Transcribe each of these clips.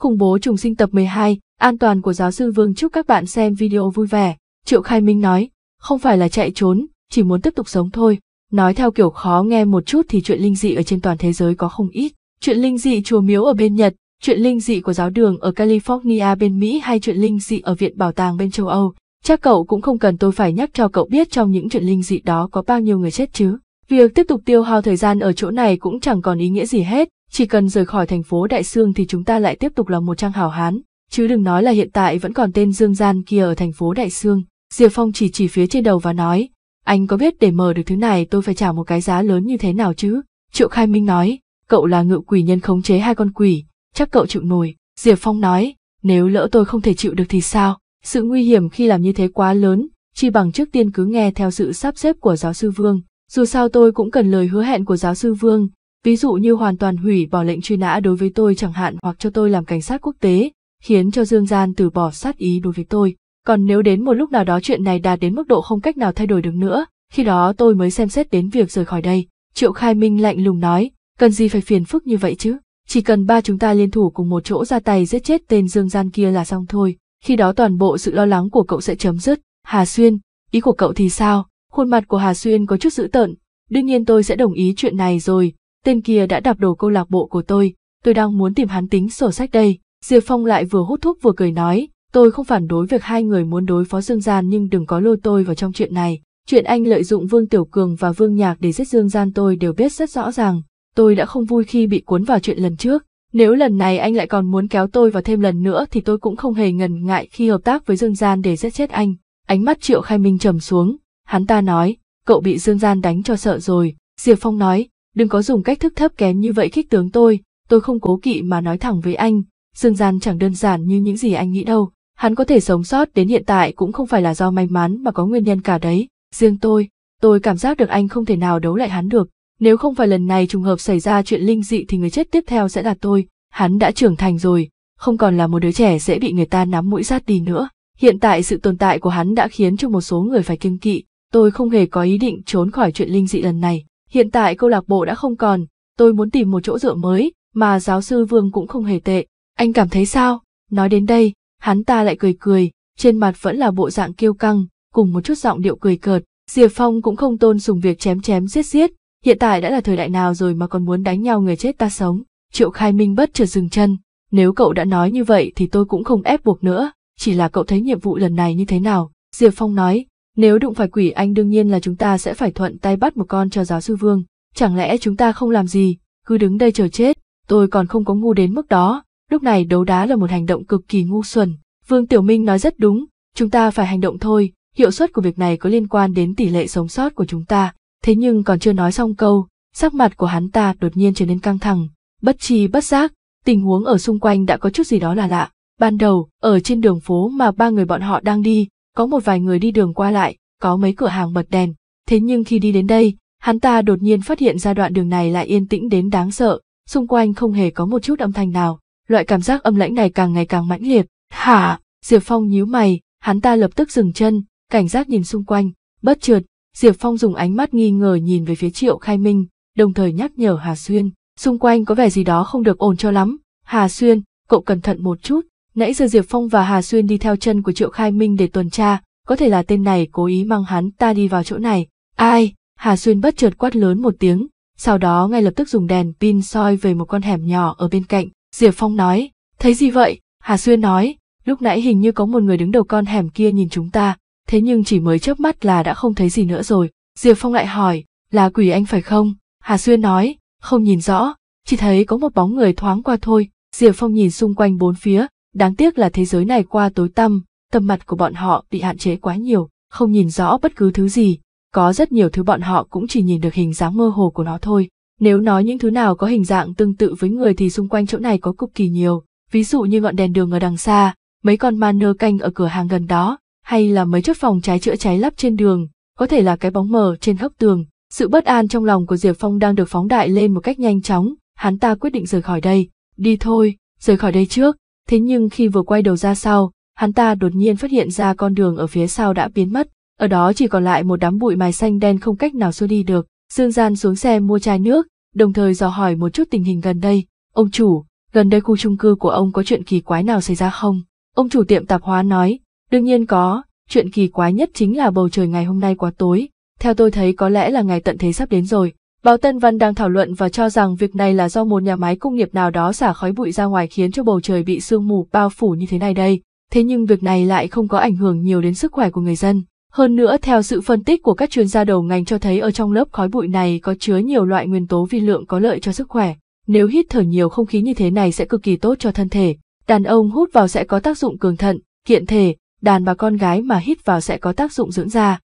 Khủng bố trùng sinh tập 12, an toàn của giáo sư Vương chúc các bạn xem video vui vẻ. Triệu Khai Minh nói, không phải là chạy trốn, chỉ muốn tiếp tục sống thôi. Nói theo kiểu khó nghe một chút thì chuyện linh dị ở trên toàn thế giới có không ít. Chuyện linh dị chùa miếu ở bên Nhật, chuyện linh dị của giáo đường ở California bên Mỹ hay chuyện linh dị ở viện bảo tàng bên châu Âu. Chắc cậu cũng không cần tôi phải nhắc cho cậu biết trong những chuyện linh dị đó có bao nhiêu người chết chứ. Việc tiếp tục tiêu hao thời gian ở chỗ này cũng chẳng còn ý nghĩa gì hết, chỉ cần rời khỏi thành phố Đại Sương thì chúng ta lại tiếp tục là một trang hào hán, chứ đừng nói là hiện tại vẫn còn tên Dương Gian kia ở thành phố Đại Sương. Diệp Phong chỉ chỉ phía trên đầu và nói, anh có biết để mở được thứ này tôi phải trả một cái giá lớn như thế nào chứ? Triệu Khai Minh nói, cậu là ngự quỷ nhân khống chế hai con quỷ, chắc cậu chịu nổi. Diệp Phong nói, nếu lỡ tôi không thể chịu được thì sao? Sự nguy hiểm khi làm như thế quá lớn, chi bằng trước tiên cứ nghe theo sự sắp xếp của giáo sư Vương. Dù sao tôi cũng cần lời hứa hẹn của giáo sư Vương, ví dụ như hoàn toàn hủy bỏ lệnh truy nã đối với tôi chẳng hạn hoặc cho tôi làm cảnh sát quốc tế, khiến cho Dương Gian từ bỏ sát ý đối với tôi. Còn nếu đến một lúc nào đó chuyện này đạt đến mức độ không cách nào thay đổi được nữa, khi đó tôi mới xem xét đến việc rời khỏi đây. Triệu Khai Minh lạnh lùng nói, cần gì phải phiền phức như vậy chứ? Chỉ cần ba chúng ta liên thủ cùng một chỗ ra tay giết chết tên Dương Gian kia là xong thôi. Khi đó toàn bộ sự lo lắng của cậu sẽ chấm dứt. Hà Xuyên, ý của cậu thì sao? Khuôn mặt của Hà Xuyên có chút dữ tợn. Đương nhiên tôi sẽ đồng ý chuyện này rồi, tên kia đã đạp đổ câu lạc bộ của tôi, tôi đang muốn tìm hắn tính sổ sách đây. Diệp Phong lại vừa hút thuốc vừa cười nói, tôi không phản đối việc hai người muốn đối phó Dương Gian nhưng đừng có lôi tôi vào trong chuyện này. Chuyện anh lợi dụng Vương Tiểu Cường và Vương Nhạc để giết Dương Gian tôi đều biết rất rõ ràng. Tôi đã không vui khi bị cuốn vào chuyện lần trước. Nếu lần này anh lại còn muốn kéo tôi vào thêm lần nữa thì tôi cũng không hề ngần ngại khi hợp tác với Dương Gian để giết chết anh. Ánh mắt Triệu Khai Minh trầm xuống, hắn ta nói, cậu bị Dương Gian đánh cho sợ rồi. Diệp Phong nói, đừng có dùng cách thức thấp kém như vậy khích tướng tôi, tôi không cố kỵ mà nói thẳng với anh, Dương Gian chẳng đơn giản như những gì anh nghĩ đâu, hắn có thể sống sót đến hiện tại cũng không phải là do may mắn mà có nguyên nhân cả đấy, riêng tôi, tôi cảm giác được anh không thể nào đấu lại hắn được, nếu không phải lần này trùng hợp xảy ra chuyện linh dị thì người chết tiếp theo sẽ là tôi, hắn đã trưởng thành rồi, không còn là một đứa trẻ dễ bị người ta nắm mũi sát đi nữa, hiện tại sự tồn tại của hắn đã khiến cho một số người phải kiêng kỵ, tôi không hề có ý định trốn khỏi chuyện linh dị lần này. Hiện tại câu lạc bộ đã không còn, tôi muốn tìm một chỗ dựa mới, mà giáo sư Vương cũng không hề tệ. Anh cảm thấy sao? Nói đến đây, hắn ta lại cười cười, trên mặt vẫn là bộ dạng kiêu căng, cùng một chút giọng điệu cười cợt. Diệp Phong cũng không tôn sùng việc chém chém giết giết, hiện tại đã là thời đại nào rồi mà còn muốn đánh nhau người chết ta sống. Triệu Khai Minh bất chợt dừng chân, nếu cậu đã nói như vậy thì tôi cũng không ép buộc nữa, chỉ là cậu thấy nhiệm vụ lần này như thế nào. Diệp Phong nói, nếu đụng phải quỷ anh đương nhiên là chúng ta sẽ phải thuận tay bắt một con cho giáo sư vương, chẳng lẽ chúng ta không làm gì, cứ đứng đây chờ chết, tôi còn không có ngu đến mức đó, lúc này đấu đá là một hành động cực kỳ ngu xuẩn. Vương Tiểu Minh nói rất đúng, chúng ta phải hành động thôi, hiệu suất của việc này có liên quan đến tỷ lệ sống sót của chúng ta, thế nhưng còn chưa nói xong câu, sắc mặt của hắn ta đột nhiên trở nên căng thẳng, bất chi bất giác, tình huống ở xung quanh đã có chút gì đó là lạ. Ban đầu, ở trên đường phố mà ba người bọn họ đang đi, có một vài người đi đường qua lại, có mấy cửa hàng bật đèn. Thế nhưng khi đi đến đây, hắn ta đột nhiên phát hiện ra đoạn đường này lại yên tĩnh đến đáng sợ, xung quanh không hề có một chút âm thanh nào. Loại cảm giác âm lãnh này càng ngày càng mãnh liệt. Hả? Diệp Phong nhíu mày, hắn ta lập tức dừng chân, cảnh giác nhìn xung quanh, bất chợt, Diệp Phong dùng ánh mắt nghi ngờ nhìn về phía Triệu Khai Minh, đồng thời nhắc nhở Hà Xuyên, xung quanh có vẻ gì đó không được ổn cho lắm, Hà Xuyên, cậu cẩn thận một chút, Nãy giờ Diệp Phong và Hà Xuyên đi theo chân của Triệu Khai Minh để tuần tra, có thể là tên này cố ý mang hắn ta đi vào chỗ này. Ai? Hà Xuyên bất chợt quát lớn một tiếng, sau đó ngay lập tức dùng đèn pin soi về một con hẻm nhỏ ở bên cạnh. Diệp Phong nói, thấy gì vậy? Hà Xuyên nói, lúc nãy hình như có một người đứng đầu con hẻm kia nhìn chúng ta, thế nhưng chỉ mới chớp mắt là đã không thấy gì nữa rồi. Diệp Phong lại hỏi, là quỷ anh phải không? Hà Xuyên nói, không nhìn rõ, chỉ thấy có một bóng người thoáng qua thôi. Diệp Phong nhìn xung quanh bốn phía, Đáng tiếc là thế giới này qua tối tăm, tầm mặt của bọn họ bị hạn chế quá nhiều, không nhìn rõ bất cứ thứ gì, có rất nhiều thứ bọn họ cũng chỉ nhìn được hình dáng mơ hồ của nó thôi. Nếu nói những thứ nào có hình dạng tương tự với người thì xung quanh chỗ này có cực kỳ nhiều, ví dụ như ngọn đèn đường ở đằng xa, mấy con ma nơ canh ở cửa hàng gần đó, hay là mấy chốt phòng trái chữa cháy lắp trên đường, có thể là cái bóng mờ trên hốc tường. Sự bất an trong lòng của Diệp Phong đang được phóng đại lên một cách nhanh chóng, hắn ta quyết định rời khỏi đây. Đi thôi, rời khỏi đây trước, Thế nhưng khi vừa quay đầu ra sau, hắn ta đột nhiên phát hiện ra con đường ở phía sau đã biến mất, ở đó chỉ còn lại một đám bụi mài xanh đen không cách nào xua đi được. Dương Gian xuống xe mua chai nước, đồng thời dò hỏi một chút tình hình gần đây. Ông chủ, gần đây khu trung cư của ông có chuyện kỳ quái nào xảy ra không? Ông chủ tiệm tạp hóa nói, đương nhiên có, chuyện kỳ quái nhất chính là bầu trời ngày hôm nay quá tối. Theo tôi thấy có lẽ là ngày tận thế sắp đến rồi, Báo Tân Văn đang thảo luận và cho rằng việc này là do một nhà máy công nghiệp nào đó xả khói bụi ra ngoài khiến cho bầu trời bị sương mù bao phủ như thế này đây. Thế nhưng việc này lại không có ảnh hưởng nhiều đến sức khỏe của người dân. Hơn nữa theo sự phân tích của các chuyên gia đầu ngành cho thấy ở trong lớp khói bụi này có chứa nhiều loại nguyên tố vi lượng có lợi cho sức khỏe. Nếu hít thở nhiều không khí như thế này sẽ cực kỳ tốt cho thân thể. Đàn ông hút vào sẽ có tác dụng cường thận, kiện thể, đàn bà con gái mà hít vào sẽ có tác dụng dưỡng da.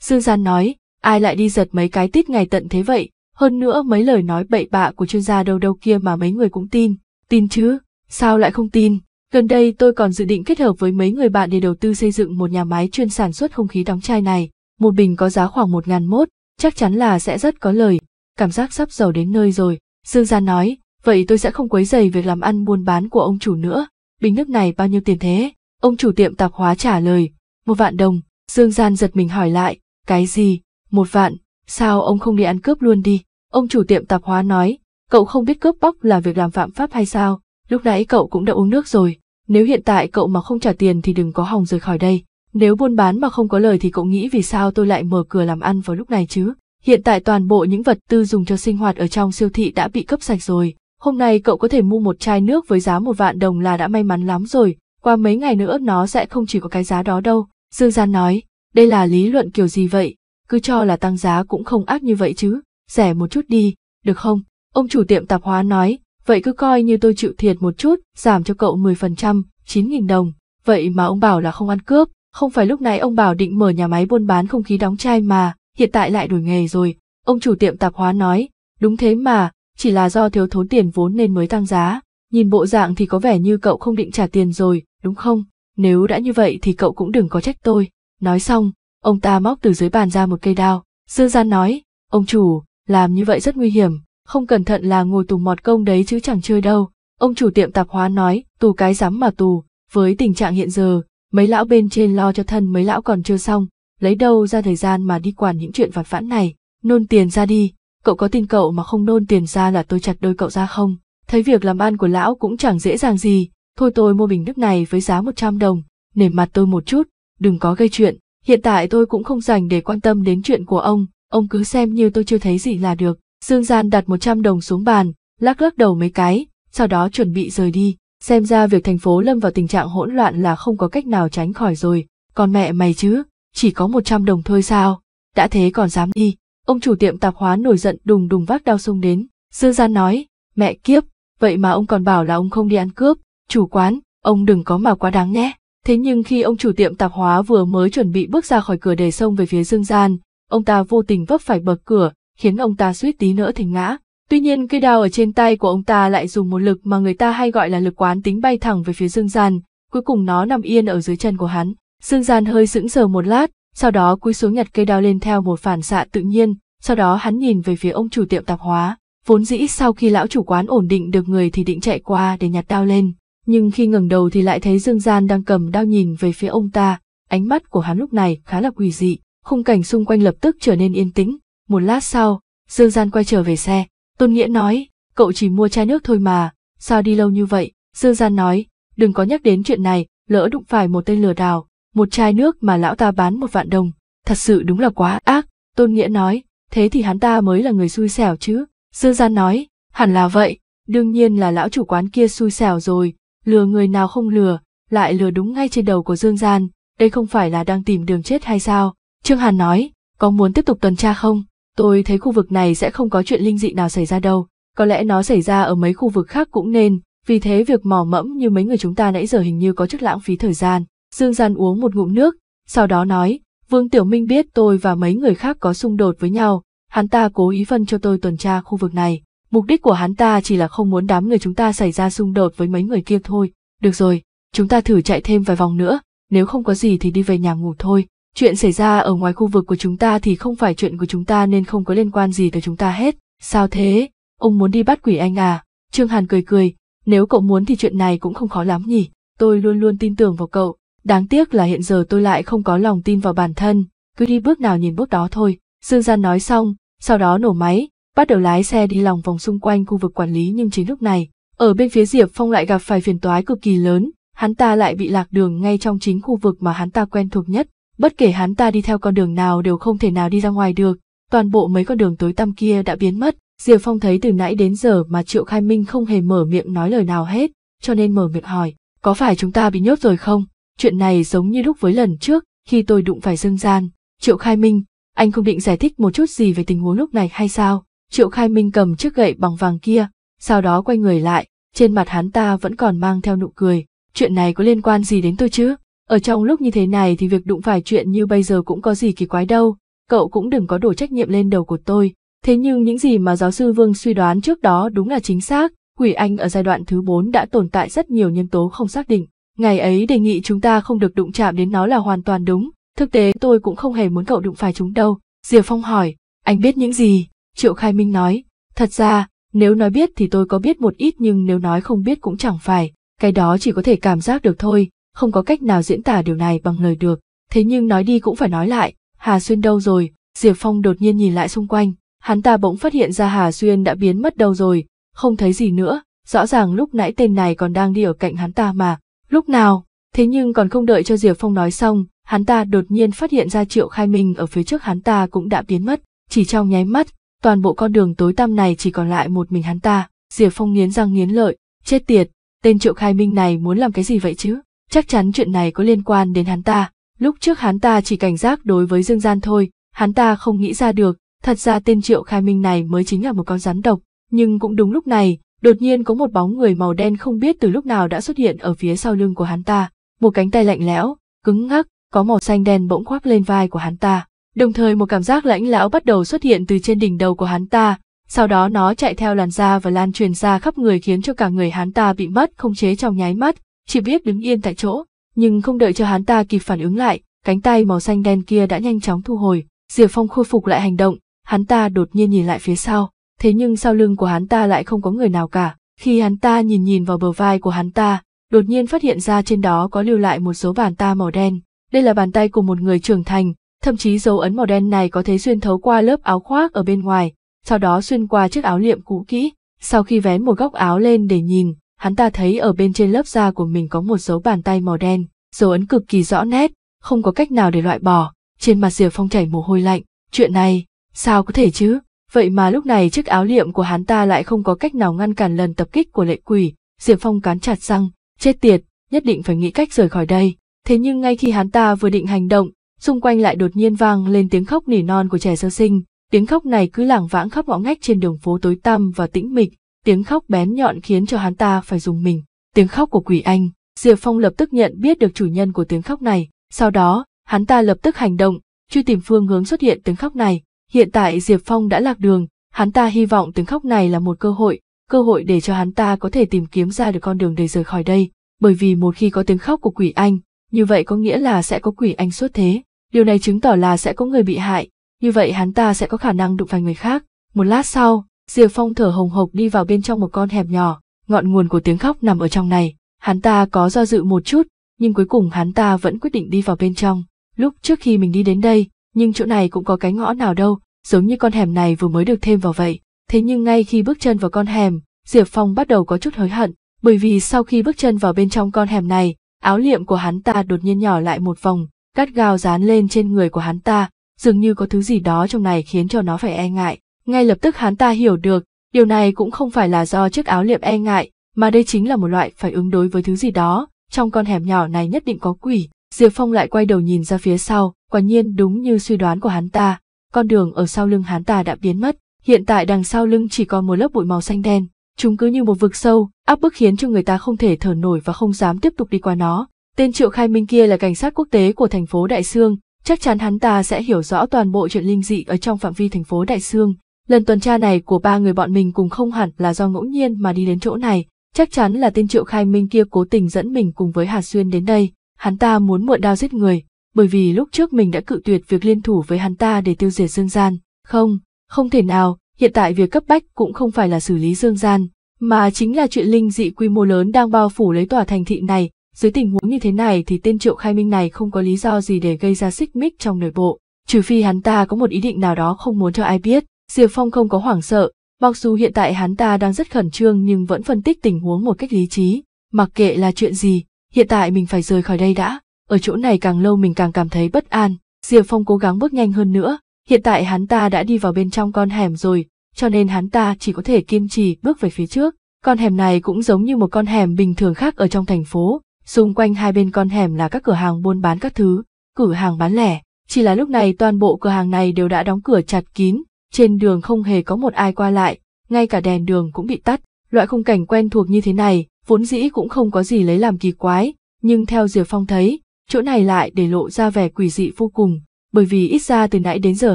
Dương Gian nói, ai lại đi giật mấy cái tít ngày tận thế vậy, hơn nữa mấy lời nói bậy bạ của chuyên gia đâu đâu kia mà mấy người cũng tin, tin chứ, sao lại không tin. Gần đây tôi còn dự định kết hợp với mấy người bạn để đầu tư xây dựng một nhà máy chuyên sản xuất không khí đóng chai này, một bình có giá khoảng một ngàn mốt, chắc chắn là sẽ rất có lời, cảm giác sắp giàu đến nơi rồi, Dương Gia nói, vậy tôi sẽ không quấy dày việc làm ăn buôn bán của ông chủ nữa, bình nước này bao nhiêu tiền thế? Ông chủ tiệm tạp hóa trả lời, một vạn đồng, Dương Gian giật mình hỏi lại, cái gì, một vạn, sao ông không đi ăn cướp luôn đi? Ông chủ tiệm tạp hóa nói, cậu không biết cướp bóc là việc làm phạm pháp hay sao? Lúc nãy cậu cũng đã uống nước rồi, nếu hiện tại cậu mà không trả tiền thì đừng có hòng rời khỏi đây. Nếu buôn bán mà không có lời thì cậu nghĩ vì sao tôi lại mở cửa làm ăn vào lúc này chứ? Hiện tại toàn bộ những vật tư dùng cho sinh hoạt ở trong siêu thị đã bị cấp sạch rồi. Hôm nay cậu có thể mua một chai nước với giá một vạn đồng là đã may mắn lắm rồi. Qua mấy ngày nữa nó sẽ không chỉ có cái giá đó đâu. Dương Gian nói, đây là lý luận kiểu gì vậy? cứ cho là tăng giá cũng không ác như vậy chứ, rẻ một chút đi, được không? Ông chủ tiệm tạp hóa nói, vậy cứ coi như tôi chịu thiệt một chút, giảm cho cậu 10%, 9.000 đồng. Vậy mà ông bảo là không ăn cướp, không phải lúc này ông bảo định mở nhà máy buôn bán không khí đóng chai mà, hiện tại lại đổi nghề rồi. Ông chủ tiệm tạp hóa nói, đúng thế mà, chỉ là do thiếu thốn tiền vốn nên mới tăng giá. Nhìn bộ dạng thì có vẻ như cậu không định trả tiền rồi, đúng không? Nếu đã như vậy thì cậu cũng đừng có trách tôi. Nói xong, ông ta móc từ dưới bàn ra một cây đao, dư gian nói, ông chủ, làm như vậy rất nguy hiểm, không cẩn thận là ngồi tù mọt công đấy chứ chẳng chơi đâu. Ông chủ tiệm tạp hóa nói, tù cái rắm mà tù, với tình trạng hiện giờ, mấy lão bên trên lo cho thân mấy lão còn chưa xong, lấy đâu ra thời gian mà đi quản những chuyện vặt vãn này, nôn tiền ra đi, cậu có tin cậu mà không nôn tiền ra là tôi chặt đôi cậu ra không? Thấy việc làm ăn của lão cũng chẳng dễ dàng gì, thôi tôi mua bình nước này với giá một trăm đồng, nể mặt tôi một chút, đừng có gây chuyện, Hiện tại tôi cũng không dành để quan tâm đến chuyện của ông, ông cứ xem như tôi chưa thấy gì là được. Dương Gian đặt 100 đồng xuống bàn, lắc lắc đầu mấy cái, sau đó chuẩn bị rời đi. Xem ra việc thành phố lâm vào tình trạng hỗn loạn là không có cách nào tránh khỏi rồi. Còn mẹ mày chứ, chỉ có 100 đồng thôi sao? Đã thế còn dám đi. Ông chủ tiệm tạp hóa nổi giận đùng đùng vác đao xông đến. Dương Gian nói, mẹ kiếp, vậy mà ông còn bảo là ông không đi ăn cướp. Chủ quán, ông đừng có mà quá đáng nhé. Thế nhưng khi ông chủ tiệm tạp hóa vừa mới chuẩn bị bước ra khỏi cửa để xông về phía Dương Gian, ông ta vô tình vấp phải bậc cửa, khiến ông ta suýt tí nữa thành ngã. Tuy nhiên cây đao ở trên tay của ông ta lại dùng một lực mà người ta hay gọi là lực quán tính bay thẳng về phía Dương Gian, cuối cùng nó nằm yên ở dưới chân của hắn. Dương Gian hơi sững sờ một lát, sau đó cúi xuống nhặt cây đao lên theo một phản xạ tự nhiên, sau đó hắn nhìn về phía ông chủ tiệm tạp hóa. Vốn dĩ sau khi lão chủ quán ổn định được người thì định chạy qua để nhặt đao lên, nhưng khi ngẩng đầu thì lại thấy Dương Gian đang cầm đao nhìn về phía ông ta, ánh mắt của hắn lúc này khá là quỷ dị, khung cảnh xung quanh lập tức trở nên yên tĩnh, một lát sau, Dương Gian quay trở về xe, Tôn Nghĩa nói, cậu chỉ mua chai nước thôi mà, sao đi lâu như vậy, Dương Gian nói, đừng có nhắc đến chuyện này, lỡ đụng phải một tên lừa đảo, một chai nước mà lão ta bán một vạn đồng, thật sự đúng là quá ác, Tôn Nghĩa nói, thế thì hắn ta mới là người xui xẻo chứ, Dương Gian nói, hẳn là vậy, đương nhiên là lão chủ quán kia xui xẻo rồi, lừa người nào không lừa, lại lừa đúng ngay trên đầu của Dương Gian, đây không phải là đang tìm đường chết hay sao? Trương Hàn nói, có muốn tiếp tục tuần tra không? Tôi thấy khu vực này sẽ không có chuyện linh dị nào xảy ra đâu, có lẽ nó xảy ra ở mấy khu vực khác cũng nên, vì thế việc mò mẫm như mấy người chúng ta nãy giờ hình như có chút lãng phí thời gian. Dương Gian uống một ngụm nước, sau đó nói, Vương Tiểu Minh biết tôi và mấy người khác có xung đột với nhau, hắn ta cố ý phân cho tôi tuần tra khu vực này, Mục đích của hắn ta chỉ là không muốn đám người chúng ta xảy ra xung đột với mấy người kia thôi. Được rồi, chúng ta thử chạy thêm vài vòng nữa, nếu không có gì thì đi về nhà ngủ thôi. Chuyện xảy ra ở ngoài khu vực của chúng ta thì không phải chuyện của chúng ta nên không có liên quan gì tới chúng ta hết. Sao thế? Ông muốn đi bắt quỷ anh à? Trương Hàn cười cười, nếu cậu muốn thì chuyện này cũng không khó lắm nhỉ. Tôi luôn luôn tin tưởng vào cậu. Đáng tiếc là hiện giờ tôi lại không có lòng tin vào bản thân, cứ đi bước nào nhìn bước đó thôi. Dương Gian nói xong, sau đó nổ máy, bắt đầu lái xe đi lòng vòng xung quanh khu vực quản lý nhưng chính lúc này, ở bên phía Diệp Phong lại gặp phải phiền toái cực kỳ lớn, hắn ta lại bị lạc đường ngay trong chính khu vực mà hắn ta quen thuộc nhất, bất kể hắn ta đi theo con đường nào đều không thể nào đi ra ngoài được, toàn bộ mấy con đường tối tăm kia đã biến mất, Diệp Phong thấy từ nãy đến giờ mà Triệu Khai Minh không hề mở miệng nói lời nào hết, cho nên mở miệng hỏi, có phải chúng ta bị nhốt rồi không? Chuyện này giống như lúc với lần trước, khi tôi đụng phải Dương Gian, Triệu Khai Minh, anh không định giải thích một chút gì về tình huống lúc này hay sao? Triệu Khai Minh cầm chiếc gậy bằng vàng kia, sau đó quay người lại, trên mặt hắn ta vẫn còn mang theo nụ cười. Chuyện này có liên quan gì đến tôi chứ? Ở trong lúc như thế này thì việc đụng phải chuyện như bây giờ cũng có gì kỳ quái đâu, cậu cũng đừng có đổ trách nhiệm lên đầu của tôi. Thế nhưng những gì mà giáo sư Vương suy đoán trước đó đúng là chính xác, quỷ anh ở giai đoạn thứ 4 đã tồn tại rất nhiều nhân tố không xác định. Ngày ấy đề nghị chúng ta không được đụng chạm đến nó là hoàn toàn đúng, thực tế tôi cũng không hề muốn cậu đụng phải chúng đâu. Diệp Phong hỏi, anh biết những gì? Triệu Khai Minh nói, thật ra, nếu nói biết thì tôi có biết một ít nhưng nếu nói không biết cũng chẳng phải, cái đó chỉ có thể cảm giác được thôi, không có cách nào diễn tả điều này bằng lời được. Thế nhưng nói đi cũng phải nói lại, Hà Xuyên đâu rồi? Diệp Phong đột nhiên nhìn lại xung quanh, hắn ta bỗng phát hiện ra Hà Xuyên đã biến mất đâu rồi, không thấy gì nữa, rõ ràng lúc nãy tên này còn đang đi ở cạnh hắn ta mà, lúc nào, thế nhưng còn không đợi cho Diệp Phong nói xong, hắn ta đột nhiên phát hiện ra Triệu Khai Minh ở phía trước hắn ta cũng đã biến mất, chỉ trong nháy mắt, toàn bộ con đường tối tăm này chỉ còn lại một mình hắn ta diệp phong nghiến răng nghiến lợi chết tiệt tên triệu khai minh này muốn làm cái gì vậy chứ chắc chắn chuyện này có liên quan đến hắn ta lúc trước hắn ta chỉ cảnh giác đối với dương gian thôi hắn ta không nghĩ ra được thật ra tên triệu khai minh này mới chính là một con rắn độc nhưng cũng đúng lúc này đột nhiên có một bóng người màu đen không biết từ lúc nào đã xuất hiện ở phía sau lưng của hắn ta một cánh tay lạnh lẽo cứng ngắc có màu xanh đen bỗng khoác lên vai của hắn ta Đồng thời một cảm giác lãnh lão bắt đầu xuất hiện từ trên đỉnh đầu của hắn ta, sau đó nó chạy theo làn da và lan truyền ra khắp người khiến cho cả người hắn ta bị mất không chế trong nháy mắt, chỉ biết đứng yên tại chỗ, nhưng không đợi cho hắn ta kịp phản ứng lại, cánh tay màu xanh đen kia đã nhanh chóng thu hồi, Diệp Phong khôi phục lại hành động, hắn ta đột nhiên nhìn lại phía sau, thế nhưng sau lưng của hắn ta lại không có người nào cả, khi hắn ta nhìn nhìn vào bờ vai của hắn ta, đột nhiên phát hiện ra trên đó có lưu lại một số bàn ta màu đen, đây là bàn tay của một người trưởng thành, Thậm chí dấu ấn màu đen này có thể xuyên thấu qua lớp áo khoác ở bên ngoài, sau đó xuyên qua chiếc áo liệm cũ kỹ. Sau khi vén một góc áo lên để nhìn, hắn ta thấy ở bên trên lớp da của mình có một dấu bàn tay màu đen, dấu ấn cực kỳ rõ nét, không có cách nào để loại bỏ. Trên mặt Diệp Phong chảy mồ hôi lạnh, chuyện này, sao có thể chứ? Vậy mà lúc này chiếc áo liệm của hắn ta lại không có cách nào ngăn cản lần tập kích của lệ quỷ, Diệp Phong cắn chặt răng, chết tiệt, nhất định phải nghĩ cách rời khỏi đây. Thế nhưng ngay khi hắn ta vừa định hành động, xung quanh lại đột nhiên vang lên tiếng khóc nỉ non của trẻ sơ sinh, tiếng khóc này cứ lảng vãng khắp ngõ ngách trên đường phố tối tăm và tĩnh mịch, tiếng khóc bén nhọn khiến cho hắn ta phải dùng mình, tiếng khóc của quỷ anh, Diệp Phong lập tức nhận biết được chủ nhân của tiếng khóc này, sau đó, hắn ta lập tức hành động, truy tìm phương hướng xuất hiện tiếng khóc này, hiện tại Diệp Phong đã lạc đường, hắn ta hy vọng tiếng khóc này là một cơ hội, cơ hội để cho hắn ta có thể tìm kiếm ra được con đường để rời khỏi đây, bởi vì một khi có tiếng khóc của quỷ anh, như vậy có nghĩa là sẽ có quỷ anh xuất thế. Điều này chứng tỏ là sẽ có người bị hại, như vậy hắn ta sẽ có khả năng đụng phải người khác. Một lát sau, Diệp Phong thở hồng hộc đi vào bên trong một con hẹp nhỏ, ngọn nguồn của tiếng khóc nằm ở trong này. Hắn ta có do dự một chút, nhưng cuối cùng hắn ta vẫn quyết định đi vào bên trong. Lúc trước khi mình đi đến đây, nhưng chỗ này cũng có cái ngõ nào đâu, giống như con hẻm này vừa mới được thêm vào vậy. Thế nhưng ngay khi bước chân vào con hẻm, Diệp Phong bắt đầu có chút hối hận, bởi vì sau khi bước chân vào bên trong con hẻm này, áo liệm của hắn ta đột nhiên nhỏ lại một vòng, cắt gao dán lên trên người của hắn ta, dường như có thứ gì đó trong này khiến cho nó phải e ngại. Ngay lập tức hắn ta hiểu được, điều này cũng không phải là do chiếc áo liệm e ngại, mà đây chính là một loại phải ứng đối với thứ gì đó, trong con hẻm nhỏ này nhất định có quỷ. Diệp Phong lại quay đầu nhìn ra phía sau, quả nhiên đúng như suy đoán của hắn ta, con đường ở sau lưng hắn ta đã biến mất, hiện tại đằng sau lưng chỉ còn một lớp bụi màu xanh đen, Chúng cứ như một vực sâu, áp bức khiến cho người ta không thể thở nổi và không dám tiếp tục đi qua nó. Tên Triệu Khai Minh kia là cảnh sát quốc tế của thành phố Đại Sương, chắc chắn hắn ta sẽ hiểu rõ toàn bộ chuyện linh dị ở trong phạm vi thành phố Đại Sương. Lần tuần tra này của ba người bọn mình cùng không hẳn là do ngẫu nhiên mà đi đến chỗ này, chắc chắn là tên Triệu Khai Minh kia cố tình dẫn mình cùng với Hà Xuyên đến đây. Hắn ta muốn mượn đao giết người, bởi vì lúc trước mình đã cự tuyệt việc liên thủ với hắn ta để tiêu diệt Dương Gian. Không, không thể nào, hiện tại việc cấp bách cũng không phải là xử lý dương gian, mà chính là chuyện linh dị quy mô lớn đang bao phủ lấy tòa thành thị này, dưới tình huống như thế này thì tên Triệu Khai Minh này không có lý do gì để gây ra xích mích trong nội bộ, trừ phi hắn ta có một ý định nào đó không muốn cho ai biết. Diệp Phong không có hoảng sợ, mặc dù hiện tại hắn ta đang rất khẩn trương nhưng vẫn phân tích tình huống một cách lý trí, mặc kệ là chuyện gì, hiện tại mình phải rời khỏi đây đã, ở chỗ này càng lâu mình càng cảm thấy bất an, Diệp Phong cố gắng bước nhanh hơn nữa, Hiện tại hắn ta đã đi vào bên trong con hẻm rồi, cho nên hắn ta chỉ có thể kiên trì bước về phía trước. Con hẻm này cũng giống như một con hẻm bình thường khác ở trong thành phố, xung quanh hai bên con hẻm là các cửa hàng buôn bán các thứ, cửa hàng bán lẻ. Chỉ là lúc này toàn bộ cửa hàng này đều đã đóng cửa chặt kín, trên đường không hề có một ai qua lại, ngay cả đèn đường cũng bị tắt. Loại khung cảnh quen thuộc như thế này, vốn dĩ cũng không có gì lấy làm kỳ quái, nhưng theo Diệp Phong thấy, chỗ này lại để lộ ra vẻ quỷ dị vô cùng, bởi vì ít ra từ nãy đến giờ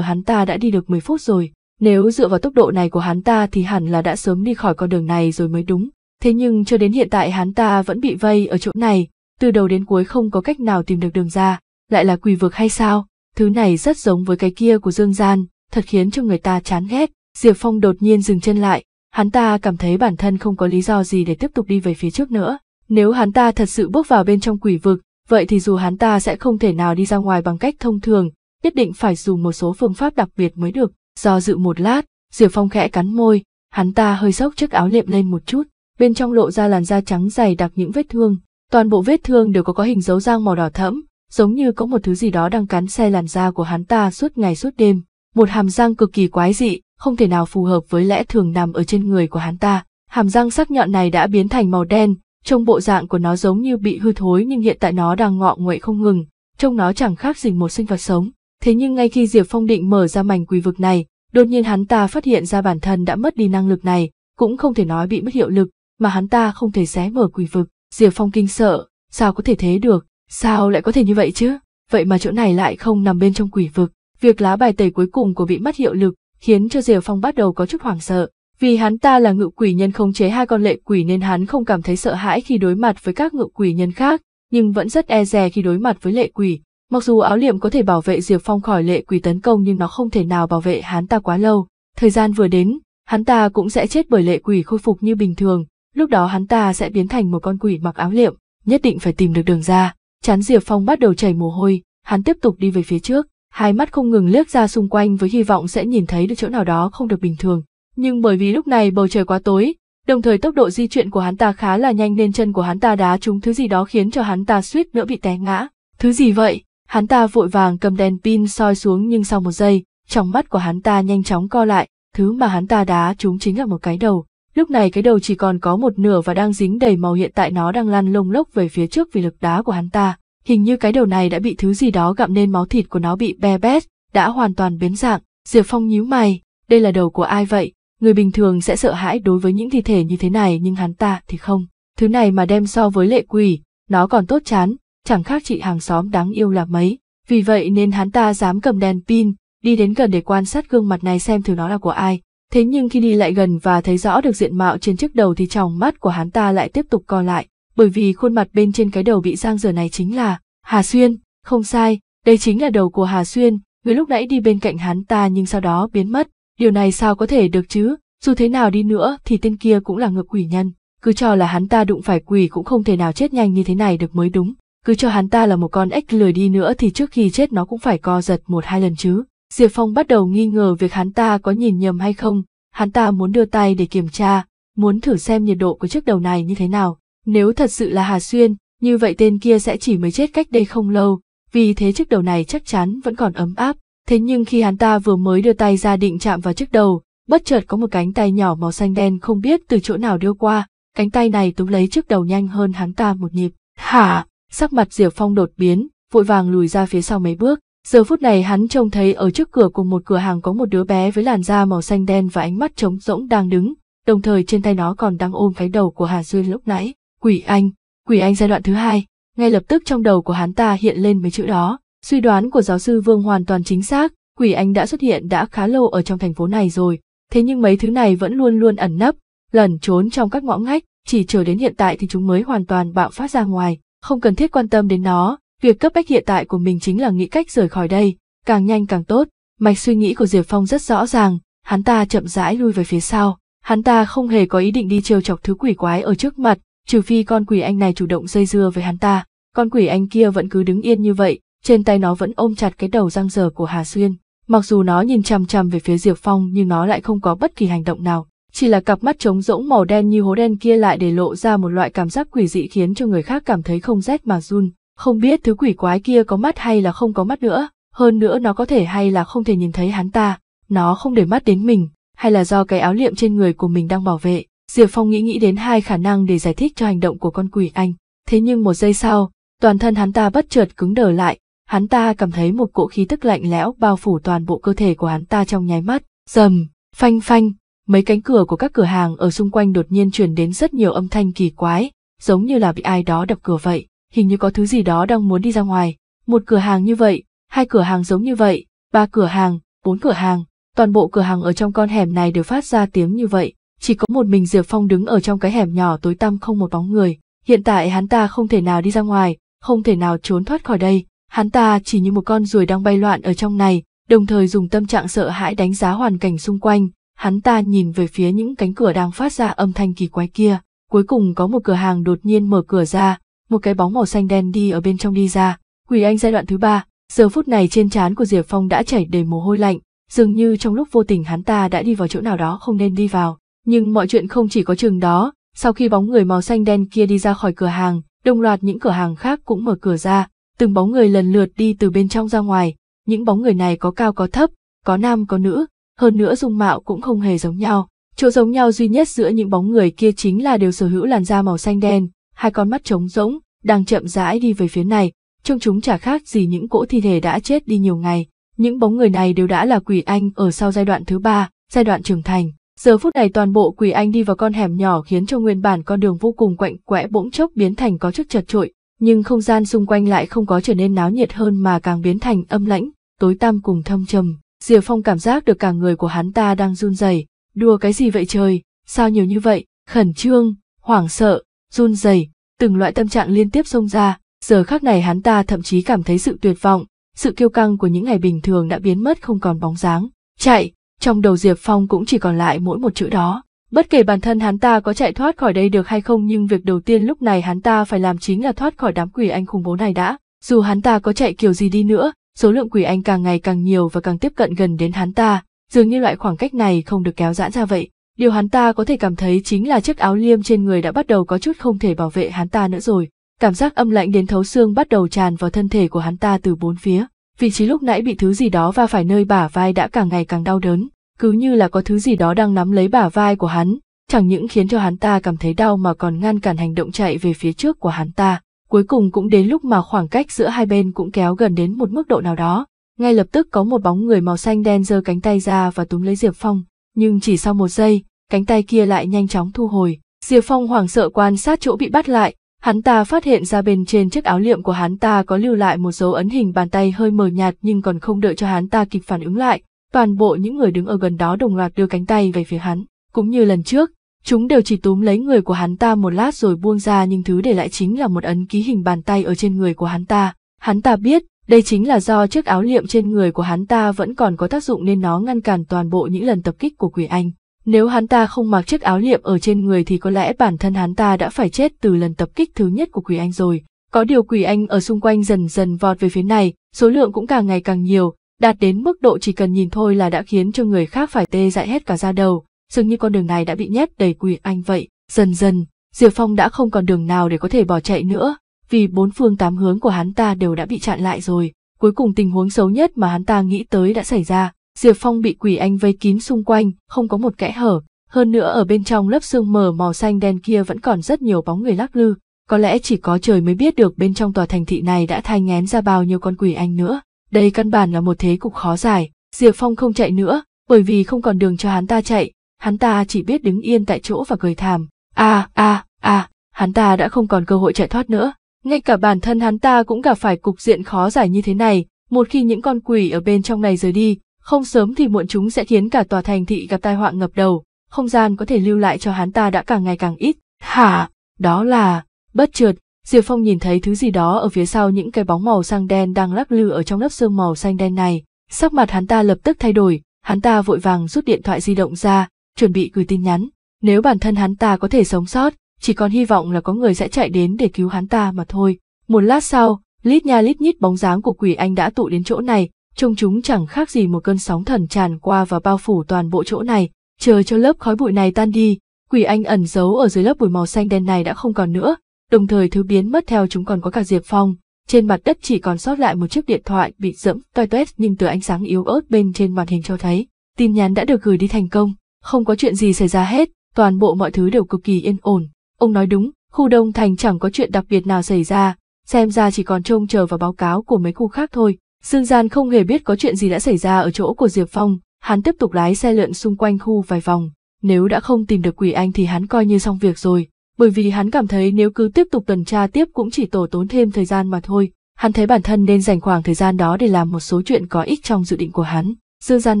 hắn ta đã đi được 10 phút rồi, nếu dựa vào tốc độ này của hắn ta thì hẳn là đã sớm đi khỏi con đường này rồi mới đúng. Thế nhưng cho đến hiện tại hắn ta vẫn bị vây ở chỗ này, từ đầu đến cuối không có cách nào tìm được đường ra, lại là quỷ vực hay sao? Thứ này rất giống với cái kia của Dương Gian, thật khiến cho người ta chán ghét. Diệp Phong đột nhiên dừng chân lại, hắn ta cảm thấy bản thân không có lý do gì để tiếp tục đi về phía trước nữa. Nếu hắn ta thật sự bước vào bên trong quỷ vực, vậy thì dù hắn ta sẽ không thể nào đi ra ngoài bằng cách thông thường, nhất định phải dùng một số phương pháp đặc biệt mới được. Do dự một lát, Diệp Phong khẽ cắn môi, hắn ta hơi xốc chiếc áo liệm lên một chút, bên trong lộ ra làn da trắng dày đặc những vết thương. Toàn bộ vết thương đều có có hình dấu răng màu đỏ thẫm, giống như có một thứ gì đó đang cắn xe làn da của hắn ta suốt ngày suốt đêm. Một hàm răng cực kỳ quái dị, không thể nào phù hợp với lẽ thường nằm ở trên người của hắn ta. Hàm răng sắc nhọn này đã biến thành màu đen, trông bộ dạng của nó giống như bị hư thối nhưng hiện tại nó đang ngọ nguậy không ngừng, trông nó chẳng khác gì một sinh vật sống. Thế nhưng ngay khi Diệp Phong định mở ra mảnh quỷ vực này, đột nhiên hắn ta phát hiện ra bản thân đã mất đi năng lực này, cũng không thể nói bị mất hiệu lực, mà hắn ta không thể xé mở quỷ vực. Diệp Phong kinh sợ, sao có thể thế được, sao lại có thể như vậy chứ? Vậy mà chỗ này lại không nằm bên trong quỷ vực. Việc lá bài tẩy cuối cùng của bị mất hiệu lực khiến cho Diệp Phong bắt đầu có chút hoảng sợ. Vì hắn ta là ngự quỷ nhân không chế hai con lệ quỷ nên hắn không cảm thấy sợ hãi khi đối mặt với các ngự quỷ nhân khác, nhưng vẫn rất e dè khi đối mặt với lệ quỷ. Mặc dù áo liệm có thể bảo vệ Diệp Phong khỏi lệ quỷ tấn công nhưng nó không thể nào bảo vệ hắn ta quá lâu. Thời gian vừa đến, hắn ta cũng sẽ chết bởi lệ quỷ khôi phục như bình thường, lúc đó hắn ta sẽ biến thành một con quỷ mặc áo liệm, nhất định phải tìm được đường ra. Chán Diệp Phong bắt đầu chảy mồ hôi, hắn tiếp tục đi về phía trước, hai mắt không ngừng liếc ra xung quanh với hy vọng sẽ nhìn thấy được chỗ nào đó không được bình thường. Nhưng bởi vì lúc này bầu trời quá tối, đồng thời tốc độ di chuyển của hắn ta khá là nhanh nên chân của hắn ta đá trúng thứ gì đó khiến cho hắn ta suýt nữa bị té ngã. Thứ gì vậy? Hắn ta vội vàng cầm đèn pin soi xuống nhưng sau một giây, trong mắt của hắn ta nhanh chóng co lại, thứ mà hắn ta đá chúng chính là một cái đầu. Lúc này cái đầu chỉ còn có một nửa và đang dính đầy màu hiện tại nó đang lăn lông lốc về phía trước vì lực đá của hắn ta. Hình như cái đầu này đã bị thứ gì đó gặm nên máu thịt của nó bị be bét, đã hoàn toàn biến dạng. Diệp Phong nhíu mày, đây là đầu của ai vậy? Người bình thường sẽ sợ hãi đối với những thi thể như thế này nhưng hắn ta thì không. Thứ này mà đem so với lệ quỷ, nó còn tốt chán, chẳng khác chị hàng xóm đáng yêu là mấy. Vì vậy nên hắn ta dám cầm đèn pin, đi đến gần để quan sát gương mặt này xem thử nó là của ai. Thế nhưng khi đi lại gần và thấy rõ được diện mạo trên chiếc đầu thì tròng mắt của hắn ta lại tiếp tục co lại, bởi vì khuôn mặt bên trên cái đầu bị giang dở này chính là Hà Xuyên, không sai, đây chính là đầu của Hà Xuyên, người lúc nãy đi bên cạnh hắn ta nhưng sau đó biến mất, điều này sao có thể được chứ, dù thế nào đi nữa thì tên kia cũng là ngược quỷ nhân, cứ cho là hắn ta đụng phải quỷ cũng không thể nào chết nhanh như thế này được mới đúng cứ cho hắn ta là một con ếch lười đi nữa thì trước khi chết nó cũng phải co giật một hai lần chứ. Diệp Phong bắt đầu nghi ngờ việc hắn ta có nhìn nhầm hay không, hắn ta muốn đưa tay để kiểm tra, muốn thử xem nhiệt độ của chiếc đầu này như thế nào. Nếu thật sự là Hà Xuyên, như vậy tên kia sẽ chỉ mới chết cách đây không lâu, vì thế chiếc đầu này chắc chắn vẫn còn ấm áp. Thế nhưng khi hắn ta vừa mới đưa tay ra định chạm vào chiếc đầu, bất chợt có một cánh tay nhỏ màu xanh đen không biết từ chỗ nào đưa qua, cánh tay này túm lấy chiếc đầu nhanh hơn hắn ta một nhịp. Hả? sắc mặt Diệp Phong đột biến, vội vàng lùi ra phía sau mấy bước. Giờ phút này hắn trông thấy ở trước cửa cùng một cửa hàng có một đứa bé với làn da màu xanh đen và ánh mắt trống rỗng đang đứng, đồng thời trên tay nó còn đang ôm cái đầu của Hà Duyên lúc nãy. Quỷ Anh, Quỷ Anh giai đoạn thứ hai, ngay lập tức trong đầu của hắn ta hiện lên mấy chữ đó. Suy đoán của giáo sư Vương hoàn toàn chính xác, Quỷ Anh đã xuất hiện đã khá lâu ở trong thành phố này rồi, thế nhưng mấy thứ này vẫn luôn luôn ẩn nấp, lẩn trốn trong các ngõ ngách, chỉ chờ đến hiện tại thì chúng mới hoàn toàn bạo phát ra ngoài không cần thiết quan tâm đến nó, việc cấp bách hiện tại của mình chính là nghĩ cách rời khỏi đây, càng nhanh càng tốt. Mạch suy nghĩ của Diệp Phong rất rõ ràng, hắn ta chậm rãi lui về phía sau, hắn ta không hề có ý định đi trêu chọc thứ quỷ quái ở trước mặt, trừ phi con quỷ anh này chủ động dây dưa với hắn ta, con quỷ anh kia vẫn cứ đứng yên như vậy, trên tay nó vẫn ôm chặt cái đầu răng dở của Hà Xuyên. Mặc dù nó nhìn chằm chằm về phía Diệp Phong nhưng nó lại không có bất kỳ hành động nào, chỉ là cặp mắt trống rỗng màu đen như hố đen kia lại để lộ ra một loại cảm giác quỷ dị khiến cho người khác cảm thấy không rét mà run, không biết thứ quỷ quái kia có mắt hay là không có mắt nữa, hơn nữa nó có thể hay là không thể nhìn thấy hắn ta, nó không để mắt đến mình, hay là do cái áo liệm trên người của mình đang bảo vệ. Diệp Phong nghĩ nghĩ đến hai khả năng để giải thích cho hành động của con quỷ anh, thế nhưng một giây sau, toàn thân hắn ta bất chợt cứng đờ lại, hắn ta cảm thấy một cỗ khí tức lạnh lẽo bao phủ toàn bộ cơ thể của hắn ta trong nháy mắt, dầm, phanh phanh, mấy cánh cửa của các cửa hàng ở xung quanh đột nhiên truyền đến rất nhiều âm thanh kỳ quái, giống như là bị ai đó đập cửa vậy, hình như có thứ gì đó đang muốn đi ra ngoài. Một cửa hàng như vậy, hai cửa hàng giống như vậy, ba cửa hàng, bốn cửa hàng, toàn bộ cửa hàng ở trong con hẻm này đều phát ra tiếng như vậy, chỉ có một mình Diệp Phong đứng ở trong cái hẻm nhỏ tối tăm không một bóng người, hiện tại hắn ta không thể nào đi ra ngoài, không thể nào trốn thoát khỏi đây, hắn ta chỉ như một con ruồi đang bay loạn ở trong này, đồng thời dùng tâm trạng sợ hãi đánh giá hoàn cảnh xung quanh, hắn ta nhìn về phía những cánh cửa đang phát ra âm thanh kỳ quái kia, cuối cùng có một cửa hàng đột nhiên mở cửa ra, một cái bóng màu xanh đen đi ở bên trong đi ra, quỷ anh giai đoạn thứ ba, giờ phút này trên trán của Diệp Phong đã chảy đầy mồ hôi lạnh, dường như trong lúc vô tình hắn ta đã đi vào chỗ nào đó không nên đi vào, nhưng mọi chuyện không chỉ có chừng đó, sau khi bóng người màu xanh đen kia đi ra khỏi cửa hàng, đồng loạt những cửa hàng khác cũng mở cửa ra, từng bóng người lần lượt đi từ bên trong ra ngoài, những bóng người này có cao có thấp, có nam có nữ, hơn nữa dung mạo cũng không hề giống nhau. Chỗ giống nhau duy nhất giữa những bóng người kia chính là đều sở hữu làn da màu xanh đen, hai con mắt trống rỗng, đang chậm rãi đi về phía này, trông chúng chả khác gì những cỗ thi thể đã chết đi nhiều ngày. Những bóng người này đều đã là quỷ anh ở sau giai đoạn thứ ba, giai đoạn trưởng thành. Giờ phút này toàn bộ quỷ anh đi vào con hẻm nhỏ khiến cho nguyên bản con đường vô cùng quạnh quẽ bỗng chốc biến thành có chút chật trội, nhưng không gian xung quanh lại không có trở nên náo nhiệt hơn mà càng biến thành âm lãnh, tối tăm cùng thâm trầm. Diệp Phong cảm giác được cả người của hắn ta đang run rẩy, đùa cái gì vậy trời, sao nhiều như vậy, khẩn trương, hoảng sợ, run rẩy, từng loại tâm trạng liên tiếp xông ra, giờ khắc này hắn ta thậm chí cảm thấy sự tuyệt vọng, sự kiêu căng của những ngày bình thường đã biến mất không còn bóng dáng. Chạy, trong đầu Diệp Phong cũng chỉ còn lại mỗi một chữ đó. Bất kể bản thân hắn ta có chạy thoát khỏi đây được hay không nhưng việc đầu tiên lúc này hắn ta phải làm chính là thoát khỏi đám quỷ anh khủng bố này đã. Dù hắn ta có chạy kiểu gì đi nữa, số lượng quỷ anh càng ngày càng nhiều và càng tiếp cận gần đến hắn ta, dường như loại khoảng cách này không được kéo giãn ra vậy. Điều hắn ta có thể cảm thấy chính là chiếc áo liêm trên người đã bắt đầu có chút không thể bảo vệ hắn ta nữa rồi. Cảm giác âm lạnh đến thấu xương bắt đầu tràn vào thân thể của hắn ta từ bốn phía. Vị trí lúc nãy bị thứ gì đó va phải nơi bả vai đã càng ngày càng đau đớn, cứ như là có thứ gì đó đang nắm lấy bả vai của hắn, chẳng những khiến cho hắn ta cảm thấy đau mà còn ngăn cản hành động chạy về phía trước của hắn ta. Cuối cùng cũng đến lúc mà khoảng cách giữa hai bên cũng kéo gần đến một mức độ nào đó, ngay lập tức có một bóng người màu xanh đen giơ cánh tay ra và túm lấy Diệp Phong, nhưng chỉ sau một giây, cánh tay kia lại nhanh chóng thu hồi. Diệp Phong hoảng sợ quan sát chỗ bị bắt lại, hắn ta phát hiện ra bên trên chiếc áo liệm của hắn ta có lưu lại một dấu ấn hình bàn tay hơi mờ nhạt nhưng còn không đợi cho hắn ta kịp phản ứng lại, toàn bộ những người đứng ở gần đó đồng loạt đưa cánh tay về phía hắn, cũng như lần trước, Chúng đều chỉ túm lấy người của hắn ta một lát rồi buông ra nhưng thứ để lại chính là một ấn ký hình bàn tay ở trên người của hắn ta. Hắn ta biết, đây chính là do chiếc áo liệm trên người của hắn ta vẫn còn có tác dụng nên nó ngăn cản toàn bộ những lần tập kích của quỷ anh. Nếu hắn ta không mặc chiếc áo liệm ở trên người thì có lẽ bản thân hắn ta đã phải chết từ lần tập kích thứ nhất của quỷ anh rồi. Có điều quỷ anh ở xung quanh dần dần vọt về phía này, số lượng cũng càng ngày càng nhiều, đạt đến mức độ chỉ cần nhìn thôi là đã khiến cho người khác phải tê dại hết cả da đầu dường như con đường này đã bị nhét đầy quỷ anh vậy. Dần dần, Diệp Phong đã không còn đường nào để có thể bỏ chạy nữa, vì bốn phương tám hướng của hắn ta đều đã bị chặn lại rồi. Cuối cùng tình huống xấu nhất mà hắn ta nghĩ tới đã xảy ra, Diệp Phong bị quỷ anh vây kín xung quanh, không có một kẽ hở. Hơn nữa ở bên trong lớp xương mờ màu xanh đen kia vẫn còn rất nhiều bóng người lắc lư, có lẽ chỉ có trời mới biết được bên trong tòa thành thị này đã thai ngén ra bao nhiêu con quỷ anh nữa. Đây căn bản là một thế cục khó giải, Diệp Phong không chạy nữa, bởi vì không còn đường cho hắn ta chạy, hắn ta chỉ biết đứng yên tại chỗ và cười thảm. A a a, hắn ta đã không còn cơ hội chạy thoát nữa. Ngay cả bản thân hắn ta cũng gặp phải cục diện khó giải như thế này, một khi những con quỷ ở bên trong này rời đi, không sớm thì muộn chúng sẽ khiến cả tòa thành thị gặp tai họa ngập đầu, không gian có thể lưu lại cho hắn ta đã càng ngày càng ít. Hả, đó là... Bất chợt, Diệp Phong nhìn thấy thứ gì đó ở phía sau những cái bóng màu xanh đen đang lắc lư ở trong lớp sương màu xanh đen này. Sắc mặt hắn ta lập tức thay đổi, hắn ta vội vàng rút điện thoại di động ra, chuẩn bị gửi tin nhắn. Nếu bản thân hắn ta có thể sống sót, chỉ còn hy vọng là có người sẽ chạy đến để cứu hắn ta mà thôi. Một lát sau, lít nha lít nhít bóng dáng của quỷ anh đã tụ đến chỗ này, trông chúng chẳng khác gì một cơn sóng thần tràn qua và bao phủ toàn bộ chỗ này, chờ cho lớp khói bụi này tan đi, quỷ anh ẩn giấu ở dưới lớp bụi màu xanh đen này đã không còn nữa, đồng thời thứ biến mất theo chúng còn có cả Diệp Phong. Trên mặt đất chỉ còn sót lại một chiếc điện thoại bị dẫm toi toét nhưng từ ánh sáng yếu ớt bên trên màn hình cho thấy, tin nhắn đã được gửi đi thành công không có chuyện gì xảy ra hết, toàn bộ mọi thứ đều cực kỳ yên ổn. Ông nói đúng, khu Đông Thành chẳng có chuyện đặc biệt nào xảy ra, xem ra chỉ còn trông chờ vào báo cáo của mấy khu khác thôi. Dương Gian không hề biết có chuyện gì đã xảy ra ở chỗ của Diệp Phong, hắn tiếp tục lái xe lượn xung quanh khu vài vòng. Nếu đã không tìm được quỷ anh thì hắn coi như xong việc rồi, bởi vì hắn cảm thấy nếu cứ tiếp tục tuần tra tiếp cũng chỉ tổ tốn thêm thời gian mà thôi. Hắn thấy bản thân nên dành khoảng thời gian đó để làm một số chuyện có ích trong dự định của hắn. Dương Gian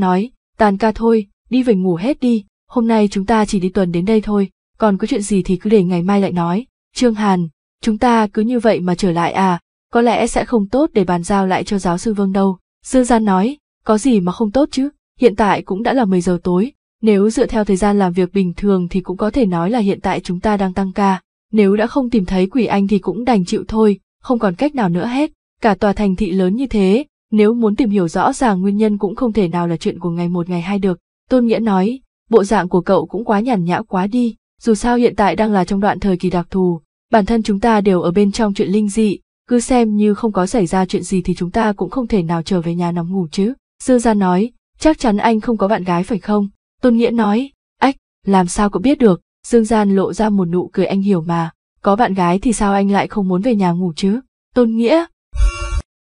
nói, tàn ca thôi, đi về ngủ hết đi, hôm nay chúng ta chỉ đi tuần đến đây thôi, còn có chuyện gì thì cứ để ngày mai lại nói. Trương Hàn, chúng ta cứ như vậy mà trở lại à, có lẽ sẽ không tốt để bàn giao lại cho giáo sư Vương đâu. Dương Gian nói, có gì mà không tốt chứ, hiện tại cũng đã là 10 giờ tối, nếu dựa theo thời gian làm việc bình thường thì cũng có thể nói là hiện tại chúng ta đang tăng ca, nếu đã không tìm thấy quỷ anh thì cũng đành chịu thôi, không còn cách nào nữa hết, cả tòa thành thị lớn như thế, nếu muốn tìm hiểu rõ ràng nguyên nhân cũng không thể nào là chuyện của ngày một ngày hai được, Tôn Nghĩa nói, bộ dạng của cậu cũng quá nhàn nhã quá đi, dù sao hiện tại đang là trong đoạn thời kỳ đặc thù, bản thân chúng ta đều ở bên trong chuyện linh dị, cứ xem như không có xảy ra chuyện gì thì chúng ta cũng không thể nào trở về nhà nằm ngủ chứ. Dương gia nói, chắc chắn anh không có bạn gái phải không? Tôn Nghĩa nói, ách, làm sao cậu biết được, Dương Gian lộ ra một nụ cười anh hiểu mà, có bạn gái thì sao anh lại không muốn về nhà ngủ chứ? Tôn Nghĩa.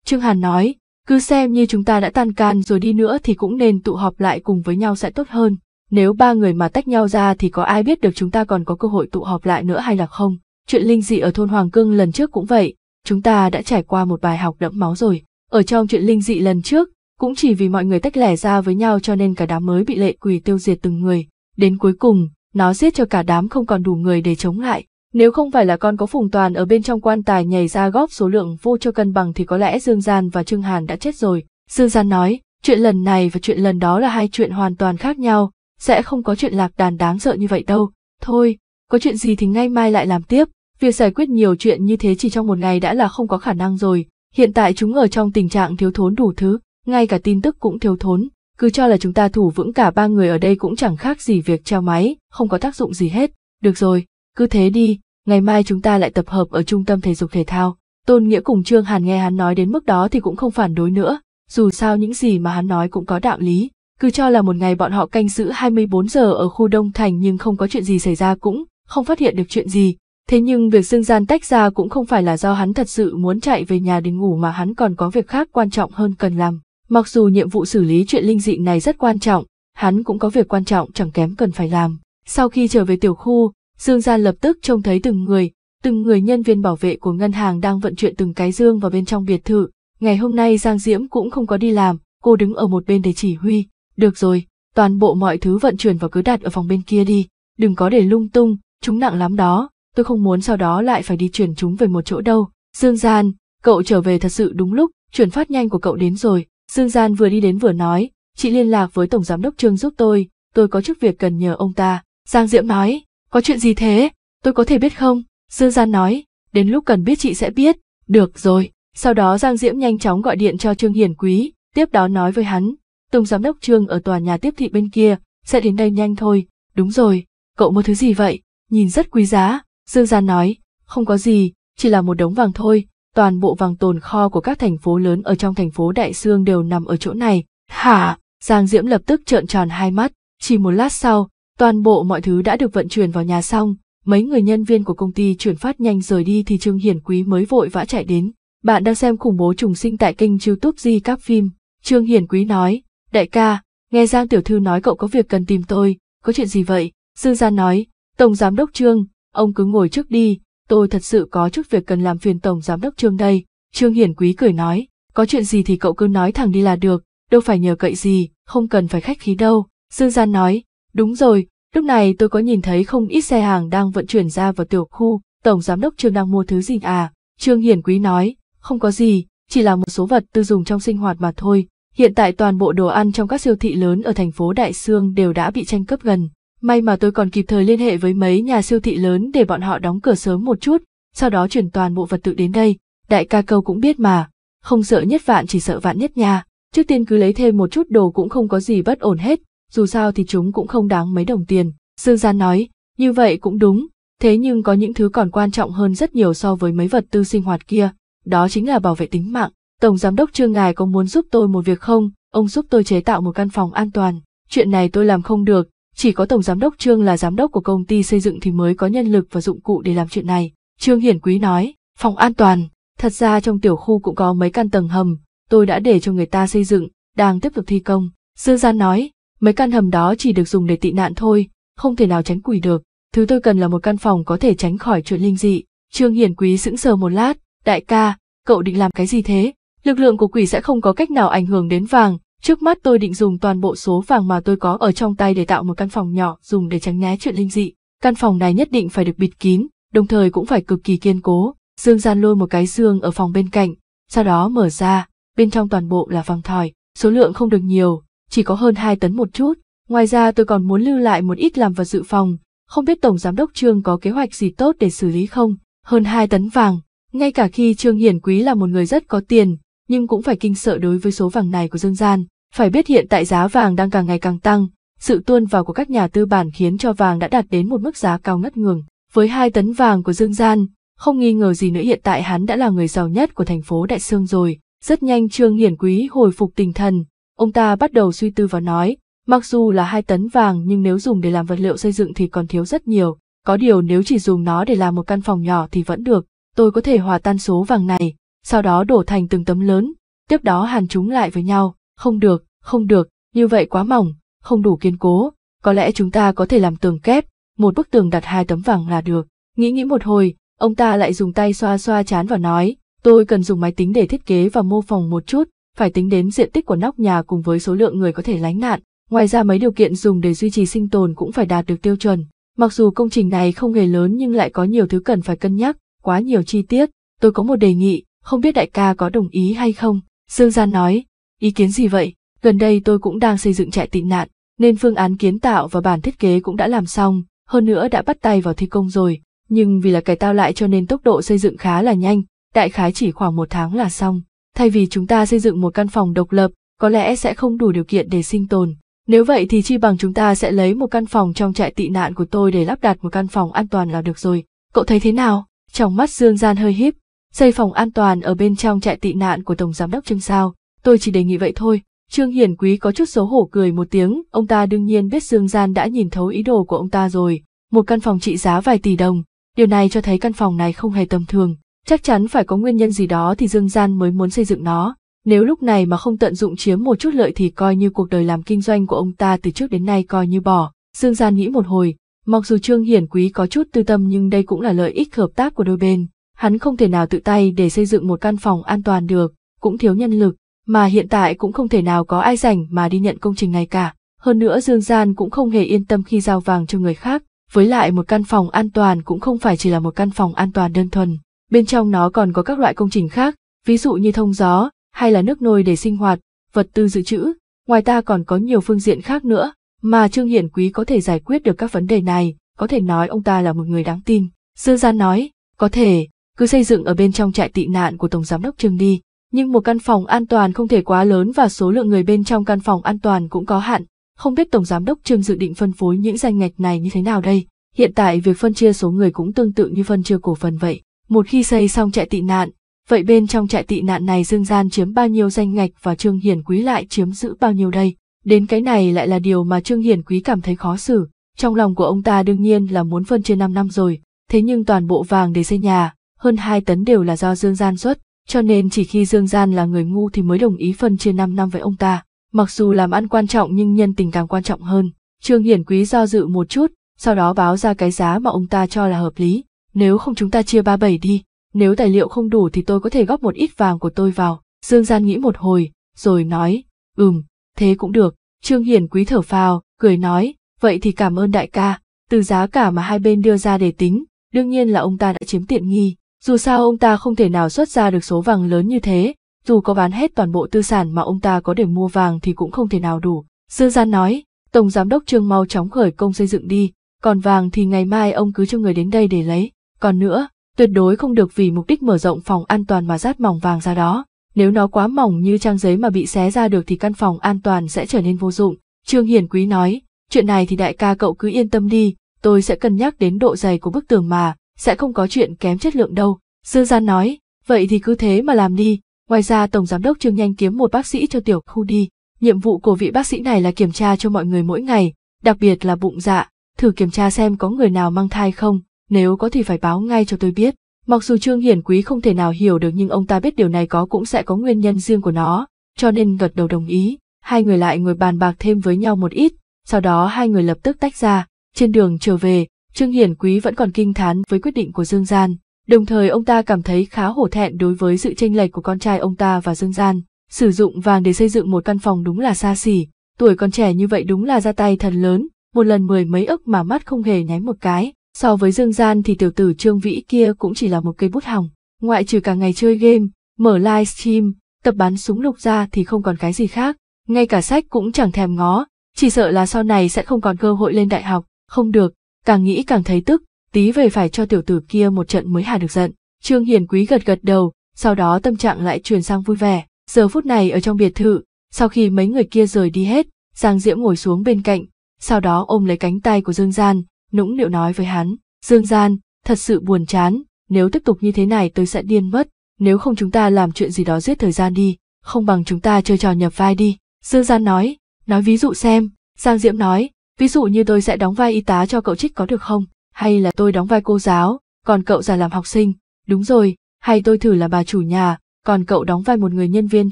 Trương Hàn nói, cứ xem như chúng ta đã tan can rồi đi nữa thì cũng nên tụ họp lại cùng với nhau sẽ tốt hơn. Nếu ba người mà tách nhau ra thì có ai biết được chúng ta còn có cơ hội tụ họp lại nữa hay là không? Chuyện linh dị ở thôn Hoàng Cương lần trước cũng vậy, chúng ta đã trải qua một bài học đẫm máu rồi. Ở trong chuyện linh dị lần trước, cũng chỉ vì mọi người tách lẻ ra với nhau cho nên cả đám mới bị lệ quỷ tiêu diệt từng người. Đến cuối cùng, nó giết cho cả đám không còn đủ người để chống lại. Nếu không phải là con có phùng toàn ở bên trong quan tài nhảy ra góp số lượng vô cho cân bằng thì có lẽ Dương Gian và Trương Hàn đã chết rồi. Dương Gian nói, chuyện lần này và chuyện lần đó là hai chuyện hoàn toàn khác nhau, sẽ không có chuyện lạc đàn đáng sợ như vậy đâu. Thôi, có chuyện gì thì ngay mai lại làm tiếp, việc giải quyết nhiều chuyện như thế chỉ trong một ngày đã là không có khả năng rồi. Hiện tại chúng ở trong tình trạng thiếu thốn đủ thứ, ngay cả tin tức cũng thiếu thốn, cứ cho là chúng ta thủ vững cả ba người ở đây cũng chẳng khác gì việc treo máy, không có tác dụng gì hết. Được rồi, cứ thế đi, ngày mai chúng ta lại tập hợp ở trung tâm thể dục thể thao. Tôn Nghĩa cùng Trương Hàn nghe hắn nói đến mức đó thì cũng không phản đối nữa, dù sao những gì mà hắn nói cũng có đạo lý, cứ cho là một ngày bọn họ canh giữ 24 giờ ở khu Đông Thành nhưng không có chuyện gì xảy ra cũng không phát hiện được chuyện gì. Thế nhưng việc Dương Gian tách ra cũng không phải là do hắn thật sự muốn chạy về nhà đến ngủ mà hắn còn có việc khác quan trọng hơn cần làm. Mặc dù nhiệm vụ xử lý chuyện linh dị này rất quan trọng, hắn cũng có việc quan trọng chẳng kém cần phải làm. Sau khi trở về tiểu khu, Dương Gian lập tức trông thấy từng người, từng người nhân viên bảo vệ của ngân hàng đang vận chuyển từng cái dương vào bên trong biệt thự. Ngày hôm nay Giang Diễm cũng không có đi làm, cô đứng ở một bên để chỉ huy. Được rồi, toàn bộ mọi thứ vận chuyển vào cứ đặt ở phòng bên kia đi, đừng có để lung tung, chúng nặng lắm đó, tôi không muốn sau đó lại phải đi chuyển chúng về một chỗ đâu. Dương Gian, cậu trở về thật sự đúng lúc, chuyển phát nhanh của cậu đến rồi. Dương Gian vừa đi đến vừa nói, chị liên lạc với Tổng Giám đốc Trương giúp tôi, tôi có chức việc cần nhờ ông ta. Giang Diễm nói, có chuyện gì thế? Tôi có thể biết không? Dương Gian nói, đến lúc cần biết chị sẽ biết. Được rồi. Sau đó Giang Diễm nhanh chóng gọi điện cho Trương Hiển Quý, tiếp đó nói với hắn. Tổng giám đốc Trương ở tòa nhà tiếp thị bên kia, sẽ đến đây nhanh thôi. Đúng rồi, cậu mua thứ gì vậy? Nhìn rất quý giá. Dương Gian nói, không có gì, chỉ là một đống vàng thôi. Toàn bộ vàng tồn kho của các thành phố lớn ở trong thành phố Đại Sương đều nằm ở chỗ này. Hả? Giang Diễm lập tức trợn tròn hai mắt. Chỉ một lát sau, Toàn bộ mọi thứ đã được vận chuyển vào nhà xong, mấy người nhân viên của công ty chuyển phát nhanh rời đi thì Trương Hiển Quý mới vội vã chạy đến. Bạn đang xem khủng bố trùng sinh tại kênh youtube Di Các Phim. Trương Hiển Quý nói, đại ca, nghe Giang Tiểu Thư nói cậu có việc cần tìm tôi, có chuyện gì vậy? Dương Gia nói, Tổng Giám Đốc Trương, ông cứ ngồi trước đi, tôi thật sự có chút việc cần làm phiền Tổng Giám Đốc Trương đây. Trương Hiển Quý cười nói, có chuyện gì thì cậu cứ nói thẳng đi là được, đâu phải nhờ cậy gì, không cần phải khách khí đâu. Dương Gia nói, Đúng rồi, lúc này tôi có nhìn thấy không ít xe hàng đang vận chuyển ra vào tiểu khu, tổng giám đốc Trương đang mua thứ gì à? Trương Hiển Quý nói, không có gì, chỉ là một số vật tư dùng trong sinh hoạt mà thôi. Hiện tại toàn bộ đồ ăn trong các siêu thị lớn ở thành phố Đại Sương đều đã bị tranh cướp gần. May mà tôi còn kịp thời liên hệ với mấy nhà siêu thị lớn để bọn họ đóng cửa sớm một chút, sau đó chuyển toàn bộ vật tự đến đây. Đại ca câu cũng biết mà, không sợ nhất vạn chỉ sợ vạn nhất nha. Trước tiên cứ lấy thêm một chút đồ cũng không có gì bất ổn hết, dù sao thì chúng cũng không đáng mấy đồng tiền. Dương Gian nói, như vậy cũng đúng, thế nhưng có những thứ còn quan trọng hơn rất nhiều so với mấy vật tư sinh hoạt kia, đó chính là bảo vệ tính mạng. Tổng Giám đốc Trương Ngài có muốn giúp tôi một việc không? Ông giúp tôi chế tạo một căn phòng an toàn. Chuyện này tôi làm không được, chỉ có Tổng Giám đốc Trương là giám đốc của công ty xây dựng thì mới có nhân lực và dụng cụ để làm chuyện này. Trương Hiển Quý nói, phòng an toàn, thật ra trong tiểu khu cũng có mấy căn tầng hầm, tôi đã để cho người ta xây dựng, đang tiếp tục thi công. Dương Gian nói, Mấy căn hầm đó chỉ được dùng để tị nạn thôi, không thể nào tránh quỷ được. Thứ tôi cần là một căn phòng có thể tránh khỏi chuyện linh dị. Trương Hiển Quý sững sờ một lát, đại ca, cậu định làm cái gì thế? Lực lượng của quỷ sẽ không có cách nào ảnh hưởng đến vàng, trước mắt tôi định dùng toàn bộ số vàng mà tôi có ở trong tay để tạo một căn phòng nhỏ dùng để tránh né chuyện linh dị. Căn phòng này nhất định phải được bịt kín, đồng thời cũng phải cực kỳ kiên cố. Dương gian lôi một cái xương ở phòng bên cạnh, sau đó mở ra, bên trong toàn bộ là vàng thỏi, số lượng không được nhiều, chỉ có hơn 2 tấn một chút. Ngoài ra tôi còn muốn lưu lại một ít làm vật dự phòng, không biết Tổng Giám đốc Trương có kế hoạch gì tốt để xử lý không? Hơn 2 tấn vàng, ngay cả khi Trương Hiển Quý là một người rất có tiền, nhưng cũng phải kinh sợ đối với số vàng này của dân gian. Phải biết hiện tại giá vàng đang càng ngày càng tăng, sự tuôn vào của các nhà tư bản khiến cho vàng đã đạt đến một mức giá cao ngất ngường. Với 2 tấn vàng của Dương Gian, không nghi ngờ gì nữa hiện tại hắn đã là người giàu nhất của thành phố Đại Sương rồi. Rất nhanh Trương Hiển Quý hồi phục tinh thần, ông ta bắt đầu suy tư và nói, mặc dù là hai tấn vàng nhưng nếu dùng để làm vật liệu xây dựng thì còn thiếu rất nhiều, có điều nếu chỉ dùng nó để làm một căn phòng nhỏ thì vẫn được, tôi có thể hòa tan số vàng này, sau đó đổ thành từng tấm lớn, tiếp đó hàn chúng lại với nhau, không được, không được, như vậy quá mỏng, không đủ kiên cố, có lẽ chúng ta có thể làm tường kép, một bức tường đặt hai tấm vàng là được. Nghĩ nghĩ một hồi, ông ta lại dùng tay xoa xoa chán và nói, tôi cần dùng máy tính để thiết kế và mô phỏng một chút, phải tính đến diện tích của nóc nhà cùng với số lượng người có thể lánh nạn. Ngoài ra mấy điều kiện dùng để duy trì sinh tồn cũng phải đạt được tiêu chuẩn. Mặc dù công trình này không hề lớn nhưng lại có nhiều thứ cần phải cân nhắc, quá nhiều chi tiết. Tôi có một đề nghị, không biết đại ca có đồng ý hay không? Dương Gian nói, ý kiến gì vậy? Gần đây tôi cũng đang xây dựng trại tị nạn, nên phương án kiến tạo và bản thiết kế cũng đã làm xong, hơn nữa đã bắt tay vào thi công rồi. Nhưng vì là cải tao lại cho nên tốc độ xây dựng khá là nhanh, đại khái chỉ khoảng một tháng là xong thay vì chúng ta xây dựng một căn phòng độc lập, có lẽ sẽ không đủ điều kiện để sinh tồn. Nếu vậy thì chi bằng chúng ta sẽ lấy một căn phòng trong trại tị nạn của tôi để lắp đặt một căn phòng an toàn là được rồi. Cậu thấy thế nào? Trong mắt Dương Gian hơi híp, xây phòng an toàn ở bên trong trại tị nạn của Tổng Giám đốc Trương Sao. Tôi chỉ đề nghị vậy thôi. Trương Hiển Quý có chút xấu hổ cười một tiếng, ông ta đương nhiên biết Dương Gian đã nhìn thấu ý đồ của ông ta rồi. Một căn phòng trị giá vài tỷ đồng, điều này cho thấy căn phòng này không hề tầm thường chắc chắn phải có nguyên nhân gì đó thì dương gian mới muốn xây dựng nó nếu lúc này mà không tận dụng chiếm một chút lợi thì coi như cuộc đời làm kinh doanh của ông ta từ trước đến nay coi như bỏ dương gian nghĩ một hồi mặc dù trương hiển quý có chút tư tâm nhưng đây cũng là lợi ích hợp tác của đôi bên hắn không thể nào tự tay để xây dựng một căn phòng an toàn được cũng thiếu nhân lực mà hiện tại cũng không thể nào có ai rảnh mà đi nhận công trình này cả hơn nữa dương gian cũng không hề yên tâm khi giao vàng cho người khác với lại một căn phòng an toàn cũng không phải chỉ là một căn phòng an toàn đơn thuần bên trong nó còn có các loại công trình khác, ví dụ như thông gió, hay là nước nôi để sinh hoạt, vật tư dự trữ, ngoài ta còn có nhiều phương diện khác nữa, mà Trương Hiển Quý có thể giải quyết được các vấn đề này, có thể nói ông ta là một người đáng tin. Dư Gian nói, có thể, cứ xây dựng ở bên trong trại tị nạn của Tổng Giám đốc Trương đi, nhưng một căn phòng an toàn không thể quá lớn và số lượng người bên trong căn phòng an toàn cũng có hạn, không biết Tổng Giám đốc Trương dự định phân phối những danh ngạch này như thế nào đây. Hiện tại việc phân chia số người cũng tương tự như phân chia cổ phần vậy. Một khi xây xong trại tị nạn, vậy bên trong trại tị nạn này Dương Gian chiếm bao nhiêu danh ngạch và Trương Hiển Quý lại chiếm giữ bao nhiêu đây? Đến cái này lại là điều mà Trương Hiển Quý cảm thấy khó xử. Trong lòng của ông ta đương nhiên là muốn phân trên 5 năm rồi, thế nhưng toàn bộ vàng để xây nhà, hơn 2 tấn đều là do Dương Gian xuất, cho nên chỉ khi Dương Gian là người ngu thì mới đồng ý phân chia 5 năm với ông ta. Mặc dù làm ăn quan trọng nhưng nhân tình càng quan trọng hơn. Trương Hiển Quý do dự một chút, sau đó báo ra cái giá mà ông ta cho là hợp lý nếu không chúng ta chia ba bảy đi, nếu tài liệu không đủ thì tôi có thể góp một ít vàng của tôi vào. Dương Gian nghĩ một hồi, rồi nói, ừm, thế cũng được. Trương Hiển quý thở phào, cười nói, vậy thì cảm ơn đại ca, từ giá cả mà hai bên đưa ra để tính, đương nhiên là ông ta đã chiếm tiện nghi. Dù sao ông ta không thể nào xuất ra được số vàng lớn như thế, dù có bán hết toàn bộ tư sản mà ông ta có để mua vàng thì cũng không thể nào đủ. Dương Gian nói, Tổng Giám đốc Trương mau chóng khởi công xây dựng đi, còn vàng thì ngày mai ông cứ cho người đến đây để lấy. Còn nữa, tuyệt đối không được vì mục đích mở rộng phòng an toàn mà rát mỏng vàng ra đó. Nếu nó quá mỏng như trang giấy mà bị xé ra được thì căn phòng an toàn sẽ trở nên vô dụng. Trương Hiển Quý nói, chuyện này thì đại ca cậu cứ yên tâm đi, tôi sẽ cân nhắc đến độ dày của bức tường mà, sẽ không có chuyện kém chất lượng đâu. dương Gian nói, vậy thì cứ thế mà làm đi. Ngoài ra Tổng Giám đốc Trương Nhanh kiếm một bác sĩ cho tiểu khu đi. Nhiệm vụ của vị bác sĩ này là kiểm tra cho mọi người mỗi ngày, đặc biệt là bụng dạ, thử kiểm tra xem có người nào mang thai không, nếu có thì phải báo ngay cho tôi biết. Mặc dù Trương Hiển Quý không thể nào hiểu được nhưng ông ta biết điều này có cũng sẽ có nguyên nhân riêng của nó, cho nên gật đầu đồng ý. Hai người lại ngồi bàn bạc thêm với nhau một ít, sau đó hai người lập tức tách ra. Trên đường trở về, Trương Hiển Quý vẫn còn kinh thán với quyết định của Dương Gian, đồng thời ông ta cảm thấy khá hổ thẹn đối với sự tranh lệch của con trai ông ta và Dương Gian. Sử dụng vàng để xây dựng một căn phòng đúng là xa xỉ, tuổi còn trẻ như vậy đúng là ra tay thần lớn, một lần mười mấy ức mà mắt không hề nháy một cái. So với Dương Gian thì tiểu tử Trương Vĩ kia cũng chỉ là một cây bút hỏng, ngoại trừ cả ngày chơi game, mở livestream, tập bắn súng lục ra thì không còn cái gì khác, ngay cả sách cũng chẳng thèm ngó, chỉ sợ là sau này sẽ không còn cơ hội lên đại học, không được, càng nghĩ càng thấy tức, tí về phải cho tiểu tử kia một trận mới hà được giận. Trương Hiền Quý gật gật đầu, sau đó tâm trạng lại chuyển sang vui vẻ, giờ phút này ở trong biệt thự, sau khi mấy người kia rời đi hết, Giang Diễm ngồi xuống bên cạnh, sau đó ôm lấy cánh tay của Dương Gian, nũng nịu nói với hắn, Dương Gian, thật sự buồn chán, nếu tiếp tục như thế này tôi sẽ điên mất, nếu không chúng ta làm chuyện gì đó giết thời gian đi, không bằng chúng ta chơi trò nhập vai đi. Dương Gian nói, nói ví dụ xem, Giang Diễm nói, ví dụ như tôi sẽ đóng vai y tá cho cậu trích có được không, hay là tôi đóng vai cô giáo, còn cậu giả làm học sinh, đúng rồi, hay tôi thử là bà chủ nhà, còn cậu đóng vai một người nhân viên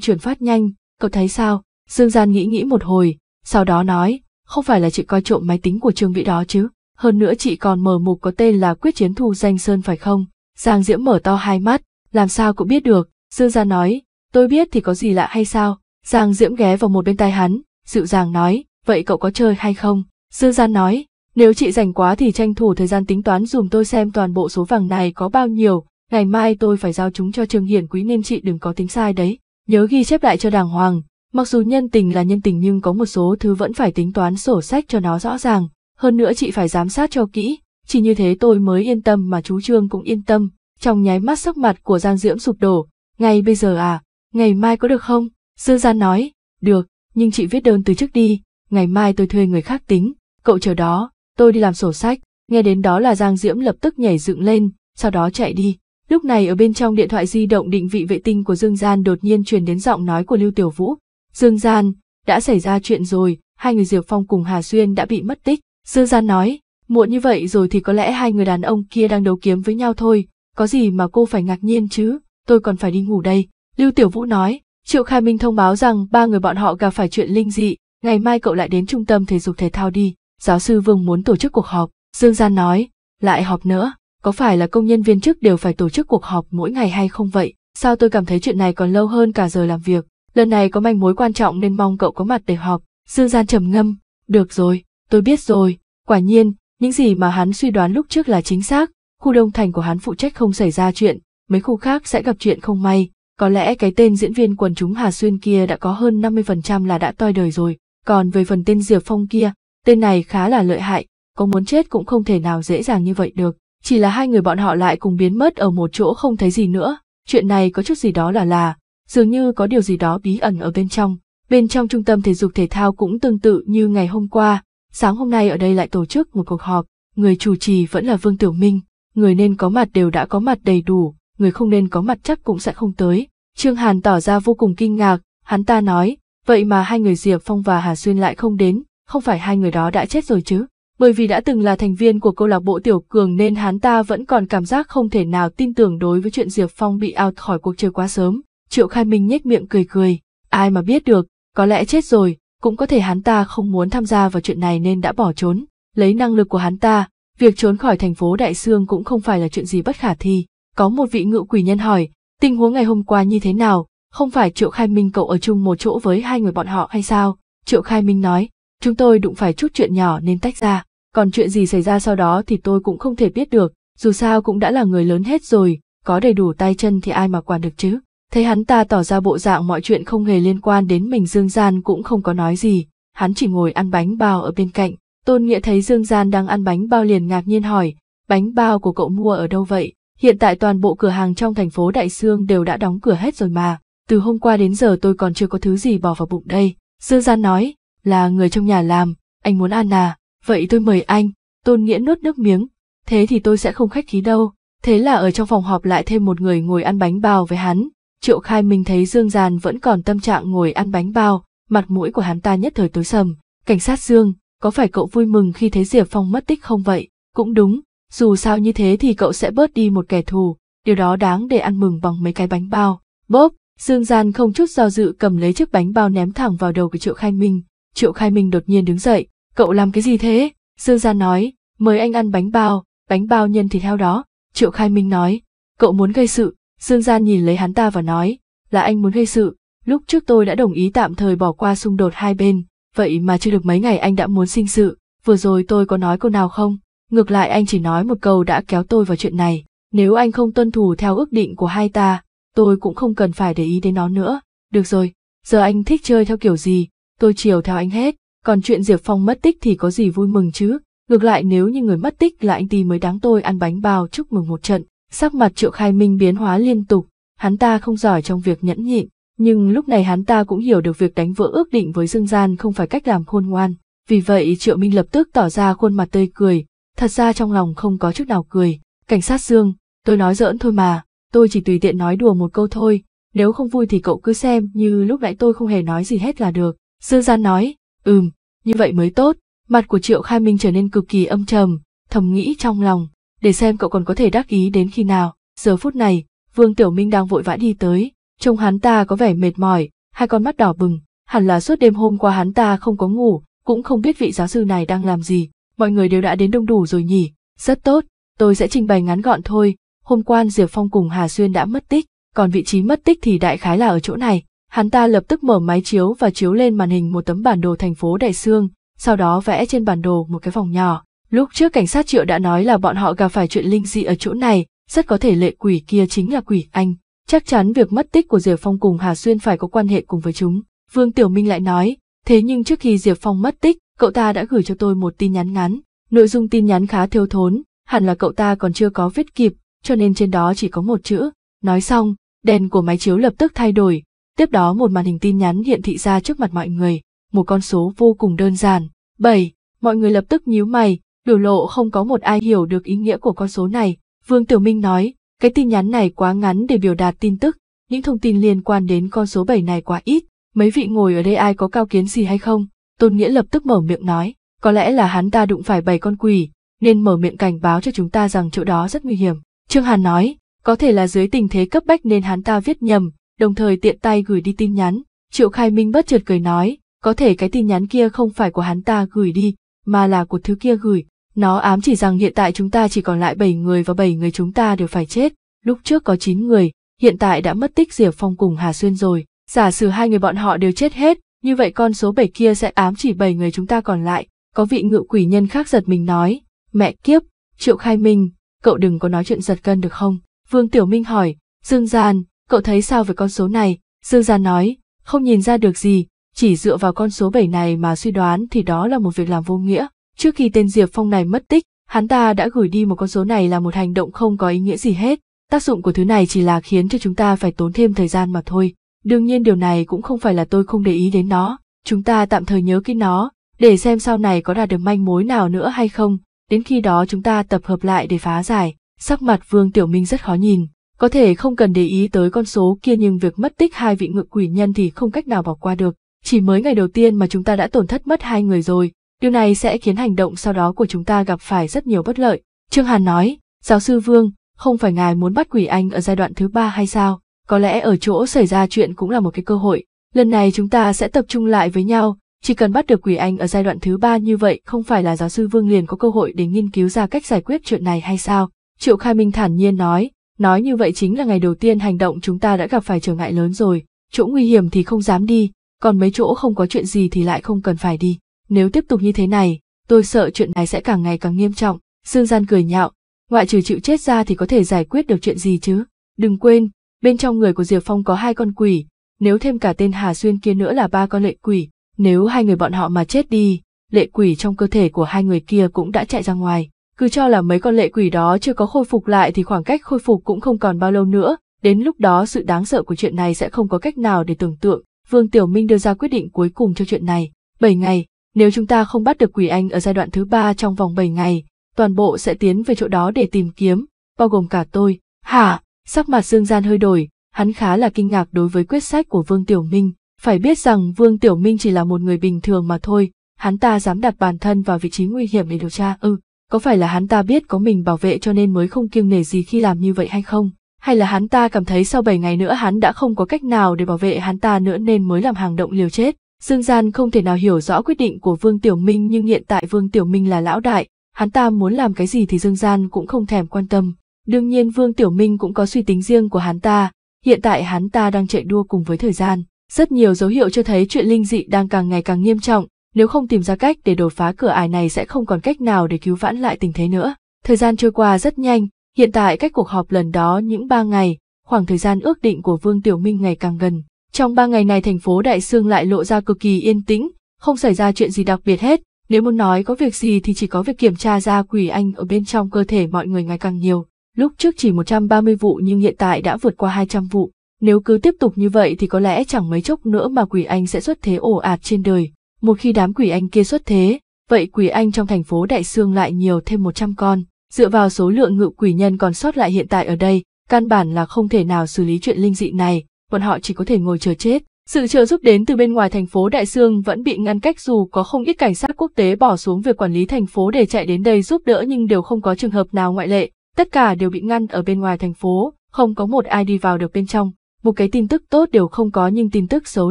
chuyển phát nhanh, cậu thấy sao? Dương Gian nghĩ nghĩ một hồi, sau đó nói, không phải là chị coi trộm máy tính của trương vĩ đó chứ hơn nữa chị còn mở mục có tên là quyết chiến thu danh sơn phải không? Giang Diễm mở to hai mắt, làm sao cũng biết được, dư Gia nói, tôi biết thì có gì lạ hay sao? Giang Diễm ghé vào một bên tai hắn, dịu dàng nói, vậy cậu có chơi hay không? dư Gia nói, nếu chị rảnh quá thì tranh thủ thời gian tính toán dùm tôi xem toàn bộ số vàng này có bao nhiêu, ngày mai tôi phải giao chúng cho Trương Hiển Quý nên chị đừng có tính sai đấy, nhớ ghi chép lại cho đàng hoàng. Mặc dù nhân tình là nhân tình nhưng có một số thứ vẫn phải tính toán sổ sách cho nó rõ ràng, hơn nữa chị phải giám sát cho kỹ, chỉ như thế tôi mới yên tâm mà chú Trương cũng yên tâm, trong nháy mắt sắc mặt của Giang Diễm sụp đổ, ngay bây giờ à, ngày mai có được không? Dư Gian nói, được, nhưng chị viết đơn từ trước đi, ngày mai tôi thuê người khác tính, cậu chờ đó, tôi đi làm sổ sách, nghe đến đó là Giang Diễm lập tức nhảy dựng lên, sau đó chạy đi. Lúc này ở bên trong điện thoại di động định vị vệ tinh của Dương Gian đột nhiên truyền đến giọng nói của Lưu Tiểu Vũ. Dương Gian, đã xảy ra chuyện rồi, hai người Diệp Phong cùng Hà Xuyên đã bị mất tích, Dương Gian nói, muộn như vậy rồi thì có lẽ hai người đàn ông kia đang đấu kiếm với nhau thôi, có gì mà cô phải ngạc nhiên chứ, tôi còn phải đi ngủ đây. Lưu Tiểu Vũ nói, Triệu Khai Minh thông báo rằng ba người bọn họ gặp phải chuyện linh dị, ngày mai cậu lại đến trung tâm thể dục thể thao đi, giáo sư Vương muốn tổ chức cuộc họp. Dương Gian nói, lại họp nữa, có phải là công nhân viên chức đều phải tổ chức cuộc họp mỗi ngày hay không vậy? Sao tôi cảm thấy chuyện này còn lâu hơn cả giờ làm việc? Lần này có manh mối quan trọng nên mong cậu có mặt để họp. Dương Gian trầm ngâm, được rồi, Tôi biết rồi, quả nhiên, những gì mà hắn suy đoán lúc trước là chính xác, khu đông thành của hắn phụ trách không xảy ra chuyện, mấy khu khác sẽ gặp chuyện không may, có lẽ cái tên diễn viên quần chúng Hà Xuyên kia đã có hơn năm mươi phần trăm là đã toi đời rồi, còn về phần tên Diệp Phong kia, tên này khá là lợi hại, có muốn chết cũng không thể nào dễ dàng như vậy được, chỉ là hai người bọn họ lại cùng biến mất ở một chỗ không thấy gì nữa, chuyện này có chút gì đó là là, dường như có điều gì đó bí ẩn ở bên trong, bên trong trung tâm thể dục thể thao cũng tương tự như ngày hôm qua, sáng hôm nay ở đây lại tổ chức một cuộc họp, người chủ trì vẫn là Vương Tiểu Minh, người nên có mặt đều đã có mặt đầy đủ, người không nên có mặt chắc cũng sẽ không tới. Trương Hàn tỏ ra vô cùng kinh ngạc, hắn ta nói, vậy mà hai người Diệp Phong và Hà Xuyên lại không đến, không phải hai người đó đã chết rồi chứ? Bởi vì đã từng là thành viên của câu lạc bộ Tiểu Cường nên hắn ta vẫn còn cảm giác không thể nào tin tưởng đối với chuyện Diệp Phong bị out khỏi cuộc chơi quá sớm. Triệu Khai Minh nhếch miệng cười cười, ai mà biết được, có lẽ chết rồi, cũng có thể hắn ta không muốn tham gia vào chuyện này nên đã bỏ trốn, lấy năng lực của hắn ta, việc trốn khỏi thành phố Đại Sương cũng không phải là chuyện gì bất khả thi. Có một vị ngự quỷ nhân hỏi, tình huống ngày hôm qua như thế nào, không phải Triệu Khai Minh cậu ở chung một chỗ với hai người bọn họ hay sao? Triệu Khai Minh nói, chúng tôi đụng phải chút chuyện nhỏ nên tách ra, còn chuyện gì xảy ra sau đó thì tôi cũng không thể biết được, dù sao cũng đã là người lớn hết rồi, có đầy đủ tay chân thì ai mà quản được chứ thấy hắn ta tỏ ra bộ dạng mọi chuyện không hề liên quan đến mình Dương Gian cũng không có nói gì, hắn chỉ ngồi ăn bánh bao ở bên cạnh. Tôn Nghĩa thấy Dương Gian đang ăn bánh bao liền ngạc nhiên hỏi, bánh bao của cậu mua ở đâu vậy? Hiện tại toàn bộ cửa hàng trong thành phố Đại Sương đều đã đóng cửa hết rồi mà, từ hôm qua đến giờ tôi còn chưa có thứ gì bỏ vào bụng đây. Dương Gian nói, là người trong nhà làm, anh muốn ăn à, vậy tôi mời anh. Tôn Nghĩa nuốt nước miếng, thế thì tôi sẽ không khách khí đâu. Thế là ở trong phòng họp lại thêm một người ngồi ăn bánh bao với hắn, Triệu Khai Minh thấy Dương Gian vẫn còn tâm trạng ngồi ăn bánh bao, mặt mũi của hắn ta nhất thời tối sầm. Cảnh sát Dương, có phải cậu vui mừng khi thấy Diệp Phong mất tích không vậy? Cũng đúng, dù sao như thế thì cậu sẽ bớt đi một kẻ thù, điều đó đáng để ăn mừng bằng mấy cái bánh bao. Bốp, Dương Gian không chút do dự cầm lấy chiếc bánh bao ném thẳng vào đầu của Triệu Khai Minh. Triệu Khai Minh đột nhiên đứng dậy, cậu làm cái gì thế? Dương Gian nói, mời anh ăn bánh bao, bánh bao nhân thịt heo đó. Triệu Khai Minh nói, cậu muốn gây sự, Dương Gian nhìn lấy hắn ta và nói, là anh muốn gây sự, lúc trước tôi đã đồng ý tạm thời bỏ qua xung đột hai bên, vậy mà chưa được mấy ngày anh đã muốn sinh sự, vừa rồi tôi có nói câu nào không? Ngược lại anh chỉ nói một câu đã kéo tôi vào chuyện này, nếu anh không tuân thủ theo ước định của hai ta, tôi cũng không cần phải để ý đến nó nữa. Được rồi, giờ anh thích chơi theo kiểu gì, tôi chiều theo anh hết, còn chuyện Diệp Phong mất tích thì có gì vui mừng chứ? Ngược lại nếu như người mất tích là anh thì mới đáng tôi ăn bánh bao chúc mừng một trận, Sắc mặt Triệu Khai Minh biến hóa liên tục, hắn ta không giỏi trong việc nhẫn nhịn, nhưng lúc này hắn ta cũng hiểu được việc đánh vỡ ước định với Dương Gian không phải cách làm khôn ngoan, vì vậy Triệu Minh lập tức tỏ ra khuôn mặt tươi cười, thật ra trong lòng không có chút nào cười. Cảnh sát Dương, tôi nói giỡn thôi mà, tôi chỉ tùy tiện nói đùa một câu thôi, nếu không vui thì cậu cứ xem như lúc nãy tôi không hề nói gì hết là được. Dương Gian nói, ừm, như vậy mới tốt, mặt của Triệu Khai Minh trở nên cực kỳ âm trầm, thầm nghĩ trong lòng, để xem cậu còn có thể đắc ý đến khi nào. Giờ phút này, Vương Tiểu Minh đang vội vã đi tới, trông hắn ta có vẻ mệt mỏi, hai con mắt đỏ bừng, hẳn là suốt đêm hôm qua hắn ta không có ngủ, cũng không biết vị giáo sư này đang làm gì, mọi người đều đã đến đông đủ rồi nhỉ, rất tốt, tôi sẽ trình bày ngắn gọn thôi, hôm qua Diệp Phong cùng Hà Xuyên đã mất tích, còn vị trí mất tích thì đại khái là ở chỗ này, hắn ta lập tức mở máy chiếu và chiếu lên màn hình một tấm bản đồ thành phố Đại Sương, sau đó vẽ trên bản đồ một cái vòng nhỏ, Lúc trước cảnh sát triệu đã nói là bọn họ gặp phải chuyện linh dị ở chỗ này, rất có thể lệ quỷ kia chính là quỷ anh. Chắc chắn việc mất tích của Diệp Phong cùng Hà Xuyên phải có quan hệ cùng với chúng. Vương Tiểu Minh lại nói, thế nhưng trước khi Diệp Phong mất tích, cậu ta đã gửi cho tôi một tin nhắn ngắn. Nội dung tin nhắn khá thiếu thốn, hẳn là cậu ta còn chưa có viết kịp, cho nên trên đó chỉ có một chữ. Nói xong, đèn của máy chiếu lập tức thay đổi, tiếp đó một màn hình tin nhắn hiện thị ra trước mặt mọi người, một con số vô cùng đơn giản. 7. Mọi người lập tức nhíu mày, biểu lộ không có một ai hiểu được ý nghĩa của con số này. Vương Tiểu Minh nói, cái tin nhắn này quá ngắn để biểu đạt tin tức, những thông tin liên quan đến con số 7 này quá ít, mấy vị ngồi ở đây ai có cao kiến gì hay không? Tôn Nghĩa lập tức mở miệng nói, có lẽ là hắn ta đụng phải bảy con quỷ, nên mở miệng cảnh báo cho chúng ta rằng chỗ đó rất nguy hiểm. Trương Hàn nói, có thể là dưới tình thế cấp bách nên hắn ta viết nhầm, đồng thời tiện tay gửi đi tin nhắn. Triệu Khai Minh bất chợt cười nói, có thể cái tin nhắn kia không phải của hắn ta gửi đi, mà là của thứ kia gửi, nó ám chỉ rằng hiện tại chúng ta chỉ còn lại 7 người và 7 người chúng ta đều phải chết, lúc trước có 9 người, hiện tại đã mất tích Diệp Phong cùng Hà Xuyên rồi. Giả sử hai người bọn họ đều chết hết, như vậy con số 7 kia sẽ ám chỉ 7 người chúng ta còn lại. Có vị ngự quỷ nhân khác giật mình nói, mẹ kiếp, Triệu Khai Minh, cậu đừng có nói chuyện giật cân được không? Vương Tiểu Minh hỏi, Dương Gian, cậu thấy sao về con số này? Dương Gian nói, không nhìn ra được gì, chỉ dựa vào con số 7 này mà suy đoán thì đó là một việc làm vô nghĩa. Trước khi tên Diệp Phong này mất tích, hắn ta đã gửi đi một con số này là một hành động không có ý nghĩa gì hết, tác dụng của thứ này chỉ là khiến cho chúng ta phải tốn thêm thời gian mà thôi. Đương nhiên điều này cũng không phải là tôi không để ý đến nó, chúng ta tạm thời nhớ kỹ nó, để xem sau này có đạt được manh mối nào nữa hay không, đến khi đó chúng ta tập hợp lại để phá giải. Sắc mặt Vương Tiểu Minh rất khó nhìn, có thể không cần để ý tới con số kia nhưng việc mất tích hai vị ngự quỷ nhân thì không cách nào bỏ qua được. Chỉ mới ngày đầu tiên mà chúng ta đã tổn thất mất hai người rồi, Điều này sẽ khiến hành động sau đó của chúng ta gặp phải rất nhiều bất lợi. Trương Hàn nói, giáo sư Vương, không phải ngài muốn bắt quỷ anh ở giai đoạn thứ ba hay sao? Có lẽ ở chỗ xảy ra chuyện cũng là một cái cơ hội. Lần này chúng ta sẽ tập trung lại với nhau, chỉ cần bắt được quỷ anh ở giai đoạn thứ ba như vậy không phải là giáo sư Vương liền có cơ hội để nghiên cứu ra cách giải quyết chuyện này hay sao? Triệu Khai Minh thản nhiên nói, nói như vậy chính là ngày đầu tiên hành động chúng ta đã gặp phải trở ngại lớn rồi, chỗ nguy hiểm thì không dám đi, còn mấy chỗ không có chuyện gì thì lại không cần phải đi nếu tiếp tục như thế này, tôi sợ chuyện này sẽ càng ngày càng nghiêm trọng, Sương Gian cười nhạo, ngoại trừ chịu chết ra thì có thể giải quyết được chuyện gì chứ, đừng quên, bên trong người của Diệp Phong có hai con quỷ, nếu thêm cả tên Hà Xuyên kia nữa là ba con lệ quỷ, nếu hai người bọn họ mà chết đi, lệ quỷ trong cơ thể của hai người kia cũng đã chạy ra ngoài, cứ cho là mấy con lệ quỷ đó chưa có khôi phục lại thì khoảng cách khôi phục cũng không còn bao lâu nữa, đến lúc đó sự đáng sợ của chuyện này sẽ không có cách nào để tưởng tượng, Vương Tiểu Minh đưa ra quyết định cuối cùng cho chuyện này, 7 ngày, nếu chúng ta không bắt được quỷ anh ở giai đoạn thứ ba trong vòng bảy ngày, toàn bộ sẽ tiến về chỗ đó để tìm kiếm, bao gồm cả tôi. Hả? Sắc mặt Dương Gian hơi đổi, hắn khá là kinh ngạc đối với quyết sách của Vương Tiểu Minh. Phải biết rằng Vương Tiểu Minh chỉ là một người bình thường mà thôi, hắn ta dám đặt bản thân vào vị trí nguy hiểm để điều tra ư. Ừ, có phải là hắn ta biết có mình bảo vệ cho nên mới không kiêng nể gì khi làm như vậy hay không? Hay là hắn ta cảm thấy sau bảy ngày nữa hắn đã không có cách nào để bảo vệ hắn ta nữa nên mới làm hàng động liều chết? Dương Gian không thể nào hiểu rõ quyết định của Vương Tiểu Minh nhưng hiện tại Vương Tiểu Minh là lão đại, hắn ta muốn làm cái gì thì Dương Gian cũng không thèm quan tâm. Đương nhiên Vương Tiểu Minh cũng có suy tính riêng của hắn ta, hiện tại hắn ta đang chạy đua cùng với thời gian. Rất nhiều dấu hiệu cho thấy chuyện linh dị đang càng ngày càng nghiêm trọng, nếu không tìm ra cách để đột phá cửa ải này sẽ không còn cách nào để cứu vãn lại tình thế nữa. Thời gian trôi qua rất nhanh, hiện tại cách cuộc họp lần đó những ba ngày, khoảng thời gian ước định của Vương Tiểu Minh ngày càng gần. Trong ba ngày này thành phố Đại Sương lại lộ ra cực kỳ yên tĩnh, không xảy ra chuyện gì đặc biệt hết, nếu muốn nói có việc gì thì chỉ có việc kiểm tra ra quỷ anh ở bên trong cơ thể mọi người ngày càng nhiều. Lúc trước chỉ 130 vụ nhưng hiện tại đã vượt qua 200 vụ. Nếu cứ tiếp tục như vậy thì có lẽ chẳng mấy chốc nữa mà quỷ anh sẽ xuất thế ồ ạt trên đời. Một khi đám quỷ anh kia xuất thế, vậy quỷ anh trong thành phố Đại Sương lại nhiều thêm 100 con. Dựa vào số lượng ngự quỷ nhân còn sót lại hiện tại ở đây, căn bản là không thể nào xử lý chuyện linh dị này, bọn họ chỉ có thể ngồi chờ chết. Sự trợ giúp đến từ bên ngoài thành phố Đại Sương vẫn bị ngăn cách dù có không ít cảnh sát quốc tế bỏ xuống việc quản lý thành phố để chạy đến đây giúp đỡ nhưng đều không có trường hợp nào ngoại lệ, tất cả đều bị ngăn ở bên ngoài thành phố, không có một ai đi vào được bên trong. Một cái tin tức tốt đều không có nhưng tin tức xấu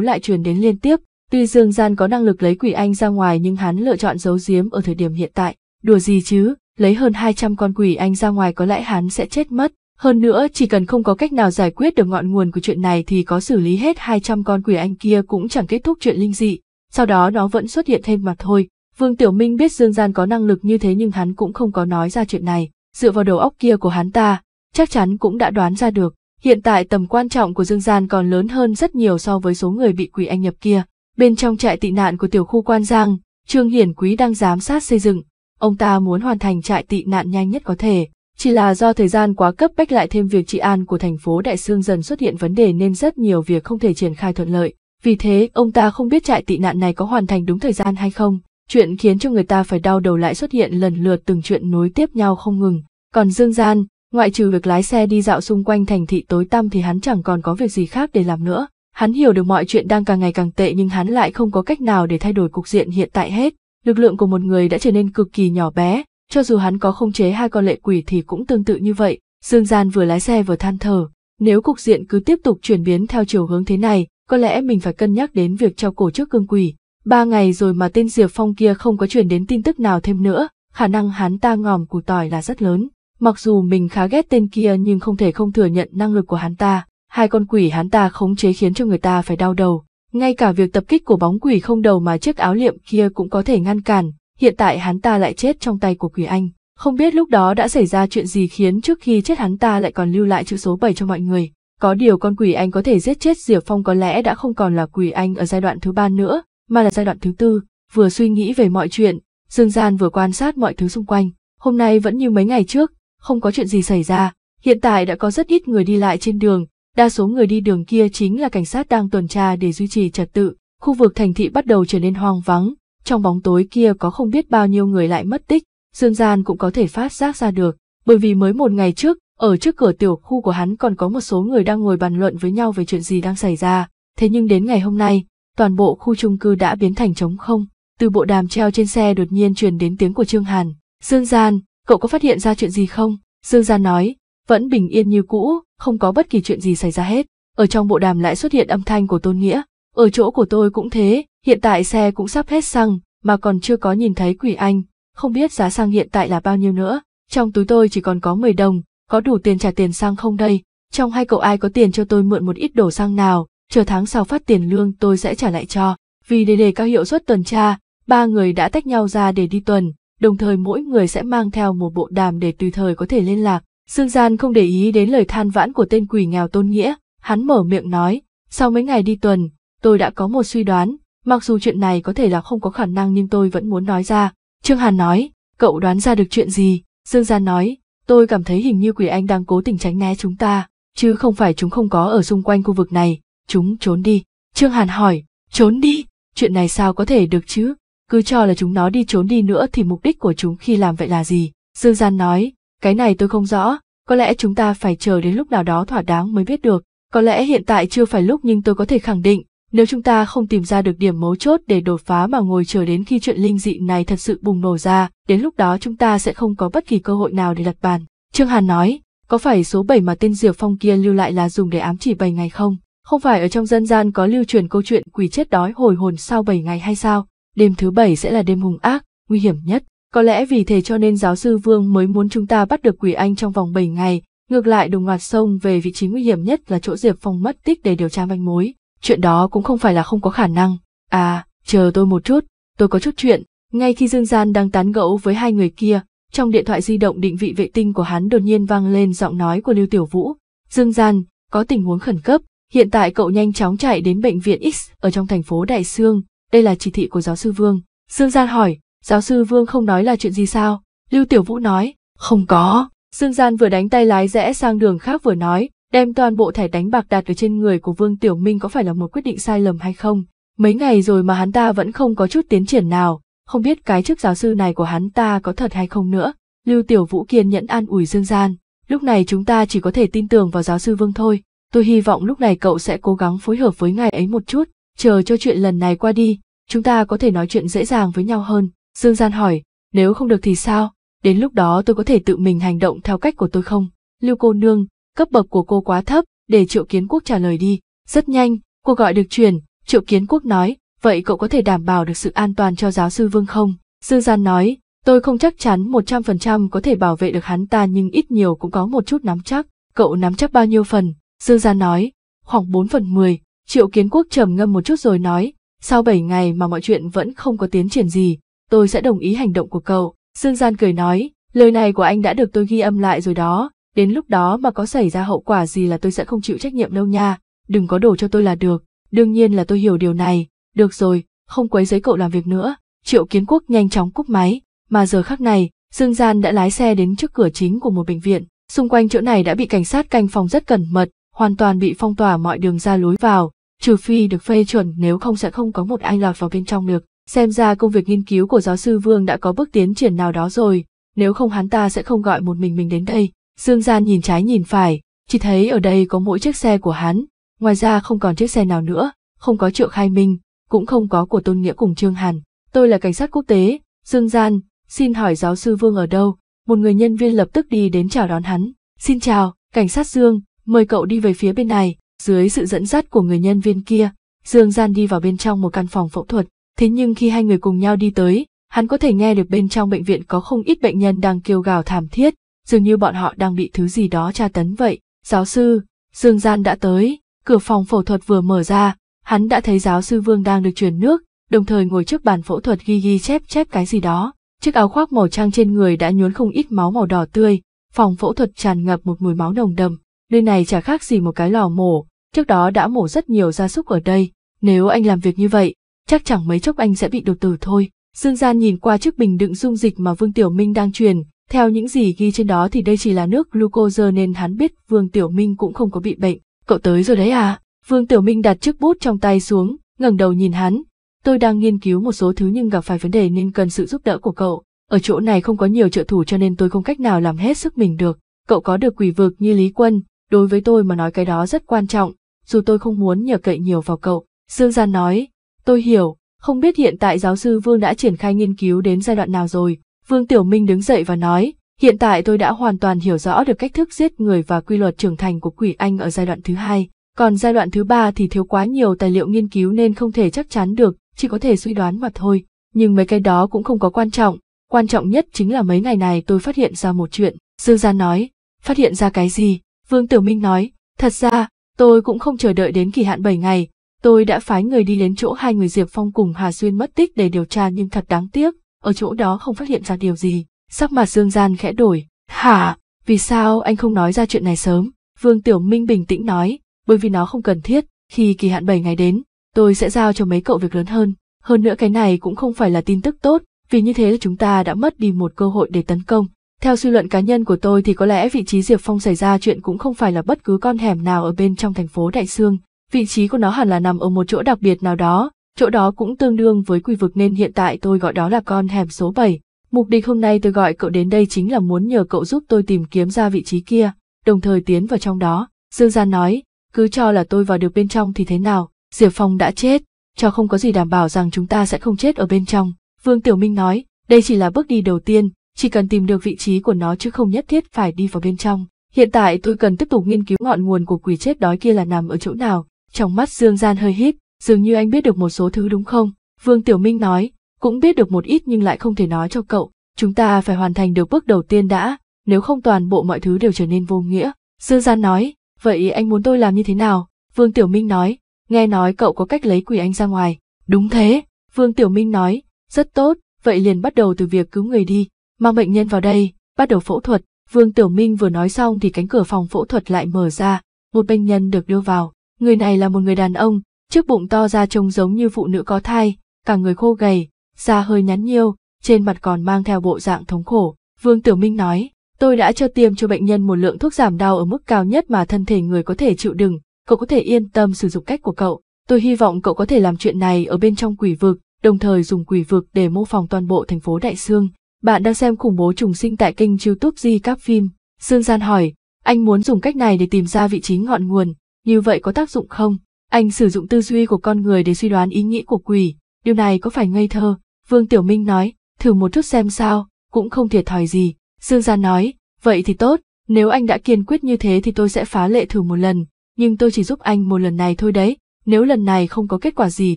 lại truyền đến liên tiếp. Tuy Dương Gian có năng lực lấy quỷ anh ra ngoài nhưng hắn lựa chọn giấu giếm ở thời điểm hiện tại. Đùa gì chứ, lấy hơn 200 con quỷ anh ra ngoài có lẽ hắn sẽ chết mất. Hơn nữa chỉ cần không có cách nào giải quyết được ngọn nguồn của chuyện này thì có xử lý hết 200 con quỷ anh kia cũng chẳng kết thúc chuyện linh dị, sau đó nó vẫn xuất hiện thêm mà thôi. Vương Tiểu Minh biết Dương Gian có năng lực như thế nhưng hắn cũng không có nói ra chuyện này, dựa vào đầu óc kia của hắn ta, chắc chắn cũng đã đoán ra được. Hiện tại tầm quan trọng của Dương Gian còn lớn hơn rất nhiều so với số người bị quỷ anh nhập kia. Bên trong trại tị nạn của tiểu khu Quan Giang, Trương Hiển Quý đang giám sát xây dựng. Ông ta muốn hoàn thành trại tị nạn nhanh nhất có thể, chỉ là do thời gian quá cấp bách lại thêm việc trị an của thành phố Đại Sương dần xuất hiện vấn đề nên rất nhiều việc không thể triển khai thuận lợi. Vì thế, ông ta không biết trại tị nạn này có hoàn thành đúng thời gian hay không. Chuyện khiến cho người ta phải đau đầu lại xuất hiện lần lượt từng chuyện nối tiếp nhau không ngừng. Còn Dương Gian, ngoại trừ việc lái xe đi dạo xung quanh thành thị tối tăm thì hắn chẳng còn có việc gì khác để làm nữa. Hắn hiểu được mọi chuyện đang càng ngày càng tệ nhưng hắn lại không có cách nào để thay đổi cục diện hiện tại hết. Lực lượng của một người đã trở nên cực kỳ nhỏ bé, cho dù hắn có khống chế hai con lệ quỷ thì cũng tương tự như vậy, Dương Gian vừa lái xe vừa than thở, nếu cục diện cứ tiếp tục chuyển biến theo chiều hướng thế này, có lẽ mình phải cân nhắc đến việc trao cổ trước cương quỷ. Ba ngày rồi mà tên Diệp Phong kia không có truyền đến tin tức nào thêm nữa, khả năng hắn ta ngòm củ tỏi là rất lớn. Mặc dù mình khá ghét tên kia nhưng không thể không thừa nhận năng lực của hắn ta, hai con quỷ hắn ta khống chế khiến cho người ta phải đau đầu. Ngay cả việc tập kích của bóng quỷ không đầu mà chiếc áo liệm kia cũng có thể ngăn cản, hiện tại hắn ta lại chết trong tay của quỷ anh. Không biết lúc đó đã xảy ra chuyện gì khiến trước khi chết hắn ta lại còn lưu lại chữ số 7 cho mọi người. Có điều con quỷ anh có thể giết chết Diệp Phong có lẽ đã không còn là quỷ anh ở giai đoạn thứ ba nữa, mà là giai đoạn thứ tư. Vừa suy nghĩ về mọi chuyện, Dương Gian vừa quan sát mọi thứ xung quanh. Hôm nay vẫn như mấy ngày trước, không có chuyện gì xảy ra. Hiện tại đã có rất ít người đi lại trên đường, đa số người đi đường kia chính là cảnh sát đang tuần tra để duy trì trật tự. Khu vực thành thị bắt đầu trở nên hoang vắng, trong bóng tối kia có không biết bao nhiêu người lại mất tích, Dương Gian cũng có thể phát giác ra được, bởi vì mới một ngày trước, ở trước cửa tiểu khu của hắn còn có một số người đang ngồi bàn luận với nhau về chuyện gì đang xảy ra, thế nhưng đến ngày hôm nay, toàn bộ khu chung cư đã biến thành trống không, từ bộ đàm treo trên xe đột nhiên truyền đến tiếng của Trương Hàn, "Dương Gian, cậu có phát hiện ra chuyện gì không?" Dương Gian nói, vẫn bình yên như cũ, không có bất kỳ chuyện gì xảy ra hết. Ở trong bộ đàm lại xuất hiện âm thanh của Tôn Nghĩa, ở chỗ của tôi cũng thế, Hiện tại xe cũng sắp hết xăng, mà còn chưa có nhìn thấy quỷ anh, không biết giá xăng hiện tại là bao nhiêu nữa. Trong túi tôi chỉ còn có 10 đồng, có đủ tiền trả tiền xăng không đây? Trong hai cậu ai có tiền cho tôi mượn một ít đổ xăng nào, chờ tháng sau phát tiền lương tôi sẽ trả lại cho. Vì để đề cao hiệu suất tuần tra, ba người đã tách nhau ra để đi tuần, đồng thời mỗi người sẽ mang theo một bộ đàm để tùy thời có thể liên lạc. Dương Gian không để ý đến lời than vãn của tên quỷ nghèo tôn nghĩa, hắn mở miệng nói, sau mấy ngày đi tuần, tôi đã có một suy đoán, Mặc dù chuyện này có thể là không có khả năng nhưng tôi vẫn muốn nói ra. Trương Hàn nói, cậu đoán ra được chuyện gì? Dương Gia nói, tôi cảm thấy hình như quỷ anh đang cố tình tránh né chúng ta, chứ không phải chúng không có ở xung quanh khu vực này, chúng trốn đi. Trương Hàn hỏi, trốn đi? Chuyện này sao có thể được chứ? Cứ cho là chúng nó đi trốn đi nữa thì mục đích của chúng khi làm vậy là gì? Dương Gian nói, cái này tôi không rõ, có lẽ chúng ta phải chờ đến lúc nào đó thỏa đáng mới biết được. Có lẽ hiện tại chưa phải lúc nhưng tôi có thể khẳng định, nếu chúng ta không tìm ra được điểm mấu chốt để đột phá mà ngồi chờ đến khi chuyện linh dị này thật sự bùng nổ ra, đến lúc đó chúng ta sẽ không có bất kỳ cơ hội nào để đặt bàn. Trương Hàn nói, có phải số 7 mà tên Diệp Phong kia lưu lại là dùng để ám chỉ 7 ngày không? Không phải ở trong dân gian có lưu truyền câu chuyện quỷ chết đói hồi hồn sau 7 ngày hay sao? Đêm thứ 7 sẽ là đêm hung ác, nguy hiểm nhất. Có lẽ vì thế cho nên giáo sư Vương mới muốn chúng ta bắt được quỷ anh trong vòng 7 ngày, ngược lại đồng loạt sông về vị trí nguy hiểm nhất là chỗ Diệp Phong mất tích để điều tra manh mối chuyện đó cũng không phải là không có khả năng. À, chờ tôi một chút, tôi có chút chuyện. Ngay khi Dương Gian đang tán gẫu với hai người kia, trong điện thoại di động định vị vệ tinh của hắn đột nhiên vang lên giọng nói của Lưu Tiểu Vũ. Dương Gian, có tình huống khẩn cấp, hiện tại cậu nhanh chóng chạy đến bệnh viện X ở trong thành phố Đại Sương, đây là chỉ thị của giáo sư Vương. Dương Gian hỏi, giáo sư Vương không nói là chuyện gì sao? Lưu Tiểu Vũ nói, không có. Dương Gian vừa đánh tay lái rẽ sang đường khác vừa nói, đem toàn bộ thẻ đánh bạc đặt ở trên người của Vương Tiểu Minh có phải là một quyết định sai lầm hay không. Mấy ngày rồi mà hắn ta vẫn không có chút tiến triển nào, không biết cái chức giáo sư này của hắn ta có thật hay không nữa. Lưu Tiểu Vũ kiên nhẫn an ủi Dương Gian, lúc này chúng ta chỉ có thể tin tưởng vào giáo sư Vương thôi, tôi hy vọng lúc này cậu sẽ cố gắng phối hợp với ngài ấy một chút, chờ cho chuyện lần này qua đi, chúng ta có thể nói chuyện dễ dàng với nhau hơn. Dương Gian hỏi, nếu không được thì sao, đến lúc đó tôi có thể tự mình hành động theo cách của tôi không? Lưu cô nương, cấp bậc của cô quá thấp, để Triệu Kiến Quốc trả lời đi. Rất nhanh, cô gọi được truyền, Triệu Kiến Quốc nói, vậy cậu có thể đảm bảo được sự an toàn cho giáo sư Vương không? Sư Gian nói, tôi không chắc chắn 100% có thể bảo vệ được hắn ta nhưng ít nhiều cũng có một chút nắm chắc. Cậu nắm chắc bao nhiêu phần? Sư Gian nói, khoảng 4 phần 10. Triệu Kiến Quốc trầm ngâm một chút rồi nói, sau 7 ngày mà mọi chuyện vẫn không có tiến triển gì, tôi sẽ đồng ý hành động của cậu. Dương Gian cười nói, lời này của anh đã được tôi ghi âm lại rồi đó, đến lúc đó mà có xảy ra hậu quả gì là tôi sẽ không chịu trách nhiệm đâu nha, đừng có đổ cho tôi là được, đương nhiên là tôi hiểu điều này, được rồi, không quấy giấy cậu làm việc nữa, triệu kiến quốc nhanh chóng cúp máy, mà giờ khắc này, Dương Gian đã lái xe đến trước cửa chính của một bệnh viện, xung quanh chỗ này đã bị cảnh sát canh phòng rất cẩn mật, hoàn toàn bị phong tỏa mọi đường ra lối vào, trừ phi được phê chuẩn nếu không sẽ không có một ai lọt vào bên trong được. Xem ra công việc nghiên cứu của giáo sư Vương đã có bước tiến triển nào đó rồi, nếu không hắn ta sẽ không gọi một mình mình đến đây. Dương Gian nhìn trái nhìn phải, chỉ thấy ở đây có mỗi chiếc xe của hắn, ngoài ra không còn chiếc xe nào nữa, không có Triệu Khai Minh, cũng không có của Tôn Nghĩa cùng Trương Hàn. Tôi là cảnh sát quốc tế, Dương Gian, xin hỏi giáo sư Vương ở đâu? Một người nhân viên lập tức đi đến chào đón hắn. Xin chào, cảnh sát Dương, mời cậu đi về phía bên này. Dưới sự dẫn dắt của người nhân viên kia, Dương Gian đi vào bên trong một căn phòng phẫu thuật. Thế nhưng khi hai người cùng nhau đi tới, hắn có thể nghe được bên trong bệnh viện có không ít bệnh nhân đang kêu gào thảm thiết, dường như bọn họ đang bị thứ gì đó tra tấn vậy. Giáo sư, Dương Gian đã tới, cửa phòng phẫu thuật vừa mở ra, hắn đã thấy giáo sư Vương đang được truyền nước, đồng thời ngồi trước bàn phẫu thuật ghi ghi chép chép cái gì đó. Chiếc áo khoác màu trang trên người đã nhuốm không ít máu màu đỏ tươi, phòng phẫu thuật tràn ngập một mùi máu nồng đầm. Nơi này chả khác gì một cái lò mổ, trước đó đã mổ rất nhiều gia súc ở đây. Nếu anh làm việc như vậy, chắc chẳng mấy chốc anh sẽ bị đột tử thôi. Dương Gian nhìn qua chiếc bình đựng dung dịch mà Vương Tiểu Minh đang truyền, theo những gì ghi trên đó thì đây chỉ là nước glucose nên hắn biết Vương Tiểu Minh cũng không có bị bệnh. Cậu tới rồi đấy à? Vương Tiểu Minh đặt chiếc bút trong tay xuống, ngẩng đầu nhìn hắn. Tôi đang nghiên cứu một số thứ nhưng gặp phải vấn đề nên cần sự giúp đỡ của cậu. Ở chỗ này không có nhiều trợ thủ cho nên tôi không cách nào làm hết sức mình được. Cậu có được quỷ vực như Lý Quân, đối với tôi mà nói cái đó rất quan trọng, dù tôi không muốn nhờ cậy nhiều vào cậu. Dương Gian nói, tôi hiểu, không biết hiện tại giáo sư Vương đã triển khai nghiên cứu đến giai đoạn nào rồi, Vương Tiểu Minh đứng dậy và nói, hiện tại tôi đã hoàn toàn hiểu rõ được cách thức giết người và quy luật trưởng thành của quỷ anh ở giai đoạn thứ hai. Còn giai đoạn thứ ba thì thiếu quá nhiều tài liệu nghiên cứu nên không thể chắc chắn được, chỉ có thể suy đoán mà thôi. Nhưng mấy cái đó cũng không có quan trọng, quan trọng nhất chính là mấy ngày này tôi phát hiện ra một chuyện. Dư gia nói, phát hiện ra cái gì? Vương Tiểu Minh nói, thật ra, tôi cũng không chờ đợi đến kỳ hạn 7 ngày, tôi đã phái người đi đến chỗ hai người Diệp Phong cùng Hà Xuyên mất tích để điều tra nhưng thật đáng tiếc, ở chỗ đó không phát hiện ra điều gì. Sắc mặt Dương Gian khẽ đổi, hả, vì sao anh không nói ra chuyện này sớm? Vương Tiểu Minh bình tĩnh nói, bởi vì nó không cần thiết, khi kỳ hạn bảy ngày đến, tôi sẽ giao cho mấy cậu việc lớn hơn. Hơn nữa cái này cũng không phải là tin tức tốt, vì như thế là chúng ta đã mất đi một cơ hội để tấn công. Theo suy luận cá nhân của tôi thì có lẽ vị trí Diệp Phong xảy ra chuyện cũng không phải là bất cứ con hẻm nào ở bên trong thành phố Đại Sương. Vị trí của nó hẳn là nằm ở một chỗ đặc biệt nào đó, chỗ đó cũng tương đương với quy vực nên hiện tại tôi gọi đó là con hẻm số 7. Mục đích hôm nay tôi gọi cậu đến đây chính là muốn nhờ cậu giúp tôi tìm kiếm ra vị trí kia, đồng thời tiến vào trong đó. Dương Gian nói, cứ cho là tôi vào được bên trong thì thế nào, Diệp Phong đã chết, cho không có gì đảm bảo rằng chúng ta sẽ không chết ở bên trong. Vương Tiểu Minh nói, đây chỉ là bước đi đầu tiên, chỉ cần tìm được vị trí của nó chứ không nhất thiết phải đi vào bên trong. Hiện tại tôi cần tiếp tục nghiên cứu ngọn nguồn của quỷ chết đói kia là nằm ở chỗ nào. Trong mắt Dương Gian hơi hít, dường như anh biết được một số thứ đúng không? Vương Tiểu Minh nói, cũng biết được một ít nhưng lại không thể nói cho cậu, chúng ta phải hoàn thành được bước đầu tiên đã, nếu không toàn bộ mọi thứ đều trở nên vô nghĩa. Sư Gian nói, vậy anh muốn tôi làm như thế nào? Vương Tiểu Minh nói, nghe nói cậu có cách lấy quỷ anh ra ngoài. Đúng thế, Vương Tiểu Minh nói, rất tốt, vậy liền bắt đầu từ việc cứu người đi, mang bệnh nhân vào đây, bắt đầu phẫu thuật. Vương Tiểu Minh vừa nói xong thì cánh cửa phòng phẫu thuật lại mở ra, một bệnh nhân được đưa vào. Người này là một người đàn ông, trước bụng to ra trông giống như phụ nữ có thai, cả người khô gầy, da hơi nhắn nhiêu, trên mặt còn mang theo bộ dạng thống khổ. Vương tiểu Minh nói, tôi đã cho tiêm cho bệnh nhân một lượng thuốc giảm đau ở mức cao nhất mà thân thể người có thể chịu đựng, cậu có thể yên tâm sử dụng cách của cậu. Tôi hy vọng cậu có thể làm chuyện này ở bên trong quỷ vực, đồng thời dùng quỷ vực để mô phỏng toàn bộ thành phố Đại Sương. Bạn đang xem khủng bố trùng sinh tại kênh youtube Di Các Phim. Sương Gian hỏi, anh muốn dùng cách này để tìm ra vị trí ngọn nguồn, như vậy có tác dụng không? Anh sử dụng tư duy của con người để suy đoán ý nghĩ của quỷ, điều này có phải ngây thơ? Vương Tiểu Minh nói, thử một chút xem sao, cũng không thiệt thòi gì. Dương Gia nói, vậy thì tốt, nếu anh đã kiên quyết như thế thì tôi sẽ phá lệ thử một lần, nhưng tôi chỉ giúp anh một lần này thôi đấy, nếu lần này không có kết quả gì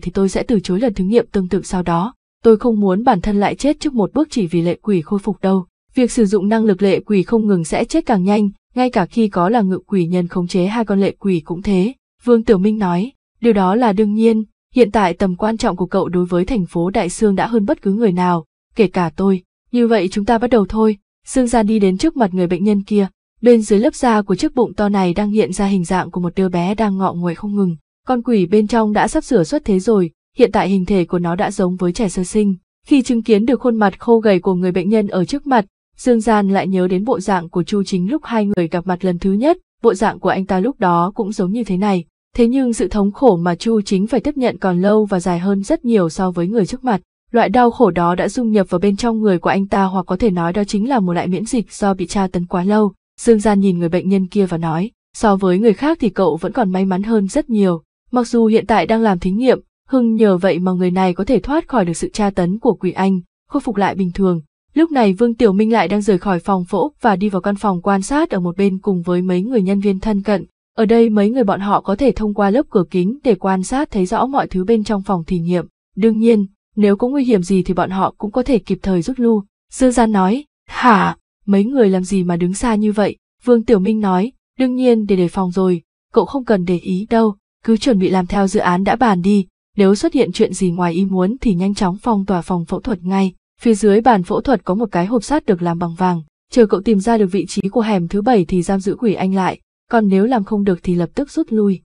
thì tôi sẽ từ chối lần thử nghiệm tương tự sau đó. Tôi không muốn bản thân lại chết trước một bước chỉ vì lệ quỷ khôi phục đâu. Việc sử dụng năng lực lệ quỷ không ngừng sẽ chết càng nhanh, ngay cả khi có là ngự quỷ nhân khống chế hai con lệ quỷ cũng thế. Vương Tiểu Minh nói, điều đó là đương nhiên, hiện tại tầm quan trọng của cậu đối với thành phố Đại Sương đã hơn bất cứ người nào, kể cả tôi. Như vậy chúng ta bắt đầu thôi, Sương Gia đi đến trước mặt người bệnh nhân kia, bên dưới lớp da của chiếc bụng to này đang hiện ra hình dạng của một đứa bé đang ngọ nguậy không ngừng. Con quỷ bên trong đã sắp sửa xuất thế rồi, hiện tại hình thể của nó đã giống với trẻ sơ sinh. Khi chứng kiến được khuôn mặt khô gầy của người bệnh nhân ở trước mặt, Dương Gian lại nhớ đến bộ dạng của Chu Chính lúc hai người gặp mặt lần thứ nhất, bộ dạng của anh ta lúc đó cũng giống như thế này, Thế nhưng sự thống khổ mà Chu chính phải tiếp nhận còn lâu và dài hơn rất nhiều so với người trước mặt. Loại đau khổ đó đã dung nhập vào bên trong người của anh ta hoặc có thể nói đó chính là một loại miễn dịch do bị tra tấn quá lâu. Dương Gian nhìn người bệnh nhân kia và nói, so với người khác thì cậu vẫn còn may mắn hơn rất nhiều. Mặc dù hiện tại đang làm thí nghiệm, Hưng nhờ vậy mà người này có thể thoát khỏi được sự tra tấn của quỷ anh, khôi phục lại bình thường. Lúc này Vương Tiểu Minh lại đang rời khỏi phòng phẫu và đi vào căn phòng quan sát ở một bên cùng với mấy người nhân viên thân cận, ở đây mấy người bọn họ có thể thông qua lớp cửa kính để quan sát thấy rõ mọi thứ bên trong phòng thí nghiệm. Đương nhiên, nếu có nguy hiểm gì thì bọn họ cũng có thể kịp thời rút lui. Dư gian nói, hả, mấy người làm gì mà đứng xa như vậy? Vương Tiểu Minh nói, đương nhiên để đề phòng rồi, cậu không cần để ý đâu, cứ chuẩn bị làm theo dự án đã bàn đi, nếu xuất hiện chuyện gì ngoài ý muốn thì nhanh chóng phong tỏa phòng phẫu thuật ngay. Phía dưới bàn phẫu thuật có một cái hộp sắt được làm bằng vàng, chờ cậu tìm ra được vị trí của hẻm thứ bảy thì giam giữ quỷ anh lại, còn nếu làm không được thì lập tức rút lui.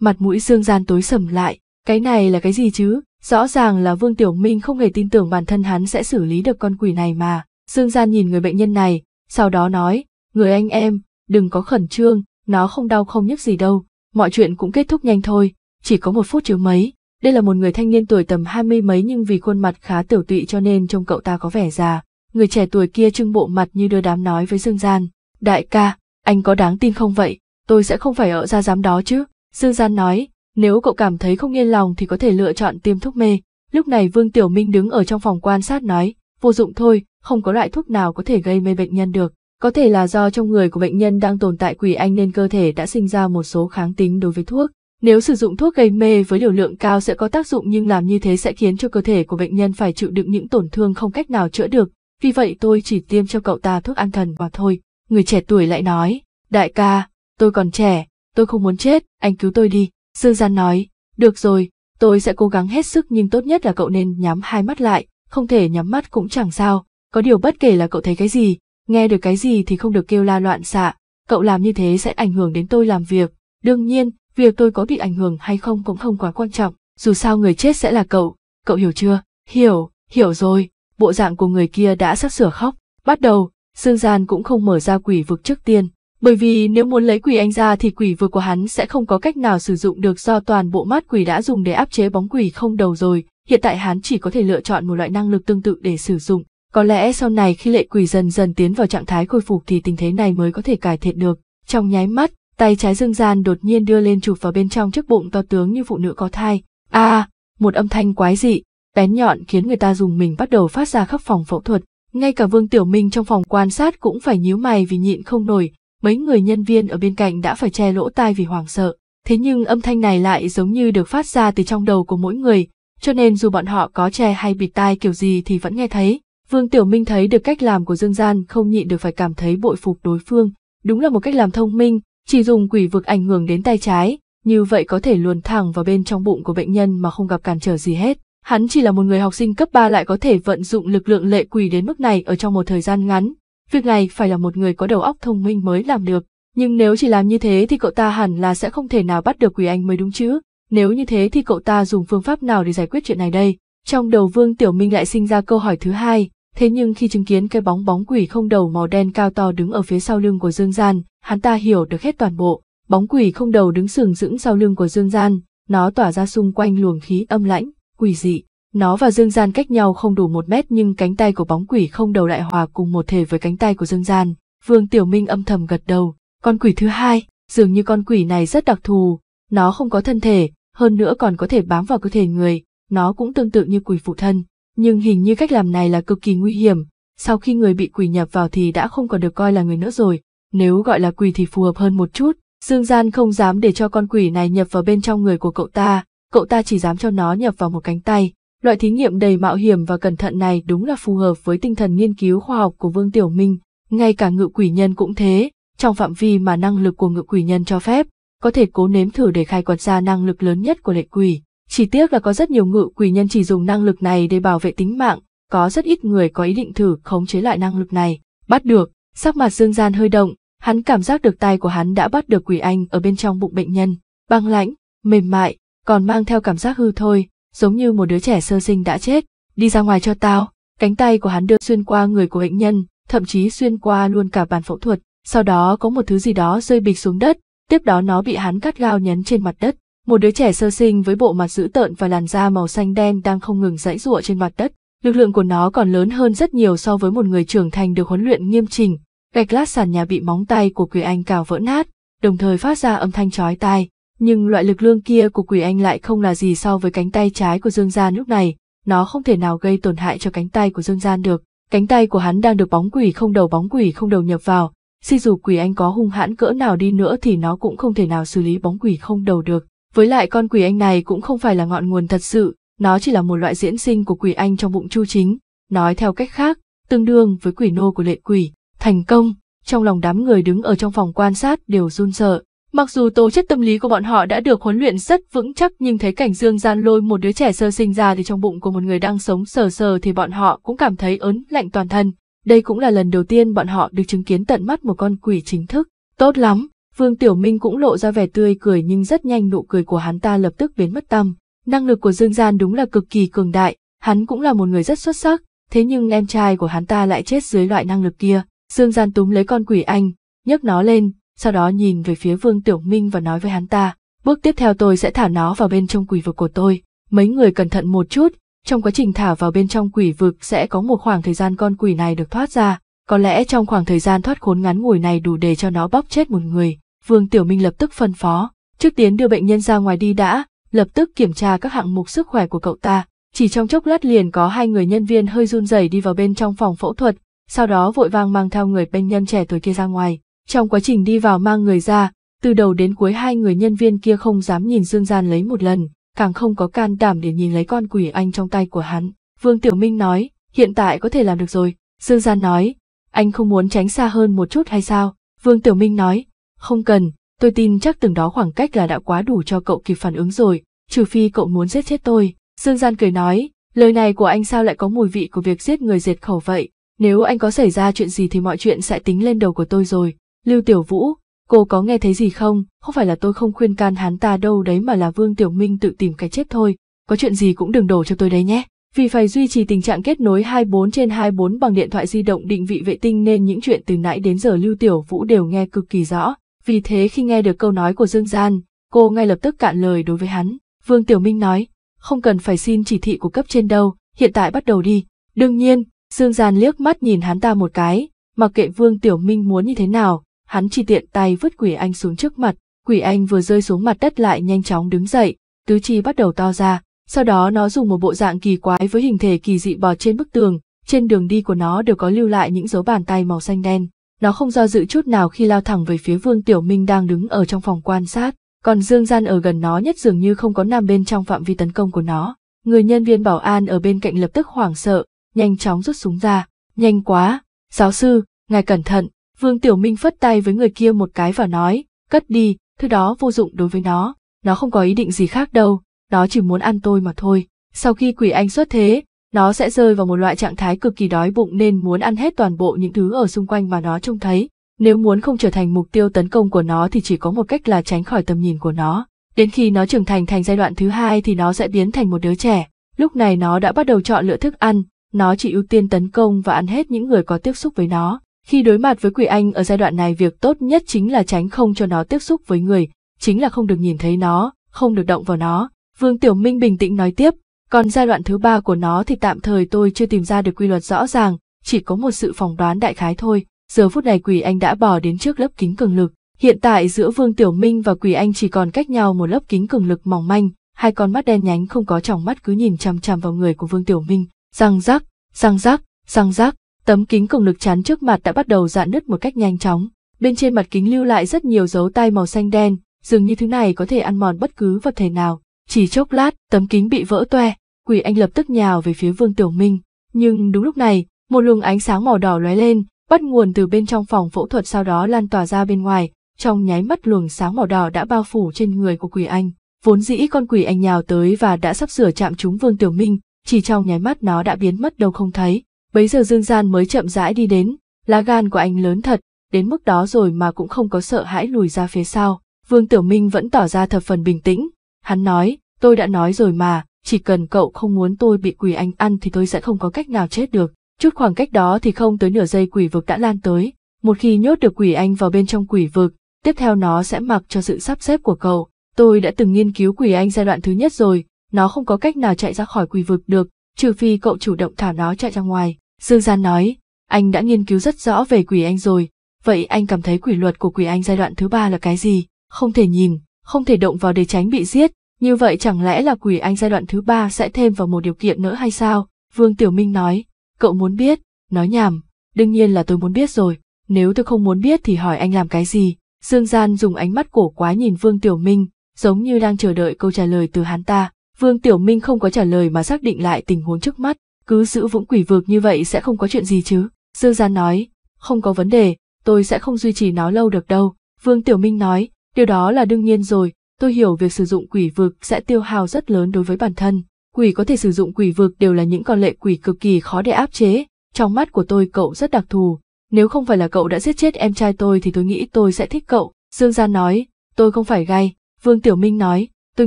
Mặt mũi Dương Gian tối sầm lại, cái này là cái gì chứ? Rõ ràng là Vương Tiểu Minh không hề tin tưởng bản thân hắn sẽ xử lý được con quỷ này mà. Dương Gian nhìn người bệnh nhân này, sau đó nói, người anh em, đừng có khẩn trương, nó không đau không nhức gì đâu, mọi chuyện cũng kết thúc nhanh thôi, chỉ có một phút chứ mấy. Đây là một người thanh niên tuổi tầm hai mươi mấy nhưng vì khuôn mặt khá tiểu tụy cho nên trông cậu ta có vẻ già. Người trẻ tuổi kia trưng bộ mặt như đưa đám nói với Dương Gian. Đại ca, anh có đáng tin không vậy? tôi sẽ không phải ở ra giám đó chứ. Dương Gian nói, nếu cậu cảm thấy không yên lòng thì có thể lựa chọn tiêm thuốc mê. Lúc này Vương Tiểu Minh đứng ở trong phòng quan sát nói, vô dụng thôi, không có loại thuốc nào có thể gây mê bệnh nhân được. Có thể là do trong người của bệnh nhân đang tồn tại quỷ anh nên cơ thể đã sinh ra một số kháng tính đối với thuốc. Nếu sử dụng thuốc gây mê với liều lượng cao sẽ có tác dụng nhưng làm như thế sẽ khiến cho cơ thể của bệnh nhân phải chịu đựng những tổn thương không cách nào chữa được. Vì vậy tôi chỉ tiêm cho cậu ta thuốc an thần mà thôi. Người trẻ tuổi lại nói, đại ca, tôi còn trẻ, tôi không muốn chết, anh cứu tôi đi. sư Gian nói, được rồi, tôi sẽ cố gắng hết sức nhưng tốt nhất là cậu nên nhắm hai mắt lại, không thể nhắm mắt cũng chẳng sao, có điều bất kể là cậu thấy cái gì, nghe được cái gì thì không được kêu la loạn xạ, cậu làm như thế sẽ ảnh hưởng đến tôi làm việc. Đương nhiên, việc tôi có bị ảnh hưởng hay không cũng không quá quan trọng, dù sao người chết sẽ là cậu, cậu hiểu chưa? Hiểu, hiểu rồi, bộ dạng của người kia đã sắp sửa khóc, bắt đầu, Dương Gian cũng không mở ra quỷ vực trước tiên, bởi vì nếu muốn lấy quỷ anh ra thì quỷ vừa của hắn sẽ không có cách nào sử dụng được do toàn bộ mắt quỷ đã dùng để áp chế bóng quỷ không đầu rồi, hiện tại hắn chỉ có thể lựa chọn một loại năng lực tương tự để sử dụng. Có lẽ sau này khi lệ quỷ dần dần tiến vào trạng thái khôi phục thì tình thế này mới có thể cải thiện được. Trong nháy mắt, tay trái dương gian đột nhiên đưa lên chụp vào bên trong chiếc bụng to tướng như phụ nữ có thai. a một âm thanh quái dị, bén nhọn khiến người ta dùng mình bắt đầu phát ra khắp phòng phẫu thuật. Ngay cả Vương Tiểu Minh trong phòng quan sát cũng phải nhíu mày vì nhịn không nổi, mấy người nhân viên ở bên cạnh đã phải che lỗ tai vì hoảng sợ. Thế nhưng âm thanh này lại giống như được phát ra từ trong đầu của mỗi người, cho nên dù bọn họ có che hay bịt tai kiểu gì thì vẫn nghe thấy. Vương Tiểu Minh thấy được cách làm của Dương Gian không nhịn được phải cảm thấy bội phục đối phương. Đúng là một cách làm thông minh, chỉ dùng quỷ vực ảnh hưởng đến tay trái, như vậy có thể luồn thẳng vào bên trong bụng của bệnh nhân mà không gặp cản trở gì hết. Hắn chỉ là một người học sinh cấp 3 lại có thể vận dụng lực lượng lệ quỷ đến mức này ở trong một thời gian ngắn, Việc này phải là một người có đầu óc thông minh mới làm được, nhưng nếu chỉ làm như thế thì cậu ta hẳn là sẽ không thể nào bắt được quỷ anh mới đúng chứ. Nếu như thế thì cậu ta dùng phương pháp nào để giải quyết chuyện này đây? Trong đầu Vương Tiểu Minh lại sinh ra câu hỏi thứ hai, thế nhưng khi chứng kiến cái bóng bóng quỷ không đầu màu đen cao to đứng ở phía sau lưng của Dương Gian, hắn ta hiểu được hết toàn bộ. Bóng quỷ không đầu đứng sừng sững sau lưng của Dương Gian, nó tỏa ra xung quanh luồng khí âm lãnh, quỷ dị. Nó và Dương Gian cách nhau không đủ một mét nhưng cánh tay của bóng quỷ không đầu lại hòa cùng một thể với cánh tay của Dương Gian. Vương Tiểu Minh âm thầm gật đầu. Con quỷ thứ hai, dường như con quỷ này rất đặc thù. Nó không có thân thể, hơn nữa còn có thể bám vào cơ thể người. Nó cũng tương tự như quỷ phụ thân. Nhưng hình như cách làm này là cực kỳ nguy hiểm. Sau khi người bị quỷ nhập vào thì đã không còn được coi là người nữa rồi. Nếu gọi là quỷ thì phù hợp hơn một chút. Dương Gian không dám để cho con quỷ này nhập vào bên trong người của cậu ta. Cậu ta chỉ dám cho nó nhập vào một cánh tay Loại thí nghiệm đầy mạo hiểm và cẩn thận này đúng là phù hợp với tinh thần nghiên cứu khoa học của Vương Tiểu Minh, ngay cả ngự quỷ nhân cũng thế, trong phạm vi mà năng lực của ngự quỷ nhân cho phép, có thể cố nếm thử để khai quật ra năng lực lớn nhất của lệ quỷ. Chỉ tiếc là có rất nhiều ngự quỷ nhân chỉ dùng năng lực này để bảo vệ tính mạng, có rất ít người có ý định thử khống chế lại năng lực này. Bắt được, sắc mặt Dương Gian hơi động, hắn cảm giác được tay của hắn đã bắt được quỷ anh ở bên trong bụng bệnh nhân, băng lãnh, mềm mại, còn mang theo cảm giác hư thôi, giống như một đứa trẻ sơ sinh đã chết, đi ra ngoài cho tao, cánh tay của hắn đưa xuyên qua người của bệnh nhân, thậm chí xuyên qua luôn cả bàn phẫu thuật, sau đó có một thứ gì đó rơi bịch xuống đất, tiếp đó nó bị hắn cắt gao nhấn trên mặt đất. Một đứa trẻ sơ sinh với bộ mặt dữ tợn và làn da màu xanh đen đang không ngừng giãy giụa trên mặt đất. Lực lượng của nó còn lớn hơn rất nhiều so với một người trưởng thành được huấn luyện nghiêm trình. Gạch lát sàn nhà bị móng tay của Quỳ Anh cào vỡ nát, đồng thời phát ra âm thanh chói tai, nhưng loại lực lương kia của quỷ anh lại không là gì so với cánh tay trái của Dương Gian lúc này, nó không thể nào gây tổn hại cho cánh tay của Dương Gian được. Cánh tay của hắn đang được bóng quỷ không đầu bóng quỷ không đầu nhập vào, si dù quỷ anh có hung hãn cỡ nào đi nữa thì nó cũng không thể nào xử lý bóng quỷ không đầu được. Với lại con quỷ anh này cũng không phải là ngọn nguồn thật sự, nó chỉ là một loại diễn sinh của quỷ anh trong bụng chu chính. Nói theo cách khác, tương đương với quỷ nô của lệ quỷ, thành công, trong lòng đám người đứng ở trong phòng quan sát đều run sợ, Mặc dù tố chất tâm lý của bọn họ đã được huấn luyện rất vững chắc nhưng thấy cảnh Dương gian lôi một đứa trẻ sơ sinh ra thì trong bụng của một người đang sống sờ sờ thì bọn họ cũng cảm thấy ớn lạnh toàn thân. Đây cũng là lần đầu tiên bọn họ được chứng kiến tận mắt một con quỷ chính thức. Tốt lắm, Vương Tiểu Minh cũng lộ ra vẻ tươi cười nhưng rất nhanh nụ cười của hắn ta lập tức biến mất tăm. Năng lực của Dương Gian đúng là cực kỳ cường đại, hắn cũng là một người rất xuất sắc, thế nhưng em trai của hắn ta lại chết dưới loại năng lực kia. Dương Gian túm lấy con quỷ anh, nhấc nó lên, sau đó nhìn về phía Vương Tiểu Minh và nói với hắn ta, bước tiếp theo tôi sẽ thả nó vào bên trong quỷ vực của tôi. Mấy người cẩn thận một chút, trong quá trình thả vào bên trong quỷ vực sẽ có một khoảng thời gian con quỷ này được thoát ra, có lẽ trong khoảng thời gian thoát khốn ngắn ngủi này đủ để cho nó bóc chết một người. Vương Tiểu Minh lập tức phân phó, trước tiến đưa bệnh nhân ra ngoài đi đã, lập tức kiểm tra các hạng mục sức khỏe của cậu ta. Chỉ trong chốc lát liền có hai người nhân viên hơi run rẩy đi vào bên trong phòng phẫu thuật, sau đó vội vàng mang theo người bệnh nhân trẻ tuổi kia ra ngoài. Trong quá trình đi vào mang người ra, từ đầu đến cuối hai người nhân viên kia không dám nhìn Dương Gian lấy một lần, càng không có can đảm để nhìn lấy con quỷ anh trong tay của hắn. Vương Tiểu Minh nói, hiện tại có thể làm được rồi. Dương Gian nói, anh không muốn tránh xa hơn một chút hay sao? Vương Tiểu Minh nói, không cần, tôi tin chắc từng đó khoảng cách là đã quá đủ cho cậu kịp phản ứng rồi, trừ phi cậu muốn giết chết tôi. Dương Gian cười nói, lời này của anh sao lại có mùi vị của việc giết người diệt khẩu vậy? Nếu anh có xảy ra chuyện gì thì mọi chuyện sẽ tính lên đầu của tôi rồi. Lưu Tiểu Vũ, cô có nghe thấy gì không? Không phải là tôi không khuyên can hắn ta đâu đấy mà là Vương Tiểu Minh tự tìm cái chết thôi. Có chuyện gì cũng đừng đổ cho tôi đấy nhé. Vì phải duy trì tình trạng kết nối 24 trên 24 bằng điện thoại di động định vị vệ tinh nên những chuyện từ nãy đến giờ Lưu Tiểu Vũ đều nghe cực kỳ rõ. Vì thế khi nghe được câu nói của Dương Gian, cô ngay lập tức cạn lời đối với hắn. Vương Tiểu Minh nói, không cần phải xin chỉ thị của cấp trên đâu, hiện tại bắt đầu đi. Đương nhiên, Dương Gian liếc mắt nhìn hắn ta một cái, mặc kệ Vương Tiểu Minh muốn như thế nào, hắn chỉ tiện tay vứt quỷ anh xuống trước mặt, quỷ anh vừa rơi xuống mặt đất lại nhanh chóng đứng dậy, tứ chi bắt đầu to ra, sau đó nó dùng một bộ dạng kỳ quái với hình thể kỳ dị bò trên bức tường, trên đường đi của nó đều có lưu lại những dấu bàn tay màu xanh đen. Nó không do dự chút nào khi lao thẳng về phía Vương Tiểu Minh đang đứng ở trong phòng quan sát, còn Dương Gian ở gần nó nhất dường như không có nằm bên trong phạm vi tấn công của nó. Người nhân viên bảo an ở bên cạnh lập tức hoảng sợ, nhanh chóng rút súng ra, nhanh quá, giáo sư, ngài cẩn thận, Vương Tiểu Minh phất tay với người kia một cái và nói, cất đi, thứ đó vô dụng đối với nó, nó không có ý định gì khác đâu, nó chỉ muốn ăn tôi mà thôi. Sau khi quỷ anh xuất thế, nó sẽ rơi vào một loại trạng thái cực kỳ đói bụng nên muốn ăn hết toàn bộ những thứ ở xung quanh mà nó trông thấy. Nếu muốn không trở thành mục tiêu tấn công của nó thì chỉ có một cách là tránh khỏi tầm nhìn của nó. Đến khi nó trưởng thành thành giai đoạn thứ hai thì nó sẽ biến thành một đứa trẻ. Lúc này nó đã bắt đầu chọn lựa thức ăn, nó chỉ ưu tiên tấn công và ăn hết những người có tiếp xúc với nó. Khi đối mặt với quỷ anh ở giai đoạn này việc tốt nhất chính là tránh không cho nó tiếp xúc với người, chính là không được nhìn thấy nó, không được động vào nó. Vương Tiểu Minh bình tĩnh nói tiếp, còn giai đoạn thứ ba của nó thì tạm thời tôi chưa tìm ra được quy luật rõ ràng, chỉ có một sự phỏng đoán đại khái thôi. Giờ phút này quỷ anh đã bỏ đến trước lớp kính cường lực. Hiện tại giữa Vương Tiểu Minh và quỷ anh chỉ còn cách nhau một lớp kính cường lực mỏng manh, hai con mắt đen nhánh không có tròng mắt cứ nhìn chằm chằm vào người của Vương Tiểu Minh, răng rắc, răng rắc, răng rắc, Tấm kính cùng lực chắn trước mặt đã bắt đầu dạn nứt một cách nhanh chóng. Bên trên mặt kính lưu lại rất nhiều dấu tay màu xanh đen, dường như thứ này có thể ăn mòn bất cứ vật thể nào. Chỉ chốc lát, tấm kính bị vỡ toe, Quỷ Anh lập tức nhào về phía Vương Tiểu Minh. Nhưng đúng lúc này, một luồng ánh sáng màu đỏ lóe lên, bắt nguồn từ bên trong phòng phẫu thuật sau đó lan tỏa ra bên ngoài. Trong nháy mắt luồng sáng màu đỏ đã bao phủ trên người của Quỷ Anh. Vốn dĩ con Quỷ Anh nhào tới và đã sắp sửa chạm trúng Vương Tiểu Minh, chỉ trong nháy mắt nó đã biến mất đâu không thấy. Bấy giờ Dương Gian mới chậm rãi đi đến, lá gan của anh lớn thật, đến mức đó rồi mà cũng không có sợ hãi lùi ra phía sau. Vương Tiểu Minh vẫn tỏ ra thập phần bình tĩnh, hắn nói, tôi đã nói rồi mà, chỉ cần cậu không muốn tôi bị quỷ anh ăn thì tôi sẽ không có cách nào chết được. Chút khoảng cách đó thì không tới nửa giây quỷ vực đã lan tới, một khi nhốt được quỷ anh vào bên trong quỷ vực, tiếp theo nó sẽ mặc cho sự sắp xếp của cậu. Tôi đã từng nghiên cứu quỷ anh giai đoạn thứ nhất rồi, nó không có cách nào chạy ra khỏi quỷ vực được, trừ phi cậu chủ động thả nó chạy ra ngoài. Dương Gian nói, anh đã nghiên cứu rất rõ về quỷ anh rồi, vậy anh cảm thấy quỷ luật của quỷ anh giai đoạn thứ ba là cái gì? Không thể nhìn, không thể động vào để tránh bị giết, như vậy chẳng lẽ là quỷ anh giai đoạn thứ ba sẽ thêm vào một điều kiện nữa hay sao? Vương Tiểu Minh nói, cậu muốn biết, nói nhảm, đương nhiên là tôi muốn biết rồi, nếu tôi không muốn biết thì hỏi anh làm cái gì? Dương Gian dùng ánh mắt cổ quá nhìn Vương Tiểu Minh, giống như đang chờ đợi câu trả lời từ hắn ta. Vương Tiểu Minh không có trả lời mà xác định lại tình huống trước mắt, cứ giữ vững quỷ vực như vậy sẽ không có chuyện gì chứ. Dương Gian nói, không có vấn đề, tôi sẽ không duy trì nó lâu được đâu. Vương Tiểu Minh nói, điều đó là đương nhiên rồi, tôi hiểu việc sử dụng quỷ vực sẽ tiêu hao rất lớn đối với bản thân. Quỷ có thể sử dụng quỷ vực đều là những con lệ quỷ cực kỳ khó để áp chế. Trong mắt của tôi cậu rất đặc thù, nếu không phải là cậu đã giết chết em trai tôi thì tôi nghĩ tôi sẽ thích cậu. Dương Gian nói, tôi không phải gay. Vương Tiểu Minh nói, tôi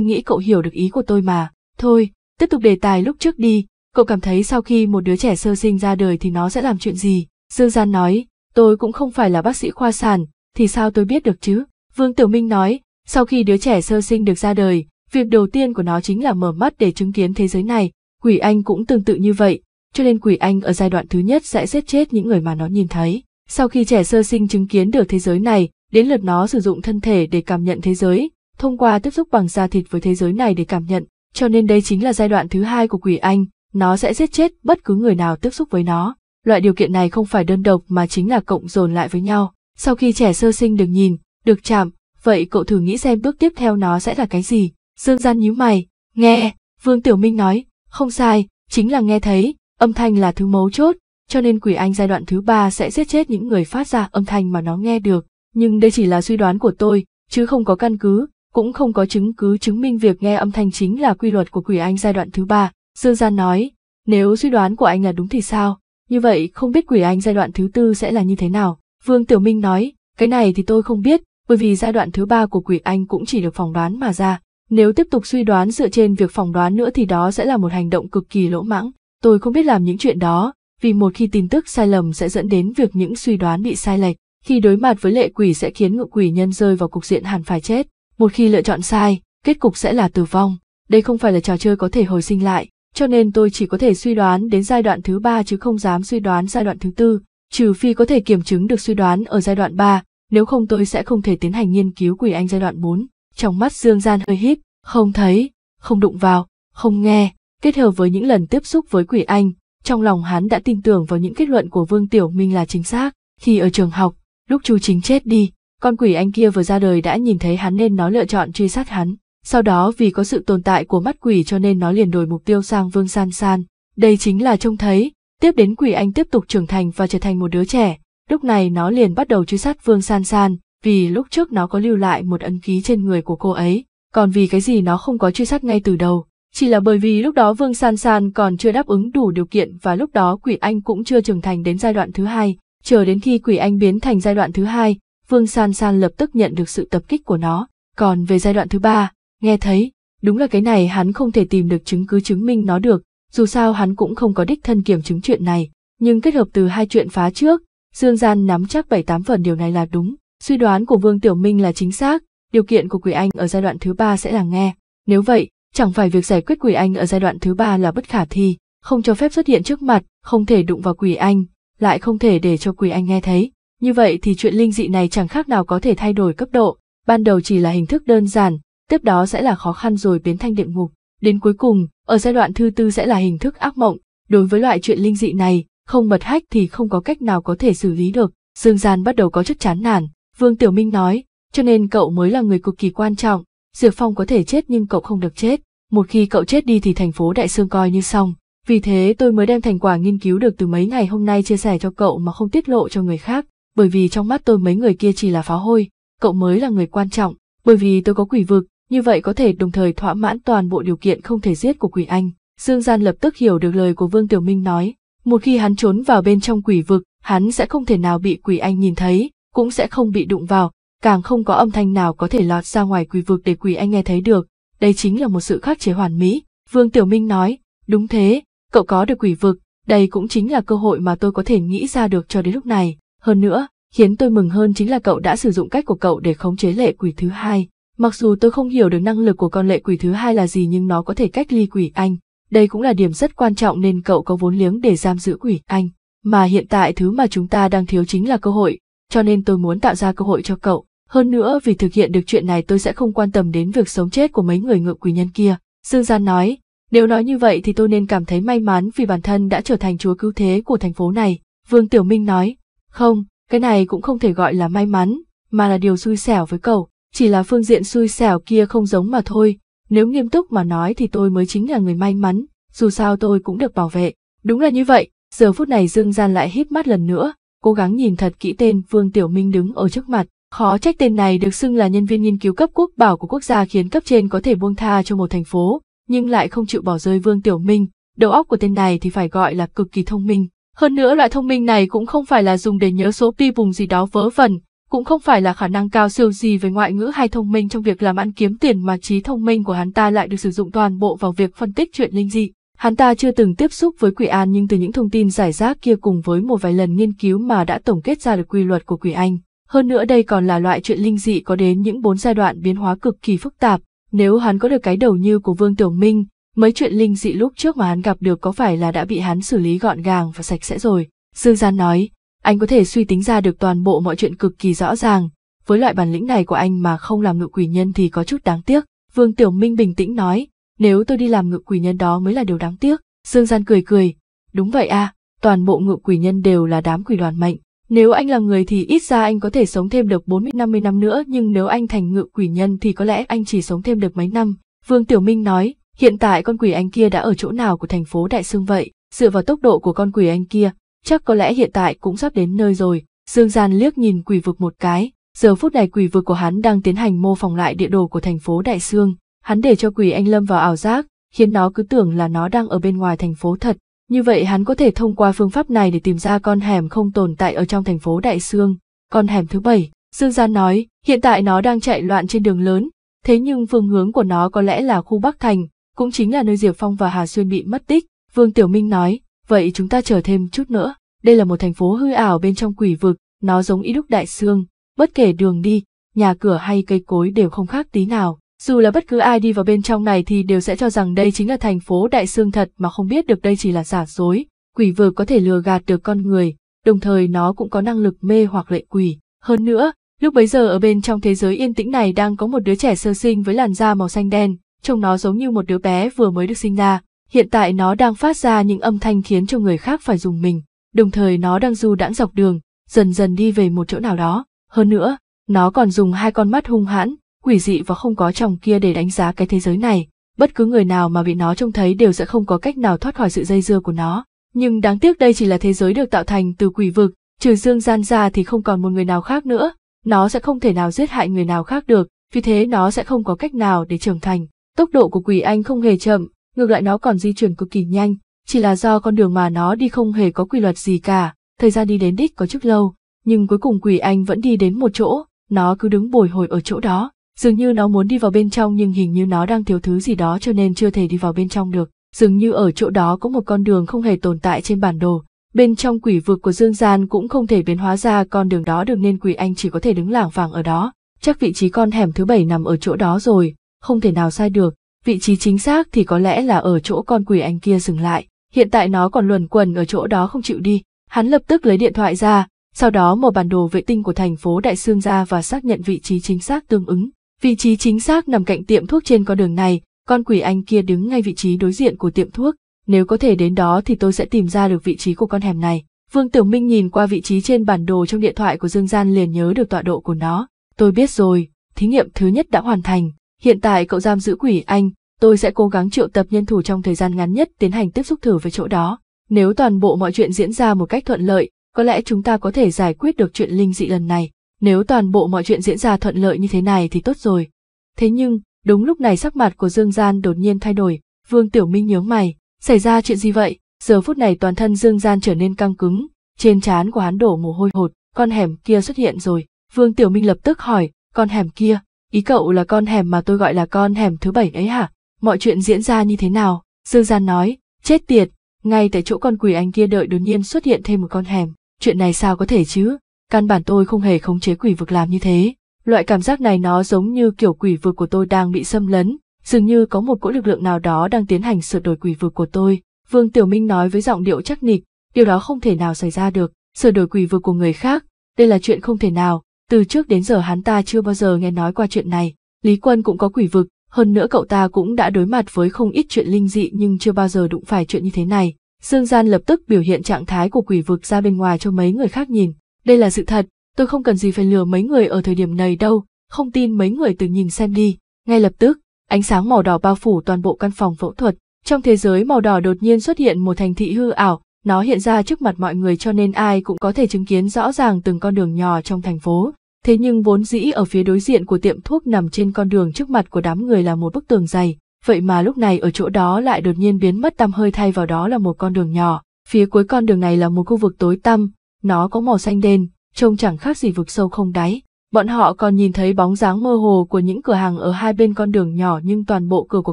nghĩ cậu hiểu được ý của tôi mà. Thôi, tiếp tục đề tài lúc trước đi, Cậu cảm thấy sau khi một đứa trẻ sơ sinh ra đời thì nó sẽ làm chuyện gì? Dương Gian nói, tôi cũng không phải là bác sĩ khoa sản, thì sao tôi biết được chứ? Vương Tiểu Minh nói, sau khi đứa trẻ sơ sinh được ra đời, việc đầu tiên của nó chính là mở mắt để chứng kiến thế giới này. Quỷ Anh cũng tương tự như vậy, cho nên Quỷ Anh ở giai đoạn thứ nhất sẽ giết chết những người mà nó nhìn thấy. Sau khi trẻ sơ sinh chứng kiến được thế giới này, đến lượt nó sử dụng thân thể để cảm nhận thế giới, thông qua tiếp xúc bằng da thịt với thế giới này để cảm nhận, cho nên đây chính là giai đoạn thứ hai của Quỷ Anh, nó sẽ giết chết bất cứ người nào tiếp xúc với nó. Loại điều kiện này không phải đơn độc mà chính là cộng dồn lại với nhau. Sau khi trẻ sơ sinh được nhìn, được chạm, vậy cậu thử nghĩ xem bước tiếp theo nó sẽ là cái gì? Dương Gian nhíu mày, nghe, Vương Tiểu Minh nói, không sai, chính là nghe thấy, âm thanh là thứ mấu chốt, cho nên quỷ anh giai đoạn thứ ba sẽ giết chết những người phát ra âm thanh mà nó nghe được. Nhưng đây chỉ là suy đoán của tôi, chứ không có căn cứ, cũng không có chứng cứ chứng minh việc nghe âm thanh chính là quy luật của quỷ anh giai đoạn thứ ba. Dương Gian nói, nếu suy đoán của anh là đúng thì sao, như vậy không biết quỷ anh giai đoạn thứ tư sẽ là như thế nào. Vương Tiểu Minh nói, cái này thì tôi không biết, bởi vì giai đoạn thứ ba của quỷ anh cũng chỉ được phỏng đoán mà ra. Nếu tiếp tục suy đoán dựa trên việc phỏng đoán nữa thì đó sẽ là một hành động cực kỳ lỗ mãng. Tôi không biết làm những chuyện đó, vì một khi tin tức sai lầm sẽ dẫn đến việc những suy đoán bị sai lệch. Khi đối mặt với lệ quỷ sẽ khiến ngự quỷ nhân rơi vào cục diện hẳn phải chết. Một khi lựa chọn sai, kết cục sẽ là tử vong. Đây không phải là trò chơi có thể hồi sinh lại, cho nên tôi chỉ có thể suy đoán đến giai đoạn thứ ba chứ không dám suy đoán giai đoạn thứ tư, trừ phi có thể kiểm chứng được suy đoán ở giai đoạn ba nếu không tôi sẽ không thể tiến hành nghiên cứu quỷ anh giai đoạn bốn Trong mắt Dương Gian hơi híp, không thấy, không đụng vào, không nghe, kết hợp với những lần tiếp xúc với quỷ anh, trong lòng hắn đã tin tưởng vào những kết luận của Vương Tiểu Minh là chính xác. Khi ở trường học, lúc Chu Chính chết đi, con quỷ anh kia vừa ra đời đã nhìn thấy hắn nên nó lựa chọn truy sát hắn. Sau đó vì có sự tồn tại của mắt quỷ cho nên nó liền đổi mục tiêu sang Vương San San. Đây chính là trông thấy, tiếp đến quỷ anh tiếp tục trưởng thành và trở thành một đứa trẻ. Lúc này nó liền bắt đầu truy sát Vương San San, vì lúc trước nó có lưu lại một ấn ký trên người của cô ấy. Còn vì cái gì nó không có truy sát ngay từ đầu, chỉ là bởi vì lúc đó Vương San San còn chưa đáp ứng đủ điều kiện và lúc đó quỷ anh cũng chưa trưởng thành đến giai đoạn thứ hai. Chờ đến khi quỷ anh biến thành giai đoạn thứ hai, Vương San San lập tức nhận được sự tập kích của nó. Còn về giai đoạn thứ ba, Nghe thấy, đúng là cái này hắn không thể tìm được chứng cứ chứng minh nó được, dù sao hắn cũng không có đích thân kiểm chứng chuyện này, nhưng kết hợp từ hai chuyện phá trước, Dương Gian nắm chắc bảy tám phần điều này là đúng. Suy đoán của Vương Tiểu Minh là chính xác, điều kiện của Quỷ Anh ở giai đoạn thứ ba sẽ là nghe. Nếu vậy, chẳng phải việc giải quyết Quỷ Anh ở giai đoạn thứ ba là bất khả thi, không cho phép xuất hiện trước mặt, không thể đụng vào Quỷ Anh, lại không thể để cho Quỷ Anh nghe thấy. Như vậy thì chuyện linh dị này chẳng khác nào có thể thay đổi cấp độ, ban đầu chỉ là hình thức đơn giản, tiếp đó sẽ là khó khăn rồi biến thành địa ngục. Đến cuối cùng, ở giai đoạn thứ tư sẽ là hình thức ác mộng, đối với loại chuyện linh dị này, không mật hách thì không có cách nào có thể xử lý được. Dương Gian bắt đầu có chút chán nản, Vương Tiểu Minh nói, cho nên cậu mới là người cực kỳ quan trọng, Diệp Phong có thể chết nhưng cậu không được chết, một khi cậu chết đi thì thành phố Đại Sương coi như xong. Vì thế tôi mới đem thành quả nghiên cứu được từ mấy ngày hôm nay chia sẻ cho cậu mà không tiết lộ cho người khác, bởi vì trong mắt tôi mấy người kia chỉ là phá hôi, cậu mới là người quan trọng, bởi vì tôi có quỷ vực, như vậy có thể đồng thời thỏa mãn toàn bộ điều kiện không thể giết của quỷ anh. Dương Gian lập tức hiểu được lời của Vương Tiểu Minh nói, một khi hắn trốn vào bên trong quỷ vực, hắn sẽ không thể nào bị quỷ anh nhìn thấy, cũng sẽ không bị đụng vào, càng không có âm thanh nào có thể lọt ra ngoài quỷ vực để quỷ anh nghe thấy được, đây chính là một sự khắc chế hoàn mỹ. Vương Tiểu Minh nói, đúng thế, cậu có được quỷ vực, đây cũng chính là cơ hội mà tôi có thể nghĩ ra được cho đến lúc này. Hơn nữa, khiến tôi mừng hơn chính là cậu đã sử dụng cách của cậu để khống chế lệ quỷ thứ hai, Mặc dù tôi không hiểu được năng lực của con lệ quỷ thứ hai là gì nhưng nó có thể cách ly quỷ anh. Đây cũng là điểm rất quan trọng nên cậu có vốn liếng để giam giữ quỷ anh. Mà hiện tại thứ mà chúng ta đang thiếu chính là cơ hội, cho nên tôi muốn tạo ra cơ hội cho cậu. Hơn nữa vì thực hiện được chuyện này tôi sẽ không quan tâm đến việc sống chết của mấy người ngựa quỷ nhân kia. Dương Gian nói, nếu nói như vậy thì tôi nên cảm thấy may mắn vì bản thân đã trở thành chúa cứu thế của thành phố này. Vương Tiểu Minh nói, không, cái này cũng không thể gọi là may mắn, mà là điều xui xẻo với cậu chỉ là phương diện xui xẻo kia không giống mà thôi, nếu nghiêm túc mà nói thì tôi mới chính là người may mắn, dù sao tôi cũng được bảo vệ. Đúng là như vậy, giờ phút này Dương Gian lại hít mắt lần nữa, cố gắng nhìn thật kỹ tên Vương Tiểu Minh đứng ở trước mặt. Khó trách tên này được xưng là nhân viên nghiên cứu cấp quốc bảo của quốc gia khiến cấp trên có thể buông tha cho một thành phố, nhưng lại không chịu bỏ rơi Vương Tiểu Minh, đầu óc của tên này thì phải gọi là cực kỳ thông minh. Hơn nữa loại thông minh này cũng không phải là dùng để nhớ số pi vùng gì đó vớ vẩn, cũng không phải là khả năng cao siêu gì về ngoại ngữ hay thông minh trong việc làm ăn kiếm tiền mà trí thông minh của hắn ta lại được sử dụng toàn bộ vào việc phân tích chuyện linh dị. Hắn ta chưa từng tiếp xúc với quỷ an nhưng từ những thông tin giải rác kia cùng với một vài lần nghiên cứu mà đã tổng kết ra được quy luật của quỷ anh. Hơn nữa đây còn là loại chuyện linh dị có đến những bốn giai đoạn biến hóa cực kỳ phức tạp. Nếu hắn có được cái đầu như của Vương Tiểu Minh, mấy chuyện linh dị lúc trước mà hắn gặp được có phải là đã bị hắn xử lý gọn gàng và sạch sẽ rồi. Dương Gian nói, anh có thể suy tính ra được toàn bộ mọi chuyện cực kỳ rõ ràng, với loại bản lĩnh này của anh mà không làm ngự quỷ nhân thì có chút đáng tiếc. Vương Tiểu Minh bình tĩnh nói, nếu tôi đi làm ngự quỷ nhân đó mới là điều đáng tiếc. Dương Gian cười cười, đúng vậy à, toàn bộ ngự quỷ nhân đều là đám quỷ đoàn mệnh. Nếu anh là người thì ít ra anh có thể sống thêm được bốn mươi năm mươi năm nữa nhưng nếu anh thành ngự quỷ nhân thì có lẽ anh chỉ sống thêm được mấy năm. Vương Tiểu Minh nói, hiện tại con quỷ anh kia đã ở chỗ nào của thành phố Đại Sương vậy? Dựa vào tốc độ của con quỷ anh kia, chắc có lẽ hiện tại cũng sắp đến nơi rồi. Dương Gian liếc nhìn quỷ vực một cái, giờ phút này quỷ vực của hắn đang tiến hành mô phỏng lại địa đồ của thành phố Đại Sương, hắn để cho quỷ anh lâm vào ảo giác, khiến nó cứ tưởng là nó đang ở bên ngoài thành phố thật. Như vậy hắn có thể thông qua phương pháp này để tìm ra con hẻm không tồn tại ở trong thành phố Đại Sương. Con hẻm thứ bảy, Dương Gian nói, hiện tại nó đang chạy loạn trên đường lớn, thế nhưng phương hướng của nó có lẽ là khu Bắc Thành, cũng chính là nơi Diệp Phong và Hà Xuyên bị mất tích. Vương Tiểu Minh nói, vậy chúng ta chờ thêm chút nữa. Đây là một thành phố hư ảo bên trong quỷ vực, nó giống ý đúc đại sương. bất kể đường đi, nhà cửa hay cây cối đều không khác tí nào. Dù là bất cứ ai đi vào bên trong này thì đều sẽ cho rằng đây chính là thành phố đại sương thật mà không biết được đây chỉ là giả dối. Quỷ vực có thể lừa gạt được con người, đồng thời nó cũng có năng lực mê hoặc lệ quỷ. Hơn nữa, lúc bấy giờ ở bên trong thế giới yên tĩnh này đang có một đứa trẻ sơ sinh với làn da màu xanh đen, trông nó giống như một đứa bé vừa mới được sinh ra. Hiện tại nó đang phát ra những âm thanh khiến cho người khác phải dùng mình, đồng thời nó đang du đãng dọc đường, dần dần đi về một chỗ nào đó. Hơn nữa, nó còn dùng hai con mắt hung hãn, quỷ dị và không có chồng kia để đánh giá cái thế giới này. Bất cứ người nào mà bị nó trông thấy đều sẽ không có cách nào thoát khỏi sự dây dưa của nó. Nhưng đáng tiếc đây chỉ là thế giới được tạo thành từ quỷ vực, trừ dương gian ra thì không còn một người nào khác nữa. Nó sẽ không thể nào giết hại người nào khác được, vì thế nó sẽ không có cách nào để trưởng thành. Tốc độ của quỷ anh không hề chậm, ngược lại nó còn di chuyển cực kỳ nhanh, chỉ là do con đường mà nó đi không hề có quy luật gì cả, thời gian đi đến đích có chút lâu, nhưng cuối cùng quỷ anh vẫn đi đến một chỗ, nó cứ đứng bồi hồi ở chỗ đó, dường như nó muốn đi vào bên trong nhưng hình như nó đang thiếu thứ gì đó cho nên chưa thể đi vào bên trong được, dường như ở chỗ đó có một con đường không hề tồn tại trên bản đồ. Bên trong quỷ vực của Dương Gian cũng không thể biến hóa ra con đường đó được nên quỷ anh chỉ có thể đứng lảng vàng ở đó. Chắc vị trí con hẻm thứ bảy nằm ở chỗ đó rồi, không thể nào sai được, vị trí chính xác thì có lẽ là ở chỗ con quỷ anh kia dừng lại, hiện tại nó còn luồn quần ở chỗ đó không chịu đi. Hắn lập tức lấy điện thoại ra, sau đó mở bản đồ vệ tinh của thành phố Đại Sương ra và xác nhận vị trí chính xác tương ứng. Vị trí chính xác nằm cạnh tiệm thuốc trên con đường này, con quỷ anh kia đứng ngay vị trí đối diện của tiệm thuốc, nếu có thể đến đó thì tôi sẽ tìm ra được vị trí của con hẻm này. Vương Tiểu Minh nhìn qua vị trí trên bản đồ trong điện thoại của Dương Gian liền nhớ được tọa độ của nó. Tôi biết rồi, thí nghiệm thứ nhất đã hoàn thành, hiện tại cậu giam giữ quỷ anh, tôi sẽ cố gắng triệu tập nhân thủ trong thời gian ngắn nhất tiến hành tiếp xúc thử với chỗ đó. Nếu toàn bộ mọi chuyện diễn ra một cách thuận lợi, có lẽ chúng ta có thể giải quyết được chuyện linh dị lần này. Nếu toàn bộ mọi chuyện diễn ra thuận lợi như thế này thì tốt rồi. Thế nhưng, đúng lúc này sắc mặt của Dương Gian đột nhiên thay đổi, Vương Tiểu Minh nhớ mày, xảy ra chuyện gì vậy? Giờ phút này toàn thân Dương Gian trở nên căng cứng, trên trán của hắn đổ mồ hôi hột, con hẻm kia xuất hiện rồi. Vương Tiểu Minh lập tức hỏi, con hẻm kia, ý cậu là con hẻm mà tôi gọi là con hẻm thứ bảy ấy hả? mọi chuyện diễn ra như thế nào, Dương Gian nói, chết tiệt, ngay tại chỗ con quỷ anh kia đợi đột nhiên xuất hiện thêm một con hẻm, chuyện này sao có thể chứ, căn bản tôi không hề khống chế quỷ vực làm như thế, loại cảm giác này nó giống như kiểu quỷ vực của tôi đang bị xâm lấn, dường như có một cỗ lực lượng nào đó đang tiến hành sửa đổi quỷ vực của tôi, Vương Tiểu Minh nói với giọng điệu chắc nịch, điều đó không thể nào xảy ra được, sửa đổi quỷ vực của người khác, đây là chuyện không thể nào, từ trước đến giờ hắn ta chưa bao giờ nghe nói qua chuyện này, Lý Quân cũng có quỷ vực, hơn nữa cậu ta cũng đã đối mặt với không ít chuyện linh dị nhưng chưa bao giờ đụng phải chuyện như thế này. Dương Gian lập tức biểu hiện trạng thái của quỷ vực ra bên ngoài cho mấy người khác nhìn. Đây là sự thật, tôi không cần gì phải lừa mấy người ở thời điểm này đâu, không tin mấy người tự nhìn xem đi. Ngay lập tức, ánh sáng màu đỏ bao phủ toàn bộ căn phòng phẫu thuật. Trong thế giới màu đỏ đột nhiên xuất hiện một thành thị hư ảo, nó hiện ra trước mặt mọi người cho nên ai cũng có thể chứng kiến rõ ràng từng con đường nhỏ trong thành phố. Thế nhưng vốn dĩ ở phía đối diện của tiệm thuốc nằm trên con đường trước mặt của đám người là một bức tường dày, vậy mà lúc này ở chỗ đó lại đột nhiên biến mất tăm hơi thay vào đó là một con đường nhỏ. Phía cuối con đường này là một khu vực tối tăm, nó có màu xanh đen, trông chẳng khác gì vực sâu không đáy. Bọn họ còn nhìn thấy bóng dáng mơ hồ của những cửa hàng ở hai bên con đường nhỏ nhưng toàn bộ cửa của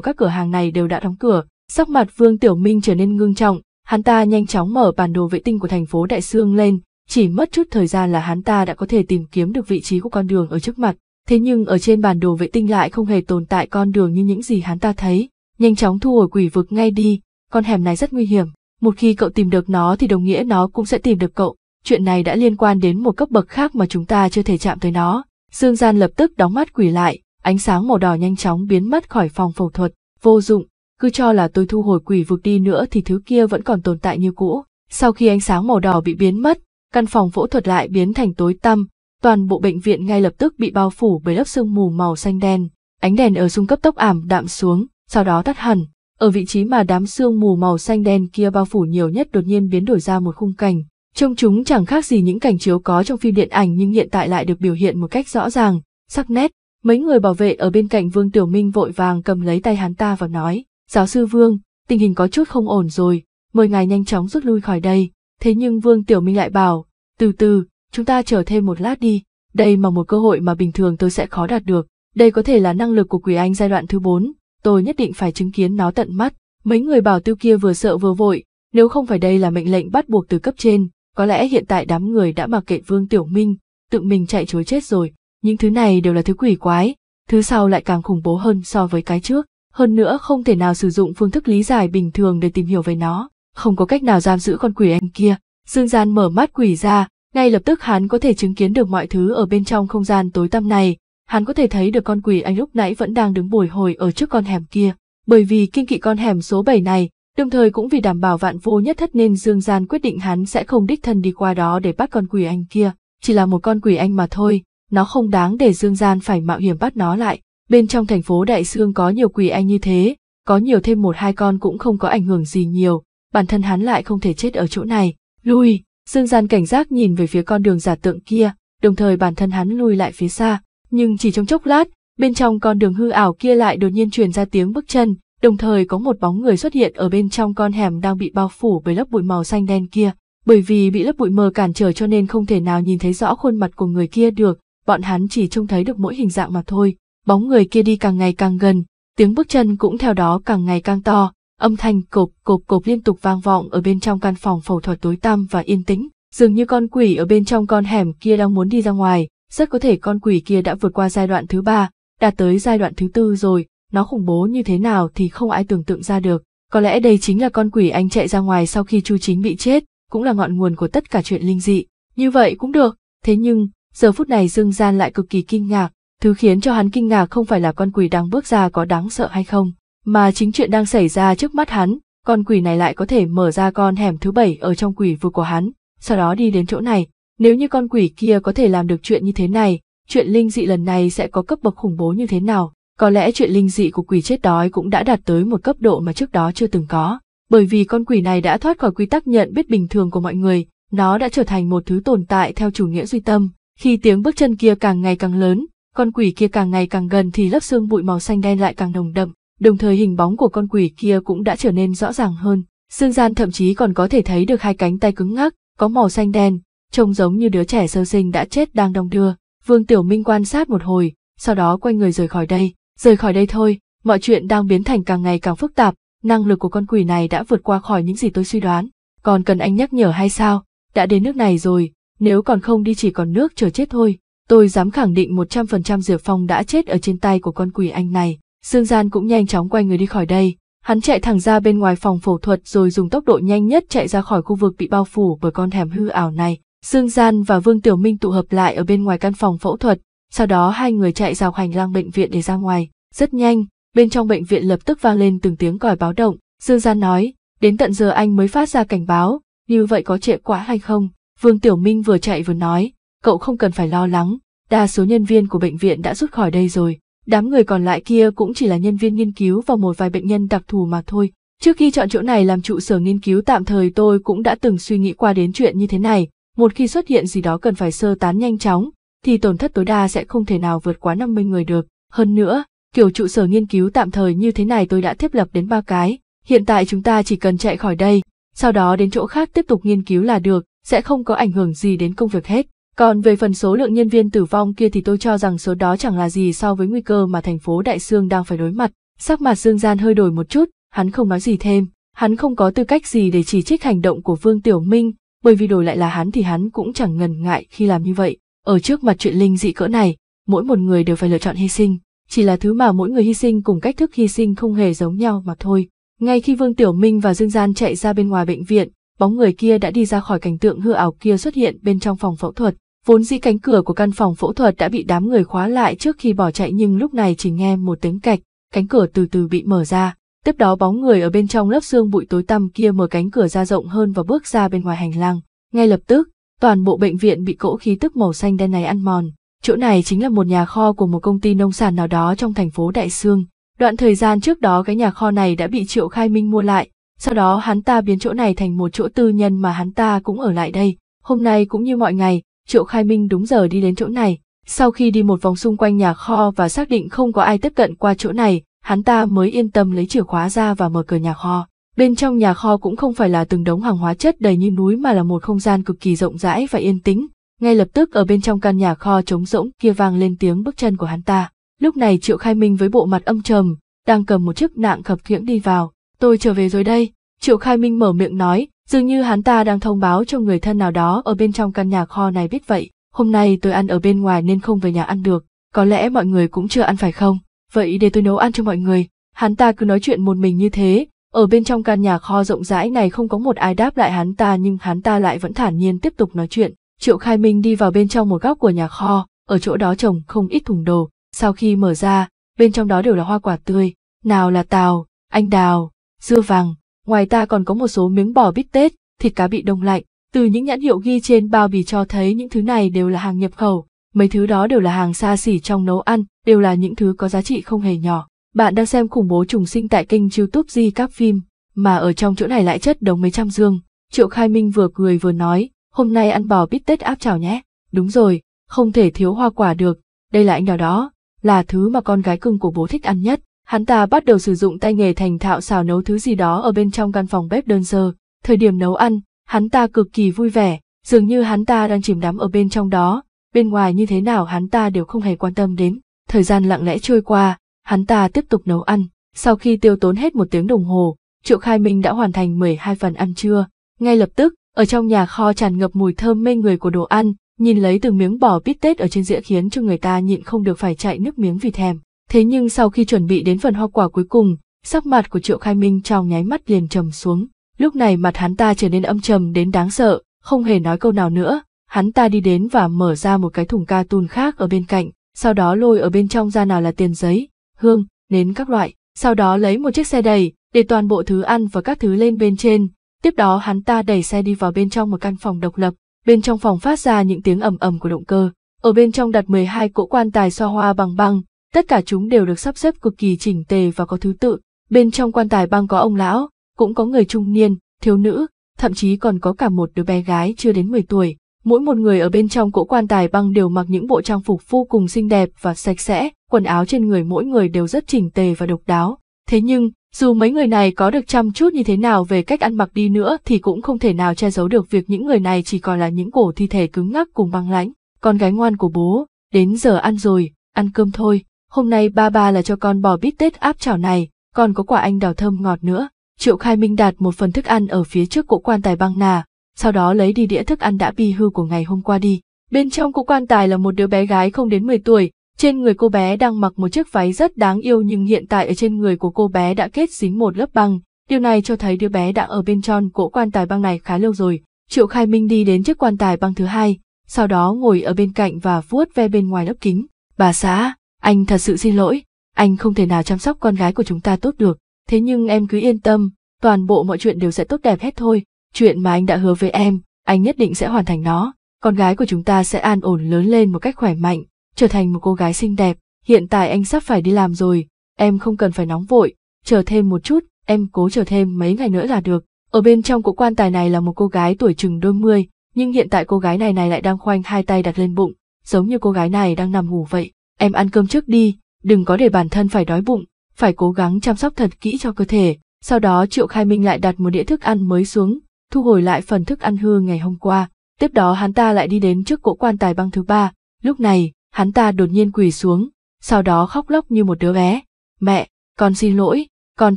các cửa hàng này đều đã đóng cửa. Sắc mặt Vương Tiểu Minh trở nên ngưng trọng, hắn ta nhanh chóng mở bản đồ vệ tinh của thành phố Đại Sương lên, chỉ mất chút thời gian là hắn ta đã có thể tìm kiếm được vị trí của con đường ở trước mặt, thế nhưng ở trên bản đồ vệ tinh lại không hề tồn tại con đường như những gì hắn ta thấy, nhanh chóng thu hồi quỷ vực ngay đi, con hẻm này rất nguy hiểm, một khi cậu tìm được nó thì đồng nghĩa nó cũng sẽ tìm được cậu, chuyện này đã liên quan đến một cấp bậc khác mà chúng ta chưa thể chạm tới nó. Dương Gian lập tức đóng mắt quỷ lại, ánh sáng màu đỏ nhanh chóng biến mất khỏi phòng phẫu thuật, vô dụng, cứ cho là tôi thu hồi quỷ vực đi nữa thì thứ kia vẫn còn tồn tại như cũ. Sau khi ánh sáng màu đỏ bị biến mất, căn phòng phẫu thuật lại biến thành tối tăm, toàn bộ bệnh viện ngay lập tức bị bao phủ bởi lớp sương mù màu xanh đen, ánh đèn ở xung cấp tốc ảm đạm xuống, sau đó tắt hẳn. Ở vị trí mà đám sương mù màu xanh đen kia bao phủ nhiều nhất đột nhiên biến đổi ra một khung cảnh, trông chúng chẳng khác gì những cảnh chiếu có trong phim điện ảnh nhưng hiện tại lại được biểu hiện một cách rõ ràng, sắc nét. Mấy người bảo vệ ở bên cạnh Vương Tiểu Minh vội vàng cầm lấy tay hắn ta và nói, giáo sư Vương, tình hình có chút không ổn rồi, mời ngài nhanh chóng rút lui khỏi đây, thế nhưng Vương Tiểu Minh lại bảo, từ từ, chúng ta chờ thêm một lát đi, đây mà một cơ hội mà bình thường tôi sẽ khó đạt được, đây có thể là năng lực của Quỷ Anh giai đoạn thứ 4, tôi nhất định phải chứng kiến nó tận mắt, mấy người bảo tiêu kia vừa sợ vừa vội, nếu không phải đây là mệnh lệnh bắt buộc từ cấp trên, có lẽ hiện tại đám người đã mặc kệ Vương Tiểu Minh, tự mình chạy chối chết rồi, những thứ này đều là thứ quỷ quái, thứ sau lại càng khủng bố hơn so với cái trước, hơn nữa không thể nào sử dụng phương thức lý giải bình thường để tìm hiểu về nó không có cách nào giam giữ con quỷ anh kia. Dương gian mở mắt quỷ ra, ngay lập tức hắn có thể chứng kiến được mọi thứ ở bên trong không gian tối tăm này, hắn có thể thấy được con quỷ anh lúc nãy vẫn đang đứng bồi hồi ở trước con hẻm kia. Bởi vì kinh kỵ con hẻm số 7 này, đồng thời cũng vì đảm bảo vạn vô nhất thất nên Dương Gian quyết định hắn sẽ không đích thân đi qua đó để bắt con quỷ anh kia, chỉ là một con quỷ anh mà thôi, nó không đáng để Dương Gian phải mạo hiểm bắt nó lại. Bên trong thành phố Đại Sương có nhiều quỷ anh như thế, có nhiều thêm một hai con cũng không có ảnh hưởng gì nhiều, bản thân hắn lại không thể chết ở chỗ này, lui, Dương Gian cảnh giác nhìn về phía con đường giả tượng kia, đồng thời bản thân hắn lui lại phía xa, nhưng chỉ trong chốc lát, bên trong con đường hư ảo kia lại đột nhiên truyền ra tiếng bước chân, đồng thời có một bóng người xuất hiện ở bên trong con hẻm đang bị bao phủ bởi lớp bụi màu xanh đen kia, bởi vì bị lớp bụi mờ cản trở cho nên không thể nào nhìn thấy rõ khuôn mặt của người kia được, bọn hắn chỉ trông thấy được mỗi hình dạng mà thôi. Bóng người kia đi càng ngày càng gần, tiếng bước chân cũng theo đó càng ngày càng to, âm thanh cộp cộp cộp liên tục vang vọng ở bên trong căn phòng phẫu thuật tối tăm và yên tĩnh dường như con quỷ ở bên trong con hẻm kia đang muốn đi ra ngoài rất có thể con quỷ kia đã vượt qua giai đoạn thứ ba đạt tới giai đoạn thứ tư rồi nó khủng bố như thế nào thì không ai tưởng tượng ra được có lẽ đây chính là con quỷ anh chạy ra ngoài sau khi chu chính bị chết cũng là ngọn nguồn của tất cả chuyện linh dị như vậy cũng được thế nhưng giờ phút này dương gian lại cực kỳ kinh ngạc thứ khiến cho hắn kinh ngạc không phải là con quỷ đang bước ra có đáng sợ hay không mà chính chuyện đang xảy ra trước mắt hắn, con quỷ này lại có thể mở ra con hẻm thứ bảy ở trong quỷ vực của hắn, sau đó đi đến chỗ này. Nếu như con quỷ kia có thể làm được chuyện như thế này, chuyện linh dị lần này sẽ có cấp bậc khủng bố như thế nào? Có lẽ chuyện linh dị của quỷ chết đói cũng đã đạt tới một cấp độ mà trước đó chưa từng có, bởi vì con quỷ này đã thoát khỏi quy tắc nhận biết bình thường của mọi người, nó đã trở thành một thứ tồn tại theo chủ nghĩa duy tâm. Khi tiếng bước chân kia càng ngày càng lớn, con quỷ kia càng ngày càng gần thì lớp xương bụi màu xanh đen lại càng nồng đậm, đồng thời hình bóng của con quỷ kia cũng đã trở nên rõ ràng hơn. Sương Gian thậm chí còn có thể thấy được hai cánh tay cứng ngắc, có màu xanh đen, trông giống như đứa trẻ sơ sinh đã chết đang đong đưa. Vương Tiểu Minh quan sát một hồi, sau đó quay người rời khỏi đây. Rời khỏi đây thôi, mọi chuyện đang biến thành càng ngày càng phức tạp, năng lực của con quỷ này đã vượt qua khỏi những gì tôi suy đoán. Còn cần anh nhắc nhở hay sao? Đã đến nước này rồi, nếu còn không đi chỉ còn nước chờ chết thôi. Tôi dám khẳng định 100% Diệp Phong đã chết ở trên tay của con quỷ anh này. Dương Gian cũng nhanh chóng quay người đi khỏi đây, hắn chạy thẳng ra bên ngoài phòng phẫu thuật rồi dùng tốc độ nhanh nhất chạy ra khỏi khu vực bị bao phủ bởi con thèm hư ảo này. Dương Gian và Vương Tiểu Minh tụ hợp lại ở bên ngoài căn phòng phẫu thuật, sau đó hai người chạy dọc hành lang bệnh viện để ra ngoài. Rất nhanh, bên trong bệnh viện lập tức vang lên từng tiếng còi báo động. Dương Gian nói, đến tận giờ anh mới phát ra cảnh báo, như vậy có trễ quá hay không? Vương Tiểu Minh vừa chạy vừa nói, cậu không cần phải lo lắng, đa số nhân viên của bệnh viện đã rút khỏi đây rồi, Đám người còn lại kia cũng chỉ là nhân viên nghiên cứu và một vài bệnh nhân đặc thù mà thôi. Trước khi chọn chỗ này làm trụ sở nghiên cứu tạm thời tôi cũng đã từng suy nghĩ qua đến chuyện như thế này, một khi xuất hiện gì đó cần phải sơ tán nhanh chóng, thì tổn thất tối đa sẽ không thể nào vượt quá 50 người được. Hơn nữa, kiểu trụ sở nghiên cứu tạm thời như thế này tôi đã thiết lập đến ba cái, hiện tại chúng ta chỉ cần chạy khỏi đây, sau đó đến chỗ khác tiếp tục nghiên cứu là được, sẽ không có ảnh hưởng gì đến công việc hết. Còn về phần số lượng nhân viên tử vong kia thì tôi cho rằng số đó chẳng là gì so với nguy cơ mà thành phố Đại Sương đang phải đối mặt. Sắc mặt Dương Gian hơi đổi một chút, hắn không nói gì thêm. Hắn không có tư cách gì để chỉ trích hành động của Vương Tiểu Minh, bởi vì đổi lại là hắn thì hắn cũng chẳng ngần ngại khi làm như vậy. Ở trước mặt chuyện linh dị cỡ này, mỗi một người đều phải lựa chọn hy sinh. Chỉ là thứ mà mỗi người hy sinh cùng cách thức hy sinh không hề giống nhau mà thôi. Ngay khi Vương Tiểu Minh và Dương Gian chạy ra bên ngoài bệnh viện, bóng người kia đã đi ra khỏi cảnh tượng hư ảo kia xuất hiện bên trong phòng phẫu thuật. Vốn dĩ cánh cửa của căn phòng phẫu thuật đã bị đám người khóa lại trước khi bỏ chạy nhưng lúc này chỉ nghe một tiếng cạch, cánh cửa từ từ bị mở ra, tiếp đó bóng người ở bên trong lớp xương bụi tối tăm kia mở cánh cửa ra rộng hơn và bước ra bên ngoài hành lang. Ngay lập tức, toàn bộ bệnh viện bị cỗ khí tức màu xanh đen này ăn mòn. Chỗ này chính là một nhà kho của một công ty nông sản nào đó trong thành phố Đại Sương. Đoạn thời gian trước đó cái nhà kho này đã bị Triệu Khai Minh mua lại, sau đó hắn ta biến chỗ này thành một chỗ tư nhân mà hắn ta cũng ở lại đây. Hôm nay cũng như mọi ngày, Triệu Khai Minh đúng giờ đi đến chỗ này, sau khi đi một vòng xung quanh nhà kho và xác định không có ai tiếp cận qua chỗ này, hắn ta mới yên tâm lấy chìa khóa ra và mở cửa nhà kho. Bên trong nhà kho cũng không phải là từng đống hàng hóa chất đầy như núi mà là một không gian cực kỳ rộng rãi và yên tĩnh. Ngay lập tức ở bên trong căn nhà kho trống rỗng kia vang lên tiếng bước chân của hắn ta. Lúc này Triệu Khai Minh với bộ mặt âm trầm, đang cầm một chiếc nạng khập khiễng đi vào. Tôi trở về rồi đây. Triệu Khai Minh mở miệng nói, Dường như hắn ta đang thông báo cho người thân nào đó ở bên trong căn nhà kho này biết vậy, hôm nay tôi ăn ở bên ngoài nên không về nhà ăn được, có lẽ mọi người cũng chưa ăn phải không, vậy để tôi nấu ăn cho mọi người. Hắn ta cứ nói chuyện một mình như thế, ở bên trong căn nhà kho rộng rãi này không có một ai đáp lại hắn ta nhưng hắn ta lại vẫn thản nhiên tiếp tục nói chuyện. Triệu Khai Minh đi vào bên trong một góc của nhà kho, ở chỗ đó trồng không ít thùng đồ, sau khi mở ra, bên trong đó đều là hoa quả tươi, nào là tàu, anh đào, dưa vàng, Ngoài ta còn có một số miếng bò bít tết, thịt cá bị đông lạnh. Từ những nhãn hiệu ghi trên bao bì cho thấy những thứ này đều là hàng nhập khẩu, mấy thứ đó đều là hàng xa xỉ trong nấu ăn, đều là những thứ có giá trị không hề nhỏ. Bạn đang xem khủng bố trùng sinh tại kênh youtube Di các phim, mà ở trong chỗ này lại chất đống mấy trăm dương. Triệu Khai Minh vừa cười vừa nói, hôm nay ăn bò bít tết áp chảo nhé. Đúng rồi, không thể thiếu hoa quả được, đây là anh đào đó, là thứ mà con gái cưng của bố thích ăn nhất. Hắn ta bắt đầu sử dụng tay nghề thành thạo xào nấu thứ gì đó ở bên trong căn phòng bếp đơn sơ. Thời điểm nấu ăn, hắn ta cực kỳ vui vẻ, dường như hắn ta đang chìm đắm ở bên trong đó, bên ngoài như thế nào hắn ta đều không hề quan tâm đến. Thời gian lặng lẽ trôi qua, hắn ta tiếp tục nấu ăn. Sau khi tiêu tốn hết một tiếng đồng hồ, Triệu Khai Minh đã hoàn thành 12 phần ăn trưa. Ngay lập tức, ở trong nhà kho tràn ngập mùi thơm mê người của đồ ăn, nhìn lấy từng miếng bò bít tết ở trên dĩa khiến cho người ta nhịn không được phải chạy nước miếng vì thèm. Thế nhưng sau khi chuẩn bị đến phần hoa quả cuối cùng, sắc mặt của Triệu Khai Minh trong nháy mắt liền trầm xuống. Lúc này mặt hắn ta trở nên âm trầm đến đáng sợ, không hề nói câu nào nữa, hắn ta đi đến và mở ra một cái thùng ca cartoon khác ở bên cạnh, sau đó lôi ở bên trong ra nào là tiền giấy, hương, nến các loại, sau đó lấy một chiếc xe đầy, để toàn bộ thứ ăn và các thứ lên bên trên, tiếp đó hắn ta đẩy xe đi vào bên trong một căn phòng độc lập, bên trong phòng phát ra những tiếng ầm ầm của động cơ, ở bên trong đặt 12 cỗ quan tài so hoa bằng băng, tất cả chúng đều được sắp xếp cực kỳ chỉnh tề và có thứ tự. Bên trong quan tài băng có ông lão, cũng có người trung niên, thiếu nữ, thậm chí còn có cả một đứa bé gái chưa đến mười tuổi. Mỗi một người ở bên trong cỗ quan tài băng đều mặc những bộ trang phục vô cùng xinh đẹp và sạch sẽ, quần áo trên người mỗi người đều rất chỉnh tề và độc đáo. Thế nhưng, dù mấy người này có được chăm chút như thế nào về cách ăn mặc đi nữa thì cũng không thể nào che giấu được việc những người này chỉ còn là những cổ thi thể cứng ngắc cùng băng lãnh. Con gái ngoan của bố, đến giờ ăn rồi, ăn cơm thôi hôm nay ba ba là cho con bò bít tết áp chảo này, còn có quả anh đào thơm ngọt nữa. Triệu Khai Minh đặt một phần thức ăn ở phía trước cỗ quan tài băng nà, sau đó lấy đi đĩa thức ăn đã bi hư của ngày hôm qua đi. Bên trong cỗ quan tài là một đứa bé gái không đến 10 tuổi, trên người cô bé đang mặc một chiếc váy rất đáng yêu nhưng hiện tại ở trên người của cô bé đã kết dính một lớp băng. Điều này cho thấy đứa bé đã ở bên trong cỗ quan tài băng này khá lâu rồi. Triệu Khai Minh đi đến chiếc quan tài băng thứ hai, sau đó ngồi ở bên cạnh và vuốt ve bên ngoài lớp kính. Bà xã, anh thật sự xin lỗi, anh không thể nào chăm sóc con gái của chúng ta tốt được, thế nhưng em cứ yên tâm, toàn bộ mọi chuyện đều sẽ tốt đẹp hết thôi, chuyện mà anh đã hứa với em, anh nhất định sẽ hoàn thành nó, con gái của chúng ta sẽ an ổn lớn lên một cách khỏe mạnh, trở thành một cô gái xinh đẹp, hiện tại anh sắp phải đi làm rồi, em không cần phải nóng vội, chờ thêm một chút, em cố chờ thêm mấy ngày nữa là được. Ở bên trong của quan tài này là một cô gái tuổi chừng đôi mươi, nhưng hiện tại cô gái này này lại đang khoanh hai tay đặt lên bụng, giống như cô gái này đang nằm ngủ vậy em ăn cơm trước đi, đừng có để bản thân phải đói bụng, phải cố gắng chăm sóc thật kỹ cho cơ thể. Sau đó Triệu Khai Minh lại đặt một đĩa thức ăn mới xuống, thu hồi lại phần thức ăn hư ngày hôm qua. Tiếp đó hắn ta lại đi đến trước cỗ quan tài băng thứ ba, lúc này, hắn ta đột nhiên quỳ xuống, sau đó khóc lóc như một đứa bé. Mẹ, con xin lỗi, con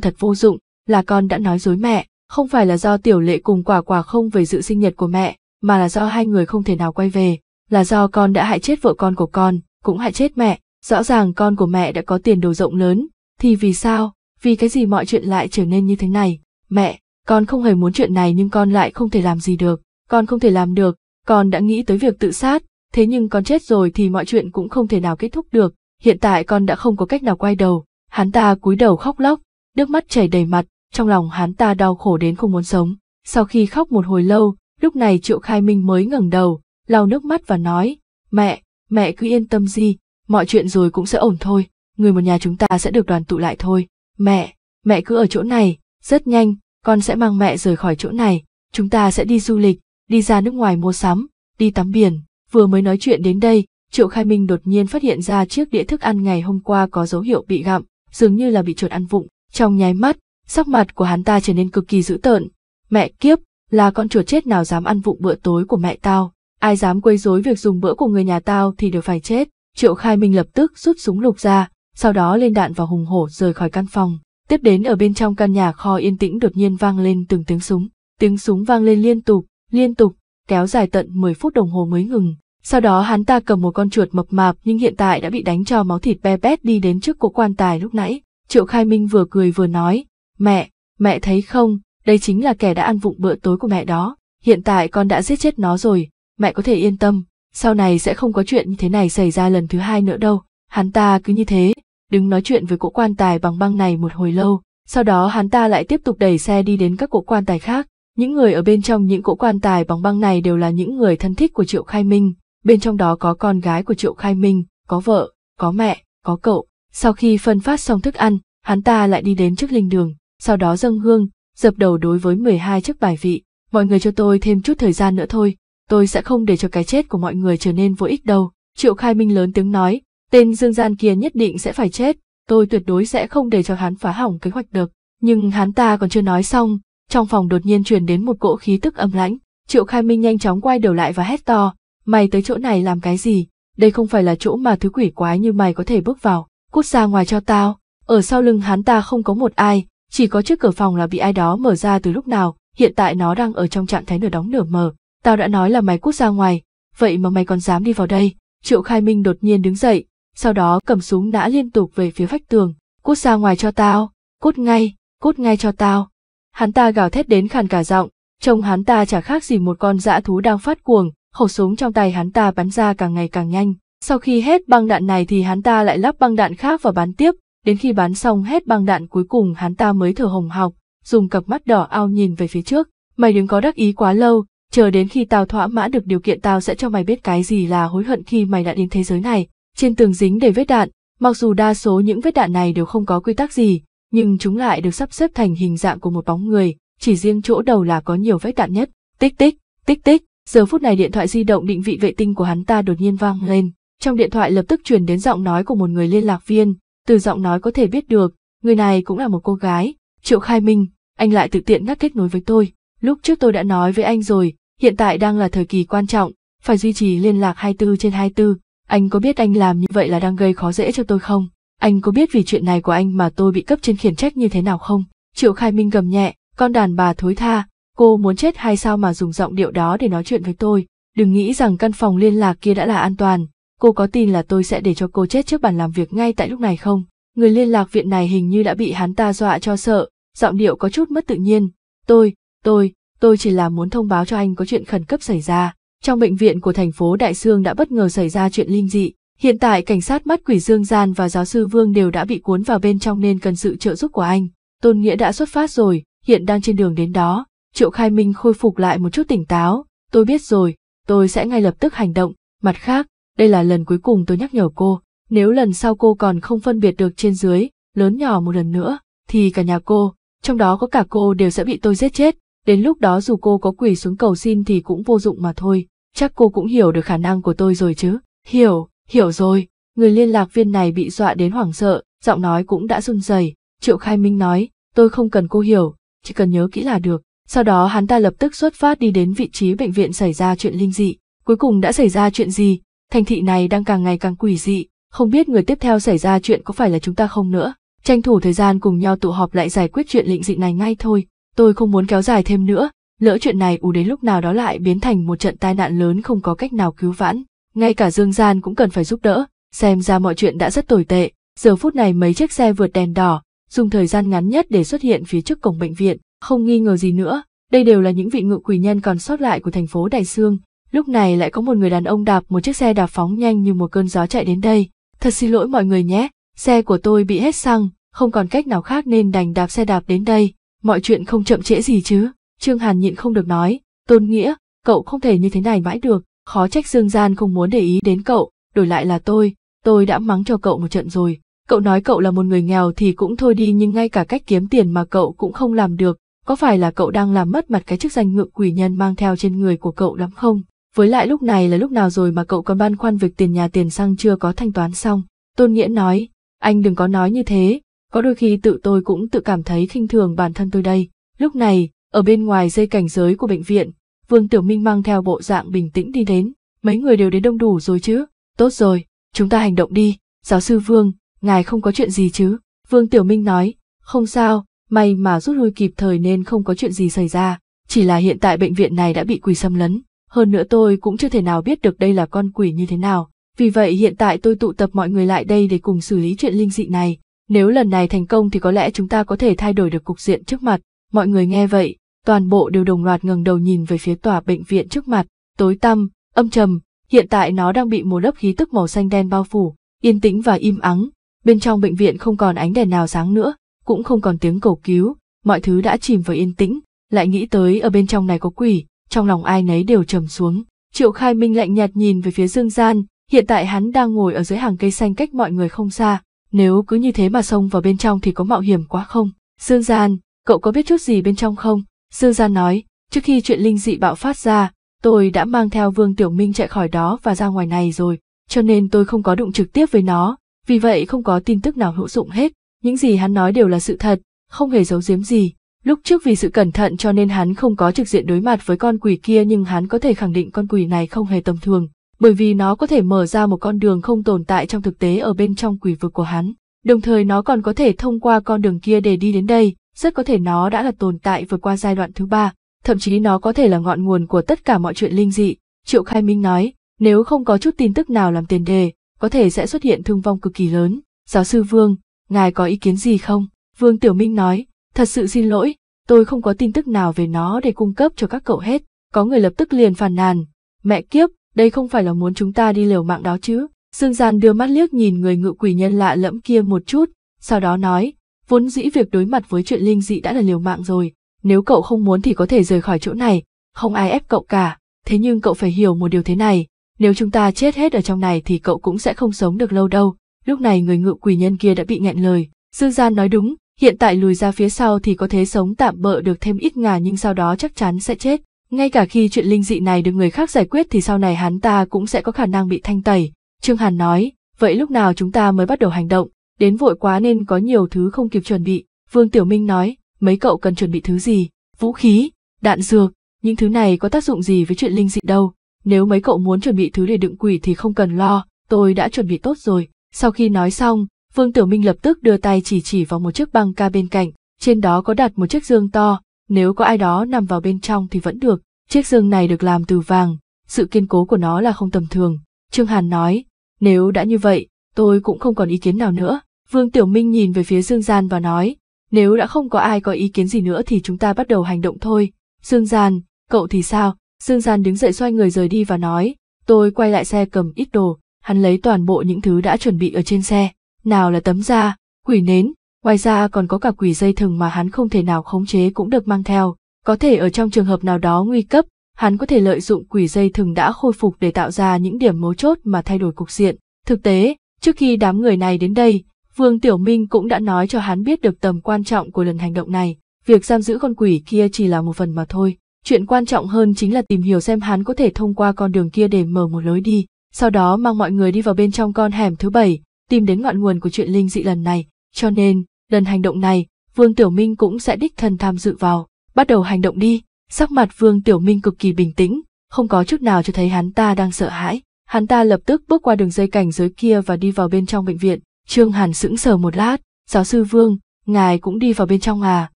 thật vô dụng, là con đã nói dối mẹ, không phải là do tiểu lệ cùng quả quả không về dự sinh nhật của mẹ, mà là do hai người không thể nào quay về, là do con đã hại chết vợ con của con, cũng hại chết mẹ, rõ ràng con của mẹ đã có tiền đồ rộng lớn, thì vì sao, vì cái gì mọi chuyện lại trở nên như thế này? Mẹ, con không hề muốn chuyện này nhưng con lại không thể làm gì được, con không thể làm được, con đã nghĩ tới việc tự sát, thế nhưng con chết rồi thì mọi chuyện cũng không thể nào kết thúc được, hiện tại con đã không có cách nào quay đầu. Hắn ta cúi đầu khóc lóc, nước mắt chảy đầy mặt, trong lòng hắn ta đau khổ đến không muốn sống. Sau khi khóc một hồi lâu, lúc này Triệu Khai Minh mới ngẩng đầu, lau nước mắt và nói, mẹ, mẹ cứ yên tâm gì, mọi chuyện rồi cũng sẽ ổn thôi, người một nhà chúng ta sẽ được đoàn tụ lại thôi. Mẹ, mẹ cứ ở chỗ này, rất nhanh, con sẽ mang mẹ rời khỏi chỗ này, chúng ta sẽ đi du lịch, đi ra nước ngoài mua sắm, đi tắm biển. Vừa mới nói chuyện đến đây, Triệu Khai Minh đột nhiên phát hiện ra chiếc đĩa thức ăn ngày hôm qua có dấu hiệu bị gặm, dường như là bị chuột ăn vụng. Trong nháy mắt, sắc mặt của hắn ta trở nên cực kỳ dữ tợn. Mẹ kiếp, là con chuột chết nào dám ăn vụng bữa tối của mẹ tao ai dám quấy rối việc dùng bữa của người nhà tao thì đều phải chết. Triệu Khai Minh lập tức rút súng lục ra, sau đó lên đạn và hùng hổ rời khỏi căn phòng. Tiếp đến ở bên trong căn nhà kho yên tĩnh đột nhiên vang lên từng tiếng súng. Tiếng súng vang lên liên tục, liên tục, kéo dài tận 10 phút đồng hồ mới ngừng. Sau đó hắn ta cầm một con chuột mập mạp nhưng hiện tại đã bị đánh cho máu thịt be bét đi đến trước cỗ quan tài lúc nãy. Triệu Khai Minh vừa cười vừa nói, mẹ, mẹ thấy không, đây chính là kẻ đã ăn vụng bữa tối của mẹ đó, hiện tại con đã giết chết nó rồi, mẹ có thể yên tâm, sau này sẽ không có chuyện như thế này xảy ra lần thứ hai nữa đâu, hắn ta cứ như thế, đứng nói chuyện với cỗ quan tài bằng băng này một hồi lâu, sau đó hắn ta lại tiếp tục đẩy xe đi đến các cỗ quan tài khác, những người ở bên trong những cỗ quan tài bằng băng này đều là những người thân thích của Triệu Khai Minh, bên trong đó có con gái của Triệu Khai Minh, có vợ, có mẹ, có cậu, sau khi phân phát xong thức ăn, hắn ta lại đi đến trước linh đường, sau đó dâng hương, dập đầu đối với 12 chiếc bài vị, mọi người cho tôi thêm chút thời gian nữa thôi, tôi sẽ không để cho cái chết của mọi người trở nên vô ích đâu. Triệu Khai Minh lớn tiếng nói, tên Dương Gian kia nhất định sẽ phải chết, tôi tuyệt đối sẽ không để cho hắn phá hỏng kế hoạch được. Nhưng hắn ta còn chưa nói xong, trong phòng đột nhiên truyền đến một cỗ khí tức âm lãnh. Triệu Khai Minh nhanh chóng quay đầu lại và hét to, mày tới chỗ này làm cái gì, đây không phải là chỗ mà thứ quỷ quái như mày có thể bước vào, cút ra ngoài cho tao. Ở sau lưng hắn ta không có một ai, chỉ có chiếc cửa phòng là bị ai đó mở ra từ lúc nào, hiện tại nó đang ở trong trạng thái nửa đóng nửa mở, tao đã nói là mày cút ra ngoài, vậy mà mày còn dám đi vào đây. Triệu Khai Minh đột nhiên đứng dậy, sau đó cầm súng đã liên tục về phía vách tường, cút ra ngoài cho tao, cút ngay, cút ngay cho tao. Hắn ta gào thét đến khàn cả giọng, trông hắn ta chả khác gì một con dã thú đang phát cuồng, khẩu súng trong tay hắn ta bắn ra càng ngày càng nhanh. Sau khi hết băng đạn này thì hắn ta lại lắp băng đạn khác và bắn tiếp, đến khi bắn xong hết băng đạn cuối cùng hắn ta mới thở hồng hộc, dùng cặp mắt đỏ ao nhìn về phía trước. Mày đừng có đắc ý quá lâu, chờ đến khi tao thỏa mãn được điều kiện tao sẽ cho mày biết cái gì là hối hận khi mày đã đến thế giới này. Trên tường dính đầy vết đạn, mặc dù đa số những vết đạn này đều không có quy tắc gì, nhưng chúng lại được sắp xếp thành hình dạng của một bóng người, chỉ riêng chỗ đầu là có nhiều vết đạn nhất. Tích tích, tích tích, giờ phút này điện thoại di động định vị vệ tinh của hắn ta đột nhiên vang lên. Trong điện thoại lập tức truyền đến giọng nói của một người liên lạc viên, từ giọng nói có thể biết được, người này cũng là một cô gái, Triệu Khai Minh, anh lại tự tiện ngắt kết nối với tôi. Lúc trước tôi đã nói với anh rồi, Hiện tại đang là thời kỳ quan trọng, phải duy trì liên lạc 24 trên 24. Anh có biết anh làm như vậy là đang gây khó dễ cho tôi không? Anh có biết vì chuyện này của anh mà tôi bị cấp trên khiển trách như thế nào không? Triệu Khai Minh gầm nhẹ, con đàn bà thối tha, cô muốn chết hay sao mà dùng giọng điệu đó để nói chuyện với tôi? Đừng nghĩ rằng căn phòng liên lạc kia đã là an toàn, cô có tin là tôi sẽ để cho cô chết trước bàn làm việc ngay tại lúc này không? Người liên lạc viện này hình như đã bị hắn ta dọa cho sợ, giọng điệu có chút mất tự nhiên. Tôi, tôi, tôi chỉ là muốn thông báo cho anh có chuyện khẩn cấp xảy ra. Trong bệnh viện của thành phố Đại Sương đã bất ngờ xảy ra chuyện linh dị. Hiện tại cảnh sát mắt quỷ Dương Gian và giáo sư Vương đều đã bị cuốn vào bên trong nên cần sự trợ giúp của anh. Tôn Nghĩa đã xuất phát rồi, hiện đang trên đường đến đó. Triệu Khai Minh khôi phục lại một chút tỉnh táo. Tôi biết rồi, tôi sẽ ngay lập tức hành động. Mặt khác, đây là lần cuối cùng tôi nhắc nhở cô. Nếu lần sau cô còn không phân biệt được trên dưới, lớn nhỏ một lần nữa, thì cả nhà cô, trong đó có cả cô đều sẽ bị tôi giết chết đến lúc đó dù cô có quỳ xuống cầu xin thì cũng vô dụng mà thôi, chắc cô cũng hiểu được khả năng của tôi rồi chứ. Hiểu, hiểu rồi, người liên lạc viên này bị dọa đến hoảng sợ, giọng nói cũng đã run rẩy. Triệu Khai Minh nói, tôi không cần cô hiểu, chỉ cần nhớ kỹ là được. Sau đó hắn ta lập tức xuất phát đi đến vị trí bệnh viện xảy ra chuyện linh dị. Cuối cùng đã xảy ra chuyện gì? Thành thị này đang càng ngày càng quỷ dị, không biết người tiếp theo xảy ra chuyện có phải là chúng ta không nữa. Tranh thủ thời gian cùng nhau tụ họp lại giải quyết chuyện linh dị này ngay thôi tôi không muốn kéo dài thêm nữa, lỡ chuyện này ù đến lúc nào đó lại biến thành một trận tai nạn lớn không có cách nào cứu vãn, ngay cả Dương Gian cũng cần phải giúp đỡ, xem ra mọi chuyện đã rất tồi tệ, giờ phút này mấy chiếc xe vượt đèn đỏ, dùng thời gian ngắn nhất để xuất hiện phía trước cổng bệnh viện, không nghi ngờ gì nữa, đây đều là những vị ngự quỷ nhân còn sót lại của thành phố Đại Sương, lúc này lại có một người đàn ông đạp một chiếc xe đạp phóng nhanh như một cơn gió chạy đến đây, thật xin lỗi mọi người nhé, xe của tôi bị hết xăng, không còn cách nào khác nên đành đạp xe đạp đến đây mọi chuyện không chậm trễ gì chứ, Trương Hàn nhịn không được nói, tôn nghĩa, cậu không thể như thế này mãi được, khó trách Dương Gian không muốn để ý đến cậu, đổi lại là tôi, tôi đã mắng cho cậu một trận rồi. Cậu nói cậu là một người nghèo thì cũng thôi đi nhưng ngay cả cách kiếm tiền mà cậu cũng không làm được, có phải là cậu đang làm mất mặt cái chức danh ngự quỷ nhân mang theo trên người của cậu lắm không? Với lại lúc này là lúc nào rồi mà cậu còn băn khoăn việc tiền nhà tiền xăng chưa có thanh toán xong? Tôn Nghĩa nói, anh đừng có nói như thế, có đôi khi tự tôi cũng tự cảm thấy khinh thường bản thân tôi đây. Lúc này, ở bên ngoài dây cảnh giới của bệnh viện, Vương Tiểu Minh mang theo bộ dạng bình tĩnh đi đến, mấy người đều đến đông đủ rồi chứ, tốt rồi, chúng ta hành động đi, giáo sư Vương, ngài không có chuyện gì chứ, Vương Tiểu Minh nói, không sao, may mà rút lui kịp thời nên không có chuyện gì xảy ra, chỉ là hiện tại bệnh viện này đã bị quỷ xâm lấn, hơn nữa tôi cũng chưa thể nào biết được đây là con quỷ như thế nào, vì vậy hiện tại tôi tụ tập mọi người lại đây để cùng xử lý chuyện linh dị này, nếu lần này thành công thì có lẽ chúng ta có thể thay đổi được cục diện trước mặt. Mọi người nghe vậy, toàn bộ đều đồng loạt ngẩng đầu nhìn về phía tòa bệnh viện trước mặt, tối tăm, âm trầm, hiện tại nó đang bị một lớp khí tức màu xanh đen bao phủ, yên tĩnh và im ắng. Bên trong bệnh viện không còn ánh đèn nào sáng nữa, cũng không còn tiếng cầu cứu, mọi thứ đã chìm vào yên tĩnh, lại nghĩ tới ở bên trong này có quỷ, trong lòng ai nấy đều trầm xuống. Triệu Khai Minh lạnh nhạt nhìn về phía Dương Gian, hiện tại hắn đang ngồi ở dưới hàng cây xanh cách mọi người không xa, nếu cứ như thế mà xông vào bên trong thì có mạo hiểm quá không? Dương Gian, cậu có biết chút gì bên trong không? Dương Gian nói, trước khi chuyện linh dị bạo phát ra, tôi đã mang theo Vương Tiểu Minh chạy khỏi đó và ra ngoài này rồi, cho nên tôi không có đụng trực tiếp với nó, vì vậy không có tin tức nào hữu dụng hết, những gì hắn nói đều là sự thật, không hề giấu giếm gì. Lúc trước vì sự cẩn thận cho nên hắn không có trực diện đối mặt với con quỷ kia nhưng hắn có thể khẳng định con quỷ này không hề tầm thường, bởi vì nó có thể mở ra một con đường không tồn tại trong thực tế ở bên trong quỷ vực của hắn. Đồng thời nó còn có thể thông qua con đường kia để đi đến đây, rất có thể nó đã là tồn tại vượt qua giai đoạn thứ ba, thậm chí nó có thể là ngọn nguồn của tất cả mọi chuyện linh dị. Triệu Khai Minh nói, nếu không có chút tin tức nào làm tiền đề, có thể sẽ xuất hiện thương vong cực kỳ lớn. Giáo sư Vương, ngài có ý kiến gì không? Vương Tiểu Minh nói, thật sự xin lỗi, tôi không có tin tức nào về nó để cung cấp cho các cậu hết. Có người lập tức liền phàn nàn, mẹ kiếp, đây không phải là muốn chúng ta đi liều mạng đó chứ. Dương Gian đưa mắt liếc nhìn người ngự quỷ nhân lạ lẫm kia một chút, sau đó nói, vốn dĩ việc đối mặt với chuyện linh dị đã là liều mạng rồi, nếu cậu không muốn thì có thể rời khỏi chỗ này, không ai ép cậu cả, thế nhưng cậu phải hiểu một điều thế này, nếu chúng ta chết hết ở trong này thì cậu cũng sẽ không sống được lâu đâu. Lúc này người ngự quỷ nhân kia đã bị nghẹn lời, Dương Gian nói đúng, hiện tại lùi ra phía sau thì có thể sống tạm bỡ được thêm ít ngà nhưng sau đó chắc chắn sẽ chết. Ngay cả khi chuyện linh dị này được người khác giải quyết thì sau này hắn ta cũng sẽ có khả năng bị thanh tẩy. Trương Hàn nói, vậy lúc nào chúng ta mới bắt đầu hành động, đến vội quá nên có nhiều thứ không kịp chuẩn bị. Vương Tiểu Minh nói, mấy cậu cần chuẩn bị thứ gì, vũ khí, đạn dược, những thứ này có tác dụng gì với chuyện linh dị đâu. Nếu mấy cậu muốn chuẩn bị thứ để đựng quỷ thì không cần lo, tôi đã chuẩn bị tốt rồi. Sau khi nói xong, Vương Tiểu Minh lập tức đưa tay chỉ chỉ vào một chiếc băng ca bên cạnh, trên đó có đặt một chiếc dương to, nếu có ai đó nằm vào bên trong thì vẫn được, chiếc giường này được làm từ vàng, sự kiên cố của nó là không tầm thường. Trương Hàn nói, nếu đã như vậy, tôi cũng không còn ý kiến nào nữa. Vương Tiểu Minh nhìn về phía Dương Gian và nói, nếu đã không có ai có ý kiến gì nữa thì chúng ta bắt đầu hành động thôi. Dương Gian, cậu thì sao? Dương Gian đứng dậy xoay người rời đi và nói, tôi quay lại xe cầm ít đồ, hắn lấy toàn bộ những thứ đã chuẩn bị ở trên xe, nào là tấm da, quỷ nến, Ngoài ra còn có cả quỷ dây thừng mà hắn không thể nào khống chế cũng được mang theo, có thể ở trong trường hợp nào đó nguy cấp, hắn có thể lợi dụng quỷ dây thừng đã khôi phục để tạo ra những điểm mấu chốt mà thay đổi cục diện. Thực tế, trước khi đám người này đến đây, Vương Tiểu Minh cũng đã nói cho hắn biết được tầm quan trọng của lần hành động này, việc giam giữ con quỷ kia chỉ là một phần mà thôi. Chuyện quan trọng hơn chính là tìm hiểu xem hắn có thể thông qua con đường kia để mở một lối đi, sau đó mang mọi người đi vào bên trong con hẻm thứ bảy, tìm đến ngọn nguồn của chuyện linh dị lần này. Cho nên, lần hành động này, Vương Tiểu Minh cũng sẽ đích thân tham dự vào. Bắt đầu hành động đi, sắc mặt Vương Tiểu Minh cực kỳ bình tĩnh, không có chút nào cho thấy hắn ta đang sợ hãi. Hắn ta lập tức bước qua đường dây cảnh giới kia và đi vào bên trong bệnh viện. Trương Hàn sững sờ một lát, giáo sư Vương, ngài cũng đi vào bên trong à?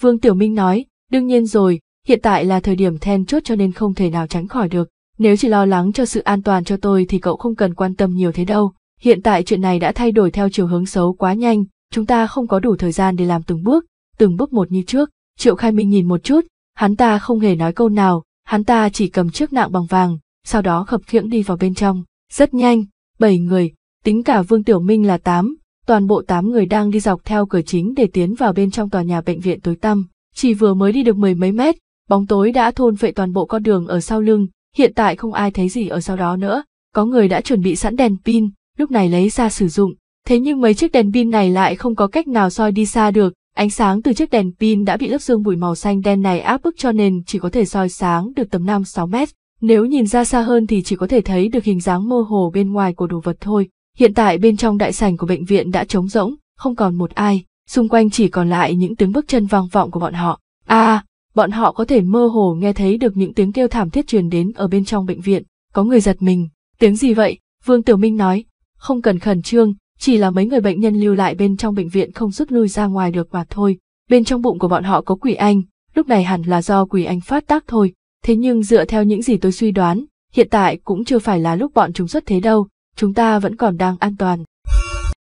Vương Tiểu Minh nói, đương nhiên rồi, hiện tại là thời điểm then chốt cho nên không thể nào tránh khỏi được. Nếu chỉ lo lắng cho sự an toàn cho tôi thì cậu không cần quan tâm nhiều thế đâu. Hiện tại chuyện này đã thay đổi theo chiều hướng xấu quá nhanh, chúng ta không có đủ thời gian để làm từng bước, từng bước một như trước. Triệu Khai Minh nhìn một chút, hắn ta không hề nói câu nào, hắn ta chỉ cầm chiếc nạng bằng vàng, sau đó khập khiễng đi vào bên trong. Rất nhanh, bảy người, tính cả Vương Tiểu Minh là tám, toàn bộ tám người đang đi dọc theo cửa chính để tiến vào bên trong tòa nhà bệnh viện tối tăm. Chỉ vừa mới đi được mười mấy mét, bóng tối đã thôn vệ toàn bộ con đường ở sau lưng, hiện tại không ai thấy gì ở sau đó nữa. Có người đã chuẩn bị sẵn đèn pin, lúc này lấy ra sử dụng, Thế nhưng mấy chiếc đèn pin này lại không có cách nào soi đi xa được, ánh sáng từ chiếc đèn pin đã bị lớp sương bụi màu xanh đen này áp bức cho nên chỉ có thể soi sáng được tầm năm sáu mét. Nếu nhìn ra xa hơn thì chỉ có thể thấy được hình dáng mơ hồ bên ngoài của đồ vật thôi. Hiện tại bên trong đại sảnh của bệnh viện đã trống rỗng, không còn một ai, xung quanh chỉ còn lại những tiếng bước chân vang vọng của bọn họ. À, bọn họ có thể mơ hồ nghe thấy được những tiếng kêu thảm thiết truyền đến ở bên trong bệnh viện, có người giật mình. Tiếng gì vậy? Vương Tiểu Minh nói, không cần khẩn trương, chỉ là mấy người bệnh nhân lưu lại bên trong bệnh viện không rút lui ra ngoài được mà thôi. Bên trong bụng của bọn họ có quỷ anh, lúc này hẳn là do quỷ anh phát tác thôi, thế nhưng dựa theo những gì tôi suy đoán, hiện tại cũng chưa phải là lúc bọn chúng xuất thế đâu, chúng ta vẫn còn đang an toàn.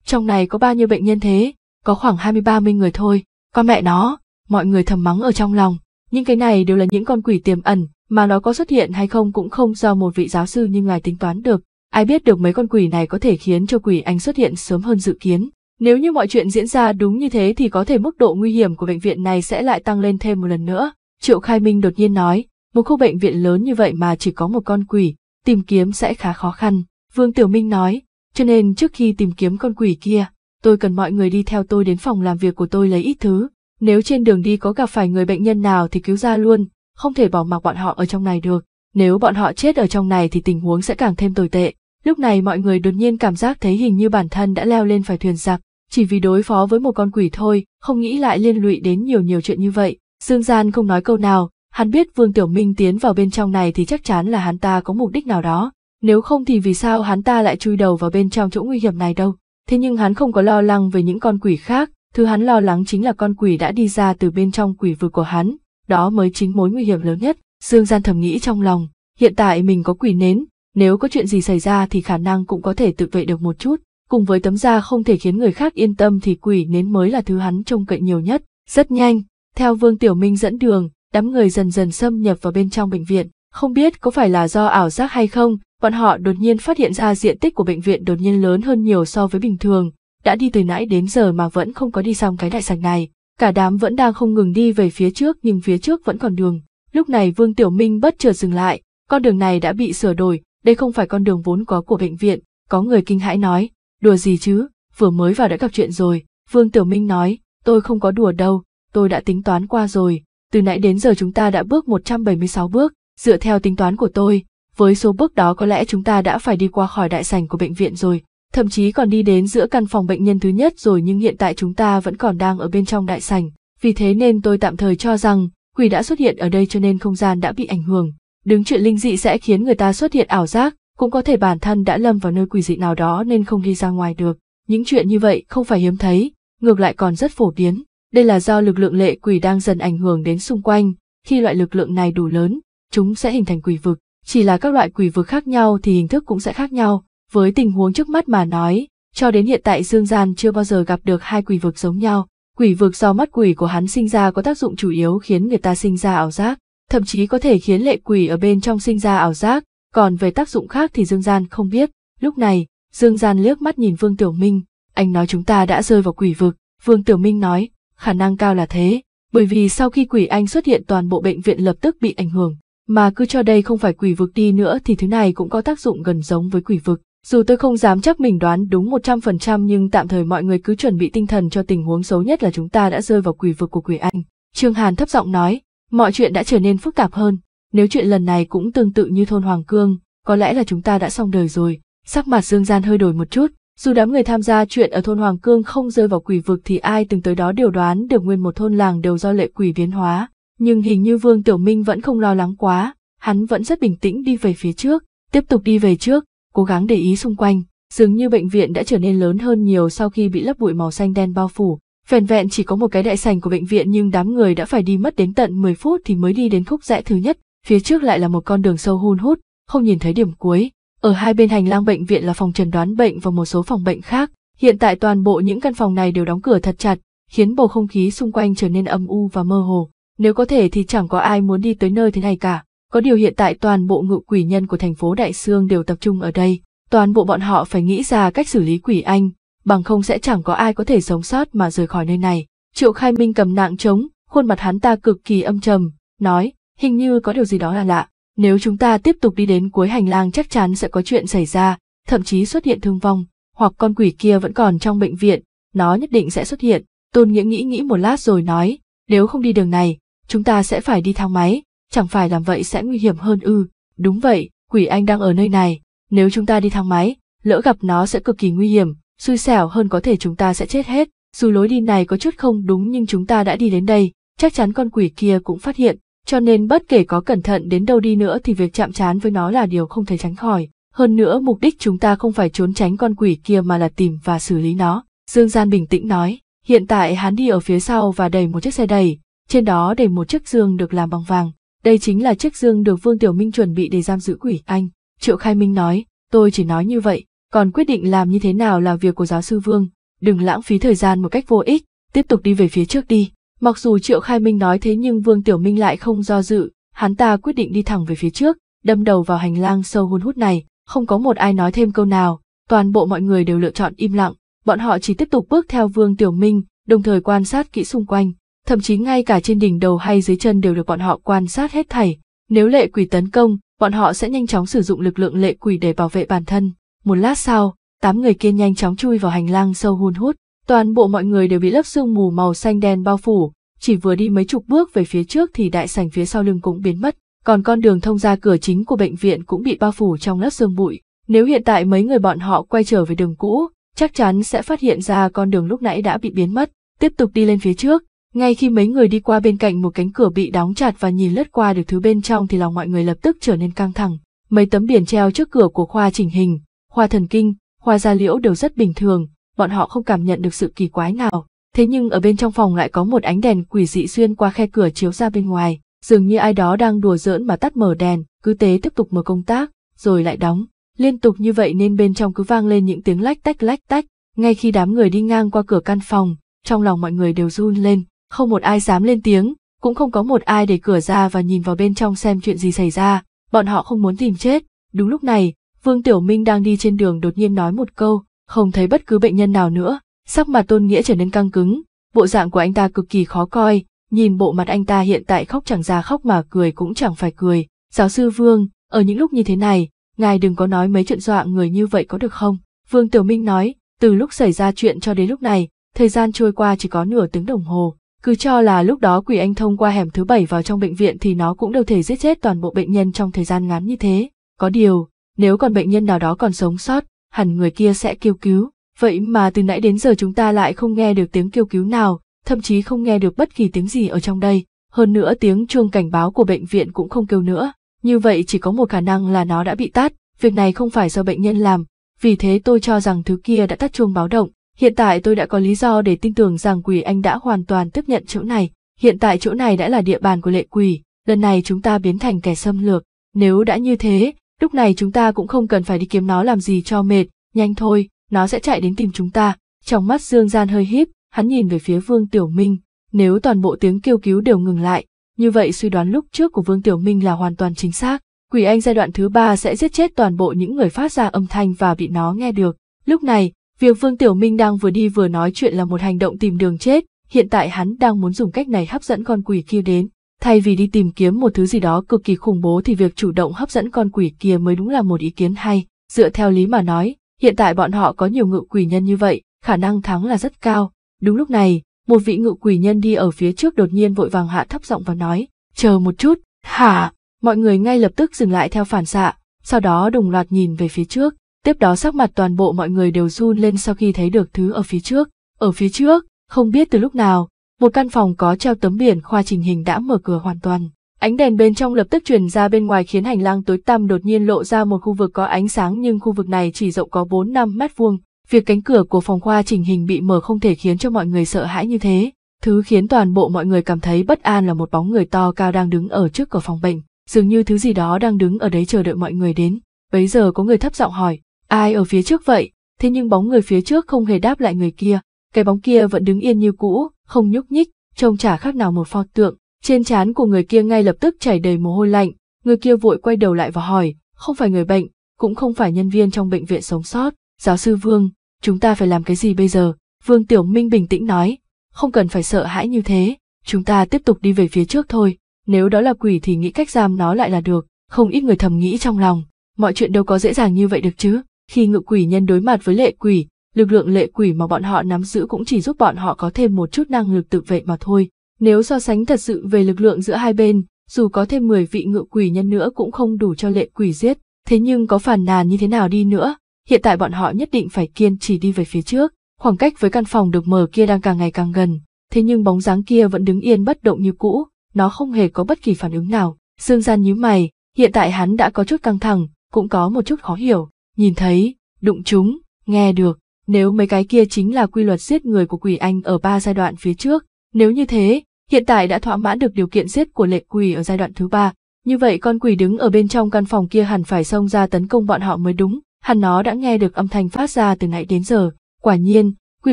Trong này có bao nhiêu bệnh nhân thế? Có khoảng 20-30 người thôi, con mẹ nó, mọi người thầm mắng ở trong lòng, nhưng cái này đều là những con quỷ tiềm ẩn, mà nó có xuất hiện hay không cũng không do một vị giáo sư như ngài tính toán được, Ai biết được mấy con quỷ này có thể khiến cho quỷ anh xuất hiện sớm hơn dự kiến. Nếu như mọi chuyện diễn ra đúng như thế thì có thể mức độ nguy hiểm của bệnh viện này sẽ lại tăng lên thêm một lần nữa. Triệu Khai Minh đột nhiên nói, một khu bệnh viện lớn như vậy mà chỉ có một con quỷ, tìm kiếm sẽ khá khó khăn. Vương Tiểu Minh nói, cho nên trước khi tìm kiếm con quỷ kia, tôi cần mọi người đi theo tôi đến phòng làm việc của tôi lấy ít thứ. Nếu trên đường đi có gặp phải người bệnh nhân nào thì cứu ra luôn, không thể bỏ mặc bọn họ ở trong này được. Nếu bọn họ chết ở trong này thì tình huống sẽ càng thêm tồi tệ. Lúc này mọi người đột nhiên cảm giác thấy hình như bản thân đã leo lên phải thuyền giặc, chỉ vì đối phó với một con quỷ thôi, không nghĩ lại liên lụy đến nhiều nhiều chuyện như vậy. Dương Gian không nói câu nào, hắn biết Vương Tiểu Minh tiến vào bên trong này thì chắc chắn là hắn ta có mục đích nào đó, nếu không thì vì sao hắn ta lại chui đầu vào bên trong chỗ nguy hiểm này đâu. Thế nhưng hắn không có lo lắng về những con quỷ khác, thứ hắn lo lắng chính là con quỷ đã đi ra từ bên trong quỷ vực của hắn, đó mới chính mối nguy hiểm lớn nhất. Dương Gian thầm nghĩ trong lòng, hiện tại mình có quỷ nến, nếu có chuyện gì xảy ra thì khả năng cũng có thể tự vệ được một chút, cùng với tấm da không thể khiến người khác yên tâm thì quỷ nến mới là thứ hắn trông cậy nhiều nhất. Rất nhanh, theo Vương Tiểu Minh dẫn đường, đám người dần dần xâm nhập vào bên trong bệnh viện, không biết có phải là do ảo giác hay không, bọn họ đột nhiên phát hiện ra diện tích của bệnh viện đột nhiên lớn hơn nhiều so với bình thường, đã đi từ nãy đến giờ mà vẫn không có đi xong cái đại sảnh này. Cả đám vẫn đang không ngừng đi về phía trước nhưng phía trước vẫn còn đường. Lúc này Vương Tiểu Minh bất chợt dừng lại, con đường này đã bị sửa đổi, đây không phải con đường vốn có của bệnh viện, có người kinh hãi nói, đùa gì chứ, vừa mới vào đã gặp chuyện rồi, Vương Tiểu Minh nói, tôi không có đùa đâu, tôi đã tính toán qua rồi, từ nãy đến giờ chúng ta đã bước 176 bước, dựa theo tính toán của tôi, với số bước đó có lẽ chúng ta đã phải đi qua khỏi đại sảnh của bệnh viện rồi, thậm chí còn đi đến giữa căn phòng bệnh nhân thứ nhất rồi nhưng hiện tại chúng ta vẫn còn đang ở bên trong đại sảnh, vì thế nên tôi tạm thời cho rằng quỷ đã xuất hiện ở đây cho nên không gian đã bị ảnh hưởng, Đứng chuyện linh dị sẽ khiến người ta xuất hiện ảo giác, cũng có thể bản thân đã lâm vào nơi quỷ dị nào đó nên không đi ra ngoài được. Những chuyện như vậy không phải hiếm thấy, ngược lại còn rất phổ biến. Đây là do lực lượng lệ quỷ đang dần ảnh hưởng đến xung quanh, khi loại lực lượng này đủ lớn, chúng sẽ hình thành quỷ vực. Chỉ là các loại quỷ vực khác nhau thì hình thức cũng sẽ khác nhau. Với tình huống trước mắt mà nói, cho đến hiện tại Dương Gian chưa bao giờ gặp được hai quỷ vực giống nhau. Quỷ vực do mắt quỷ của hắn sinh ra có tác dụng chủ yếu khiến người ta sinh ra ảo giác thậm chí có thể khiến lệ quỷ ở bên trong sinh ra ảo giác, còn về tác dụng khác thì Dương Gian không biết. Lúc này, Dương Gian liếc mắt nhìn Vương Tiểu Minh, anh nói chúng ta đã rơi vào quỷ vực, Vương Tiểu Minh nói, khả năng cao là thế, bởi vì sau khi quỷ anh xuất hiện toàn bộ bệnh viện lập tức bị ảnh hưởng, mà cứ cho đây không phải quỷ vực đi nữa thì thứ này cũng có tác dụng gần giống với quỷ vực. Dù tôi không dám chắc mình đoán đúng 100% nhưng tạm thời mọi người cứ chuẩn bị tinh thần cho tình huống xấu nhất là chúng ta đã rơi vào quỷ vực của quỷ anh. Trương Hàn thấp giọng nói, Mọi chuyện đã trở nên phức tạp hơn, nếu chuyện lần này cũng tương tự như thôn Hoàng Cương, có lẽ là chúng ta đã xong đời rồi. Sắc mặt Dương Gian hơi đổi một chút, dù đám người tham gia chuyện ở thôn Hoàng Cương không rơi vào quỷ vực thì ai từng tới đó đều đoán được nguyên một thôn làng đều do lệ quỷ biến hóa, nhưng hình như Vương Tiểu Minh vẫn không lo lắng quá, hắn vẫn rất bình tĩnh đi về phía trước, tiếp tục đi về trước, cố gắng để ý xung quanh, dường như bệnh viện đã trở nên lớn hơn nhiều sau khi bị lớp bụi màu xanh đen bao phủ, Vẹn vẹn chỉ có một cái đại sảnh của bệnh viện nhưng đám người đã phải đi mất đến tận 10 phút thì mới đi đến khúc rẽ thứ nhất, phía trước lại là một con đường sâu hun hút, không nhìn thấy điểm cuối. Ở hai bên hành lang bệnh viện là phòng trần đoán bệnh và một số phòng bệnh khác. Hiện tại toàn bộ những căn phòng này đều đóng cửa thật chặt, khiến bầu không khí xung quanh trở nên âm u và mơ hồ. Nếu có thể thì chẳng có ai muốn đi tới nơi thế này cả. Có điều hiện tại toàn bộ ngự quỷ nhân của thành phố Đại Sương đều tập trung ở đây. Toàn bộ bọn họ phải nghĩ ra cách xử lý quỷ anh, bằng không sẽ chẳng có ai có thể sống sót mà rời khỏi nơi này. Triệu Khai Minh cầm nạng trống, khuôn mặt hắn ta cực kỳ âm trầm, nói, hình như có điều gì đó là lạ, nếu chúng ta tiếp tục đi đến cuối hành lang chắc chắn sẽ có chuyện xảy ra, thậm chí xuất hiện thương vong, hoặc con quỷ kia vẫn còn trong bệnh viện, nó nhất định sẽ xuất hiện. Tôn Nghĩa nghĩ nghĩ một lát rồi nói, nếu không đi đường này, chúng ta sẽ phải đi thang máy, chẳng phải làm vậy sẽ nguy hiểm hơn ư, đúng vậy, quỷ anh đang ở nơi này, nếu chúng ta đi thang máy, lỡ gặp nó sẽ cực kỳ nguy hiểm, xui xẻo hơn có thể chúng ta sẽ chết hết. Dù lối đi này có chút không đúng nhưng chúng ta đã đi đến đây, chắc chắn con quỷ kia cũng phát hiện, cho nên bất kể có cẩn thận đến đâu đi nữa thì việc chạm trán với nó là điều không thể tránh khỏi. Hơn nữa mục đích chúng ta không phải trốn tránh con quỷ kia mà là tìm và xử lý nó. Dương Gian bình tĩnh nói, hiện tại hắn đi ở phía sau và đầy một chiếc xe đầy, trên đó để một chiếc dương được làm bằng vàng. Đây chính là chiếc dương được Vương Tiểu Minh chuẩn bị để giam giữ quỷ anh. Triệu Khai Minh nói, tôi chỉ nói như vậy, còn quyết định làm như thế nào là việc của giáo sư Vương, đừng lãng phí thời gian một cách vô ích, tiếp tục đi về phía trước đi. Mặc dù Triệu Khai Minh nói thế nhưng Vương Tiểu Minh lại không do dự, hắn ta quyết định đi thẳng về phía trước, đâm đầu vào hành lang sâu hun hút này, không có một ai nói thêm câu nào, toàn bộ mọi người đều lựa chọn im lặng, bọn họ chỉ tiếp tục bước theo Vương Tiểu Minh, đồng thời quan sát kỹ xung quanh, thậm chí ngay cả trên đỉnh đầu hay dưới chân đều được bọn họ quan sát hết thảy. Nếu lệ quỷ tấn công, bọn họ sẽ nhanh chóng sử dụng lực lượng lệ quỷ để bảo vệ bản thân. Một lát sau, tám người kia nhanh chóng chui vào hành lang sâu hun hút, toàn bộ mọi người đều bị lớp sương mù màu xanh đen bao phủ, chỉ vừa đi mấy chục bước về phía trước thì đại sảnh phía sau lưng cũng biến mất, còn con đường thông ra cửa chính của bệnh viện cũng bị bao phủ trong lớp sương bụi. Nếu hiện tại mấy người bọn họ quay trở về đường cũ, chắc chắn sẽ phát hiện ra con đường lúc nãy đã bị biến mất, tiếp tục đi lên phía trước. Ngay khi mấy người đi qua bên cạnh một cánh cửa bị đóng chặt và nhìn lướt qua được thứ bên trong thì lòng mọi người lập tức trở nên căng thẳng. Mấy tấm biển treo trước cửa của khoa chỉnh hình, Khoa thần kinh, khoa gia liễu đều rất bình thường, bọn họ không cảm nhận được sự kỳ quái nào. Thế nhưng ở bên trong phòng lại có một ánh đèn quỷ dị xuyên qua khe cửa chiếu ra bên ngoài, dường như ai đó đang đùa giỡn mà tắt mở đèn, cứ tế tiếp tục mở công tác, rồi lại đóng. Liên tục như vậy nên bên trong cứ vang lên những tiếng lách tách lách tách, ngay khi đám người đi ngang qua cửa căn phòng, trong lòng mọi người đều run lên, không một ai dám lên tiếng, cũng không có một ai để cửa ra và nhìn vào bên trong xem chuyện gì xảy ra, bọn họ không muốn tìm chết. Đúng lúc này, Vương Tiểu Minh đang đi trên đường đột nhiên nói một câu, không thấy bất cứ bệnh nhân nào nữa, sắc mặt tôn nghĩa trở nên căng cứng, bộ dạng của anh ta cực kỳ khó coi, nhìn bộ mặt anh ta hiện tại khóc chẳng ra khóc mà cười cũng chẳng phải cười. Giáo sư Vương, ở những lúc như thế này, ngài đừng có nói mấy chuyện dọa người như vậy có được không? Vương Tiểu Minh nói, từ lúc xảy ra chuyện cho đến lúc này, thời gian trôi qua chỉ có nửa tiếng đồng hồ. Cứ cho là lúc đó quỷ anh thông qua hẻm thứ bảy vào trong bệnh viện thì nó cũng đâu thể giết chết toàn bộ bệnh nhân trong thời gian ngắn như thế. Có điều, nếu còn bệnh nhân nào đó còn sống sót, hẳn người kia sẽ kêu cứu. Vậy mà từ nãy đến giờ chúng ta lại không nghe được tiếng kêu cứu nào, thậm chí không nghe được bất kỳ tiếng gì ở trong đây. Hơn nữa tiếng chuông cảnh báo của bệnh viện cũng không kêu nữa. Như vậy chỉ có một khả năng là nó đã bị tắt, việc này không phải do bệnh nhân làm, vì thế tôi cho rằng thứ kia đã tắt chuông báo động. Hiện tại tôi đã có lý do để tin tưởng rằng quỷ anh đã hoàn toàn tiếp nhận chỗ này. Hiện tại chỗ này đã là địa bàn của lệ quỷ, lần này chúng ta biến thành kẻ xâm lược. Nếu đã như thế, Lúc này chúng ta cũng không cần phải đi kiếm nó làm gì cho mệt, nhanh thôi, nó sẽ chạy đến tìm chúng ta. Trong mắt Dương Gian hơi híp, hắn nhìn về phía Vương Tiểu Minh, nếu toàn bộ tiếng kêu cứu đều ngừng lại, như vậy suy đoán lúc trước của Vương Tiểu Minh là hoàn toàn chính xác. Quỷ Anh giai đoạn thứ ba sẽ giết chết toàn bộ những người phát ra âm thanh và bị nó nghe được. Lúc này, việc Vương Tiểu Minh đang vừa đi vừa nói chuyện là một hành động tìm đường chết, hiện tại hắn đang muốn dùng cách này hấp dẫn con quỷ kia đến, Thay vì đi tìm kiếm một thứ gì đó cực kỳ khủng bố thì việc chủ động hấp dẫn con quỷ kia mới đúng là một ý kiến hay. Dựa theo lý mà nói, hiện tại bọn họ có nhiều ngự quỷ nhân như vậy, khả năng thắng là rất cao. Đúng lúc này, một vị ngự quỷ nhân đi ở phía trước đột nhiên vội vàng hạ thấp giọng và nói, chờ một chút, hả? Mọi người ngay lập tức dừng lại theo phản xạ, sau đó đồng loạt nhìn về phía trước. Tiếp đó sắc mặt toàn bộ mọi người đều run lên sau khi thấy được thứ ở phía trước. Ở phía trước, không biết từ lúc nào, một căn phòng có treo tấm biển khoa trình hình đã mở cửa hoàn toàn. Ánh đèn bên trong lập tức truyền ra bên ngoài khiến hành lang tối tăm đột nhiên lộ ra một khu vực có ánh sáng nhưng khu vực này chỉ rộng có bốn năm mét vuông. Việc cánh cửa của phòng khoa trình hình bị mở không thể khiến cho mọi người sợ hãi như thế. Thứ khiến toàn bộ mọi người cảm thấy bất an là một bóng người to cao đang đứng ở trước cửa phòng bệnh, dường như thứ gì đó đang đứng ở đấy chờ đợi mọi người đến. Bấy giờ có người thấp giọng hỏi, ai ở phía trước vậy? Thế nhưng bóng người phía trước không hề đáp lại người kia, cái bóng kia vẫn đứng yên như cũ, không nhúc nhích, trông chả khác nào một pho tượng, trên trán của người kia ngay lập tức chảy đầy mồ hôi lạnh, người kia vội quay đầu lại và hỏi, không phải người bệnh, cũng không phải nhân viên trong bệnh viện sống sót, giáo sư Vương, chúng ta phải làm cái gì bây giờ? Vương Tiểu Minh bình tĩnh nói, không cần phải sợ hãi như thế, chúng ta tiếp tục đi về phía trước thôi, nếu đó là quỷ thì nghĩ cách giam nó lại là được, không ít người thầm nghĩ trong lòng, mọi chuyện đâu có dễ dàng như vậy được chứ. Khi ngự quỷ nhân đối mặt với lệ quỷ, lực lượng lệ quỷ mà bọn họ nắm giữ cũng chỉ giúp bọn họ có thêm một chút năng lực tự vệ mà thôi. Nếu so sánh thật sự về lực lượng giữa hai bên, dù có thêm 10 vị ngự quỷ nhân nữa cũng không đủ cho lệ quỷ giết, thế nhưng có phản nàn như thế nào đi nữa, hiện tại bọn họ nhất định phải kiên trì đi về phía trước. Khoảng cách với căn phòng được mở kia đang càng ngày càng gần, thế nhưng bóng dáng kia vẫn đứng yên bất động như cũ, nó không hề có bất kỳ phản ứng nào. Dương gian nhíu mày, hiện tại hắn đã có chút căng thẳng, cũng có một chút khó hiểu, nhìn thấy, đụng chúng, nghe được, nếu mấy cái kia chính là quy luật giết người của quỷ anh ở ba giai đoạn phía trước, nếu như thế, hiện tại đã thỏa mãn được điều kiện giết của lệ quỷ ở giai đoạn thứ ba, như vậy con quỷ đứng ở bên trong căn phòng kia hẳn phải xông ra tấn công bọn họ mới đúng, hẳn nó đã nghe được âm thanh phát ra từ nãy đến giờ, quả nhiên, quy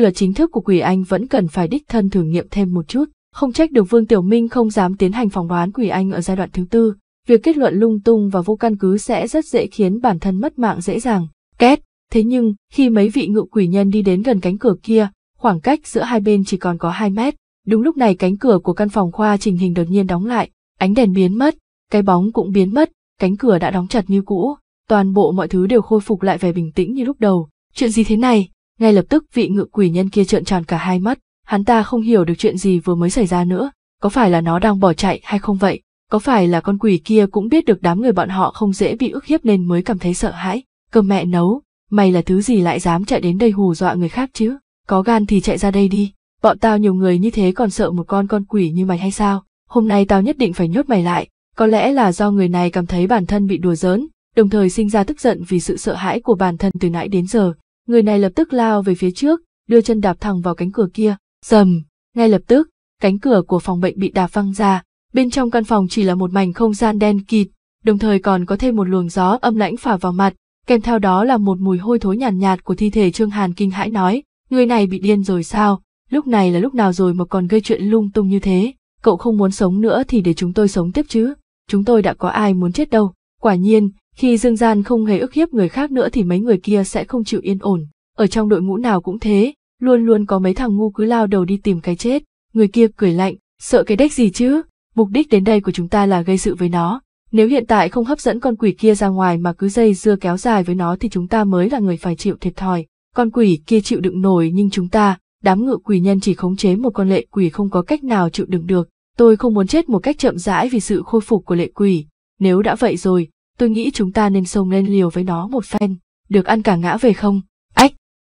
luật chính thức của quỷ anh vẫn cần phải đích thân thử nghiệm thêm một chút, không trách được Vương Tiểu Minh không dám tiến hành phỏng đoán quỷ anh ở giai đoạn thứ tư, việc kết luận lung tung và vô căn cứ sẽ rất dễ khiến bản thân mất mạng dễ dàng. Két Thế nhưng, khi mấy vị ngự quỷ nhân đi đến gần cánh cửa kia, khoảng cách giữa hai bên chỉ còn có hai mét. Đúng lúc này cánh cửa của căn phòng khoa trình hình đột nhiên đóng lại, ánh đèn biến mất, cái bóng cũng biến mất, cánh cửa đã đóng chặt như cũ, toàn bộ mọi thứ đều khôi phục lại vẻ bình tĩnh như lúc đầu. Chuyện gì thế này? Ngay lập tức vị ngự quỷ nhân kia trợn tròn cả hai mắt, hắn ta không hiểu được chuyện gì vừa mới xảy ra nữa, có phải là nó đang bỏ chạy hay không vậy? Có phải là con quỷ kia cũng biết được đám người bọn họ không dễ bị ức hiếp nên mới cảm thấy sợ hãi? Cơm mẹ nấu, Mày là thứ gì lại dám chạy đến đây hù dọa người khác chứ? Có gan thì chạy ra đây đi. Bọn tao nhiều người như thế còn sợ một con con quỷ như mày hay sao? Hôm nay tao nhất định phải nhốt mày lại. Có lẽ là do người này cảm thấy bản thân bị đùa giỡn, đồng thời sinh ra tức giận vì sự sợ hãi của bản thân từ nãy đến giờ. Người này lập tức lao về phía trước, đưa chân đạp thẳng vào cánh cửa kia. Dầm, ngay lập tức, cánh cửa của phòng bệnh bị đạp văng ra. Bên trong căn phòng chỉ là một mảnh không gian đen kịt, đồng thời còn có thêm một luồng gió âm lãnh phả vào mặt, kèm theo đó là một mùi hôi thối nhàn nhạt, nhạt của thi thể Trương Hàn kinh hãi nói, người này bị điên rồi sao, lúc này là lúc nào rồi mà còn gây chuyện lung tung như thế, cậu không muốn sống nữa thì để chúng tôi sống tiếp chứ, chúng tôi đã có ai muốn chết đâu, quả nhiên, khi Dương Gian không hề ức hiếp người khác nữa thì mấy người kia sẽ không chịu yên ổn, ở trong đội ngũ nào cũng thế, luôn luôn có mấy thằng ngu cứ lao đầu đi tìm cái chết, người kia cười lạnh, sợ cái đếch gì chứ, mục đích đến đây của chúng ta là gây sự với nó, nếu hiện tại không hấp dẫn con quỷ kia ra ngoài mà cứ dây dưa kéo dài với nó thì chúng ta mới là người phải chịu thiệt thòi. Con quỷ kia chịu đựng nổi nhưng chúng ta, đám ngựa quỷ nhân chỉ khống chế một con lệ quỷ không có cách nào chịu đựng được. Tôi không muốn chết một cách chậm rãi vì sự khôi phục của lệ quỷ. Nếu đã vậy rồi, tôi nghĩ chúng ta nên xông lên liều với nó một phen. Được ăn cả ngã về không? Ách!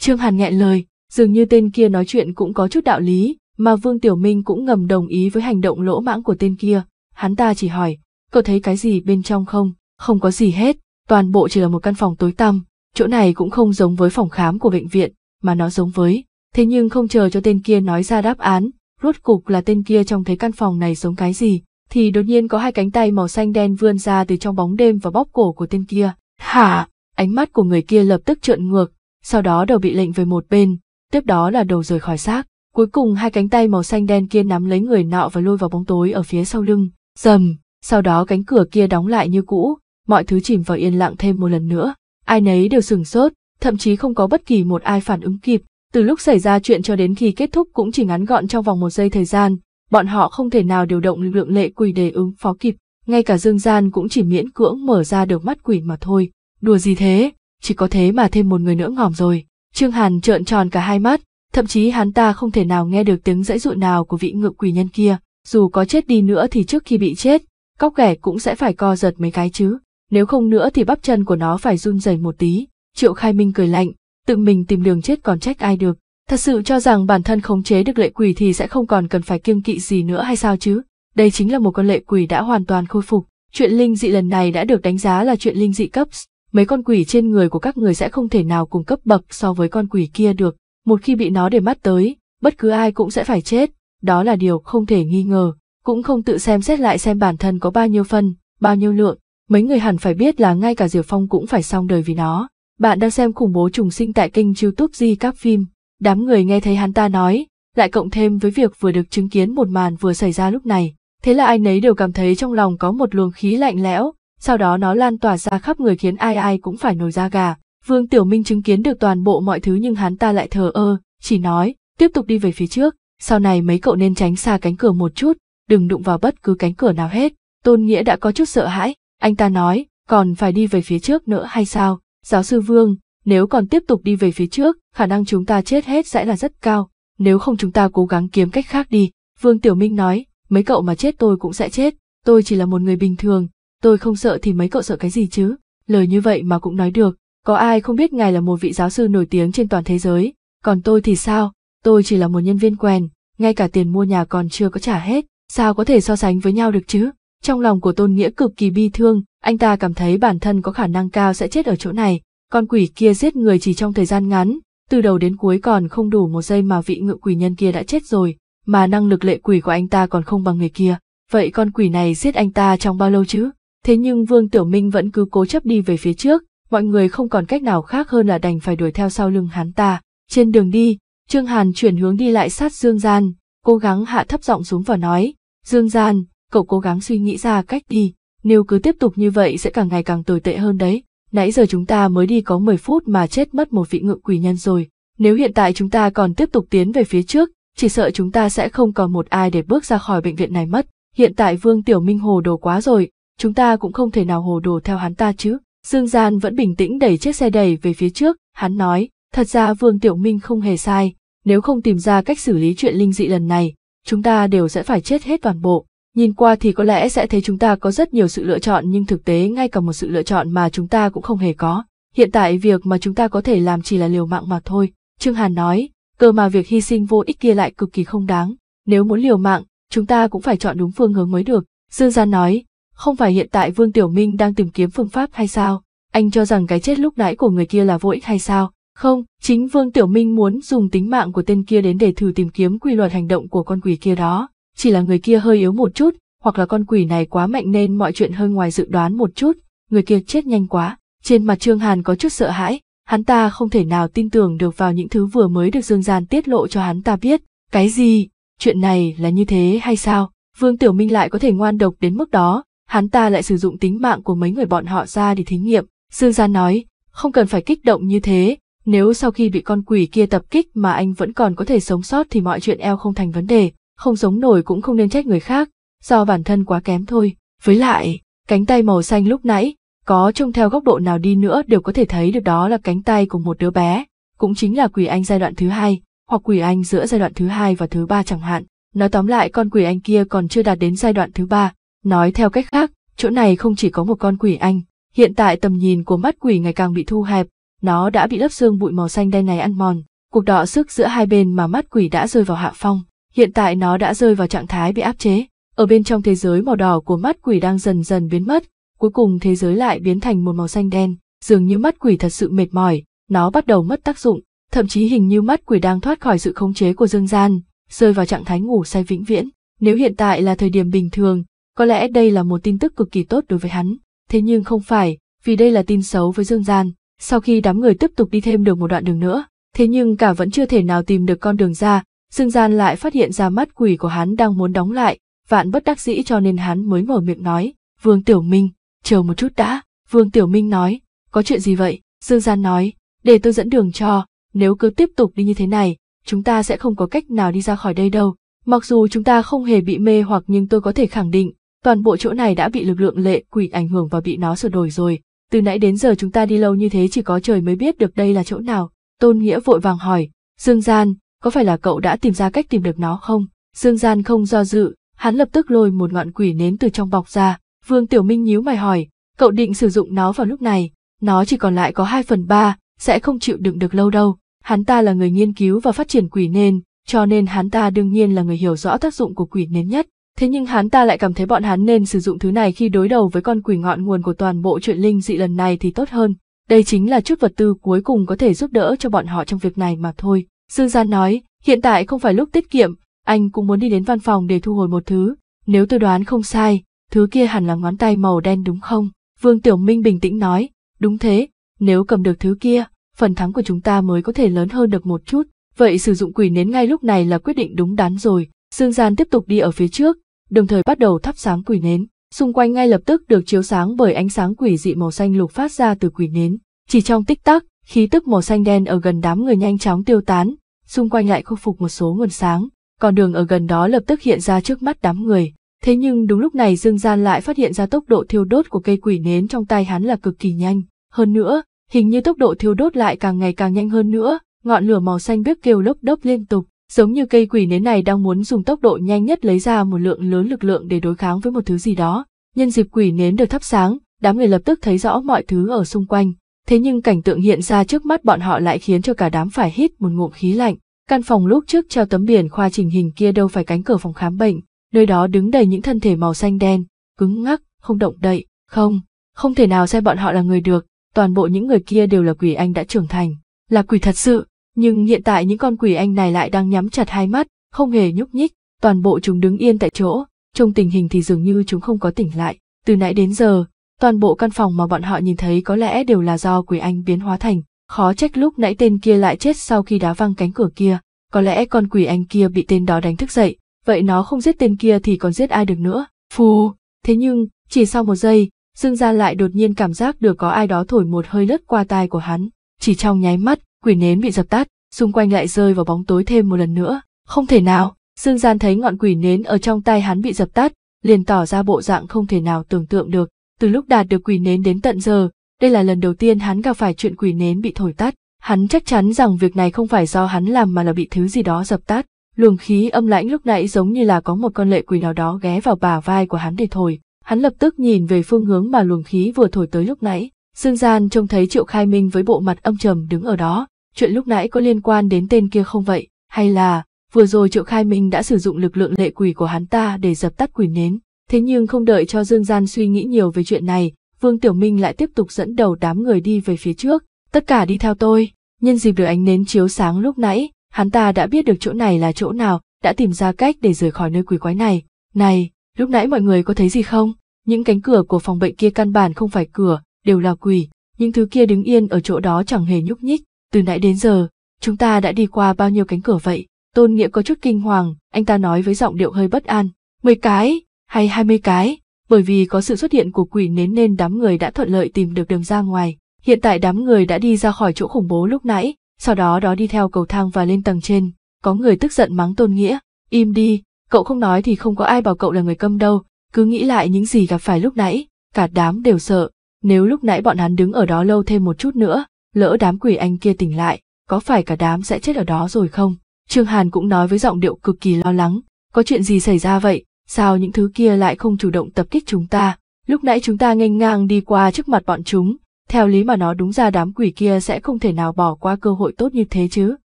Trương Hàn nghẹn lời, dường như tên kia nói chuyện cũng có chút đạo lý, mà Vương Tiểu Minh cũng ngầm đồng ý với hành động lỗ mãng của tên kia. Hắn ta chỉ hỏi, cậu thấy cái gì bên trong không? Không có gì hết, toàn bộ chỉ là một căn phòng tối tăm, chỗ này cũng không giống với phòng khám của bệnh viện, mà nó giống với. Thế nhưng không chờ cho tên kia nói ra đáp án, rốt cục là tên kia trông thấy căn phòng này giống cái gì, thì đột nhiên có hai cánh tay màu xanh đen vươn ra từ trong bóng đêm và bóp cổ của tên kia. Hả? Ánh mắt của người kia lập tức trợn ngược, sau đó đầu bị lệnh về một bên, tiếp đó là đầu rời khỏi xác. Cuối cùng hai cánh tay màu xanh đen kia nắm lấy người nọ và lôi vào bóng tối ở phía sau lưng. Dầm, sau đó cánh cửa kia đóng lại như cũ, mọi thứ chìm vào yên lặng thêm một lần nữa. Ai nấy đều sừng sốt, thậm chí không có bất kỳ một ai phản ứng kịp. Từ lúc xảy ra chuyện cho đến khi kết thúc cũng chỉ ngắn gọn trong vòng một giây thời gian, bọn họ không thể nào điều động lực lượng lệ quỷ để ứng phó kịp, ngay cả dương gian cũng chỉ miễn cưỡng mở ra được mắt quỷ mà thôi. Đùa gì thế, chỉ có thế mà thêm một người nữa ngỏm rồi. Trương Hàn trợn tròn cả hai mắt, thậm chí hắn ta không thể nào nghe được tiếng dãy dụ nào của vị ngự quỷ nhân kia. Dù có chết đi nữa thì trước khi bị chết, cóc ghẻ cũng sẽ phải co giật mấy cái chứ, nếu không nữa thì bắp chân của nó phải run rẩy một tí. Triệu Khai Minh cười lạnh, tự mình tìm đường chết còn trách ai được, thật sự cho rằng bản thân khống chế được lệ quỷ thì sẽ không còn cần phải kiêng kỵ gì nữa hay sao chứ? Đây chính là một con lệ quỷ đã hoàn toàn khôi phục, chuyện linh dị lần này đã được đánh giá là chuyện linh dị cấp, mấy con quỷ trên người của các người sẽ không thể nào cùng cấp bậc so với con quỷ kia được, một khi bị nó để mắt tới, bất cứ ai cũng sẽ phải chết, đó là điều không thể nghi ngờ cũng không tự xem xét lại xem bản thân có bao nhiêu phân, bao nhiêu lượng, mấy người hẳn phải biết là ngay cả Diệp Phong cũng phải xong đời vì nó. Bạn đang xem khủng bố trùng sinh tại kênh youtube Di Các Phim, đám người nghe thấy hắn ta nói, lại cộng thêm với việc vừa được chứng kiến một màn vừa xảy ra lúc này, thế là ai nấy đều cảm thấy trong lòng có một luồng khí lạnh lẽo, sau đó nó lan tỏa ra khắp người khiến ai ai cũng phải nổi da gà. Vương Tiểu Minh chứng kiến được toàn bộ mọi thứ nhưng hắn ta lại thờ ơ, chỉ nói, tiếp tục đi về phía trước, sau này mấy cậu nên tránh xa cánh cửa một chút, đừng đụng vào bất cứ cánh cửa nào hết. Tôn Nghĩa đã có chút sợ hãi, anh ta nói, còn phải đi về phía trước nữa hay sao? Giáo sư Vương, nếu còn tiếp tục đi về phía trước, khả năng chúng ta chết hết sẽ là rất cao, nếu không chúng ta cố gắng kiếm cách khác đi. Vương Tiểu Minh nói, mấy cậu mà chết tôi cũng sẽ chết, tôi chỉ là một người bình thường, tôi không sợ thì mấy cậu sợ cái gì chứ? Lời như vậy mà cũng nói được, có ai không biết ngài là một vị giáo sư nổi tiếng trên toàn thế giới, còn tôi thì sao? Tôi chỉ là một nhân viên quèn, ngay cả tiền mua nhà còn chưa có trả hết, sao có thể so sánh với nhau được chứ? Trong lòng của Tôn Nghĩa cực kỳ bi thương, anh ta cảm thấy bản thân có khả năng cao sẽ chết ở chỗ này, con quỷ kia giết người chỉ trong thời gian ngắn, từ đầu đến cuối còn không đủ một giây mà vị ngự quỷ nhân kia đã chết rồi, mà năng lực lệ quỷ của anh ta còn không bằng người kia, vậy con quỷ này giết anh ta trong bao lâu chứ? Thế nhưng Vương Tiểu Minh vẫn cứ cố chấp đi về phía trước, mọi người không còn cách nào khác hơn là đành phải đuổi theo sau lưng hắn ta. Trên đường đi, Trương Hàn chuyển hướng đi lại sát Dương Gian, cố gắng hạ thấp giọng xuống và nói, Dương Gian, cậu cố gắng suy nghĩ ra cách đi, nếu cứ tiếp tục như vậy sẽ càng ngày càng tồi tệ hơn đấy. Nãy giờ chúng ta mới đi có mười phút mà chết mất một vị ngự quỷ nhân rồi. Nếu hiện tại chúng ta còn tiếp tục tiến về phía trước, chỉ sợ chúng ta sẽ không còn một ai để bước ra khỏi bệnh viện này mất. Hiện tại Vương Tiểu Minh hồ đồ quá rồi, chúng ta cũng không thể nào hồ đồ theo hắn ta chứ. Dương Gian vẫn bình tĩnh đẩy chiếc xe đẩy về phía trước, hắn nói, thật ra Vương Tiểu Minh không hề sai, nếu không tìm ra cách xử lý chuyện linh dị lần này, chúng ta đều sẽ phải chết hết toàn bộ. Nhìn qua thì có lẽ sẽ thấy chúng ta có rất nhiều sự lựa chọn nhưng thực tế ngay cả một sự lựa chọn mà chúng ta cũng không hề có. Hiện tại việc mà chúng ta có thể làm chỉ là liều mạng mà thôi. Trương Hàn nói, cơ mà việc hy sinh vô ích kia lại cực kỳ không đáng. Nếu muốn liều mạng, chúng ta cũng phải chọn đúng phương hướng mới được. Dương Gia nói, không phải hiện tại Vương Tiểu Minh đang tìm kiếm phương pháp hay sao? Anh cho rằng cái chết lúc nãy của người kia là vô ích hay sao? Không, chính Vương Tiểu Minh muốn dùng tính mạng của tên kia đến để thử tìm kiếm quy luật hành động của con quỷ kia đó. Chỉ là người kia hơi yếu một chút, hoặc là con quỷ này quá mạnh nên mọi chuyện hơi ngoài dự đoán một chút, người kia chết nhanh quá. Trên mặt Trương Hàn có chút sợ hãi, hắn ta không thể nào tin tưởng được vào những thứ vừa mới được Dương Gian tiết lộ cho hắn ta biết. Cái gì? Chuyện này là như thế hay sao? Vương Tiểu Minh lại có thể ngoan độc đến mức đó, hắn ta lại sử dụng tính mạng của mấy người bọn họ ra để thí nghiệm. Dương Gian nói, không cần phải kích động như thế, nếu sau khi bị con quỷ kia tập kích mà anh vẫn còn có thể sống sót thì mọi chuyện eo không thành vấn đề, không sống nổi cũng không nên trách người khác, do bản thân quá kém thôi. Với lại, cánh tay màu xanh lúc nãy, có trông theo góc độ nào đi nữa đều có thể thấy được đó là cánh tay của một đứa bé, cũng chính là quỷ anh giai đoạn thứ hai, hoặc quỷ anh giữa giai đoạn thứ hai và thứ ba chẳng hạn. Nói tóm lại con quỷ anh kia còn chưa đạt đến giai đoạn thứ ba. Nói theo cách khác, chỗ này không chỉ có một con quỷ anh, hiện tại tầm nhìn của mắt quỷ ngày càng bị thu hẹp, nó đã bị lớp xương bụi màu xanh đen này ăn mòn, cuộc đọ sức giữa hai bên mà mắt quỷ đã rơi vào hạ phong, hiện tại nó đã rơi vào trạng thái bị áp chế, ở bên trong thế giới màu đỏ của mắt quỷ đang dần dần biến mất, cuối cùng thế giới lại biến thành một màu xanh đen, dường như mắt quỷ thật sự mệt mỏi, nó bắt đầu mất tác dụng, thậm chí hình như mắt quỷ đang thoát khỏi sự khống chế của dương gian, rơi vào trạng thái ngủ say vĩnh viễn. Nếu hiện tại là thời điểm bình thường, có lẽ đây là một tin tức cực kỳ tốt đối với hắn, thế nhưng không phải, vì đây là tin xấu với dương gian, sau khi đám người tiếp tục đi thêm được một đoạn đường nữa, thế nhưng cả vẫn chưa thể nào tìm được con đường ra, Dương Gian lại phát hiện ra mắt quỷ của hắn đang muốn đóng lại, vạn bất đắc dĩ cho nên hắn mới mở miệng nói, Vương Tiểu Minh, chờ một chút đã, Vương Tiểu Minh nói, có chuyện gì vậy, Dương Gian nói, để tôi dẫn đường cho, nếu cứ tiếp tục đi như thế này, chúng ta sẽ không có cách nào đi ra khỏi đây đâu, mặc dù chúng ta không hề bị mê hoặc nhưng tôi có thể khẳng định, toàn bộ chỗ này đã bị lực lượng lệ quỷ ảnh hưởng và bị nó sửa đổi rồi, từ nãy đến giờ chúng ta đi lâu như thế chỉ có trời mới biết được đây là chỗ nào. Tôn Nghĩa vội vàng hỏi, Dương Gian, có phải là cậu đã tìm ra cách tìm được nó không? Dương Gian không do dự, hắn lập tức lôi một ngọn quỷ nến từ trong bọc ra. Vương Tiểu Minh nhíu mày hỏi, cậu định sử dụng nó vào lúc này, nó chỉ còn lại có hai phần ba, sẽ không chịu đựng được lâu đâu. Hắn ta là người nghiên cứu và phát triển quỷ nên, cho nên hắn ta đương nhiên là người hiểu rõ tác dụng của quỷ nến nhất. Thế nhưng hắn ta lại cảm thấy bọn hắn nên sử dụng thứ này khi đối đầu với con quỷ ngọn nguồn của toàn bộ chuyện linh dị lần này thì tốt hơn. Đây chính là chút vật tư cuối cùng có thể giúp đỡ cho bọn họ trong việc này mà thôi. Dương Gian nói, hiện tại không phải lúc tiết kiệm, anh cũng muốn đi đến văn phòng để thu hồi một thứ. Nếu tôi đoán không sai, thứ kia hẳn là ngón tay màu đen đúng không? Vương Tiểu Minh bình tĩnh nói, đúng thế, nếu cầm được thứ kia, phần thắng của chúng ta mới có thể lớn hơn được một chút. Vậy sử dụng quỷ nến ngay lúc này là quyết định đúng đắn rồi. Dương Gian tiếp tục đi ở phía trước, đồng thời bắt đầu thắp sáng quỷ nến. Xung quanh ngay lập tức được chiếu sáng bởi ánh sáng quỷ dị màu xanh lục phát ra từ quỷ nến. Chỉ trong tích tắc, khí tức màu xanh đen ở gần đám người nhanh chóng tiêu tán, xung quanh lại khôi phục một số nguồn sáng, còn đường ở gần đó lập tức hiện ra trước mắt đám người. Thế nhưng đúng lúc này Dương Gian lại phát hiện ra tốc độ thiêu đốt của cây quỷ nến trong tay hắn là cực kỳ nhanh. Hơn nữa, hình như tốc độ thiêu đốt lại càng ngày càng nhanh hơn nữa, ngọn lửa màu xanh biếc kêu lốc đốc liên tục, giống như cây quỷ nến này đang muốn dùng tốc độ nhanh nhất lấy ra một lượng lớn lực lượng để đối kháng với một thứ gì đó. Nhân dịp quỷ nến được thắp sáng, đám người lập tức thấy rõ mọi thứ ở xung quanh. Thế nhưng cảnh tượng hiện ra trước mắt bọn họ lại khiến cho cả đám phải hít một ngụm khí lạnh. Căn phòng lúc trước treo tấm biển khoa chỉnh hình kia đâu phải cánh cửa phòng khám bệnh, nơi đó đứng đầy những thân thể màu xanh đen, cứng ngắc, không động đậy, không, không thể nào xem bọn họ là người được, toàn bộ những người kia đều là quỷ anh đã trưởng thành, là quỷ thật sự, nhưng hiện tại những con quỷ anh này lại đang nhắm chặt hai mắt, không hề nhúc nhích, toàn bộ chúng đứng yên tại chỗ, trong tình hình thì dường như chúng không có tỉnh lại. Từ nãy đến giờ, toàn bộ căn phòng mà bọn họ nhìn thấy có lẽ đều là do quỷ anh biến hóa thành, khó trách lúc nãy tên kia lại chết sau khi đá văng cánh cửa kia, có lẽ con quỷ anh kia bị tên đó đánh thức dậy, vậy nó không giết tên kia thì còn giết ai được nữa. Phù, thế nhưng, chỉ sau một giây, Dương Gia lại đột nhiên cảm giác được có ai đó thổi một hơi lướt qua tai của hắn, chỉ trong nháy mắt, quỷ nến bị dập tắt, xung quanh lại rơi vào bóng tối thêm một lần nữa. Không thể nào, Dương Gian thấy ngọn quỷ nến ở trong tay hắn bị dập tắt, liền tỏ ra bộ dạng không thể nào tưởng tượng được. Từ lúc đạt được quỷ nến đến tận giờ, đây là lần đầu tiên hắn gặp phải chuyện quỷ nến bị thổi tắt. Hắn chắc chắn rằng việc này không phải do hắn làm mà là bị thứ gì đó dập tắt. Luồng khí âm lãnh lúc nãy giống như là có một con lệ quỷ nào đó ghé vào bả vai của hắn để thổi. Hắn lập tức nhìn về phương hướng mà luồng khí vừa thổi tới lúc nãy. Dương Gian trông thấy Triệu Khai Minh với bộ mặt âm trầm đứng ở đó, chuyện lúc nãy có liên quan đến tên kia không vậy, hay là, vừa rồi Triệu Khai Minh đã sử dụng lực lượng lệ quỷ của hắn ta để dập tắt quỷ nến. Thế nhưng không đợi cho Dương Gian suy nghĩ nhiều về chuyện này, Vương Tiểu Minh lại tiếp tục dẫn đầu đám người đi về phía trước, tất cả đi theo tôi. Nhân dịp được ánh nến chiếu sáng lúc nãy, hắn ta đã biết được chỗ này là chỗ nào, đã tìm ra cách để rời khỏi nơi quỷ quái này. Này, lúc nãy mọi người có thấy gì không? Những cánh cửa của phòng bệnh kia căn bản không phải cửa, đều là quỷ, những thứ kia đứng yên ở chỗ đó chẳng hề nhúc nhích, từ nãy đến giờ, chúng ta đã đi qua bao nhiêu cánh cửa vậy? Tôn Nghĩa có chút kinh hoàng, anh ta nói với giọng điệu hơi bất an. Mười cái, hay hai mươi cái, bởi vì có sự xuất hiện của quỷ nến nên đám người đã thuận lợi tìm được đường ra ngoài. Hiện tại đám người đã đi ra khỏi chỗ khủng bố lúc nãy, sau đó đó đi theo cầu thang và lên tầng trên. Có người tức giận mắng Tôn Nghĩa, im đi, cậu không nói thì không có ai bảo cậu là người câm đâu, cứ nghĩ lại những gì gặp phải lúc nãy, cả đám đều sợ. Nếu lúc nãy bọn hắn đứng ở đó lâu thêm một chút nữa, lỡ đám quỷ anh kia tỉnh lại, có phải cả đám sẽ chết ở đó rồi không? Trương Hàn cũng nói với giọng điệu cực kỳ lo lắng, có chuyện gì xảy ra vậy, sao những thứ kia lại không chủ động tập kích chúng ta? Lúc nãy chúng ta nghênh ngang đi qua trước mặt bọn chúng, theo lý mà nó đúng ra đám quỷ kia sẽ không thể nào bỏ qua cơ hội tốt như thế chứ.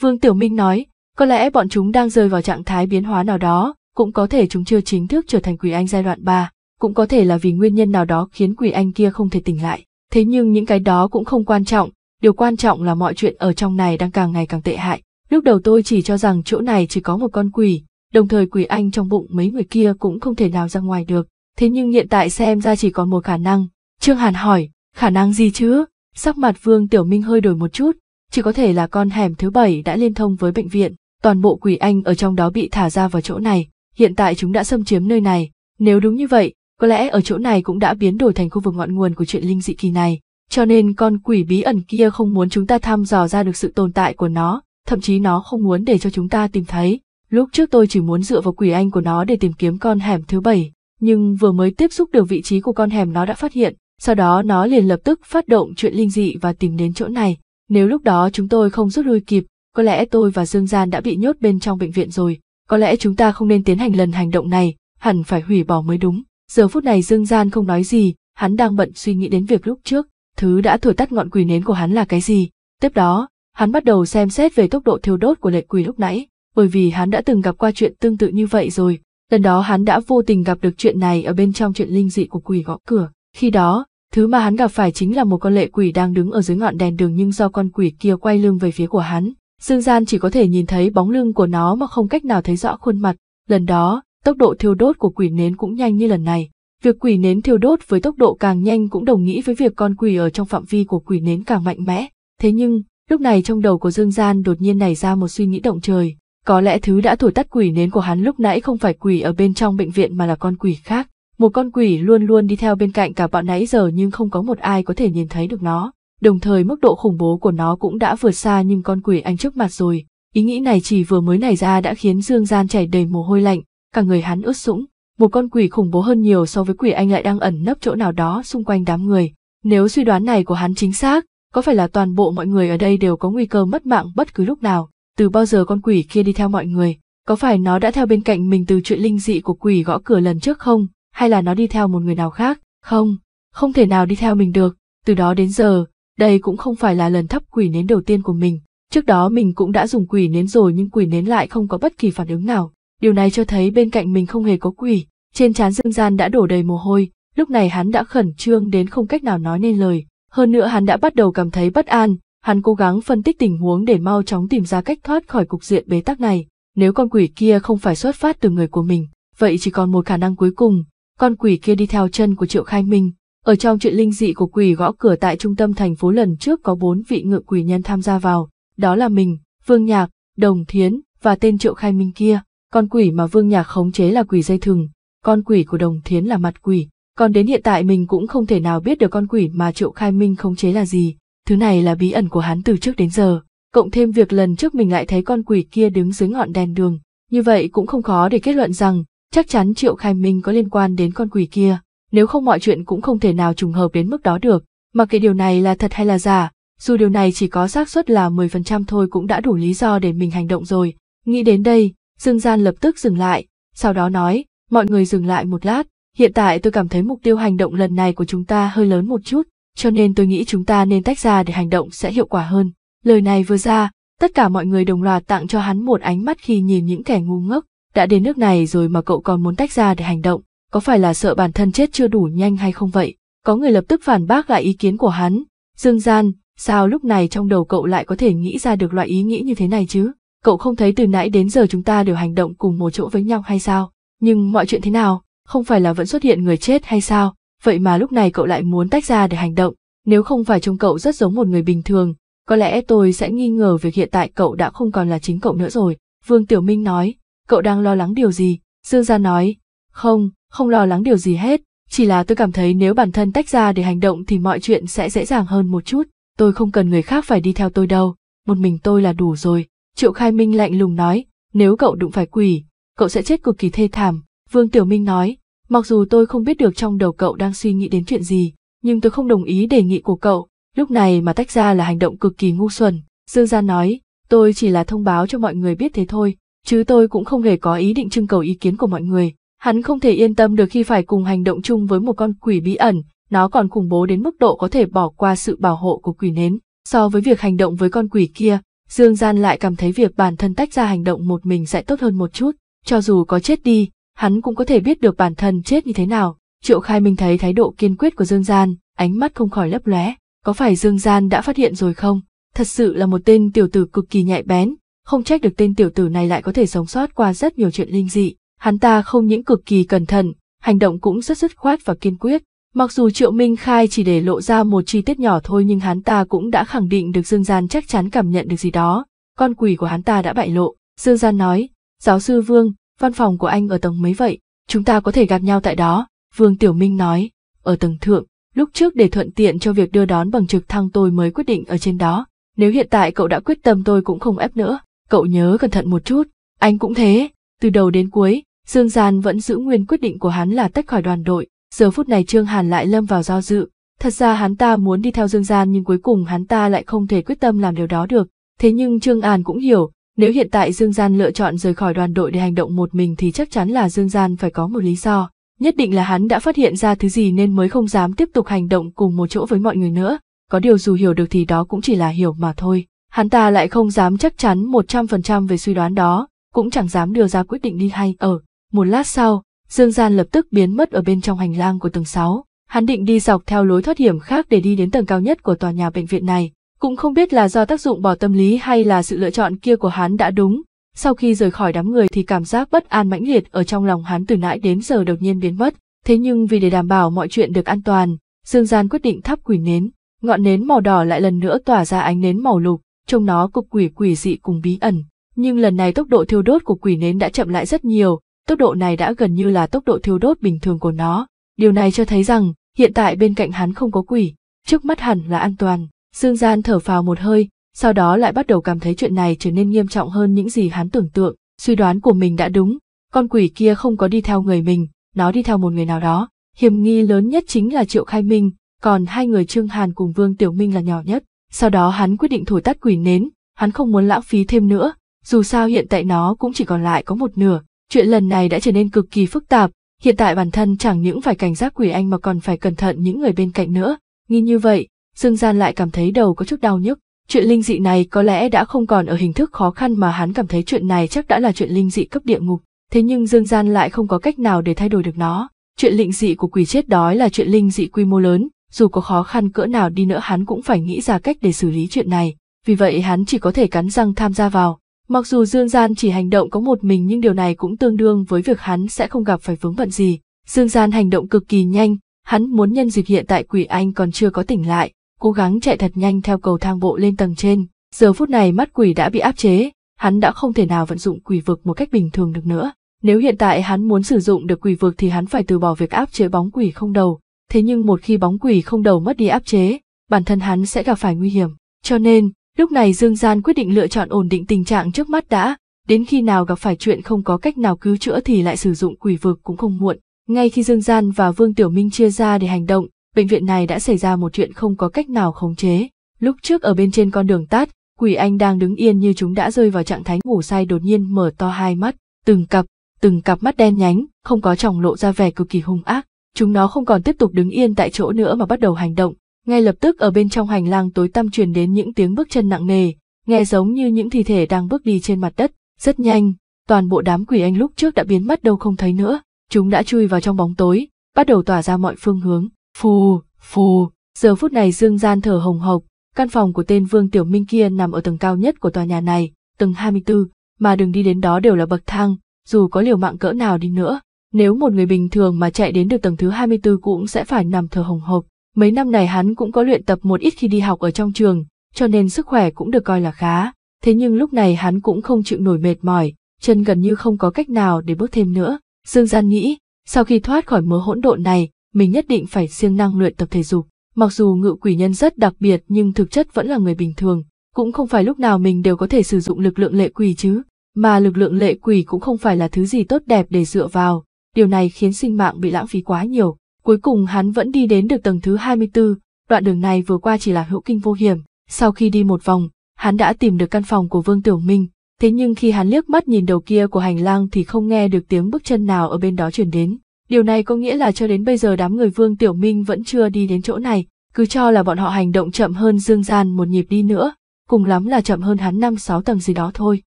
Vương Tiểu Minh nói, có lẽ bọn chúng đang rơi vào trạng thái biến hóa nào đó, cũng có thể chúng chưa chính thức trở thành quỷ anh giai đoạn 3, cũng có thể là vì nguyên nhân nào đó khiến quỷ anh kia không thể tỉnh lại. Thế nhưng những cái đó cũng không quan trọng, điều quan trọng là mọi chuyện ở trong này đang càng ngày càng tệ hại. Lúc đầu tôi chỉ cho rằng chỗ này chỉ có một con quỷ, đồng thời quỷ anh trong bụng mấy người kia cũng không thể nào ra ngoài được. Thế nhưng hiện tại xem ra chỉ còn một khả năng. Trương Hàn hỏi, khả năng gì chứ? Sắc mặt Vương Tiểu Minh hơi đổi một chút, chỉ có thể là con hẻm thứ bảy đã liên thông với bệnh viện, toàn bộ quỷ anh ở trong đó bị thả ra vào chỗ này, hiện tại chúng đã xâm chiếm nơi này. Nếu đúng như vậy, có lẽ ở chỗ này cũng đã biến đổi thành khu vực ngọn nguồn của chuyện linh dị kỳ này. Cho nên con quỷ bí ẩn kia không muốn chúng ta thăm dò ra được sự tồn tại của nó, thậm chí nó không muốn để cho chúng ta tìm thấy. Lúc trước tôi chỉ muốn dựa vào quỷ anh của nó để tìm kiếm con hẻm thứ bảy, nhưng vừa mới tiếp xúc được vị trí của con hẻm nó đã phát hiện, sau đó nó liền lập tức phát động chuyện linh dị và tìm đến chỗ này. Nếu lúc đó chúng tôi không rút lui kịp, có lẽ tôi và Dương Gian đã bị nhốt bên trong bệnh viện rồi, có lẽ chúng ta không nên tiến hành lần hành động này, hẳn phải hủy bỏ mới đúng. Giờ phút này Dương Gian không nói gì, hắn đang bận suy nghĩ đến việc lúc trước, thứ đã thổi tắt ngọn quỳ nến của hắn là cái gì. Tiếp đó, hắn bắt đầu xem xét về tốc độ thiêu đốt của lệ quỷ lúc nãy, bởi vì hắn đã từng gặp qua chuyện tương tự như vậy rồi. Lần đó hắn đã vô tình gặp được chuyện này ở bên trong chuyện linh dị của quỷ gõ cửa. Khi đó, thứ mà hắn gặp phải chính là một con lệ quỷ đang đứng ở dưới ngọn đèn đường nhưng do con quỷ kia quay lưng về phía của hắn. Dương gian chỉ có thể nhìn thấy bóng lưng của nó mà không cách nào thấy rõ khuôn mặt. Lần đó, tốc độ thiêu đốt của quỷ nến cũng nhanh như lần này. Việc quỷ nến thiêu đốt với tốc độ càng nhanh cũng đồng nghĩa với việc con quỷ ở trong phạm vi của quỷ nến càng mạnh mẽ. Thế nhưng, lúc này trong đầu của Dương Gian đột nhiên nảy ra một suy nghĩ động trời. Có lẽ thứ đã thổi tắt quỷ nến của hắn lúc nãy không phải quỷ ở bên trong bệnh viện mà là con quỷ khác. Một con quỷ luôn luôn đi theo bên cạnh cả bọn nãy giờ nhưng không có một ai có thể nhìn thấy được nó. Đồng thời mức độ khủng bố của nó cũng đã vượt xa nhưng con quỷ anh trước mặt rồi. Ý nghĩ này chỉ vừa mới nảy ra đã khiến Dương Gian chảy đầy mồ hôi lạnh, cả người hắn ướt sũng một con quỷ khủng bố hơn nhiều so với quỷ anh lại đang ẩn nấp chỗ nào đó xung quanh đám người. Nếu suy đoán này của hắn chính xác, có phải là toàn bộ mọi người ở đây đều có nguy cơ mất mạng bất cứ lúc nào? Từ bao giờ con quỷ kia đi theo mọi người? Có phải nó đã theo bên cạnh mình từ chuyện linh dị của quỷ gõ cửa lần trước không? Hay là nó đi theo một người nào khác? Không, không thể nào đi theo mình được. Từ đó đến giờ, đây cũng không phải là lần thắp quỷ nến đầu tiên của mình. Trước đó mình cũng đã dùng quỷ nến rồi nhưng quỷ nến lại không có bất kỳ phản ứng nào điều này cho thấy bên cạnh mình không hề có quỷ, trên trán Dương Gian đã đổ đầy mồ hôi, lúc này hắn đã khẩn trương đến không cách nào nói nên lời, hơn nữa hắn đã bắt đầu cảm thấy bất an, hắn cố gắng phân tích tình huống để mau chóng tìm ra cách thoát khỏi cục diện bế tắc này, nếu con quỷ kia không phải xuất phát từ người của mình, vậy chỉ còn một khả năng cuối cùng, con quỷ kia đi theo chân của Triệu Khai Minh. Ở trong chuyện linh dị của quỷ gõ cửa tại trung tâm thành phố lần trước có bốn vị ngự quỷ nhân tham gia vào, đó là mình, Vương Nhạc, Đồng Thiến và tên Triệu Khai Minh kia con quỷ mà vương nhạc khống chế là quỷ dây thừng, con quỷ của đồng thiến là mặt quỷ, còn đến hiện tại mình cũng không thể nào biết được con quỷ mà triệu khai minh khống chế là gì, thứ này là bí ẩn của hắn từ trước đến giờ, cộng thêm việc lần trước mình lại thấy con quỷ kia đứng dưới ngọn đèn đường, như vậy cũng không khó để kết luận rằng, chắc chắn triệu khai minh có liên quan đến con quỷ kia, nếu không mọi chuyện cũng không thể nào trùng hợp đến mức đó được, mà kể điều này là thật hay là giả, dù điều này chỉ có xác suất là 10% thôi cũng đã đủ lý do để mình hành động rồi, nghĩ đến đây Dương Gian lập tức dừng lại, sau đó nói, mọi người dừng lại một lát, hiện tại tôi cảm thấy mục tiêu hành động lần này của chúng ta hơi lớn một chút, cho nên tôi nghĩ chúng ta nên tách ra để hành động sẽ hiệu quả hơn. Lời này vừa ra, tất cả mọi người đồng loạt tặng cho hắn một ánh mắt khi nhìn những kẻ ngu ngốc, đã đến nước này rồi mà cậu còn muốn tách ra để hành động, có phải là sợ bản thân chết chưa đủ nhanh hay không vậy? Có người lập tức phản bác lại ý kiến của hắn, Dương Gian, sao lúc này trong đầu cậu lại có thể nghĩ ra được loại ý nghĩ như thế này chứ? cậu không thấy từ nãy đến giờ chúng ta đều hành động cùng một chỗ với nhau hay sao? Nhưng mọi chuyện thế nào, không phải là vẫn xuất hiện người chết hay sao? Vậy mà lúc này cậu lại muốn tách ra để hành động, nếu không phải trông cậu rất giống một người bình thường, có lẽ tôi sẽ nghi ngờ việc hiện tại cậu đã không còn là chính cậu nữa rồi. Vương Tiểu Minh nói, cậu đang lo lắng điều gì? Dương Gia nói, không, không lo lắng điều gì hết, chỉ là tôi cảm thấy nếu bản thân tách ra để hành động thì mọi chuyện sẽ dễ dàng hơn một chút, tôi không cần người khác phải đi theo tôi đâu, một mình tôi là đủ rồi. Triệu Khai Minh lạnh lùng nói, nếu cậu đụng phải quỷ, cậu sẽ chết cực kỳ thê thảm. Vương Tiểu Minh nói, mặc dù tôi không biết được trong đầu cậu đang suy nghĩ đến chuyện gì, nhưng tôi không đồng ý đề nghị của cậu, lúc này mà tách ra là hành động cực kỳ ngu xuẩn. Dương Gia nói, tôi chỉ là thông báo cho mọi người biết thế thôi, chứ tôi cũng không hề có ý định trưng cầu ý kiến của mọi người. Hắn không thể yên tâm được khi phải cùng hành động chung với một con quỷ bí ẩn, nó còn khủng bố đến mức độ có thể bỏ qua sự bảo hộ của quỷ nến. So với việc hành động với con quỷ kia, Dương Gian lại cảm thấy việc bản thân tách ra hành động một mình sẽ tốt hơn một chút, cho dù có chết đi, hắn cũng có thể biết được bản thân chết như thế nào. Triệu Khai Minh thấy thái độ kiên quyết của Dương Gian, ánh mắt không khỏi lấp lóe, có phải Dương Gian đã phát hiện rồi không? Thật sự là một tên tiểu tử cực kỳ nhạy bén, không trách được tên tiểu tử này lại có thể sống sót qua rất nhiều chuyện linh dị. Hắn ta không những cực kỳ cẩn thận, hành động cũng rất dứt khoát và kiên quyết, Mặc dù Triệu Minh Khai chỉ để lộ ra một chi tiết nhỏ thôi nhưng hắn ta cũng đã khẳng định được Dương Gian chắc chắn cảm nhận được gì đó, con quỷ của hắn ta đã bại lộ. Dương Gian nói, giáo sư Vương, văn phòng của anh ở tầng mấy vậy, chúng ta có thể gặp nhau tại đó. Vương Tiểu Minh nói, ở tầng thượng, lúc trước để thuận tiện cho việc đưa đón bằng trực thăng tôi mới quyết định ở trên đó. Nếu hiện tại cậu đã quyết tâm tôi cũng không ép nữa, cậu nhớ cẩn thận một chút, anh cũng thế. Từ đầu đến cuối, Dương Gian vẫn giữ nguyên quyết định của hắn là tách khỏi đoàn đội, Giờ phút này Trương Hàn lại lâm vào do dự, thật ra hắn ta muốn đi theo Dương Gian nhưng cuối cùng hắn ta lại không thể quyết tâm làm điều đó được. Thế nhưng Trương Hàn cũng hiểu, nếu hiện tại Dương Gian lựa chọn rời khỏi đoàn đội để hành động một mình thì chắc chắn là Dương Gian phải có một lý do. Nhất định là hắn đã phát hiện ra thứ gì nên mới không dám tiếp tục hành động cùng một chỗ với mọi người nữa. Có điều dù hiểu được thì đó cũng chỉ là hiểu mà thôi. Hắn ta lại không dám chắc chắn một trăm phần trăm về suy đoán đó, cũng chẳng dám đưa ra quyết định đi hay ở. Một lát sau, Dương Gian lập tức biến mất ở bên trong hành lang của tầng 6. Hắn định đi dọc theo lối thoát hiểm khác để đi đến tầng cao nhất của tòa nhà bệnh viện này. Cũng không biết là do tác dụng bỏ tâm lý hay là sự lựa chọn kia của hắn đã đúng. Sau khi rời khỏi đám người thì cảm giác bất an mãnh liệt ở trong lòng hắn từ nãy đến giờ đột nhiên biến mất. Thế nhưng vì để đảm bảo mọi chuyện được an toàn, Dương Gian quyết định thắp quỷ nến. Ngọn nến màu đỏ lại lần nữa tỏa ra ánh nến màu lục, trông nó cực quỷ quỷ dị cùng bí ẩn. Nhưng lần này tốc độ thiêu đốt của quỷ nến đã chậm lại rất nhiều, tốc độ này đã gần như là tốc độ thiêu đốt bình thường của nó. Điều này cho thấy rằng, hiện tại bên cạnh hắn không có quỷ, trước mắt hẳn là an toàn. Dương Gian thở phào một hơi, sau đó lại bắt đầu cảm thấy chuyện này trở nên nghiêm trọng hơn những gì hắn tưởng tượng. Suy đoán của mình đã đúng, con quỷ kia không có đi theo người mình, nó đi theo một người nào đó. Hiểm nghi lớn nhất chính là Triệu Khai Minh, còn hai người Trương Hàn cùng Vương Tiểu Minh là nhỏ nhất. Sau đó hắn quyết định thổi tắt quỷ nến, hắn không muốn lãng phí thêm nữa, dù sao hiện tại nó cũng chỉ còn lại có một nửa, chuyện lần này đã trở nên cực kỳ phức tạp, hiện tại bản thân chẳng những phải cảnh giác quỷ anh mà còn phải cẩn thận những người bên cạnh nữa. Nghĩ như vậy, Dương Gian lại cảm thấy đầu có chút đau nhức. Chuyện linh dị này có lẽ đã không còn ở hình thức khó khăn mà hắn cảm thấy chuyện này chắc đã là chuyện linh dị cấp địa ngục, thế nhưng Dương Gian lại không có cách nào để thay đổi được nó. Chuyện linh dị của quỷ chết đói là chuyện linh dị quy mô lớn, dù có khó khăn cỡ nào đi nữa hắn cũng phải nghĩ ra cách để xử lý chuyện này, vì vậy hắn chỉ có thể cắn răng tham gia vào. Mặc dù Dương Gian chỉ hành động có một mình nhưng điều này cũng tương đương với việc hắn sẽ không gặp phải vướng bận gì. Dương Gian hành động cực kỳ nhanh, hắn muốn nhân dịp hiện tại quỷ anh còn chưa có tỉnh lại, cố gắng chạy thật nhanh theo cầu thang bộ lên tầng trên. Giờ phút này mắt quỷ đã bị áp chế, hắn đã không thể nào vận dụng quỷ vực một cách bình thường được nữa. Nếu hiện tại hắn muốn sử dụng được quỷ vực thì hắn phải từ bỏ việc áp chế bóng quỷ không đầu. Thế nhưng một khi bóng quỷ không đầu mất đi áp chế, bản thân hắn sẽ gặp phải nguy hiểm. Cho nên, Lúc này Dương Gian quyết định lựa chọn ổn định tình trạng trước mắt đã, đến khi nào gặp phải chuyện không có cách nào cứu chữa thì lại sử dụng quỷ vực cũng không muộn. Ngay khi Dương Gian và Vương Tiểu Minh chia ra để hành động, bệnh viện này đã xảy ra một chuyện không có cách nào khống chế. Lúc trước ở bên trên con đường tát, quỷ anh đang đứng yên như chúng đã rơi vào trạng thái ngủ say đột nhiên mở to hai mắt, từng cặp, từng cặp mắt đen nhánh, không có tròng lộ ra vẻ cực kỳ hung ác. Chúng nó không còn tiếp tục đứng yên tại chỗ nữa mà bắt đầu hành động, ngay lập tức ở bên trong hành lang tối tăm truyền đến những tiếng bước chân nặng nề, nghe giống như những thi thể đang bước đi trên mặt đất, rất nhanh, toàn bộ đám quỷ anh lúc trước đã biến mất đâu không thấy nữa, chúng đã chui vào trong bóng tối, bắt đầu tỏa ra mọi phương hướng, phù, phù, giờ phút này Dương Gian thở hồng hộc, căn phòng của tên Vương Tiểu Minh kia nằm ở tầng cao nhất của tòa nhà này, tầng 24, mà đường đi đến đó đều là bậc thang, dù có liều mạng cỡ nào đi nữa, nếu một người bình thường mà chạy đến được tầng thứ 24 cũng sẽ phải nằm thở hồng hộc, mấy năm này hắn cũng có luyện tập một ít khi đi học ở trong trường, cho nên sức khỏe cũng được coi là khá, thế nhưng lúc này hắn cũng không chịu nổi mệt mỏi, chân gần như không có cách nào để bước thêm nữa. Dương Gian nghĩ, sau khi thoát khỏi mớ hỗn độn này, mình nhất định phải siêng năng luyện tập thể dục. Mặc dù ngự quỷ nhân rất đặc biệt nhưng thực chất vẫn là người bình thường, cũng không phải lúc nào mình đều có thể sử dụng lực lượng lệ quỷ chứ, mà lực lượng lệ quỷ cũng không phải là thứ gì tốt đẹp để dựa vào, điều này khiến sinh mạng bị lãng phí quá nhiều. Cuối cùng hắn vẫn đi đến được tầng thứ 24, đoạn đường này vừa qua chỉ là hữu kinh vô hiểm. Sau khi đi một vòng, hắn đã tìm được căn phòng của Vương Tiểu Minh, thế nhưng khi hắn liếc mắt nhìn đầu kia của hành lang thì không nghe được tiếng bước chân nào ở bên đó chuyển đến. Điều này có nghĩa là cho đến bây giờ đám người Vương Tiểu Minh vẫn chưa đi đến chỗ này, cứ cho là bọn họ hành động chậm hơn Dương Gian một nhịp đi nữa, cùng lắm là chậm hơn hắn 5-6 tầng gì đó thôi.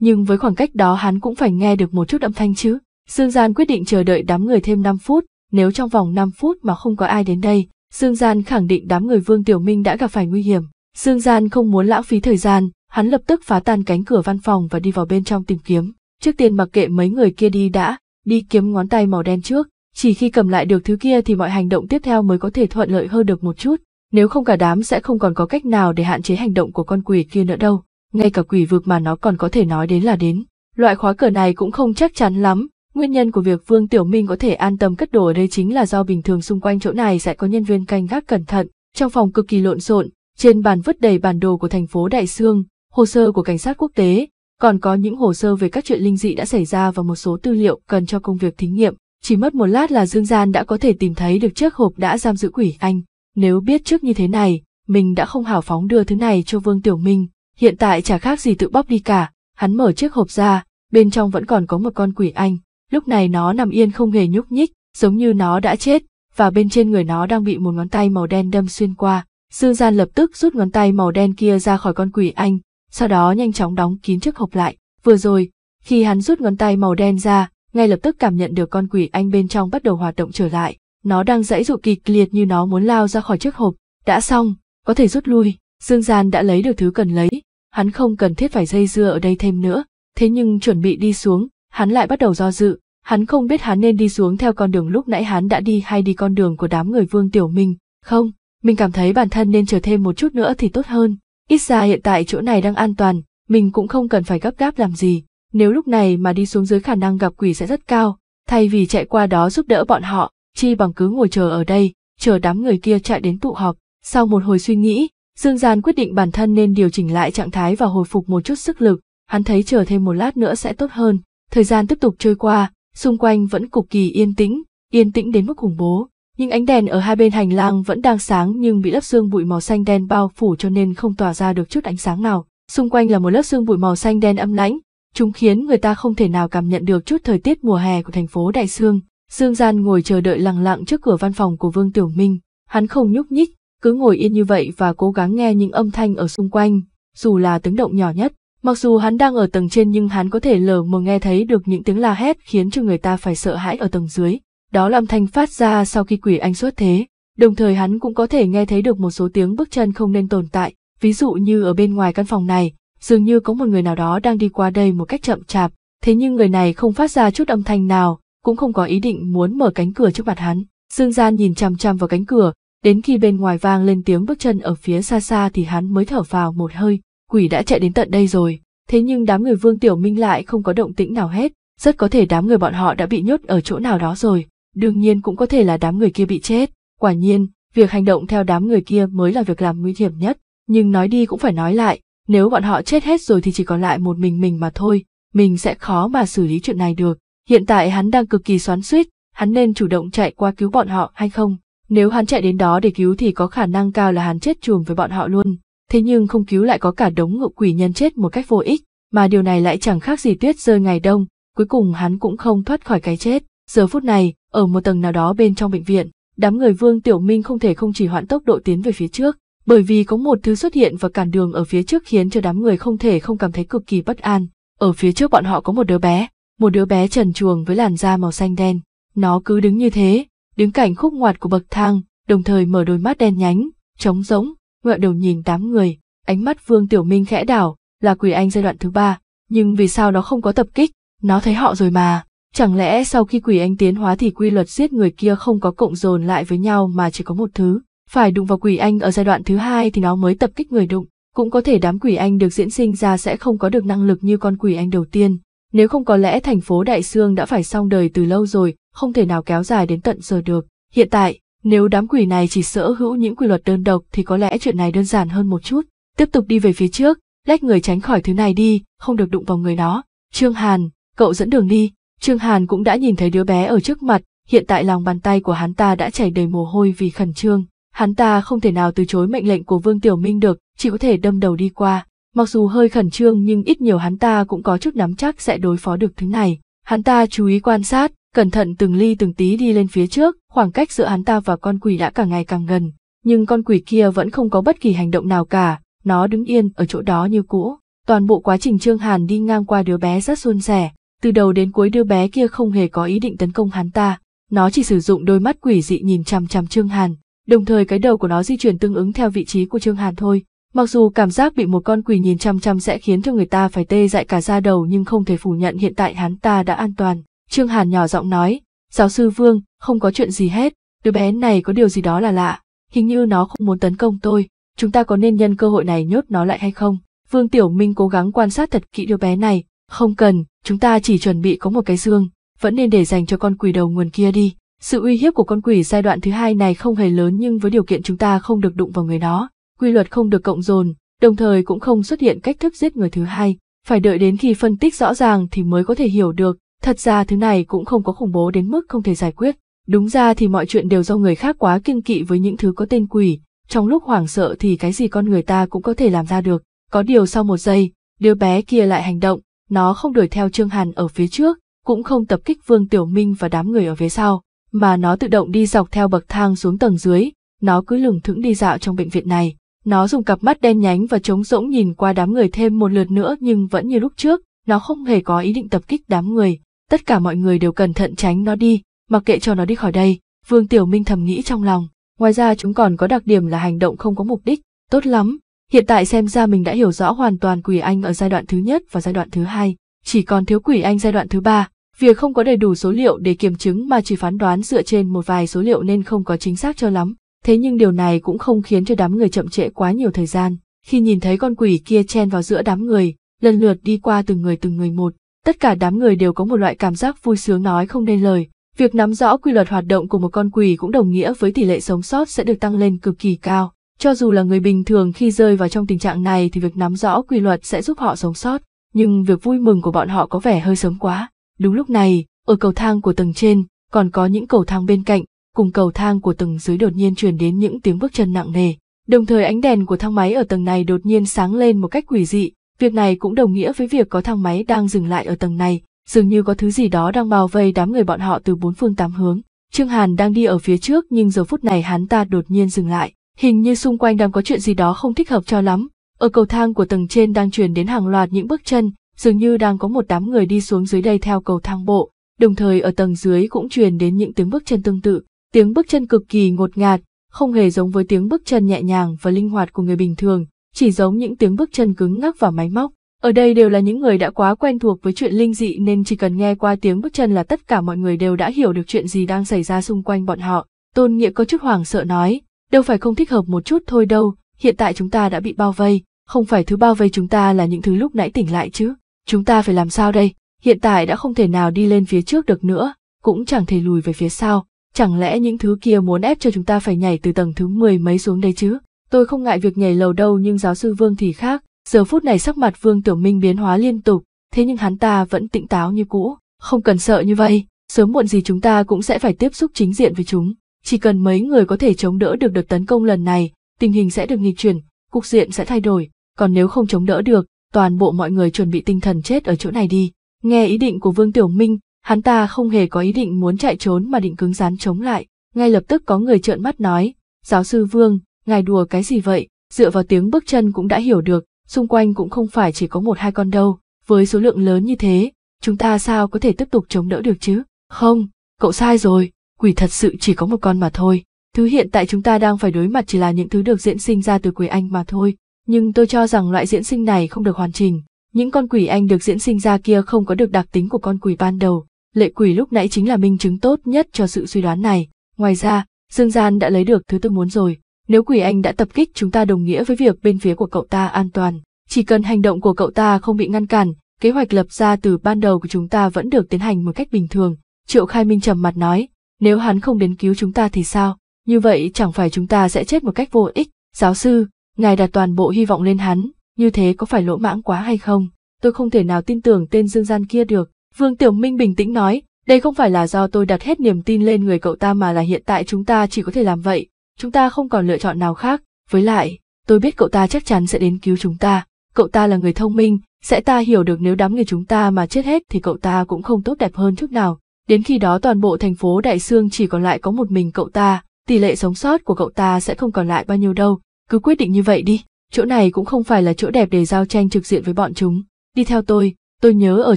Nhưng với khoảng cách đó hắn cũng phải nghe được một chút âm thanh chứ. Dương Gian quyết định chờ đợi đám người thêm 5 phút, nếu trong vòng 5 phút mà không có ai đến đây, Dương Gian khẳng định đám người Vương Tiểu Minh đã gặp phải nguy hiểm. Dương Gian không muốn lãng phí thời gian, hắn lập tức phá tan cánh cửa văn phòng và đi vào bên trong tìm kiếm. Trước tiên mặc kệ mấy người kia đi đã, đi kiếm ngón tay màu đen trước, chỉ khi cầm lại được thứ kia thì mọi hành động tiếp theo mới có thể thuận lợi hơn được một chút, nếu không cả đám sẽ không còn có cách nào để hạn chế hành động của con quỷ kia nữa đâu. Ngay cả quỷ vực mà nó còn có thể nói đến là đến, loại khóa cửa này cũng không chắc chắn lắm, Nguyên nhân của việc Vương Tiểu Minh có thể an tâm cất đồ ở đây chính là do bình thường xung quanh chỗ này sẽ có nhân viên canh gác cẩn thận, trong phòng cực kỳ lộn xộn, trên bàn vứt đầy bản đồ của thành phố Đại Sương, hồ sơ của cảnh sát quốc tế, còn có những hồ sơ về các chuyện linh dị đã xảy ra và một số tư liệu cần cho công việc thí nghiệm. Chỉ mất một lát là Dương Gian đã có thể tìm thấy được chiếc hộp đã giam giữ quỷ anh. Nếu biết trước như thế này, mình đã không hào phóng đưa thứ này cho Vương Tiểu Minh, hiện tại chả khác gì tự bóc đi cả. Hắn mở chiếc hộp ra, bên trong vẫn còn có một con quỷ anh lúc này nó nằm yên không hề nhúc nhích, giống như nó đã chết, và bên trên người nó đang bị một ngón tay màu đen đâm xuyên qua. Dương Gian lập tức rút ngón tay màu đen kia ra khỏi con quỷ anh, sau đó nhanh chóng đóng kín chiếc hộp lại. Vừa rồi, khi hắn rút ngón tay màu đen ra, ngay lập tức cảm nhận được con quỷ anh bên trong bắt đầu hoạt động trở lại. Nó đang dãy dụ kịch liệt như nó muốn lao ra khỏi chiếc hộp. Đã xong, có thể rút lui. Dương Gian đã lấy được thứ cần lấy, hắn không cần thiết phải dây dưa ở đây thêm nữa. Thế nhưng chuẩn bị đi xuống, hắn lại bắt đầu do dự, Hắn không biết hắn nên đi xuống theo con đường lúc nãy hắn đã đi hay đi con đường của đám người Vương Tiểu Minh, không, mình cảm thấy bản thân nên chờ thêm một chút nữa thì tốt hơn. Ít ra hiện tại chỗ này đang an toàn, mình cũng không cần phải gấp gáp làm gì, nếu lúc này mà đi xuống dưới khả năng gặp quỷ sẽ rất cao, thay vì chạy qua đó giúp đỡ bọn họ, chi bằng cứ ngồi chờ ở đây, chờ đám người kia chạy đến tụ họp. Sau một hồi suy nghĩ, Dương Gian quyết định bản thân nên điều chỉnh lại trạng thái và hồi phục một chút sức lực, hắn thấy chờ thêm một lát nữa sẽ tốt hơn. Thời gian tiếp tục trôi qua, xung quanh vẫn cực kỳ yên tĩnh, yên tĩnh đến mức khủng bố. Nhưng ánh đèn ở hai bên hành lang vẫn đang sáng nhưng bị lớp sương bụi màu xanh đen bao phủ cho nên không tỏa ra được chút ánh sáng nào. Xung quanh là một lớp sương bụi màu xanh đen âm lãnh, chúng khiến người ta không thể nào cảm nhận được chút thời tiết mùa hè của thành phố Đại Sương. Dương Gian ngồi chờ đợi lặng lặng trước cửa văn phòng của Vương Tiểu Minh. Hắn không nhúc nhích, cứ ngồi yên như vậy và cố gắng nghe những âm thanh ở xung quanh, dù là tiếng động nhỏ nhất. Mặc dù hắn đang ở tầng trên nhưng hắn có thể lờ mờ nghe thấy được những tiếng la hét khiến cho người ta phải sợ hãi ở tầng dưới. Đó là âm thanh phát ra sau khi quỷ anh xuất thế. Đồng thời hắn cũng có thể nghe thấy được một số tiếng bước chân không nên tồn tại, ví dụ như ở bên ngoài căn phòng này, dường như có một người nào đó đang đi qua đây một cách chậm chạp, thế nhưng người này không phát ra chút âm thanh nào, cũng không có ý định muốn mở cánh cửa trước mặt hắn. Dương Gian nhìn chằm chằm vào cánh cửa, đến khi bên ngoài vang lên tiếng bước chân ở phía xa xa thì hắn mới thở vào một hơi, quỷ đã chạy đến tận đây rồi, thế nhưng đám người Vương Tiểu Minh lại không có động tĩnh nào hết, rất có thể đám người bọn họ đã bị nhốt ở chỗ nào đó rồi, đương nhiên cũng có thể là đám người kia bị chết. Quả nhiên, việc hành động theo đám người kia mới là việc làm nguy hiểm nhất, nhưng nói đi cũng phải nói lại, nếu bọn họ chết hết rồi thì chỉ còn lại một mình mình mà thôi, mình sẽ khó mà xử lý chuyện này được. Hiện tại hắn đang cực kỳ xoắn xuýt, hắn nên chủ động chạy qua cứu bọn họ hay không? Nếu hắn chạy đến đó để cứu thì có khả năng cao là hắn chết chùm với bọn họ luôn thế nhưng không cứu lại có cả đống ngự quỷ nhân chết một cách vô ích, mà điều này lại chẳng khác gì tuyết rơi ngày đông, cuối cùng hắn cũng không thoát khỏi cái chết. Giờ phút này, ở một tầng nào đó bên trong bệnh viện, đám người Vương Tiểu Minh không thể không chỉ hoãn tốc độ tiến về phía trước, bởi vì có một thứ xuất hiện và cản đường ở phía trước khiến cho đám người không thể không cảm thấy cực kỳ bất an. Ở phía trước bọn họ có một đứa bé, một đứa bé trần truồng với làn da màu xanh đen. Nó cứ đứng như thế, đứng cạnh khúc ngoặt của bậc thang, đồng thời mở đôi mắt đen nhánh, trống rỗng, ngựa đầu nhìn tám người, ánh mắt Vương Tiểu Minh khẽ đảo, là quỷ anh giai đoạn thứ ba, nhưng vì sao nó không có tập kích, nó thấy họ rồi mà. Chẳng lẽ sau khi quỷ anh tiến hóa thì quy luật giết người kia không có cộng dồn lại với nhau mà chỉ có một thứ, phải đụng vào quỷ anh ở giai đoạn thứ hai thì nó mới tập kích người đụng, cũng có thể đám quỷ anh được diễn sinh ra sẽ không có được năng lực như con quỷ anh đầu tiên, nếu không có lẽ thành phố Đại Sương đã phải xong đời từ lâu rồi, không thể nào kéo dài đến tận giờ được. Hiện tại, nếu đám quỷ này chỉ sở hữu những quy luật đơn độc thì có lẽ chuyện này đơn giản hơn một chút. Tiếp tục đi về phía trước, lách người tránh khỏi thứ này đi, không được đụng vào người nó. Trương Hàn, cậu dẫn đường đi. Trương Hàn cũng đã nhìn thấy đứa bé ở trước mặt, hiện tại lòng bàn tay của hắn ta đã chảy đầy mồ hôi vì khẩn trương. Hắn ta không thể nào từ chối mệnh lệnh của Vương Tiểu Minh được, chỉ có thể đâm đầu đi qua. Mặc dù hơi khẩn trương nhưng ít nhiều hắn ta cũng có chút nắm chắc sẽ đối phó được thứ này. Hắn ta chú ý quan sát, cẩn thận từng ly từng tí đi lên phía trước, khoảng cách giữa hắn ta và con quỷ đã càng ngày càng gần, nhưng con quỷ kia vẫn không có bất kỳ hành động nào cả, nó đứng yên ở chỗ đó như cũ. Toàn bộ quá trình Trương Hàn đi ngang qua đứa bé rất suôn sẻ, từ đầu đến cuối đứa bé kia không hề có ý định tấn công hắn ta, nó chỉ sử dụng đôi mắt quỷ dị nhìn chằm chằm Trương Hàn, đồng thời cái đầu của nó di chuyển tương ứng theo vị trí của Trương Hàn thôi. Mặc dù cảm giác bị một con quỷ nhìn chăm chăm sẽ khiến cho người ta phải tê dại cả da đầu nhưng không thể phủ nhận hiện tại hắn ta đã an toàn. Trương Hàn nhỏ giọng nói, giáo sư Vương, không có chuyện gì hết, đứa bé này có điều gì đó là lạ, hình như nó không muốn tấn công tôi, chúng ta có nên nhân cơ hội này nhốt nó lại hay không? Vương Tiểu Minh cố gắng quan sát thật kỹ đứa bé này, không cần, chúng ta chỉ chuẩn bị có một cái xương, vẫn nên để dành cho con quỷ đầu nguồn kia đi. Sự uy hiếp của con quỷ giai đoạn thứ hai này không hề lớn nhưng với điều kiện chúng ta không được đụng vào người nó, quy luật không được cộng dồn, đồng thời cũng không xuất hiện cách thức giết người thứ hai, phải đợi đến khi phân tích rõ ràng thì mới có thể hiểu được, Thật ra thứ này cũng không có khủng bố đến mức không thể giải quyết. Đúng ra thì mọi chuyện đều do người khác quá kiên kỵ với những thứ có tên quỷ, trong lúc hoảng sợ thì cái gì con người ta cũng có thể làm ra được. Có điều sau một giây, đứa bé kia lại hành động, nó không đuổi theo Trương Hàn ở phía trước, cũng không tập kích Vương Tiểu Minh và đám người ở phía sau, mà nó tự động đi dọc theo bậc thang xuống tầng dưới, nó cứ lừng thững đi dạo trong bệnh viện này. Nó dùng cặp mắt đen nhánh và trống rỗng nhìn qua đám người thêm một lượt nữa nhưng vẫn như lúc trước, nó không hề có ý định tập kích đám người, tất cả mọi người đều cẩn thận tránh nó đi, mặc kệ cho nó đi khỏi đây, Vương Tiểu Minh thầm nghĩ trong lòng. Ngoài ra chúng còn có đặc điểm là hành động không có mục đích, tốt lắm, hiện tại xem ra mình đã hiểu rõ hoàn toàn quỷ anh ở giai đoạn thứ nhất và giai đoạn thứ hai, chỉ còn thiếu quỷ anh giai đoạn thứ ba. Việc không có đầy đủ số liệu để kiểm chứng mà chỉ phán đoán dựa trên một vài số liệu nên không có chính xác cho lắm, thế nhưng điều này cũng không khiến cho đám người chậm trễ quá nhiều thời gian. Khi nhìn thấy con quỷ kia chen vào giữa đám người, lần lượt đi qua từng người từng người một, tất cả đám người đều có một loại cảm giác vui sướng nói không nên lời. Việc nắm rõ quy luật hoạt động của một con quỷ cũng đồng nghĩa với tỷ lệ sống sót sẽ được tăng lên cực kỳ cao. Cho dù là người bình thường khi rơi vào trong tình trạng này thì việc nắm rõ quy luật sẽ giúp họ sống sót, nhưng việc vui mừng của bọn họ có vẻ hơi sớm quá. Đúng lúc này, ở cầu thang của tầng trên, còn có những cầu thang bên cạnh, cùng cầu thang của tầng dưới đột nhiên truyền đến những tiếng bước chân nặng nề. Đồng thời ánh đèn của thang máy ở tầng này đột nhiên sáng lên một cách quỷ dị, Việc này cũng đồng nghĩa với việc có thang máy đang dừng lại ở tầng này, dường như có thứ gì đó đang bao vây đám người bọn họ từ bốn phương tám hướng. Trương Hàn đang đi ở phía trước nhưng giờ phút này hắn ta đột nhiên dừng lại, hình như xung quanh đang có chuyện gì đó không thích hợp cho lắm. Ở cầu thang của tầng trên đang truyền đến hàng loạt những bước chân, dường như đang có một đám người đi xuống dưới đây theo cầu thang bộ, đồng thời ở tầng dưới cũng truyền đến những tiếng bước chân tương tự, tiếng bước chân cực kỳ ngột ngạt, không hề giống với tiếng bước chân nhẹ nhàng và linh hoạt của người bình thường, chỉ giống những tiếng bước chân cứng ngắc và máy móc. Ở đây đều là những người đã quá quen thuộc với chuyện linh dị nên chỉ cần nghe qua tiếng bước chân là tất cả mọi người đều đã hiểu được chuyện gì đang xảy ra xung quanh bọn họ. Tôn Nghĩa có chút hoảng sợ nói, đâu phải không thích hợp một chút thôi đâu, hiện tại chúng ta đã bị bao vây, không phải thứ bao vây chúng ta là những thứ lúc nãy tỉnh lại chứ. Chúng ta phải làm sao đây, hiện tại đã không thể nào đi lên phía trước được nữa, cũng chẳng thể lùi về phía sau. Chẳng lẽ những thứ kia muốn ép cho chúng ta phải nhảy từ tầng thứ mười mấy xuống đây chứ? tôi không ngại việc nhảy lầu đâu nhưng giáo sư Vương thì khác, giờ phút này sắc mặt Vương Tiểu Minh biến hóa liên tục, thế nhưng hắn ta vẫn tỉnh táo như cũ, không cần sợ như vậy, sớm muộn gì chúng ta cũng sẽ phải tiếp xúc chính diện với chúng, chỉ cần mấy người có thể chống đỡ được đợt tấn công lần này, tình hình sẽ được nghi chuyển, cục diện sẽ thay đổi, còn nếu không chống đỡ được, toàn bộ mọi người chuẩn bị tinh thần chết ở chỗ này đi. Nghe ý định của Vương Tiểu Minh, hắn ta không hề có ý định muốn chạy trốn mà định cứng rắn chống lại, ngay lập tức có người trợn mắt nói, giáo sư Vương, ngài đùa cái gì vậy, dựa vào tiếng bước chân cũng đã hiểu được, xung quanh cũng không phải chỉ có một hai con đâu, với số lượng lớn như thế, chúng ta sao có thể tiếp tục chống đỡ được chứ? Không, cậu sai rồi, quỷ thật sự chỉ có một con mà thôi. Thứ hiện tại chúng ta đang phải đối mặt chỉ là những thứ được diễn sinh ra từ quỷ anh mà thôi, nhưng tôi cho rằng loại diễn sinh này không được hoàn chỉnh. Những con quỷ anh được diễn sinh ra kia không có được đặc tính của con quỷ ban đầu, lệ quỷ lúc nãy chính là minh chứng tốt nhất cho sự suy đoán này. Ngoài ra, Dương Gian đã lấy được thứ tôi muốn rồi, nếu quỷ anh đã tập kích chúng ta đồng nghĩa với việc bên phía của cậu ta an toàn. Chỉ cần hành động của cậu ta không bị ngăn cản, kế hoạch lập ra từ ban đầu của chúng ta vẫn được tiến hành một cách bình thường. Triệu Khai Minh trầm mặt nói, nếu hắn không đến cứu chúng ta thì sao? Như vậy chẳng phải chúng ta sẽ chết một cách vô ích. Giáo sư, ngài đặt toàn bộ hy vọng lên hắn, như thế có phải lỗ mãng quá hay không? Tôi không thể nào tin tưởng tên dương gian kia được. Vương Tiểu Minh bình tĩnh nói, đây không phải là do tôi đặt hết niềm tin lên người cậu ta mà là hiện tại chúng ta chỉ có thể làm vậy chúng ta không còn lựa chọn nào khác, với lại, tôi biết cậu ta chắc chắn sẽ đến cứu chúng ta, cậu ta là người thông minh, sẽ ta hiểu được nếu đám người chúng ta mà chết hết thì cậu ta cũng không tốt đẹp hơn chút nào, đến khi đó toàn bộ thành phố Đại Sương chỉ còn lại có một mình cậu ta, tỷ lệ sống sót của cậu ta sẽ không còn lại bao nhiêu đâu, cứ quyết định như vậy đi, chỗ này cũng không phải là chỗ đẹp để giao tranh trực diện với bọn chúng, đi theo tôi, tôi nhớ ở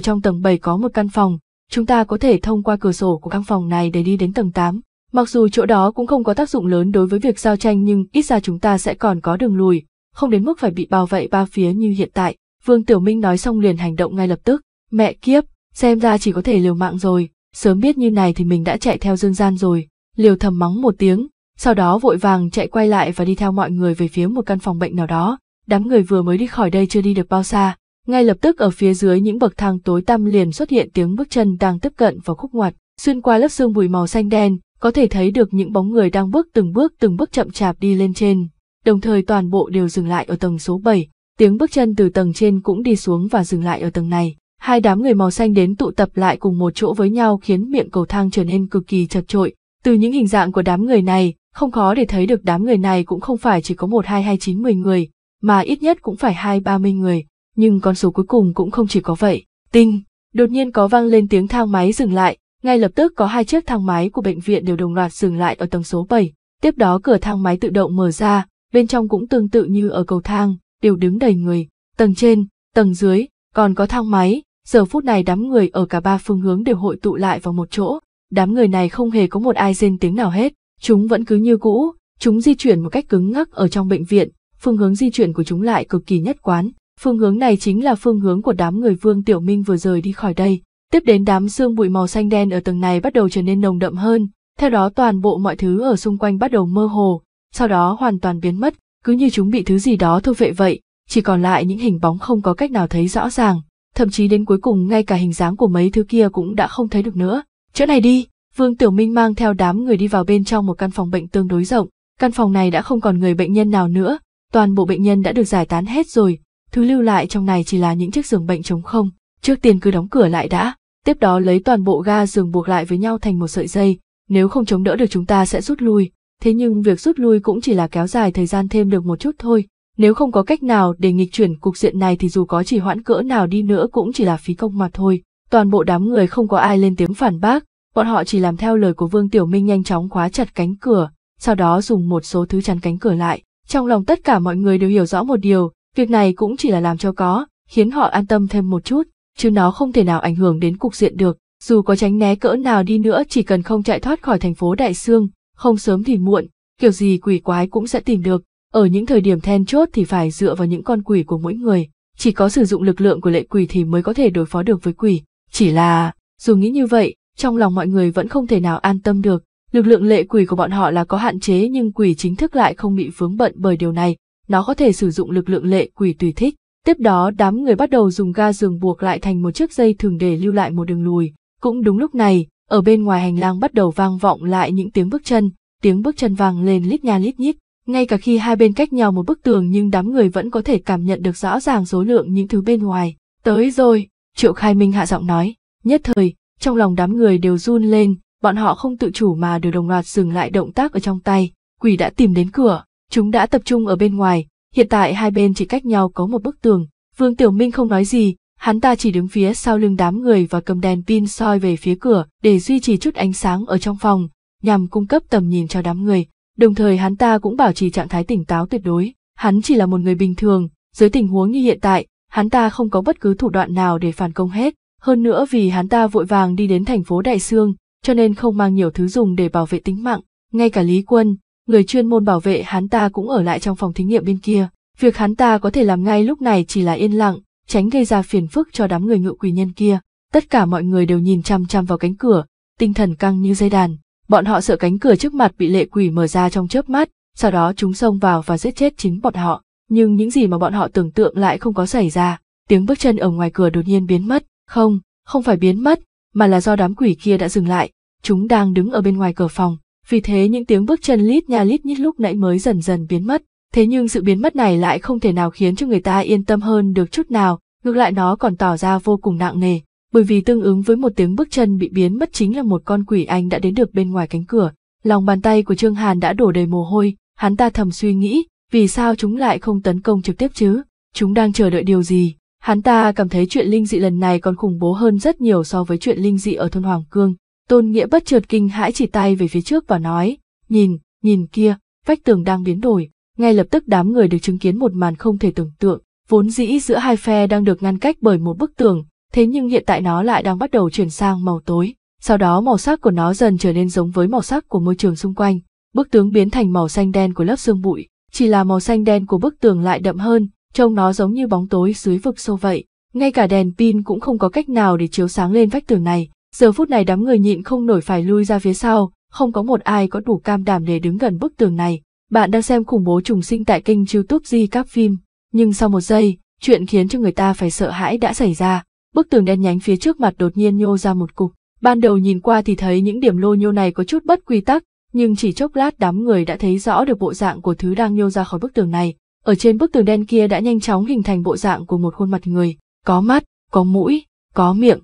trong tầng bảy có một căn phòng, chúng ta có thể thông qua cửa sổ của căn phòng này để đi đến tầng tám. Mặc dù chỗ đó cũng không có tác dụng lớn đối với việc giao tranh nhưng ít ra chúng ta sẽ còn có đường lùi, không đến mức phải bị bao vệ ba phía như hiện tại. Vương Tiểu Minh nói xong liền hành động ngay lập tức. Mẹ kiếp, xem ra chỉ có thể liều mạng rồi, sớm biết như này thì mình đã chạy theo dương gian rồi. Liều thầm mắng một tiếng, sau đó vội vàng chạy quay lại và đi theo mọi người về phía một căn phòng bệnh nào đó. Đám người vừa mới đi khỏi đây chưa đi được bao xa, ngay lập tức ở phía dưới những bậc thang tối tăm liền xuất hiện tiếng bước chân đang tiếp cận vào khúc ngoặt, xuyên qua lớp sương bụi màu xanh đen, có thể thấy được những bóng người đang bước từng bước từng bước chậm chạp đi lên trên, đồng thời toàn bộ đều dừng lại ở tầng số 7, tiếng bước chân từ tầng trên cũng đi xuống và dừng lại ở tầng này. Hai đám người màu xanh đến tụ tập lại cùng một chỗ với nhau khiến miệng cầu thang trở nên cực kỳ chật trội. Từ những hình dạng của đám người này, không khó để thấy được đám người này cũng không phải chỉ có một hai hay chín mười người, mà ít nhất cũng phải hai ba mươi người, nhưng con số cuối cùng cũng không chỉ có vậy. Tinh, đột nhiên có vang lên tiếng thang máy dừng lại, ngay lập tức có hai chiếc thang máy của bệnh viện đều đồng loạt dừng lại ở tầng số 7. Tiếp đó cửa thang máy tự động mở ra, bên trong cũng tương tự như ở cầu thang, đều đứng đầy người, tầng trên, tầng dưới, còn có thang máy, giờ phút này đám người ở cả ba phương hướng đều hội tụ lại vào một chỗ, đám người này không hề có một ai rên tiếng nào hết, chúng vẫn cứ như cũ, chúng di chuyển một cách cứng ngắc ở trong bệnh viện, phương hướng di chuyển của chúng lại cực kỳ nhất quán, phương hướng này chính là phương hướng của đám người Vương Tiểu Minh vừa rời đi khỏi đây, Tiếp đến đám sương bụi màu xanh đen ở tầng này bắt đầu trở nên nồng đậm hơn, theo đó toàn bộ mọi thứ ở xung quanh bắt đầu mơ hồ, sau đó hoàn toàn biến mất, cứ như chúng bị thứ gì đó thu vệ vậy, chỉ còn lại những hình bóng không có cách nào thấy rõ ràng, thậm chí đến cuối cùng ngay cả hình dáng của mấy thứ kia cũng đã không thấy được nữa. Chỗ này đi, Vương Tiểu Minh mang theo đám người đi vào bên trong một căn phòng bệnh tương đối rộng, căn phòng này đã không còn người bệnh nhân nào nữa, toàn bộ bệnh nhân đã được giải tán hết rồi, thứ lưu lại trong này chỉ là những chiếc giường bệnh trống không, trước tiên cứ đóng cửa lại đã tiếp đó lấy toàn bộ ga giường buộc lại với nhau thành một sợi dây, nếu không chống đỡ được chúng ta sẽ rút lui, thế nhưng việc rút lui cũng chỉ là kéo dài thời gian thêm được một chút thôi, nếu không có cách nào để nghịch chuyển cục diện này thì dù có chỉ hoãn cỡ nào đi nữa cũng chỉ là phí công mà thôi. Toàn bộ đám người không có ai lên tiếng phản bác, bọn họ chỉ làm theo lời của Vương Tiểu Minh nhanh chóng khóa chặt cánh cửa, sau đó dùng một số thứ chắn cánh cửa lại. Trong lòng tất cả mọi người đều hiểu rõ một điều, việc này cũng chỉ là làm cho có, khiến họ an tâm thêm một chút chứ nó không thể nào ảnh hưởng đến cục diện được. Dù có tránh né cỡ nào đi nữa chỉ cần không chạy thoát khỏi thành phố Đại Sương, không sớm thì muộn, kiểu gì quỷ quái cũng sẽ tìm được. Ở những thời điểm then chốt thì phải dựa vào những con quỷ của mỗi người, chỉ có sử dụng lực lượng của lệ quỷ thì mới có thể đối phó được với quỷ. Chỉ là, dù nghĩ như vậy, trong lòng mọi người vẫn không thể nào an tâm được. Lực lượng lệ quỷ của bọn họ là có hạn chế nhưng quỷ chính thức lại không bị vướng bận bởi điều này, nó có thể sử dụng lực lượng lệ quỷ tùy thích, Tiếp đó đám người bắt đầu dùng ga giường buộc lại thành một chiếc dây thường để lưu lại một đường lùi. Cũng đúng lúc này, ở bên ngoài hành lang bắt đầu vang vọng lại những tiếng bước chân, tiếng bước chân vang lên lít nha lít nhít. Ngay cả khi hai bên cách nhau một bức tường nhưng đám người vẫn có thể cảm nhận được rõ ràng số lượng những thứ bên ngoài. Tới rồi, Triệu Khai Minh hạ giọng nói, nhất thời, trong lòng đám người đều run lên, bọn họ không tự chủ mà đều đồng loạt dừng lại động tác ở trong tay, quỷ đã tìm đến cửa, chúng đã tập trung ở bên ngoài, Hiện tại hai bên chỉ cách nhau có một bức tường, Vương Tiểu Minh không nói gì, hắn ta chỉ đứng phía sau lưng đám người và cầm đèn pin soi về phía cửa để duy trì chút ánh sáng ở trong phòng, nhằm cung cấp tầm nhìn cho đám người. Đồng thời hắn ta cũng bảo trì trạng thái tỉnh táo tuyệt đối, hắn chỉ là một người bình thường, dưới tình huống như hiện tại, hắn ta không có bất cứ thủ đoạn nào để phản công hết, hơn nữa vì hắn ta vội vàng đi đến thành phố Đại Sương, cho nên không mang nhiều thứ dùng để bảo vệ tính mạng, ngay cả Lý Quân, người chuyên môn bảo vệ hắn ta cũng ở lại trong phòng thí nghiệm bên kia. Việc hắn ta có thể làm ngay lúc này chỉ là yên lặng, tránh gây ra phiền phức cho đám người ngự quỷ nhân kia. Tất cả mọi người đều nhìn chăm chăm vào cánh cửa, tinh thần căng như dây đàn. Bọn họ sợ cánh cửa trước mặt bị lệ quỷ mở ra trong chớp mắt, sau đó chúng xông vào và giết chết chính bọn họ. Nhưng những gì mà bọn họ tưởng tượng lại không có xảy ra, tiếng bước chân ở ngoài cửa đột nhiên biến mất. Không, không phải biến mất, mà là do đám quỷ kia đã dừng lại, chúng đang đứng ở bên ngoài cửa phòng, vì thế những tiếng bước chân lít nha lít nhít lúc nãy mới dần dần biến mất. Thế nhưng sự biến mất này lại không thể nào khiến cho người ta yên tâm hơn được chút nào, ngược lại nó còn tỏ ra vô cùng nặng nề, bởi vì tương ứng với một tiếng bước chân bị biến mất chính là một con quỷ anh đã đến được bên ngoài cánh cửa. Lòng bàn tay của Trương Hàn đã đổ đầy mồ hôi, hắn ta thầm suy nghĩ, vì sao chúng lại không tấn công trực tiếp chứ? Chúng đang chờ đợi điều gì? Hắn ta cảm thấy chuyện linh dị lần này còn khủng bố hơn rất nhiều so với chuyện linh dị ở thôn Hoàng Cương, Tôn Nghĩa bất chợt kinh hãi chỉ tay về phía trước và nói, nhìn, nhìn kia, vách tường đang biến đổi. Ngay lập tức đám người được chứng kiến một màn không thể tưởng tượng, vốn dĩ giữa hai phe đang được ngăn cách bởi một bức tường, thế nhưng hiện tại nó lại đang bắt đầu chuyển sang màu tối. Sau đó màu sắc của nó dần trở nên giống với màu sắc của môi trường xung quanh, bức tường biến thành màu xanh đen của lớp sương bụi, chỉ là màu xanh đen của bức tường lại đậm hơn, trông nó giống như bóng tối dưới vực sâu vậy. Ngay cả đèn pin cũng không có cách nào để chiếu sáng lên vách tường này, Giờ phút này đám người nhịn không nổi phải lui ra phía sau, không có một ai có đủ cam đảm để đứng gần bức tường này. Bạn đang xem khủng bố trùng sinh tại kênh youtube Di Các Phim, nhưng sau một giây, chuyện khiến cho người ta phải sợ hãi đã xảy ra. Bức tường đen nhánh phía trước mặt đột nhiên nhô ra một cục. Ban đầu nhìn qua thì thấy những điểm lô nhô này có chút bất quy tắc, nhưng chỉ chốc lát đám người đã thấy rõ được bộ dạng của thứ đang nhô ra khỏi bức tường này. Ở trên bức tường đen kia đã nhanh chóng hình thành bộ dạng của một khuôn mặt người, có mắt, có mũi, có miệng,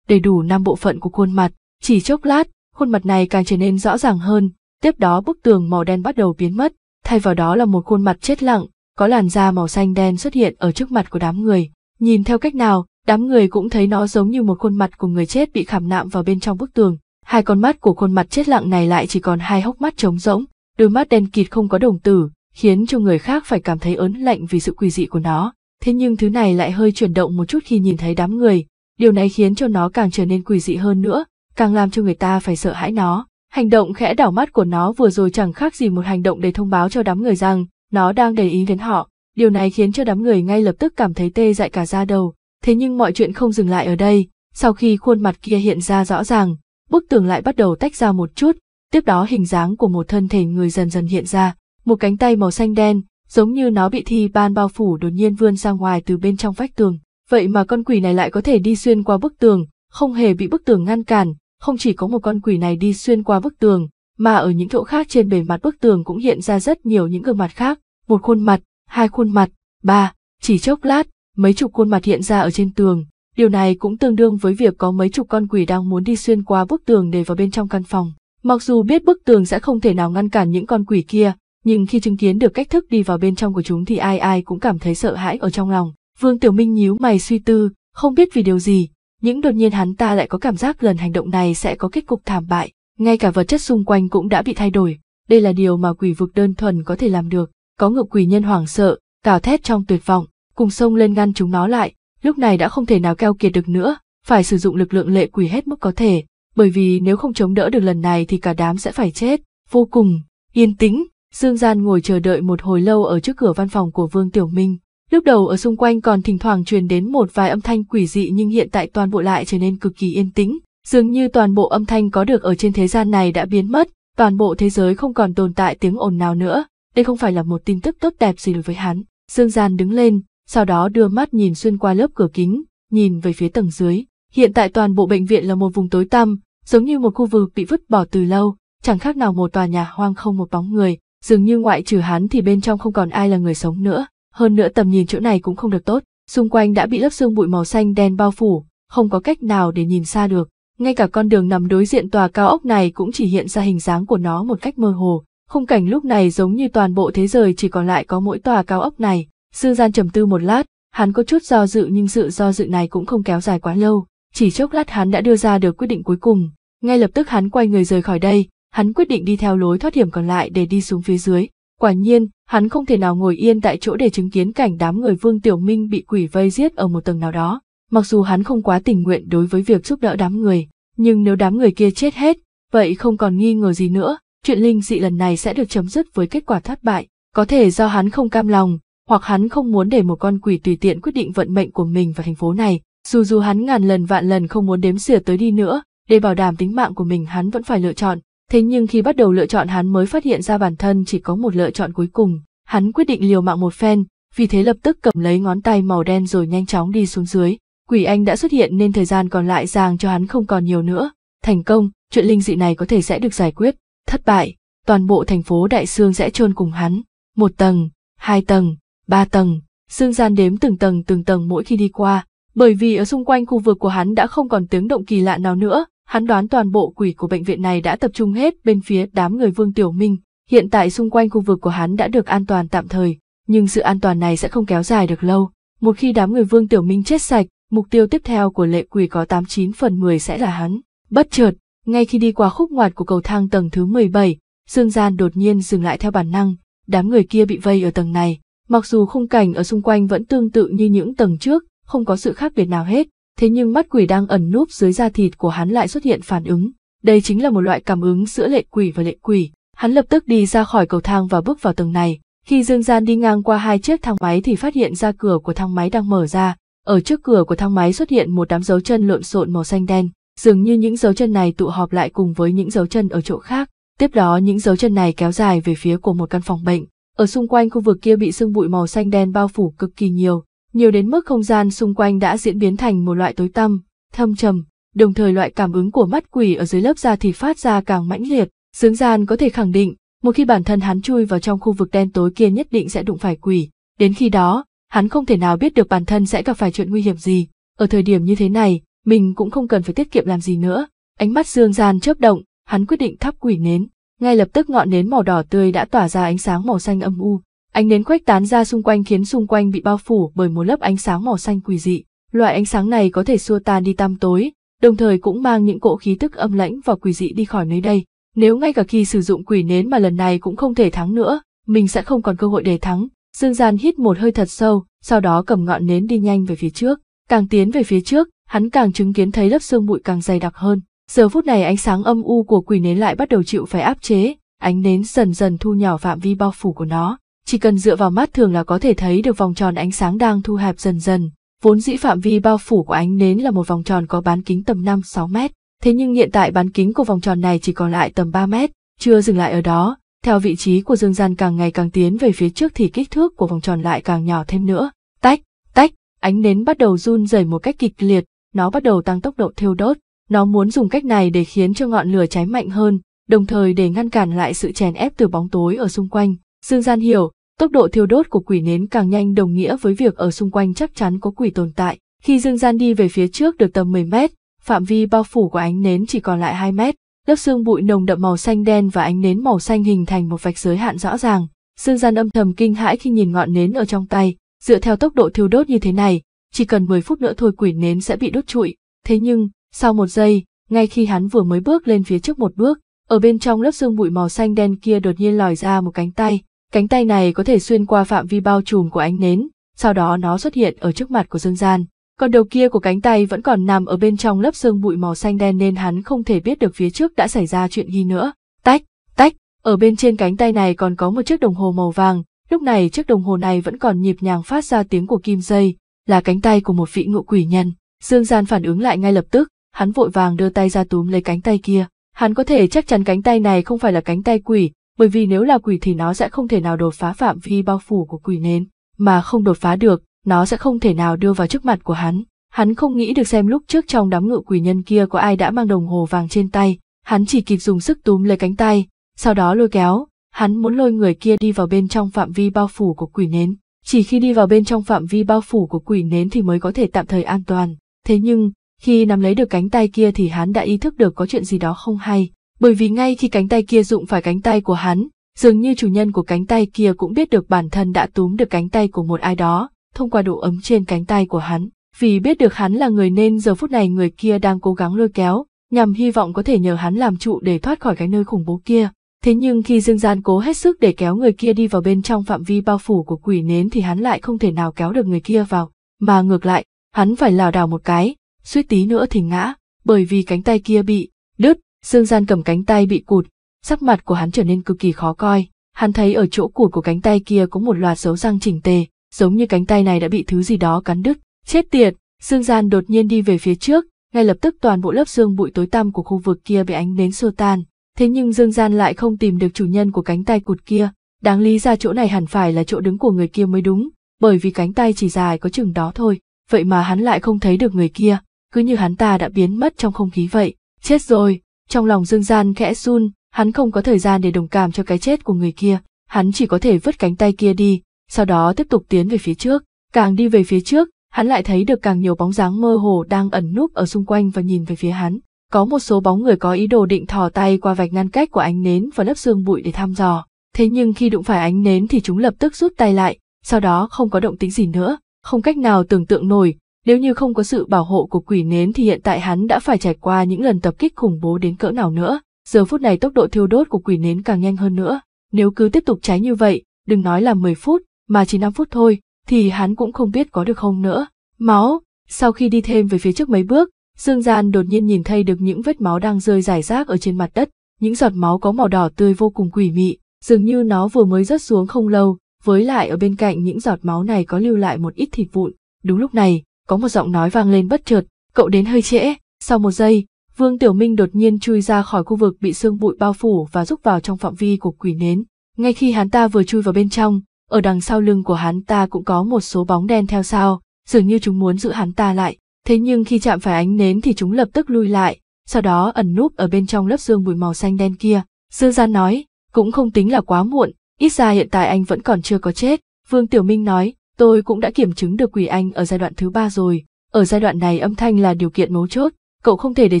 đầy đủ năm bộ phận của khuôn mặt. Chỉ chốc lát, khuôn mặt này càng trở nên rõ ràng hơn, tiếp đó bức tường màu đen bắt đầu biến mất, thay vào đó là một khuôn mặt chết lặng, có làn da màu xanh đen xuất hiện ở trước mặt của đám người. Nhìn theo cách nào, đám người cũng thấy nó giống như một khuôn mặt của người chết bị khảm nạm vào bên trong bức tường. Hai con mắt của khuôn mặt chết lặng này lại chỉ còn hai hốc mắt trống rỗng, đôi mắt đen kịt không có đồng tử, khiến cho người khác phải cảm thấy ớn lạnh vì sự quỷ dị của nó. Thế nhưng thứ này lại hơi chuyển động một chút khi nhìn thấy đám người, điều này khiến cho nó càng trở nên quỷ dị hơn nữa, càng làm cho người ta phải sợ hãi nó. Hành động khẽ đảo mắt của nó vừa rồi chẳng khác gì một hành động để thông báo cho đám người rằng nó đang để ý đến họ, điều này khiến cho đám người ngay lập tức cảm thấy tê dại cả da đầu. Thế nhưng mọi chuyện không dừng lại ở đây, sau khi khuôn mặt kia hiện ra rõ ràng, bức tường lại bắt đầu tách ra một chút, tiếp đó hình dáng của một thân thể người dần dần hiện ra, một cánh tay màu xanh đen, giống như nó bị thi ban bao phủ đột nhiên vươn ra ngoài từ bên trong vách tường. Vậy mà con quỷ này lại có thể đi xuyên qua bức tường, không hề bị bức tường ngăn cản, không chỉ có một con quỷ này đi xuyên qua bức tường, mà ở những chỗ khác trên bề mặt bức tường cũng hiện ra rất nhiều những gương mặt khác, một khuôn mặt, hai khuôn mặt, ba, chỉ chốc lát, mấy chục khuôn mặt hiện ra ở trên tường. Điều này cũng tương đương với việc có mấy chục con quỷ đang muốn đi xuyên qua bức tường để vào bên trong căn phòng. Mặc dù biết bức tường sẽ không thể nào ngăn cản những con quỷ kia, nhưng khi chứng kiến được cách thức đi vào bên trong của chúng thì ai ai cũng cảm thấy sợ hãi ở trong lòng. Vương Tiểu Minh nhíu mày suy tư, không biết vì điều gì, những đột nhiên hắn ta lại có cảm giác lần hành động này sẽ có kết cục thảm bại, ngay cả vật chất xung quanh cũng đã bị thay đổi, đây là điều mà quỷ vực đơn thuần có thể làm được, có ngự quỷ nhân hoảng sợ, cào thét trong tuyệt vọng, cùng xông lên ngăn chúng nó lại, lúc này đã không thể nào keo kiệt được nữa, phải sử dụng lực lượng lệ quỷ hết mức có thể, bởi vì nếu không chống đỡ được lần này thì cả đám sẽ phải chết, vô cùng, yên tĩnh, Dương Gian ngồi chờ đợi một hồi lâu ở trước cửa văn phòng của Vương Tiểu Minh, Lúc đầu ở xung quanh còn thỉnh thoảng truyền đến một vài âm thanh quỷ dị nhưng hiện tại toàn bộ lại trở nên cực kỳ yên tĩnh, dường như toàn bộ âm thanh có được ở trên thế gian này đã biến mất, toàn bộ thế giới không còn tồn tại tiếng ồn nào nữa, đây không phải là một tin tức tốt đẹp gì đối với hắn. Dương Gian đứng lên, sau đó đưa mắt nhìn xuyên qua lớp cửa kính, nhìn về phía tầng dưới. Hiện tại toàn bộ bệnh viện là một vùng tối tăm, giống như một khu vực bị vứt bỏ từ lâu, chẳng khác nào một tòa nhà hoang không một bóng người, dường như ngoại trừ hắn thì bên trong không còn ai là người sống nữa hơn nữa tầm nhìn chỗ này cũng không được tốt, xung quanh đã bị lớp sương bụi màu xanh đen bao phủ, không có cách nào để nhìn xa được. Ngay cả con đường nằm đối diện tòa cao ốc này cũng chỉ hiện ra hình dáng của nó một cách mơ hồ. Khung cảnh lúc này giống như toàn bộ thế giới chỉ còn lại có mỗi tòa cao ốc này. Sư gian trầm tư một lát, hắn có chút do dự nhưng sự do dự này cũng không kéo dài quá lâu. Chỉ chốc lát hắn đã đưa ra được quyết định cuối cùng. Ngay lập tức hắn quay người rời khỏi đây, hắn quyết định đi theo lối thoát hiểm còn lại để đi xuống phía dưới. Quả nhiên, hắn không thể nào ngồi yên tại chỗ để chứng kiến cảnh đám người Vương Tiểu Minh bị quỷ vây giết ở một tầng nào đó. Mặc dù hắn không quá tình nguyện đối với việc giúp đỡ đám người, nhưng nếu đám người kia chết hết, vậy không còn nghi ngờ gì nữa, chuyện linh dị lần này sẽ được chấm dứt với kết quả thất bại. Có thể do hắn không cam lòng, hoặc hắn không muốn để một con quỷ tùy tiện quyết định vận mệnh của mình và thành phố này, dù dù hắn ngàn lần vạn lần không muốn đếm xỉa tới đi nữa, để bảo đảm tính mạng của mình hắn vẫn phải lựa chọn, Thế nhưng khi bắt đầu lựa chọn hắn mới phát hiện ra bản thân chỉ có một lựa chọn cuối cùng, hắn quyết định liều mạng một phen, vì thế lập tức cầm lấy ngón tay màu đen rồi nhanh chóng đi xuống dưới. Quỷ anh đã xuất hiện nên thời gian còn lại giang cho hắn không còn nhiều nữa. Thành công, chuyện linh dị này có thể sẽ được giải quyết. Thất bại, toàn bộ thành phố Đại xương sẽ chôn cùng hắn. Một tầng, hai tầng, ba tầng, xương gian đếm từng tầng từng tầng mỗi khi đi qua, bởi vì ở xung quanh khu vực của hắn đã không còn tiếng động kỳ lạ nào nữa, Hắn đoán toàn bộ quỷ của bệnh viện này đã tập trung hết bên phía đám người Vương Tiểu Minh, hiện tại xung quanh khu vực của hắn đã được an toàn tạm thời, nhưng sự an toàn này sẽ không kéo dài được lâu. Một khi đám người Vương Tiểu Minh chết sạch, mục tiêu tiếp theo của lệ quỷ có 89 phần 10 sẽ là hắn. Bất chợt, ngay khi đi qua khúc ngoặt của cầu thang tầng thứ 17, Dương Gian đột nhiên dừng lại theo bản năng, đám người kia bị vây ở tầng này, mặc dù khung cảnh ở xung quanh vẫn tương tự như những tầng trước, không có sự khác biệt nào hết, thế nhưng mắt quỷ đang ẩn núp dưới da thịt của hắn lại xuất hiện phản ứng. Đây chính là một loại cảm ứng giữa lệ quỷ và lệ quỷ. Hắn lập tức đi ra khỏi cầu thang và bước vào tầng này. Khi Dương Gian đi ngang qua hai chiếc thang máy thì phát hiện ra cửa của thang máy đang mở ra. Ở trước cửa của thang máy xuất hiện một đám dấu chân lộn xộn màu xanh đen, dường như những dấu chân này tụ họp lại cùng với những dấu chân ở chỗ khác. Tiếp đó những dấu chân này kéo dài về phía của một căn phòng bệnh. Ở xung quanh khu vực kia bị sương bụi màu xanh đen bao phủ cực kỳ nhiều, nhiều đến mức không gian xung quanh đã diễn biến thành một loại tối tăm, thâm trầm, đồng thời loại cảm ứng của mắt quỷ ở dưới lớp da thì phát ra càng mãnh liệt, Sướng gian có thể khẳng định, một khi bản thân hắn chui vào trong khu vực đen tối kia nhất định sẽ đụng phải quỷ, đến khi đó, hắn không thể nào biết được bản thân sẽ gặp phải chuyện nguy hiểm gì, ở thời điểm như thế này, mình cũng không cần phải tiết kiệm làm gì nữa. Ánh mắt Dương Gian chớp động, hắn quyết định thắp quỷ nến, ngay lập tức ngọn nến màu đỏ tươi đã tỏa ra ánh sáng màu xanh âm u, Ánh nến khuếch tán ra xung quanh khiến xung quanh bị bao phủ bởi một lớp ánh sáng màu xanh quỷ dị. Loại ánh sáng này có thể xua tan đi tăm tối, đồng thời cũng mang những cỗ khí tức âm lãnh và quỷ dị đi khỏi nơi đây. Nếu ngay cả khi sử dụng quỷ nến mà lần này cũng không thể thắng nữa, mình sẽ không còn cơ hội để thắng. Dương Gian hít một hơi thật sâu, sau đó cầm ngọn nến đi nhanh về phía trước. Càng tiến về phía trước, hắn càng chứng kiến thấy lớp sương bụi càng dày đặc hơn. Giờ phút này ánh sáng âm u của quỷ nến lại bắt đầu chịu phải áp chế, ánh nến dần dần thu nhỏ phạm vi bao phủ của nó chỉ cần dựa vào mắt thường là có thể thấy được vòng tròn ánh sáng đang thu hẹp dần dần. Vốn dĩ phạm vi bao phủ của ánh nến là một vòng tròn có bán kính tầm 5-6 mét, thế nhưng hiện tại bán kính của vòng tròn này chỉ còn lại tầm 3 mét, chưa dừng lại ở đó, theo vị trí của dương gian càng ngày càng tiến về phía trước thì kích thước của vòng tròn lại càng nhỏ thêm nữa. Tách, tách, ánh nến bắt đầu run rẩy một cách kịch liệt, nó bắt đầu tăng tốc độ thiêu đốt, nó muốn dùng cách này để khiến cho ngọn lửa cháy mạnh hơn, đồng thời để ngăn cản lại sự chèn ép từ bóng tối ở xung quanh. Dương Gian hiểu, Tốc độ thiêu đốt của quỷ nến càng nhanh đồng nghĩa với việc ở xung quanh chắc chắn có quỷ tồn tại. Khi Dương Gian đi về phía trước được tầm 10 mét, phạm vi bao phủ của ánh nến chỉ còn lại 2 mét. Lớp xương bụi nồng đậm màu xanh đen và ánh nến màu xanh hình thành một vạch giới hạn rõ ràng. Dương Gian âm thầm kinh hãi khi nhìn ngọn nến ở trong tay, dựa theo tốc độ thiêu đốt như thế này, chỉ cần 10 phút nữa thôi quỷ nến sẽ bị đốt trụi. Thế nhưng, sau một giây, ngay khi hắn vừa mới bước lên phía trước một bước, ở bên trong lớp xương bụi màu xanh đen kia đột nhiên lòi ra một cánh tay, Cánh tay này có thể xuyên qua phạm vi bao trùm của ánh nến, sau đó nó xuất hiện ở trước mặt của Dương Gian. Còn đầu kia của cánh tay vẫn còn nằm ở bên trong lớp sương bụi màu xanh đen nên hắn không thể biết được phía trước đã xảy ra chuyện gì nữa. Tách, tách, ở bên trên cánh tay này còn có một chiếc đồng hồ màu vàng, lúc này chiếc đồng hồ này vẫn còn nhịp nhàng phát ra tiếng của kim dây, là cánh tay của một vị ngụ quỷ nhân. Dương Gian phản ứng lại ngay lập tức, hắn vội vàng đưa tay ra túm lấy cánh tay kia. Hắn có thể chắc chắn cánh tay này không phải là cánh tay quỷ, bởi vì nếu là quỷ thì nó sẽ không thể nào đột phá phạm vi bao phủ của quỷ nền, mà không đột phá được, nó sẽ không thể nào đưa vào trước mặt của hắn. Hắn không nghĩ được xem lúc trước trong đám ngựa quỷ nhân kia có ai đã mang đồng hồ vàng trên tay, hắn chỉ kịp dùng sức túm lấy cánh tay, sau đó lôi kéo, hắn muốn lôi người kia đi vào bên trong phạm vi bao phủ của quỷ nến. Chỉ khi đi vào bên trong phạm vi bao phủ của quỷ nến thì mới có thể tạm thời an toàn, thế nhưng, khi nắm lấy được cánh tay kia thì hắn đã ý thức được có chuyện gì đó không hay, bởi vì ngay khi cánh tay kia dụng phải cánh tay của hắn, dường như chủ nhân của cánh tay kia cũng biết được bản thân đã túm được cánh tay của một ai đó, thông qua độ ấm trên cánh tay của hắn. Vì biết được hắn là người nên giờ phút này người kia đang cố gắng lôi kéo, nhằm hy vọng có thể nhờ hắn làm trụ để thoát khỏi cái nơi khủng bố kia. Thế nhưng khi Dương Gian cố hết sức để kéo người kia đi vào bên trong phạm vi bao phủ của quỷ nến thì hắn lại không thể nào kéo được người kia vào, mà ngược lại, hắn phải lảo đảo một cái, suýt tí nữa thì ngã, bởi vì cánh tay kia bị đứt, Dương Gian cầm cánh tay bị cụt, sắc mặt của hắn trở nên cực kỳ khó coi, hắn thấy ở chỗ cụt của cánh tay kia có một loạt dấu răng chỉnh tề, giống như cánh tay này đã bị thứ gì đó cắn đứt. Chết tiệt, Dương Gian đột nhiên đi về phía trước, ngay lập tức toàn bộ lớp xương bụi tối tăm của khu vực kia bị ánh nến xua tan. Thế nhưng Dương Gian lại không tìm được chủ nhân của cánh tay cụt kia, đáng lý ra chỗ này hẳn phải là chỗ đứng của người kia mới đúng, bởi vì cánh tay chỉ dài có chừng đó thôi, vậy mà hắn lại không thấy được người kia, cứ như hắn ta đã biến mất trong không khí vậy. Chết rồi, trong lòng Dương Gian khẽ run, hắn không có thời gian để đồng cảm cho cái chết của người kia, hắn chỉ có thể vứt cánh tay kia đi, sau đó tiếp tục tiến về phía trước. Càng đi về phía trước, hắn lại thấy được càng nhiều bóng dáng mơ hồ đang ẩn núp ở xung quanh và nhìn về phía hắn. Có một số bóng người có ý đồ định thò tay qua vạch ngăn cách của ánh nến và lớp xương bụi để thăm dò. Thế nhưng khi đụng phải ánh nến thì chúng lập tức rút tay lại, sau đó không có động tĩnh gì nữa, không cách nào tưởng tượng nổi, nếu như không có sự bảo hộ của quỷ nến thì hiện tại hắn đã phải trải qua những lần tập kích khủng bố đến cỡ nào nữa. Giờ phút này tốc độ thiêu đốt của quỷ nến càng nhanh hơn nữa. Nếu cứ tiếp tục cháy như vậy, đừng nói là mười phút, mà chỉ năm phút thôi, thì hắn cũng không biết có được không nữa. Máu, sau khi đi thêm về phía trước mấy bước, Dương Gian đột nhiên nhìn thấy được những vết máu đang rơi rải rác ở trên mặt đất, những giọt máu có màu đỏ tươi vô cùng quỷ mị, dường như nó vừa mới rớt xuống không lâu, với lại ở bên cạnh những giọt máu này có lưu lại một ít thịt vụn. Đúng lúc này, có một giọng nói vang lên bất chợt, cậu đến hơi trễ, sau một giây, Vương Tiểu Minh đột nhiên chui ra khỏi khu vực bị sương bụi bao phủ và rút vào trong phạm vi của quỷ nến. Ngay khi hắn ta vừa chui vào bên trong, ở đằng sau lưng của hắn ta cũng có một số bóng đen theo sau, dường như chúng muốn giữ hắn ta lại, thế nhưng khi chạm phải ánh nến thì chúng lập tức lui lại, sau đó ẩn núp ở bên trong lớp sương bụi màu xanh đen kia. Dương Gian nói, cũng không tính là quá muộn, ít ra hiện tại anh vẫn còn chưa có chết, Vương Tiểu Minh nói, Tôi cũng đã kiểm chứng được quỷ anh ở giai đoạn thứ ba rồi, ở giai đoạn này âm thanh là điều kiện mấu chốt, cậu không thể để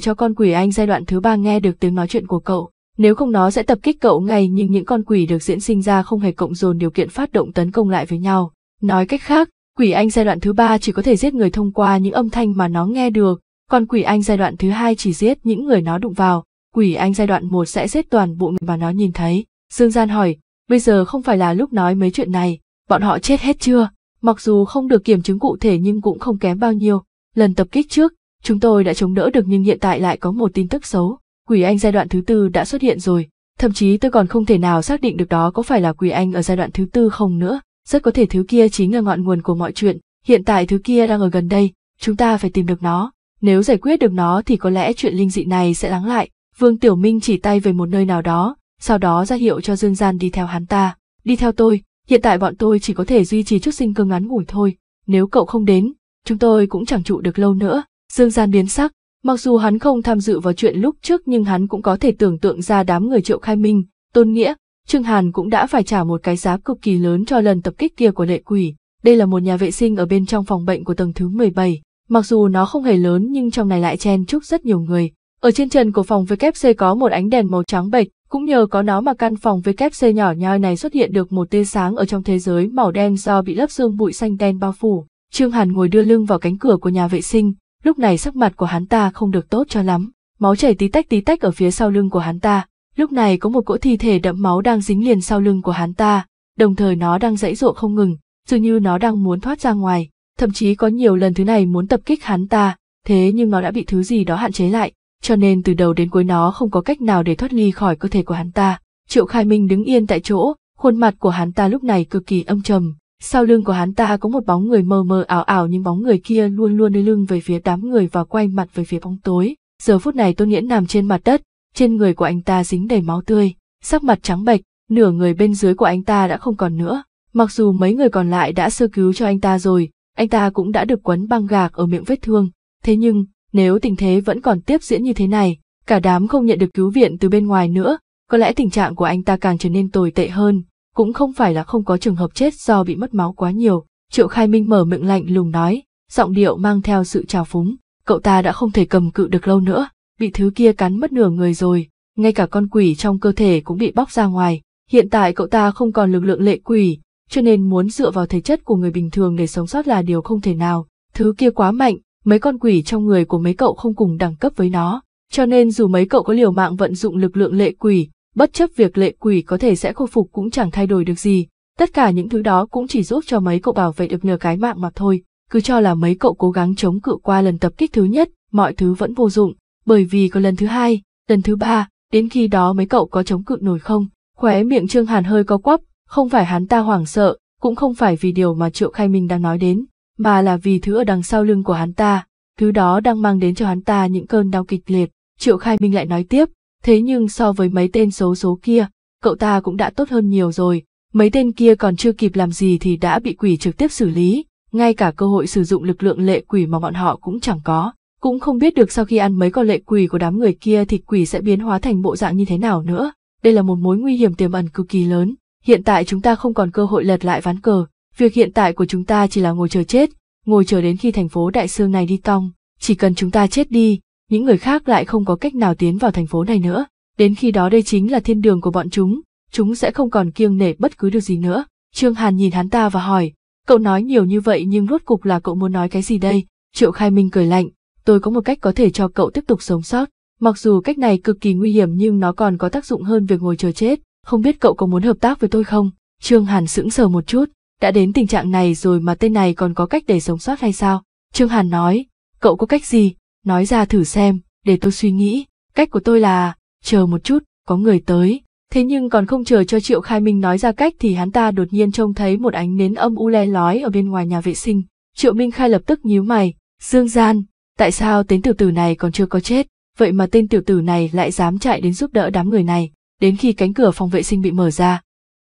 cho con quỷ anh giai đoạn thứ ba nghe được tiếng nói chuyện của cậu, nếu không nó sẽ tập kích cậu ngay nhưng những con quỷ được diễn sinh ra không hề cộng dồn điều kiện phát động tấn công lại với nhau. Nói cách khác, quỷ anh giai đoạn thứ ba chỉ có thể giết người thông qua những âm thanh mà nó nghe được, còn quỷ anh giai đoạn thứ hai chỉ giết những người nó đụng vào, quỷ anh giai đoạn một sẽ giết toàn bộ người mà nó nhìn thấy. Dương Gian hỏi, bây giờ không phải là lúc nói mấy chuyện này, bọn họ chết hết chưa? Mặc dù không được kiểm chứng cụ thể nhưng cũng không kém bao nhiêu. Lần tập kích trước, chúng tôi đã chống đỡ được nhưng hiện tại lại có một tin tức xấu. Quỷ Anh giai đoạn thứ tư đã xuất hiện rồi. Thậm chí tôi còn không thể nào xác định được đó có phải là Quỷ Anh ở giai đoạn thứ tư không nữa. Rất có thể thứ kia chính là ngọn nguồn của mọi chuyện. Hiện tại thứ kia đang ở gần đây, chúng ta phải tìm được nó. Nếu giải quyết được nó thì có lẽ chuyện linh dị này sẽ lắng lại. Vương Tiểu Minh chỉ tay về một nơi nào đó, sau đó ra hiệu cho Dương Gian đi theo hắn ta. Đi theo tôi, Hiện tại bọn tôi chỉ có thể duy trì chút sinh cơ ngắn ngủi thôi, nếu cậu không đến, chúng tôi cũng chẳng trụ được lâu nữa. Dương Gian biến sắc, mặc dù hắn không tham dự vào chuyện lúc trước nhưng hắn cũng có thể tưởng tượng ra đám người Triệu Khai Minh, Tôn Nghĩa, Trương Hàn cũng đã phải trả một cái giá cực kỳ lớn cho lần tập kích kia của lệ quỷ. Đây là một nhà vệ sinh ở bên trong phòng bệnh của tầng thứ 17, mặc dù nó không hề lớn nhưng trong này lại chen chúc rất nhiều người. Ở trên trần của phòng WC có một ánh đèn màu trắng bệch, cũng nhờ có nó mà căn phòng WC nhỏ nhoi này xuất hiện được một tia sáng ở trong thế giới màu đen do bị lớp sương bụi xanh đen bao phủ. Trương Hàn ngồi đưa lưng vào cánh cửa của nhà vệ sinh, lúc này sắc mặt của hắn ta không được tốt cho lắm, máu chảy tí tách tí tách ở phía sau lưng của hắn ta. Lúc này có một cỗ thi thể đẫm máu đang dính liền sau lưng của hắn ta, đồng thời nó đang dãy dụa không ngừng, dường như nó đang muốn thoát ra ngoài, thậm chí có nhiều lần thứ này muốn tập kích hắn ta, thế nhưng nó đã bị thứ gì đó hạn chế lại, cho nên từ đầu đến cuối nó không có cách nào để thoát ly khỏi cơ thể của hắn ta. Triệu Khai Minh đứng yên tại chỗ, khuôn mặt của hắn ta lúc này cực kỳ âm trầm, sau lưng của hắn ta có một bóng người mờ mờ ảo ảo nhưng bóng người kia luôn luôn đưa lưng về phía đám người và quay mặt về phía bóng tối. Giờ phút này Tôn Nhiễn nằm trên mặt đất, trên người của anh ta dính đầy máu tươi, sắc mặt trắng bệch, nửa người bên dưới của anh ta đã không còn nữa. Mặc dù mấy người còn lại đã sơ cứu cho anh ta rồi, anh ta cũng đã được quấn băng gạc ở miệng vết thương, thế nhưng nếu tình thế vẫn còn tiếp diễn như thế này, cả đám không nhận được cứu viện từ bên ngoài nữa, có lẽ tình trạng của anh ta càng trở nên tồi tệ hơn, cũng không phải là không có trường hợp chết do bị mất máu quá nhiều. Triệu Khai Minh mở miệng lạnh lùng nói, giọng điệu mang theo sự trào phúng, cậu ta đã không thể cầm cự được lâu nữa, bị thứ kia cắn mất nửa người rồi, ngay cả con quỷ trong cơ thể cũng bị bóc ra ngoài, hiện tại cậu ta không còn lực lượng lệ quỷ, cho nên muốn dựa vào thể chất của người bình thường để sống sót là điều không thể nào, thứ kia quá mạnh, mấy con quỷ trong người của mấy cậu không cùng đẳng cấp với nó, cho nên dù mấy cậu có liều mạng vận dụng lực lượng lệ quỷ, bất chấp việc lệ quỷ có thể sẽ khôi phục cũng chẳng thay đổi được gì, tất cả những thứ đó cũng chỉ giúp cho mấy cậu bảo vệ được nửa cái mạng mà thôi, cứ cho là mấy cậu cố gắng chống cự qua lần tập kích thứ nhất, mọi thứ vẫn vô dụng, bởi vì có lần thứ hai, lần thứ ba, đến khi đó mấy cậu có chống cự nổi không, khóe miệng Trương Hàn hơi co quắp, không phải hắn ta hoảng sợ, cũng không phải vì điều mà Triệu Khai Minh đang nói đến, mà là vì thứ ở đằng sau lưng của hắn ta, thứ đó đang mang đến cho hắn ta những cơn đau kịch liệt. Triệu Khai Minh lại nói tiếp, thế nhưng so với mấy tên số số kia, cậu ta cũng đã tốt hơn nhiều rồi, mấy tên kia còn chưa kịp làm gì thì đã bị quỷ trực tiếp xử lý, ngay cả cơ hội sử dụng lực lượng lệ quỷ mà bọn họ cũng chẳng có, cũng không biết được sau khi ăn mấy con lệ quỷ của đám người kia thì quỷ sẽ biến hóa thành bộ dạng như thế nào nữa. Đây là một mối nguy hiểm tiềm ẩn cực kỳ lớn, hiện tại chúng ta không còn cơ hội lật lại ván cờ, Việc hiện tại của chúng ta chỉ là ngồi chờ chết, ngồi chờ đến khi thành phố đại xương này đi cong, chỉ cần chúng ta chết đi, những người khác lại không có cách nào tiến vào thành phố này nữa, đến khi đó đây chính là thiên đường của bọn chúng, chúng sẽ không còn kiêng nể bất cứ điều gì nữa. Trương Hàn nhìn hắn ta và hỏi, cậu nói nhiều như vậy nhưng rốt cục là cậu muốn nói cái gì đây? Triệu Khai Minh cười lạnh, tôi có một cách có thể cho cậu tiếp tục sống sót. Mặc dù cách này cực kỳ nguy hiểm nhưng nó còn có tác dụng hơn việc ngồi chờ chết, không biết cậu có muốn hợp tác với tôi không? Trương Hàn sững sờ một chút, đã đến tình trạng này rồi mà tên này còn có cách để sống sót hay sao? Trương Hàn nói, cậu có cách gì? Nói ra thử xem, để tôi suy nghĩ. Cách của tôi là, chờ một chút, có người tới. Thế nhưng còn không chờ cho Triệu Khai Minh nói ra cách thì hắn ta đột nhiên trông thấy một ánh nến âm u le lói ở bên ngoài nhà vệ sinh. Triệu Minh Khai lập tức nhíu mày, Dương Gian, tại sao tên tiểu tử này còn chưa có chết? Vậy mà tên tiểu tử này lại dám chạy đến giúp đỡ đám người này, đến khi cánh cửa phòng vệ sinh bị mở ra.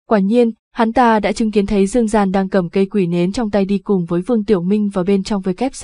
Quả nhiên, Hắn ta đã chứng kiến thấy Dương Gian đang cầm cây quỷ nến trong tay đi cùng với Vương Tiểu Minh vào bên trong với kép C.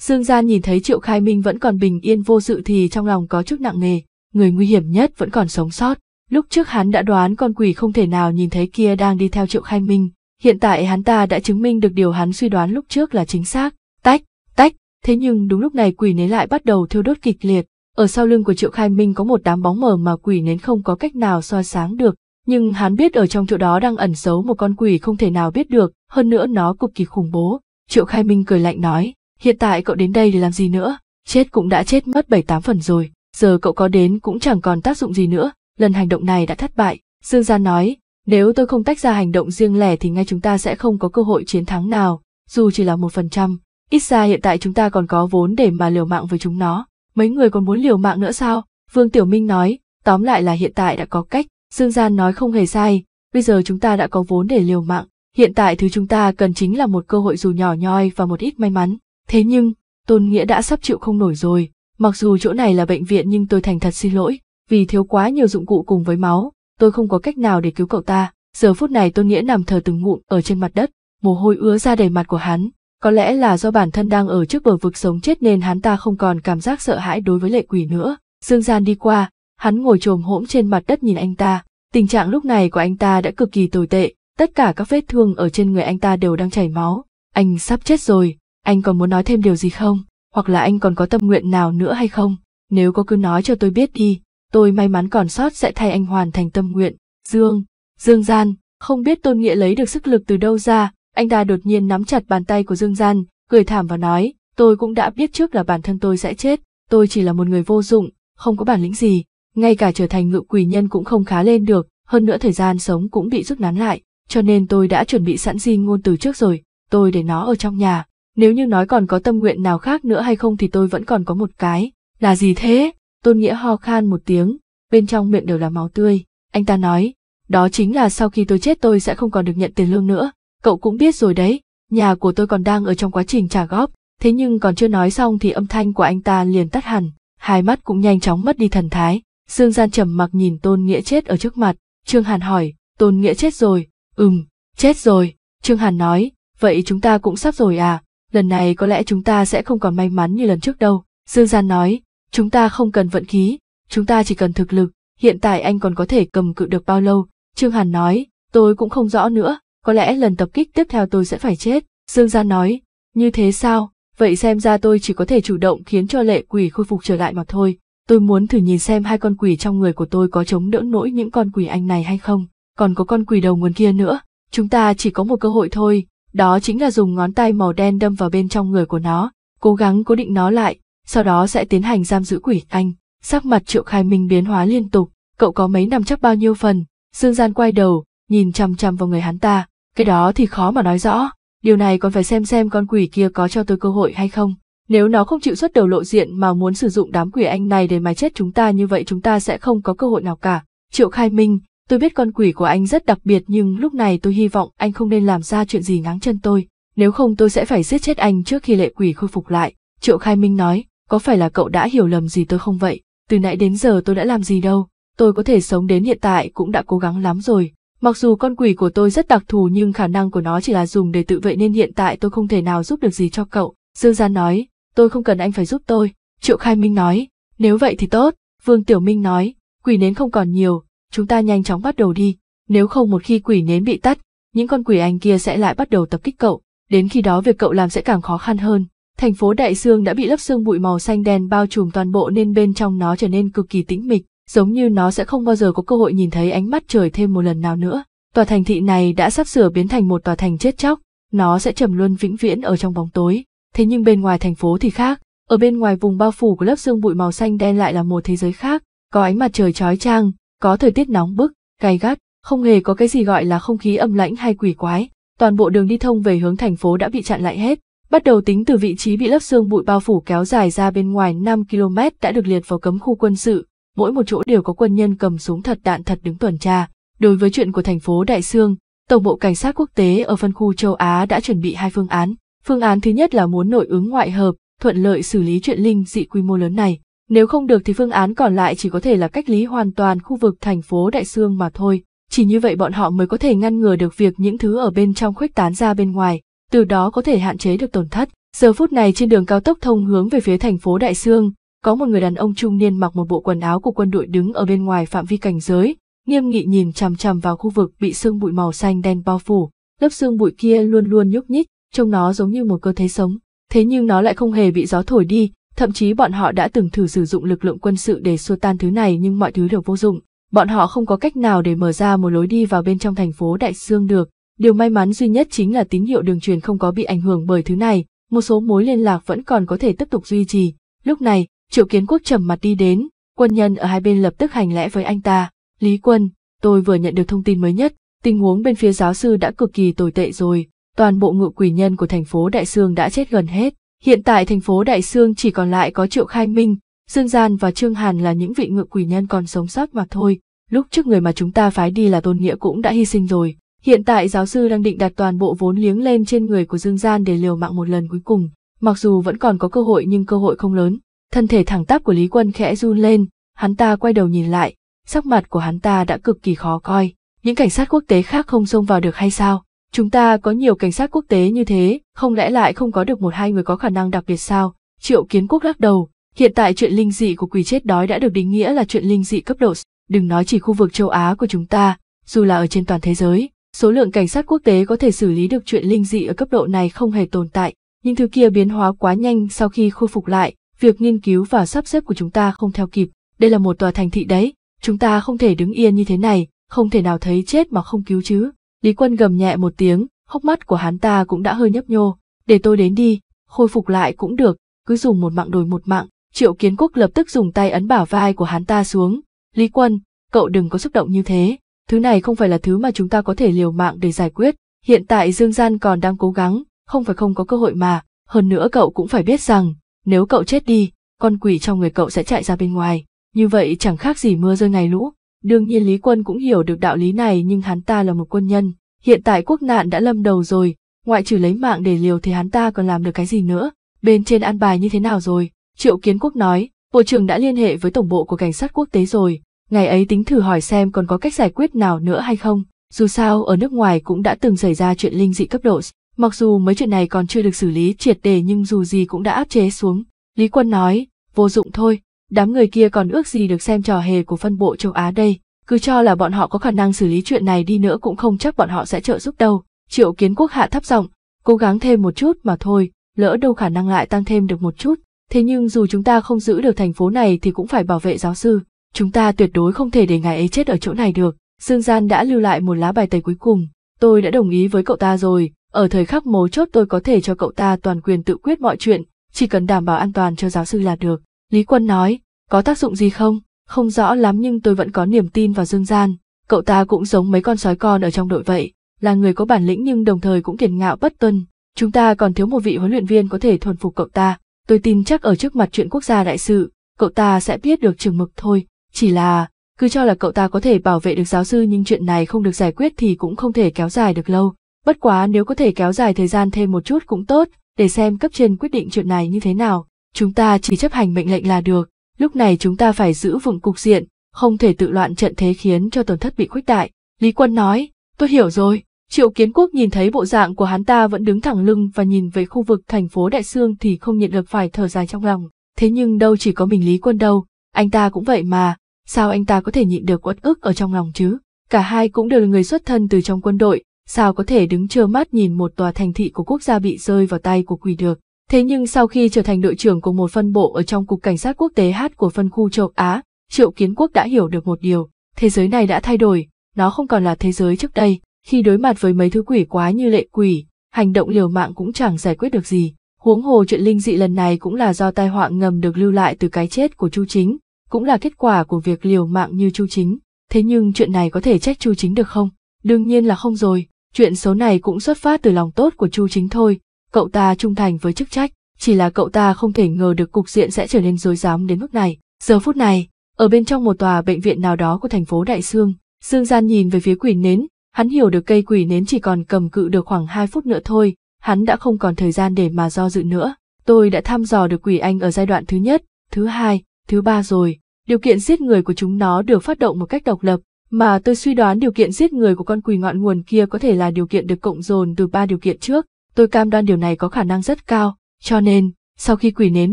Dương Gian nhìn thấy Triệu Khai Minh vẫn còn bình yên vô sự thì trong lòng có chút nặng nề, người nguy hiểm nhất vẫn còn sống sót. Lúc trước hắn đã đoán con quỷ không thể nào nhìn thấy kia đang đi theo Triệu Khai Minh, hiện tại hắn ta đã chứng minh được điều hắn suy đoán lúc trước là chính xác. Tách, tách, thế nhưng đúng lúc này quỷ nến lại bắt đầu thiêu đốt kịch liệt, ở sau lưng của Triệu Khai Minh có một đám bóng mờ mà quỷ nến không có cách nào soi sáng được, nhưng hắn biết ở trong chỗ đó đang ẩn giấu một con quỷ không thể nào biết được, hơn nữa nó cực kỳ khủng bố. Triệu Khai Minh cười lạnh nói, hiện tại cậu đến đây để làm gì nữa, chết cũng đã chết mất bảy tám phần rồi, giờ cậu có đến cũng chẳng còn tác dụng gì nữa, lần hành động này đã thất bại. Dương Gia nói, nếu tôi không tách ra hành động riêng lẻ thì ngay chúng ta sẽ không có cơ hội chiến thắng nào, dù chỉ là một phần trăm. Ít ra hiện tại chúng ta còn có vốn để mà liều mạng với chúng nó. Mấy người còn muốn liều mạng nữa sao? Vương Tiểu Minh nói, tóm lại là hiện tại đã có cách, Dương Gian nói không hề sai, bây giờ chúng ta đã có vốn để liều mạng, hiện tại thứ chúng ta cần chính là một cơ hội dù nhỏ nhoi và một ít may mắn. Thế nhưng, Tôn Nghĩa đã sắp chịu không nổi rồi, mặc dù chỗ này là bệnh viện nhưng tôi thành thật xin lỗi, vì thiếu quá nhiều dụng cụ cùng với máu, tôi không có cách nào để cứu cậu ta. Giờ phút này Tôn Nghĩa nằm thờ từng ngụm ở trên mặt đất, mồ hôi ứa ra đầy mặt của hắn, có lẽ là do bản thân đang ở trước bờ vực sống chết nên hắn ta không còn cảm giác sợ hãi đối với lệ quỷ nữa. Dương Gian đi qua, Hắn ngồi trồm hỗn trên mặt đất nhìn anh ta, tình trạng lúc này của anh ta đã cực kỳ tồi tệ, tất cả các vết thương ở trên người anh ta đều đang chảy máu. Anh sắp chết rồi, anh còn muốn nói thêm điều gì không? Hoặc là anh còn có tâm nguyện nào nữa hay không? Nếu có cứ nói cho tôi biết đi, tôi may mắn còn sót sẽ thay anh hoàn thành tâm nguyện. Dương, Dương Gian, không biết Tôn Nghĩa lấy được sức lực từ đâu ra, anh ta đột nhiên nắm chặt bàn tay của Dương Gian, cười thảm và nói, tôi cũng đã biết trước là bản thân tôi sẽ chết, tôi chỉ là một người vô dụng, không có bản lĩnh gì, ngay cả trở thành ngự quỷ nhân cũng không khá lên được, hơn nữa thời gian sống cũng bị rút ngắn lại, cho nên tôi đã chuẩn bị sẵn di ngôn từ trước rồi, tôi để nó ở trong nhà. Nếu như nói còn có tâm nguyện nào khác nữa hay không thì tôi vẫn còn có một cái. Là gì thế? Tôn Nghĩa ho khan một tiếng, bên trong miệng đều là máu tươi. Anh ta nói, đó chính là sau khi tôi chết tôi sẽ không còn được nhận tiền lương nữa. Cậu cũng biết rồi đấy, nhà của tôi còn đang ở trong quá trình trả góp, thế nhưng còn chưa nói xong thì âm thanh của anh ta liền tắt hẳn, hai mắt cũng nhanh chóng mất đi thần thái, Dương Gian trầm mặc nhìn Tôn Nghĩa chết ở trước mặt, Trương Hàn hỏi, Tôn Nghĩa chết rồi, ừm, chết rồi, Trương Hàn nói, vậy chúng ta cũng sắp rồi à, lần này có lẽ chúng ta sẽ không còn may mắn như lần trước đâu. Dương Gian nói, chúng ta không cần vận khí, chúng ta chỉ cần thực lực, hiện tại anh còn có thể cầm cự được bao lâu. Trương Hàn nói, tôi cũng không rõ nữa, có lẽ lần tập kích tiếp theo tôi sẽ phải chết. Dương Gian nói, như thế sao, vậy xem ra tôi chỉ có thể chủ động khiến cho lệ quỷ khôi phục trở lại mà thôi. Tôi muốn thử nhìn xem hai con quỷ trong người của tôi có chống đỡ nổi những con quỷ anh này hay không, còn có con quỷ đầu nguồn kia nữa. Chúng ta chỉ có một cơ hội thôi, đó chính là dùng ngón tay màu đen đâm vào bên trong người của nó, cố gắng cố định nó lại, sau đó sẽ tiến hành giam giữ quỷ anh. Sắc mặt Triệu Khai Minh biến hóa liên tục, cậu có mấy năm chắc bao nhiêu phần, Dương Gian quay đầu, nhìn chằm chằm vào người hắn ta, cái đó thì khó mà nói rõ, điều này còn phải xem xem con quỷ kia có cho tôi cơ hội hay không. Nếu nó không chịu xuất đầu lộ diện mà muốn sử dụng đám quỷ anh này để mà chết chúng ta như vậy chúng ta sẽ không có cơ hội nào cả. Triệu Khai Minh, tôi biết con quỷ của anh rất đặc biệt nhưng lúc này tôi hy vọng anh không nên làm ra chuyện gì ngáng chân tôi, nếu không tôi sẽ phải giết chết anh trước khi lệ quỷ khôi phục lại. Triệu Khai Minh nói, có phải là cậu đã hiểu lầm gì tôi không vậy? Từ nãy đến giờ tôi đã làm gì đâu, tôi có thể sống đến hiện tại cũng đã cố gắng lắm rồi. Mặc dù con quỷ của tôi rất đặc thù nhưng khả năng của nó chỉ là dùng để tự vệ nên hiện tại tôi không thể nào giúp được gì cho cậu. Dương Gia nói, tôi không cần anh phải giúp tôi. Triệu Khai Minh nói, nếu vậy thì tốt. Vương Tiểu Minh nói, quỷ nến không còn nhiều, chúng ta nhanh chóng bắt đầu đi. Nếu không một khi quỷ nến bị tắt, những con quỷ anh kia sẽ lại bắt đầu tập kích cậu. Đến khi đó việc cậu làm sẽ càng khó khăn hơn. Thành phố Đại Sương đã bị lớp sương bụi màu xanh đen bao trùm toàn bộ nên bên trong nó trở nên cực kỳ tĩnh mịch, giống như nó sẽ không bao giờ có cơ hội nhìn thấy ánh mắt trời thêm một lần nào nữa. Tòa thành thị này đã sắp sửa biến thành một tòa thành chết chóc, nó sẽ trầm luôn vĩnh viễn ở trong bóng tối thế nhưng bên ngoài thành phố thì khác, ở bên ngoài vùng bao phủ của lớp sương bụi màu xanh đen lại là một thế giới khác, có ánh mặt trời chói chang, có thời tiết nóng bức, gay gắt, không hề có cái gì gọi là không khí âm lãnh hay quỷ quái, toàn bộ đường đi thông về hướng thành phố đã bị chặn lại hết. Bắt đầu tính từ vị trí bị lớp sương bụi bao phủ kéo dài ra bên ngoài 5 km đã được liệt vào cấm khu quân sự, mỗi một chỗ đều có quân nhân cầm súng thật đạn thật đứng tuần tra. Đối với chuyện của thành phố Đại Sương, Tổng bộ Cảnh sát Quốc tế ở phân khu châu Á đã chuẩn bị hai phương án. Phương án thứ nhất là muốn nội ứng ngoại hợp, thuận lợi xử lý chuyện linh dị quy mô lớn này. Nếu không được thì phương án còn lại chỉ có thể là cách lý hoàn toàn khu vực thành phố Đại Sương mà thôi. Chỉ như vậy bọn họ mới có thể ngăn ngừa được việc những thứ ở bên trong khuếch tán ra bên ngoài, từ đó có thể hạn chế được tổn thất. Giờ phút này trên đường cao tốc thông hướng về phía thành phố Đại Sương, có một người đàn ông trung niên mặc một bộ quần áo của quân đội đứng ở bên ngoài phạm vi cảnh giới, nghiêm nghị nhìn chằm chằm vào khu vực bị sương bụi màu xanh đen bao phủ. Lớp sương bụi kia luôn luôn nhúc nhích, trông nó giống như một cơ thể sống, thế nhưng nó lại không hề bị gió thổi đi, thậm chí bọn họ đã từng thử sử dụng lực lượng quân sự để xua tan thứ này nhưng mọi thứ đều vô dụng. Bọn họ không có cách nào để mở ra một lối đi vào bên trong thành phố Đại Dương được. Điều may mắn duy nhất chính là tín hiệu đường truyền không có bị ảnh hưởng bởi thứ này, một số mối liên lạc vẫn còn có thể tiếp tục duy trì. Lúc này, Triệu Kiến Quốc trầm mặt đi đến, quân nhân ở hai bên lập tức hành lễ với anh ta. Lý Quân, tôi vừa nhận được thông tin mới nhất, tình huống bên phía giáo sư đã cực kỳ tồi tệ rồi, toàn bộ ngự quỷ nhân của thành phố Đại Sương đã chết gần hết. Hiện tại thành phố Đại Sương chỉ còn lại có Triệu Khai Minh, Dương Gian và Trương Hàn là những vị ngự quỷ nhân còn sống sót mà thôi. Lúc trước người mà chúng ta phái đi là Tôn Nghĩa cũng đã hy sinh rồi. Hiện tại giáo sư đang định đặt toàn bộ vốn liếng lên trên người của Dương Gian để liều mạng một lần cuối cùng. Mặc dù vẫn còn có cơ hội nhưng cơ hội không lớn. Thân thể thẳng tắp của Lý Quân khẽ run lên, hắn ta quay đầu nhìn lại, sắc mặt của hắn ta đã cực kỳ khó coi. Những cảnh sát quốc tế khác không xông vào được hay sao? Chúng ta có nhiều cảnh sát quốc tế như thế, không lẽ lại không có được một hai người có khả năng đặc biệt sao? Triệu Kiến Quốc lắc đầu, hiện tại chuyện linh dị của quỷ chết đói đã được định nghĩa là chuyện linh dị cấp độ, đừng nói chỉ khu vực châu Á của chúng ta, dù là ở trên toàn thế giới, số lượng cảnh sát quốc tế có thể xử lý được chuyện linh dị ở cấp độ này không hề tồn tại, nhưng thứ kia biến hóa quá nhanh sau khi khôi phục lại, việc nghiên cứu và sắp xếp của chúng ta không theo kịp, đây là một tòa thành thị đấy, chúng ta không thể đứng yên như thế này, không thể nào thấy chết mà không cứu chứ. Lý Quân gầm nhẹ một tiếng, hốc mắt của hắn ta cũng đã hơi nhấp nhô, để tôi đến đi, khôi phục lại cũng được, cứ dùng một mạng đổi một mạng. Triệu Kiến Quốc lập tức dùng tay ấn bảo vai của hắn ta xuống, Lý Quân, cậu đừng có xúc động như thế, thứ này không phải là thứ mà chúng ta có thể liều mạng để giải quyết, hiện tại Dương Gian còn đang cố gắng, không phải không có cơ hội mà, hơn nữa cậu cũng phải biết rằng, nếu cậu chết đi, con quỷ trong người cậu sẽ chạy ra bên ngoài, như vậy chẳng khác gì mưa rơi ngày lũ. Đương nhiên Lý Quân cũng hiểu được đạo lý này nhưng hắn ta là một quân nhân, hiện tại quốc nạn đã lâm đầu rồi, ngoại trừ lấy mạng để liều thì hắn ta còn làm được cái gì nữa, bên trên an bài như thế nào rồi? Triệu Kiến Quốc nói, Bộ trưởng đã liên hệ với Tổng bộ của Cảnh sát quốc tế rồi, ngày ấy tính thử hỏi xem còn có cách giải quyết nào nữa hay không, dù sao ở nước ngoài cũng đã từng xảy ra chuyện linh dị cấp độ, mặc dù mấy chuyện này còn chưa được xử lý triệt đề nhưng dù gì cũng đã áp chế xuống. Lý Quân nói, vô dụng thôi, đám người kia còn ước gì được xem trò hề của phân bộ châu Á đây, cứ cho là bọn họ có khả năng xử lý chuyện này đi nữa cũng không chắc bọn họ sẽ trợ giúp đâu. Triệu kiến quốc hạ thấp giọng, cố gắng thêm một chút mà thôi, lỡ đâu khả năng lại tăng thêm được một chút. Thế nhưng dù chúng ta không giữ được thành phố này thì cũng phải bảo vệ giáo sư, chúng ta tuyệt đối không thể để ngài ấy chết ở chỗ này được. Dương Gian đã lưu lại một lá bài tẩy cuối cùng, tôi đã đồng ý với cậu ta rồi, ở thời khắc mấu chốt tôi có thể cho cậu ta toàn quyền tự quyết mọi chuyện, chỉ cần đảm bảo an toàn cho giáo sư là được. Lý Quân nói, có tác dụng gì không? Không rõ lắm nhưng tôi vẫn có niềm tin vào dương gian. Cậu ta cũng giống mấy con sói con ở trong đội vậy, là người có bản lĩnh nhưng đồng thời cũng kiền ngạo bất tuân. Chúng ta còn thiếu một vị huấn luyện viên có thể thuần phục cậu ta. Tôi tin chắc ở trước mặt chuyện quốc gia đại sự, cậu ta sẽ biết được trường mực thôi. Chỉ là, cứ cho là cậu ta có thể bảo vệ được giáo sư nhưng chuyện này không được giải quyết thì cũng không thể kéo dài được lâu. Bất quá nếu có thể kéo dài thời gian thêm một chút cũng tốt, để xem cấp trên quyết định chuyện này như thế nào chúng ta chỉ chấp hành mệnh lệnh là được, lúc này chúng ta phải giữ vững cục diện, không thể tự loạn trận thế khiến cho tổn thất bị khuếch đại. Lý Quân nói, tôi hiểu rồi. Triệu Kiến Quốc nhìn thấy bộ dạng của hắn ta vẫn đứng thẳng lưng và nhìn về khu vực thành phố Đại Sương thì không nhận được phải thở dài trong lòng. Thế nhưng đâu chỉ có mình Lý Quân đâu, anh ta cũng vậy mà, sao anh ta có thể nhịn được uất ức ở trong lòng chứ? Cả hai cũng đều là người xuất thân từ trong quân đội, sao có thể đứng trơ mắt nhìn một tòa thành thị của quốc gia bị rơi vào tay của quỷ được. Thế nhưng sau khi trở thành đội trưởng của một phân bộ ở trong Cục Cảnh sát Quốc tế H của phân khu châu Á, Triệu Kiến Quốc đã hiểu được một điều, thế giới này đã thay đổi, nó không còn là thế giới trước đây, khi đối mặt với mấy thứ quỷ quá như lệ quỷ, hành động liều mạng cũng chẳng giải quyết được gì. Huống hồ chuyện linh dị lần này cũng là do tai họa ngầm được lưu lại từ cái chết của Chu Chính, cũng là kết quả của việc liều mạng như Chu Chính. Thế nhưng chuyện này có thể trách Chu Chính được không? Đương nhiên là không rồi, chuyện xấu này cũng xuất phát từ lòng tốt của Chu Chính thôi, cậu ta trung thành với chức trách, chỉ là cậu ta không thể ngờ được cục diện sẽ trở nên dối rắm đến mức này. Giờ phút này, ở bên trong một tòa bệnh viện nào đó của thành phố Đại Sương, Dương Gian nhìn về phía quỷ nến, hắn hiểu được cây quỷ nến chỉ còn cầm cự được khoảng 2 phút nữa thôi, hắn đã không còn thời gian để mà do dự nữa. Tôi đã thăm dò được quỷ anh ở giai đoạn thứ nhất, thứ hai, thứ ba rồi. Điều kiện giết người của chúng nó được phát động một cách độc lập, mà tôi suy đoán điều kiện giết người của con quỷ ngọn nguồn kia có thể là điều kiện được cộng dồn từ ba điều kiện trước, tôi cam đoan điều này có khả năng rất cao, cho nên, sau khi quỷ nến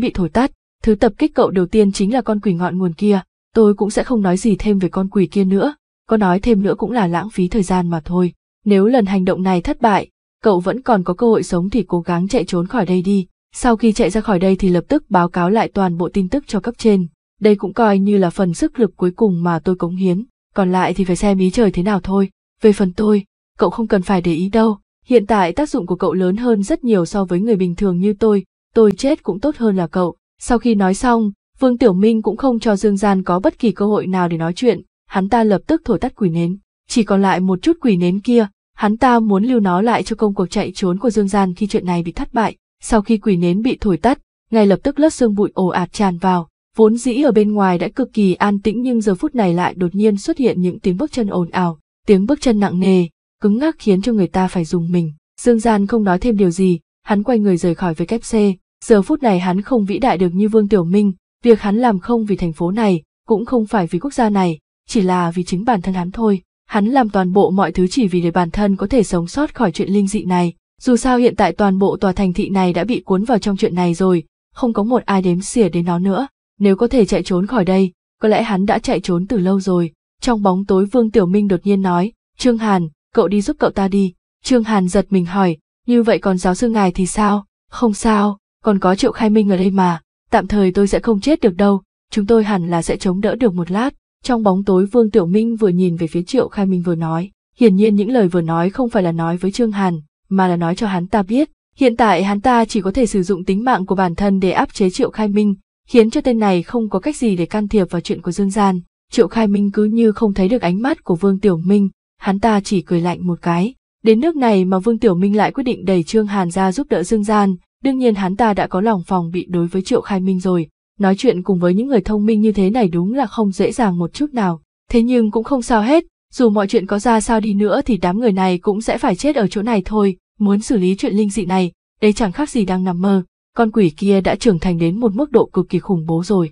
bị thổi tắt, thứ tập kích cậu đầu tiên chính là con quỷ ngọn nguồn kia, tôi cũng sẽ không nói gì thêm về con quỷ kia nữa, có nói thêm nữa cũng là lãng phí thời gian mà thôi. Nếu lần hành động này thất bại, cậu vẫn còn có cơ hội sống thì cố gắng chạy trốn khỏi đây đi, sau khi chạy ra khỏi đây thì lập tức báo cáo lại toàn bộ tin tức cho cấp trên. Đây cũng coi như là phần sức lực cuối cùng mà tôi cống hiến, còn lại thì phải xem ý trời thế nào thôi. Về phần tôi, cậu không cần phải để ý đâu, Hiện tại tác dụng của cậu lớn hơn rất nhiều so với người bình thường như tôi, tôi chết cũng tốt hơn là cậu. Sau khi nói xong, Vương Tiểu Minh cũng không cho Dương Gian có bất kỳ cơ hội nào để nói chuyện, hắn ta lập tức thổi tắt quỷ nến. Chỉ còn lại một chút quỷ nến kia, hắn ta muốn lưu nó lại cho công cuộc chạy trốn của Dương Gian khi chuyện này bị thất bại. Sau khi quỷ nến bị thổi tắt, ngay lập tức lớp sương bụi ồ ạt tràn vào, vốn dĩ ở bên ngoài đã cực kỳ an tĩnh nhưng giờ phút này lại đột nhiên xuất hiện những tiếng bước chân ồn ào, tiếng bước chân nặng nề, cứng ngắc khiến cho người ta phải dùng mình. Dương Gian không nói thêm điều gì, hắn quay người rời khỏi với kép WC, giờ phút này hắn không vĩ đại được như Vương Tiểu Minh, việc hắn làm không vì thành phố này, cũng không phải vì quốc gia này, chỉ là vì chính bản thân hắn thôi. Hắn làm toàn bộ mọi thứ chỉ vì để bản thân có thể sống sót khỏi chuyện linh dị này. Dù sao hiện tại toàn bộ tòa thành thị này đã bị cuốn vào trong chuyện này rồi, không có một ai đếm xỉa đến nó nữa. Nếu có thể chạy trốn khỏi đây, có lẽ hắn đã chạy trốn từ lâu rồi. Trong bóng tối Vương Tiểu Minh đột nhiên nói, Trương Hàn, cậu đi giúp cậu ta đi. Trương Hàn giật mình hỏi, như vậy còn giáo sư ngài thì sao? Không sao, còn có Triệu Khai Minh ở đây mà, tạm thời tôi sẽ không chết được đâu, chúng tôi hẳn là sẽ chống đỡ được một lát. Trong bóng tối Vương Tiểu Minh vừa nhìn về phía Triệu Khai Minh vừa nói, hiển nhiên những lời vừa nói không phải là nói với Trương Hàn, mà là nói cho hắn ta biết, hiện tại hắn ta chỉ có thể sử dụng tính mạng của bản thân để áp chế Triệu Khai Minh, khiến cho tên này không có cách gì để can thiệp vào chuyện của Dương Gian. Triệu Khai Minh cứ như không thấy được ánh mắt của Vương Tiểu Minh, hắn ta chỉ cười lạnh một cái. Đến nước này mà Vương Tiểu Minh lại quyết định đẩy Trương Hàn ra giúp đỡ Dương Gian, đương nhiên hắn ta đã có lòng phòng bị đối với Triệu Khai Minh rồi, nói chuyện cùng với những người thông minh như thế này đúng là không dễ dàng một chút nào. Thế nhưng cũng không sao hết, dù mọi chuyện có ra sao đi nữa thì đám người này cũng sẽ phải chết ở chỗ này thôi, muốn xử lý chuyện linh dị này, đây chẳng khác gì đang nằm mơ, con quỷ kia đã trưởng thành đến một mức độ cực kỳ khủng bố rồi.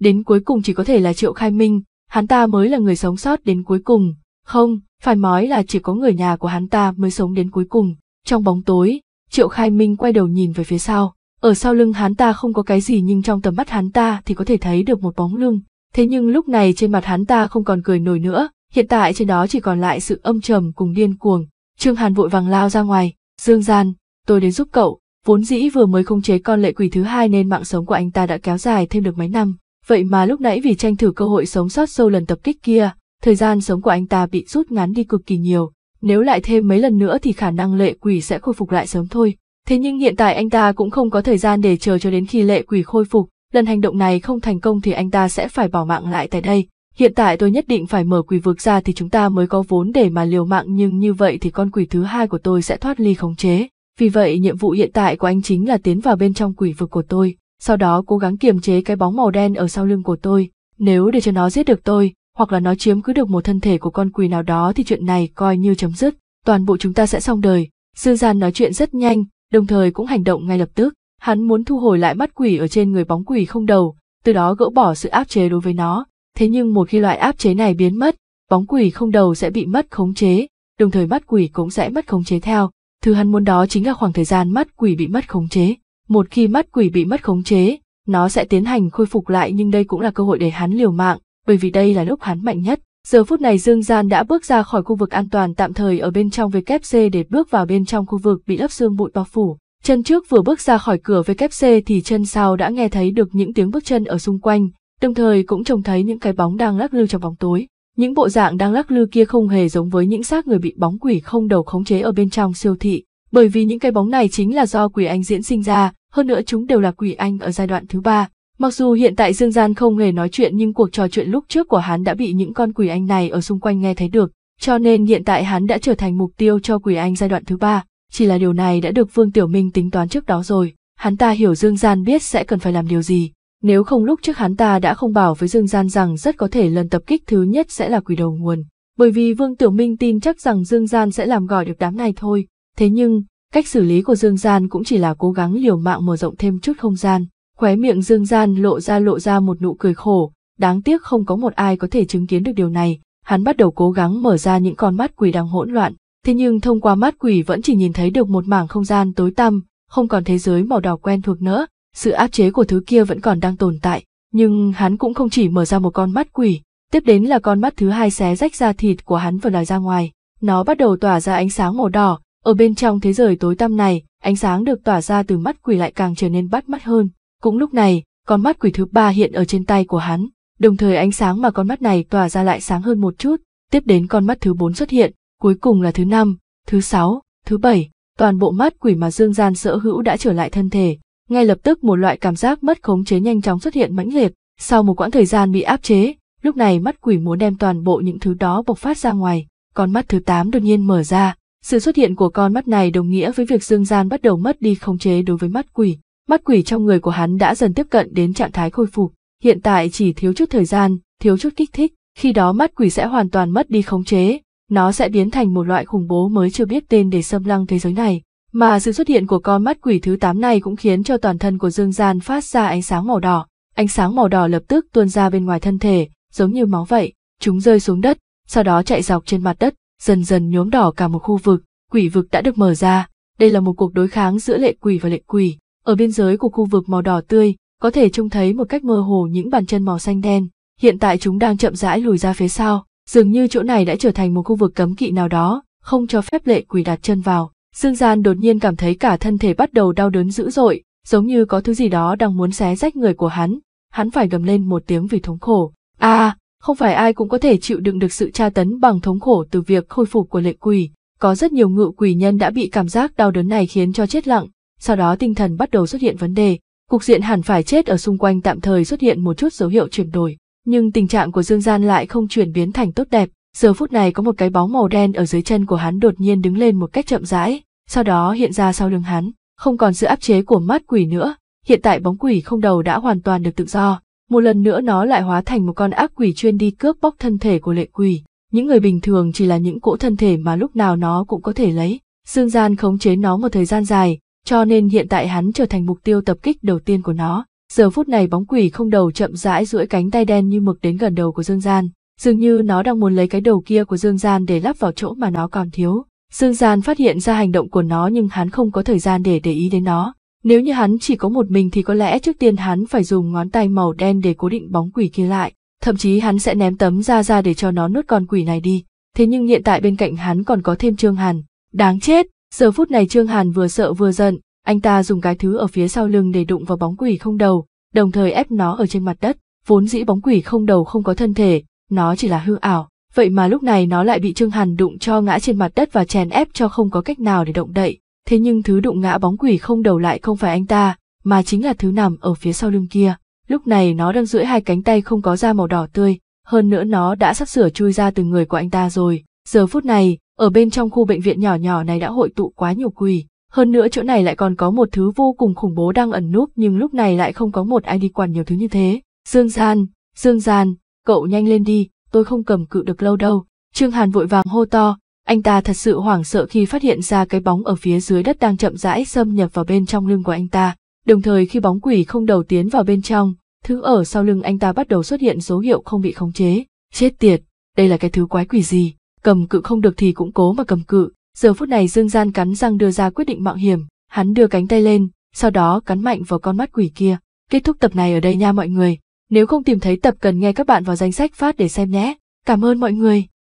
Đến cuối cùng chỉ có thể là Triệu Khai Minh, hắn ta mới là người sống sót đến cuối cùng, không, phải nói là chỉ có người nhà của hắn ta mới sống đến cuối cùng. Trong bóng tối, Triệu Khai Minh quay đầu nhìn về phía sau. Ở sau lưng hắn ta không có cái gì nhưng trong tầm mắt hắn ta thì có thể thấy được một bóng lưng. Thế nhưng lúc này trên mặt hắn ta không còn cười nổi nữa, hiện tại trên đó chỉ còn lại sự âm trầm cùng điên cuồng. Trương Hàn vội vàng lao ra ngoài, Dương Gian, tôi đến giúp cậu, vốn dĩ vừa mới khống chế con lệ quỷ thứ hai nên mạng sống của anh ta đã kéo dài thêm được mấy năm. Vậy mà lúc nãy vì tranh thử cơ hội sống sót sâu lần tập kích kia, thời gian sống của anh ta bị rút ngắn đi cực kỳ nhiều, nếu lại thêm mấy lần nữa thì khả năng lệ quỷ sẽ khôi phục lại sớm thôi. Thế nhưng hiện tại anh ta cũng không có thời gian để chờ cho đến khi lệ quỷ khôi phục, lần hành động này không thành công thì anh ta sẽ phải bỏ mạng lại tại đây. Hiện tại tôi nhất định phải mở quỷ vực ra thì chúng ta mới có vốn để mà liều mạng nhưng như vậy thì con quỷ thứ hai của tôi sẽ thoát ly khống chế. Vì vậy nhiệm vụ hiện tại của anh chính là tiến vào bên trong quỷ vực của tôi, sau đó cố gắng kiềm chế cái bóng màu đen ở sau lưng của tôi. Nếu để cho nó giết được tôi, hoặc là nó chiếm cứ được một thân thể của con quỷ nào đó thì chuyện này coi như chấm dứt, toàn bộ chúng ta sẽ xong đời. Sư Gian nói chuyện rất nhanh, đồng thời cũng hành động ngay lập tức, hắn muốn thu hồi lại mắt quỷ ở trên người bóng quỷ không đầu, từ đó gỡ bỏ sự áp chế đối với nó. Thế nhưng một khi loại áp chế này biến mất, bóng quỷ không đầu sẽ bị mất khống chế, đồng thời mắt quỷ cũng sẽ mất khống chế theo. Thứ hắn muốn đó chính là khoảng thời gian mắt quỷ bị mất khống chế. Một khi mắt quỷ bị mất khống chế, nó sẽ tiến hành khôi phục lại nhưng đây cũng là cơ hội để hắn liều mạng, bởi vì đây là lúc hắn mạnh nhất. Giờ phút này Dương Gian đã bước ra khỏi khu vực an toàn tạm thời ở bên trong WC để bước vào bên trong khu vực bị lớp xương bụi bao phủ. Chân trước vừa bước ra khỏi cửa WC thì chân sau đã nghe thấy được những tiếng bước chân ở xung quanh, đồng thời cũng trông thấy những cái bóng đang lắc lư trong bóng tối. Những bộ dạng đang lắc lư kia không hề giống với những xác người bị bóng quỷ không đầu khống chế ở bên trong siêu thị, bởi vì những cái bóng này chính là do quỷ anh diễn sinh ra, hơn nữa chúng đều là quỷ anh ở giai đoạn thứ ba, Mặc dù hiện tại Dương Gian không hề nói chuyện nhưng cuộc trò chuyện lúc trước của hắn đã bị những con quỷ anh này ở xung quanh nghe thấy được, cho nên hiện tại hắn đã trở thành mục tiêu cho quỷ anh giai đoạn thứ ba, chỉ là điều này đã được Vương Tiểu Minh tính toán trước đó rồi, hắn ta hiểu Dương Gian biết sẽ cần phải làm điều gì, nếu không lúc trước hắn ta đã không bảo với Dương Gian rằng rất có thể lần tập kích thứ nhất sẽ là quỷ đầu nguồn, bởi vì Vương Tiểu Minh tin chắc rằng Dương Gian sẽ làm gọi được đám này thôi, thế nhưng, cách xử lý của Dương Gian cũng chỉ là cố gắng liều mạng mở rộng thêm chút không gian khóe miệng dương gian lộ ra lộ ra một nụ cười khổ, đáng tiếc không có một ai có thể chứng kiến được điều này, hắn bắt đầu cố gắng mở ra những con mắt quỷ đang hỗn loạn, thế nhưng thông qua mắt quỷ vẫn chỉ nhìn thấy được một mảng không gian tối tăm, không còn thế giới màu đỏ quen thuộc nữa, sự áp chế của thứ kia vẫn còn đang tồn tại, nhưng hắn cũng không chỉ mở ra một con mắt quỷ, tiếp đến là con mắt thứ hai xé rách ra thịt của hắn vừa lòi ra ngoài, nó bắt đầu tỏa ra ánh sáng màu đỏ, ở bên trong thế giới tối tăm này, ánh sáng được tỏa ra từ mắt quỷ lại càng trở nên bắt mắt hơn, cũng lúc này, con mắt quỷ thứ ba hiện ở trên tay của hắn, đồng thời ánh sáng mà con mắt này tỏa ra lại sáng hơn một chút, tiếp đến con mắt thứ bốn xuất hiện, cuối cùng là thứ năm, thứ sáu, thứ bảy, toàn bộ mắt quỷ mà dương gian sở hữu đã trở lại thân thể, ngay lập tức một loại cảm giác mất khống chế nhanh chóng xuất hiện mãnh liệt, sau một quãng thời gian bị áp chế, lúc này mắt quỷ muốn đem toàn bộ những thứ đó bộc phát ra ngoài, con mắt thứ tám đột nhiên mở ra, sự xuất hiện của con mắt này đồng nghĩa với việc dương gian bắt đầu mất đi khống chế đối với mắt quỷ, mắt quỷ trong người của hắn đã dần tiếp cận đến trạng thái khôi phục, hiện tại chỉ thiếu chút thời gian, thiếu chút kích thích, khi đó mắt quỷ sẽ hoàn toàn mất đi khống chế, nó sẽ biến thành một loại khủng bố mới chưa biết tên để xâm lăng thế giới này. Mà sự xuất hiện của con mắt quỷ thứ tám này cũng khiến cho toàn thân của Dương Gian phát ra ánh sáng màu đỏ, ánh sáng màu đỏ lập tức tuôn ra bên ngoài thân thể, giống như máu vậy, chúng rơi xuống đất, sau đó chạy dọc trên mặt đất, dần dần nhuốm đỏ cả một khu vực, quỷ vực đã được mở ra. Đây là một cuộc đối kháng giữa lệ quỷ và lệ quỷ, ở biên giới của khu vực màu đỏ tươi, có thể trông thấy một cách mơ hồ những bàn chân màu xanh đen. Hiện tại chúng đang chậm rãi lùi ra phía sau, dường như chỗ này đã trở thành một khu vực cấm kỵ nào đó, không cho phép lệ quỷ đặt chân vào. Dương Gian đột nhiên cảm thấy cả thân thể bắt đầu đau đớn dữ dội, giống như có thứ gì đó đang muốn xé rách người của hắn. Hắn phải gầm lên một tiếng vì thống khổ. À, không phải ai cũng có thể chịu đựng được sự tra tấn bằng thống khổ từ việc khôi phục của lệ quỷ. Có rất nhiều ngự quỷ nhân đã bị cảm giác đau đớn này khiến cho chết lặng, sau đó tinh thần bắt đầu xuất hiện vấn đề, cục diện hẳn phải chết ở xung quanh tạm thời xuất hiện một chút dấu hiệu chuyển đổi, nhưng tình trạng của Dương Gian lại không chuyển biến thành tốt đẹp, giờ phút này có một cái bóng màu đen ở dưới chân của hắn đột nhiên đứng lên một cách chậm rãi, sau đó hiện ra sau lưng hắn, không còn sự áp chế của mắt quỷ nữa, hiện tại bóng quỷ không đầu đã hoàn toàn được tự do, một lần nữa nó lại hóa thành một con ác quỷ chuyên đi cướp bóc thân thể của lệ quỷ, những người bình thường chỉ là những cỗ thân thể mà lúc nào nó cũng có thể lấy, Dương Gian khống chế nó một thời gian dài, cho nên hiện tại hắn trở thành mục tiêu tập kích đầu tiên của nó. Giờ phút này bóng quỷ không đầu chậm rãi duỗi cánh tay đen như mực đến gần đầu của Dương Gian, dường như nó đang muốn lấy cái đầu kia của Dương Gian để lắp vào chỗ mà nó còn thiếu. Dương Gian phát hiện ra hành động của nó nhưng hắn không có thời gian để để ý đến nó. Nếu như hắn chỉ có một mình thì có lẽ trước tiên hắn phải dùng ngón tay màu đen để cố định bóng quỷ kia lại, thậm chí hắn sẽ ném tấm ra ra để cho nó nuốt con quỷ này đi. Thế nhưng hiện tại bên cạnh hắn còn có thêm Trương Hàn. Đáng chết, Giờ phút này Trương Hàn vừa sợ vừa giận, anh ta dùng cái thứ ở phía sau lưng để đụng vào bóng quỷ không đầu, đồng thời ép nó ở trên mặt đất, vốn dĩ bóng quỷ không đầu không có thân thể, nó chỉ là hư ảo, vậy mà lúc này nó lại bị Trương Hàn đụng cho ngã trên mặt đất và chèn ép cho không có cách nào để động đậy, thế nhưng thứ đụng ngã bóng quỷ không đầu lại không phải anh ta, mà chính là thứ nằm ở phía sau lưng kia, lúc này nó đang duỗi hai cánh tay không có da màu đỏ tươi, hơn nữa nó đã sắp sửa chui ra từ người của anh ta rồi, giờ phút này, ở bên trong khu bệnh viện nhỏ nhỏ này đã hội tụ quá nhiều quỷ, hơn nữa chỗ này lại còn có một thứ vô cùng khủng bố đang ẩn núp nhưng lúc này lại không có một ai đi quản nhiều thứ như thế. Dương Gian, Dương Gian, cậu nhanh lên đi, tôi không cầm cự được lâu đâu. Trương Hàn vội vàng hô to, anh ta thật sự hoảng sợ khi phát hiện ra cái bóng ở phía dưới đất đang chậm rãi xâm nhập vào bên trong lưng của anh ta. Đồng thời khi bóng quỷ không đầu tiến vào bên trong, thứ ở sau lưng anh ta bắt đầu xuất hiện dấu hiệu không bị khống chế. Chết tiệt, đây là cái thứ quái quỷ gì? cầm cự không được thì cũng cố mà cầm cự. Giờ phút này Dương Gian cắn răng đưa ra quyết định mạo hiểm, hắn đưa cánh tay lên, sau đó cắn mạnh vào con mắt quỷ kia. Kết thúc tập này ở đây nha mọi người. Nếu không tìm thấy tập cần nghe các bạn vào danh sách phát để xem nhé. Cảm ơn mọi người.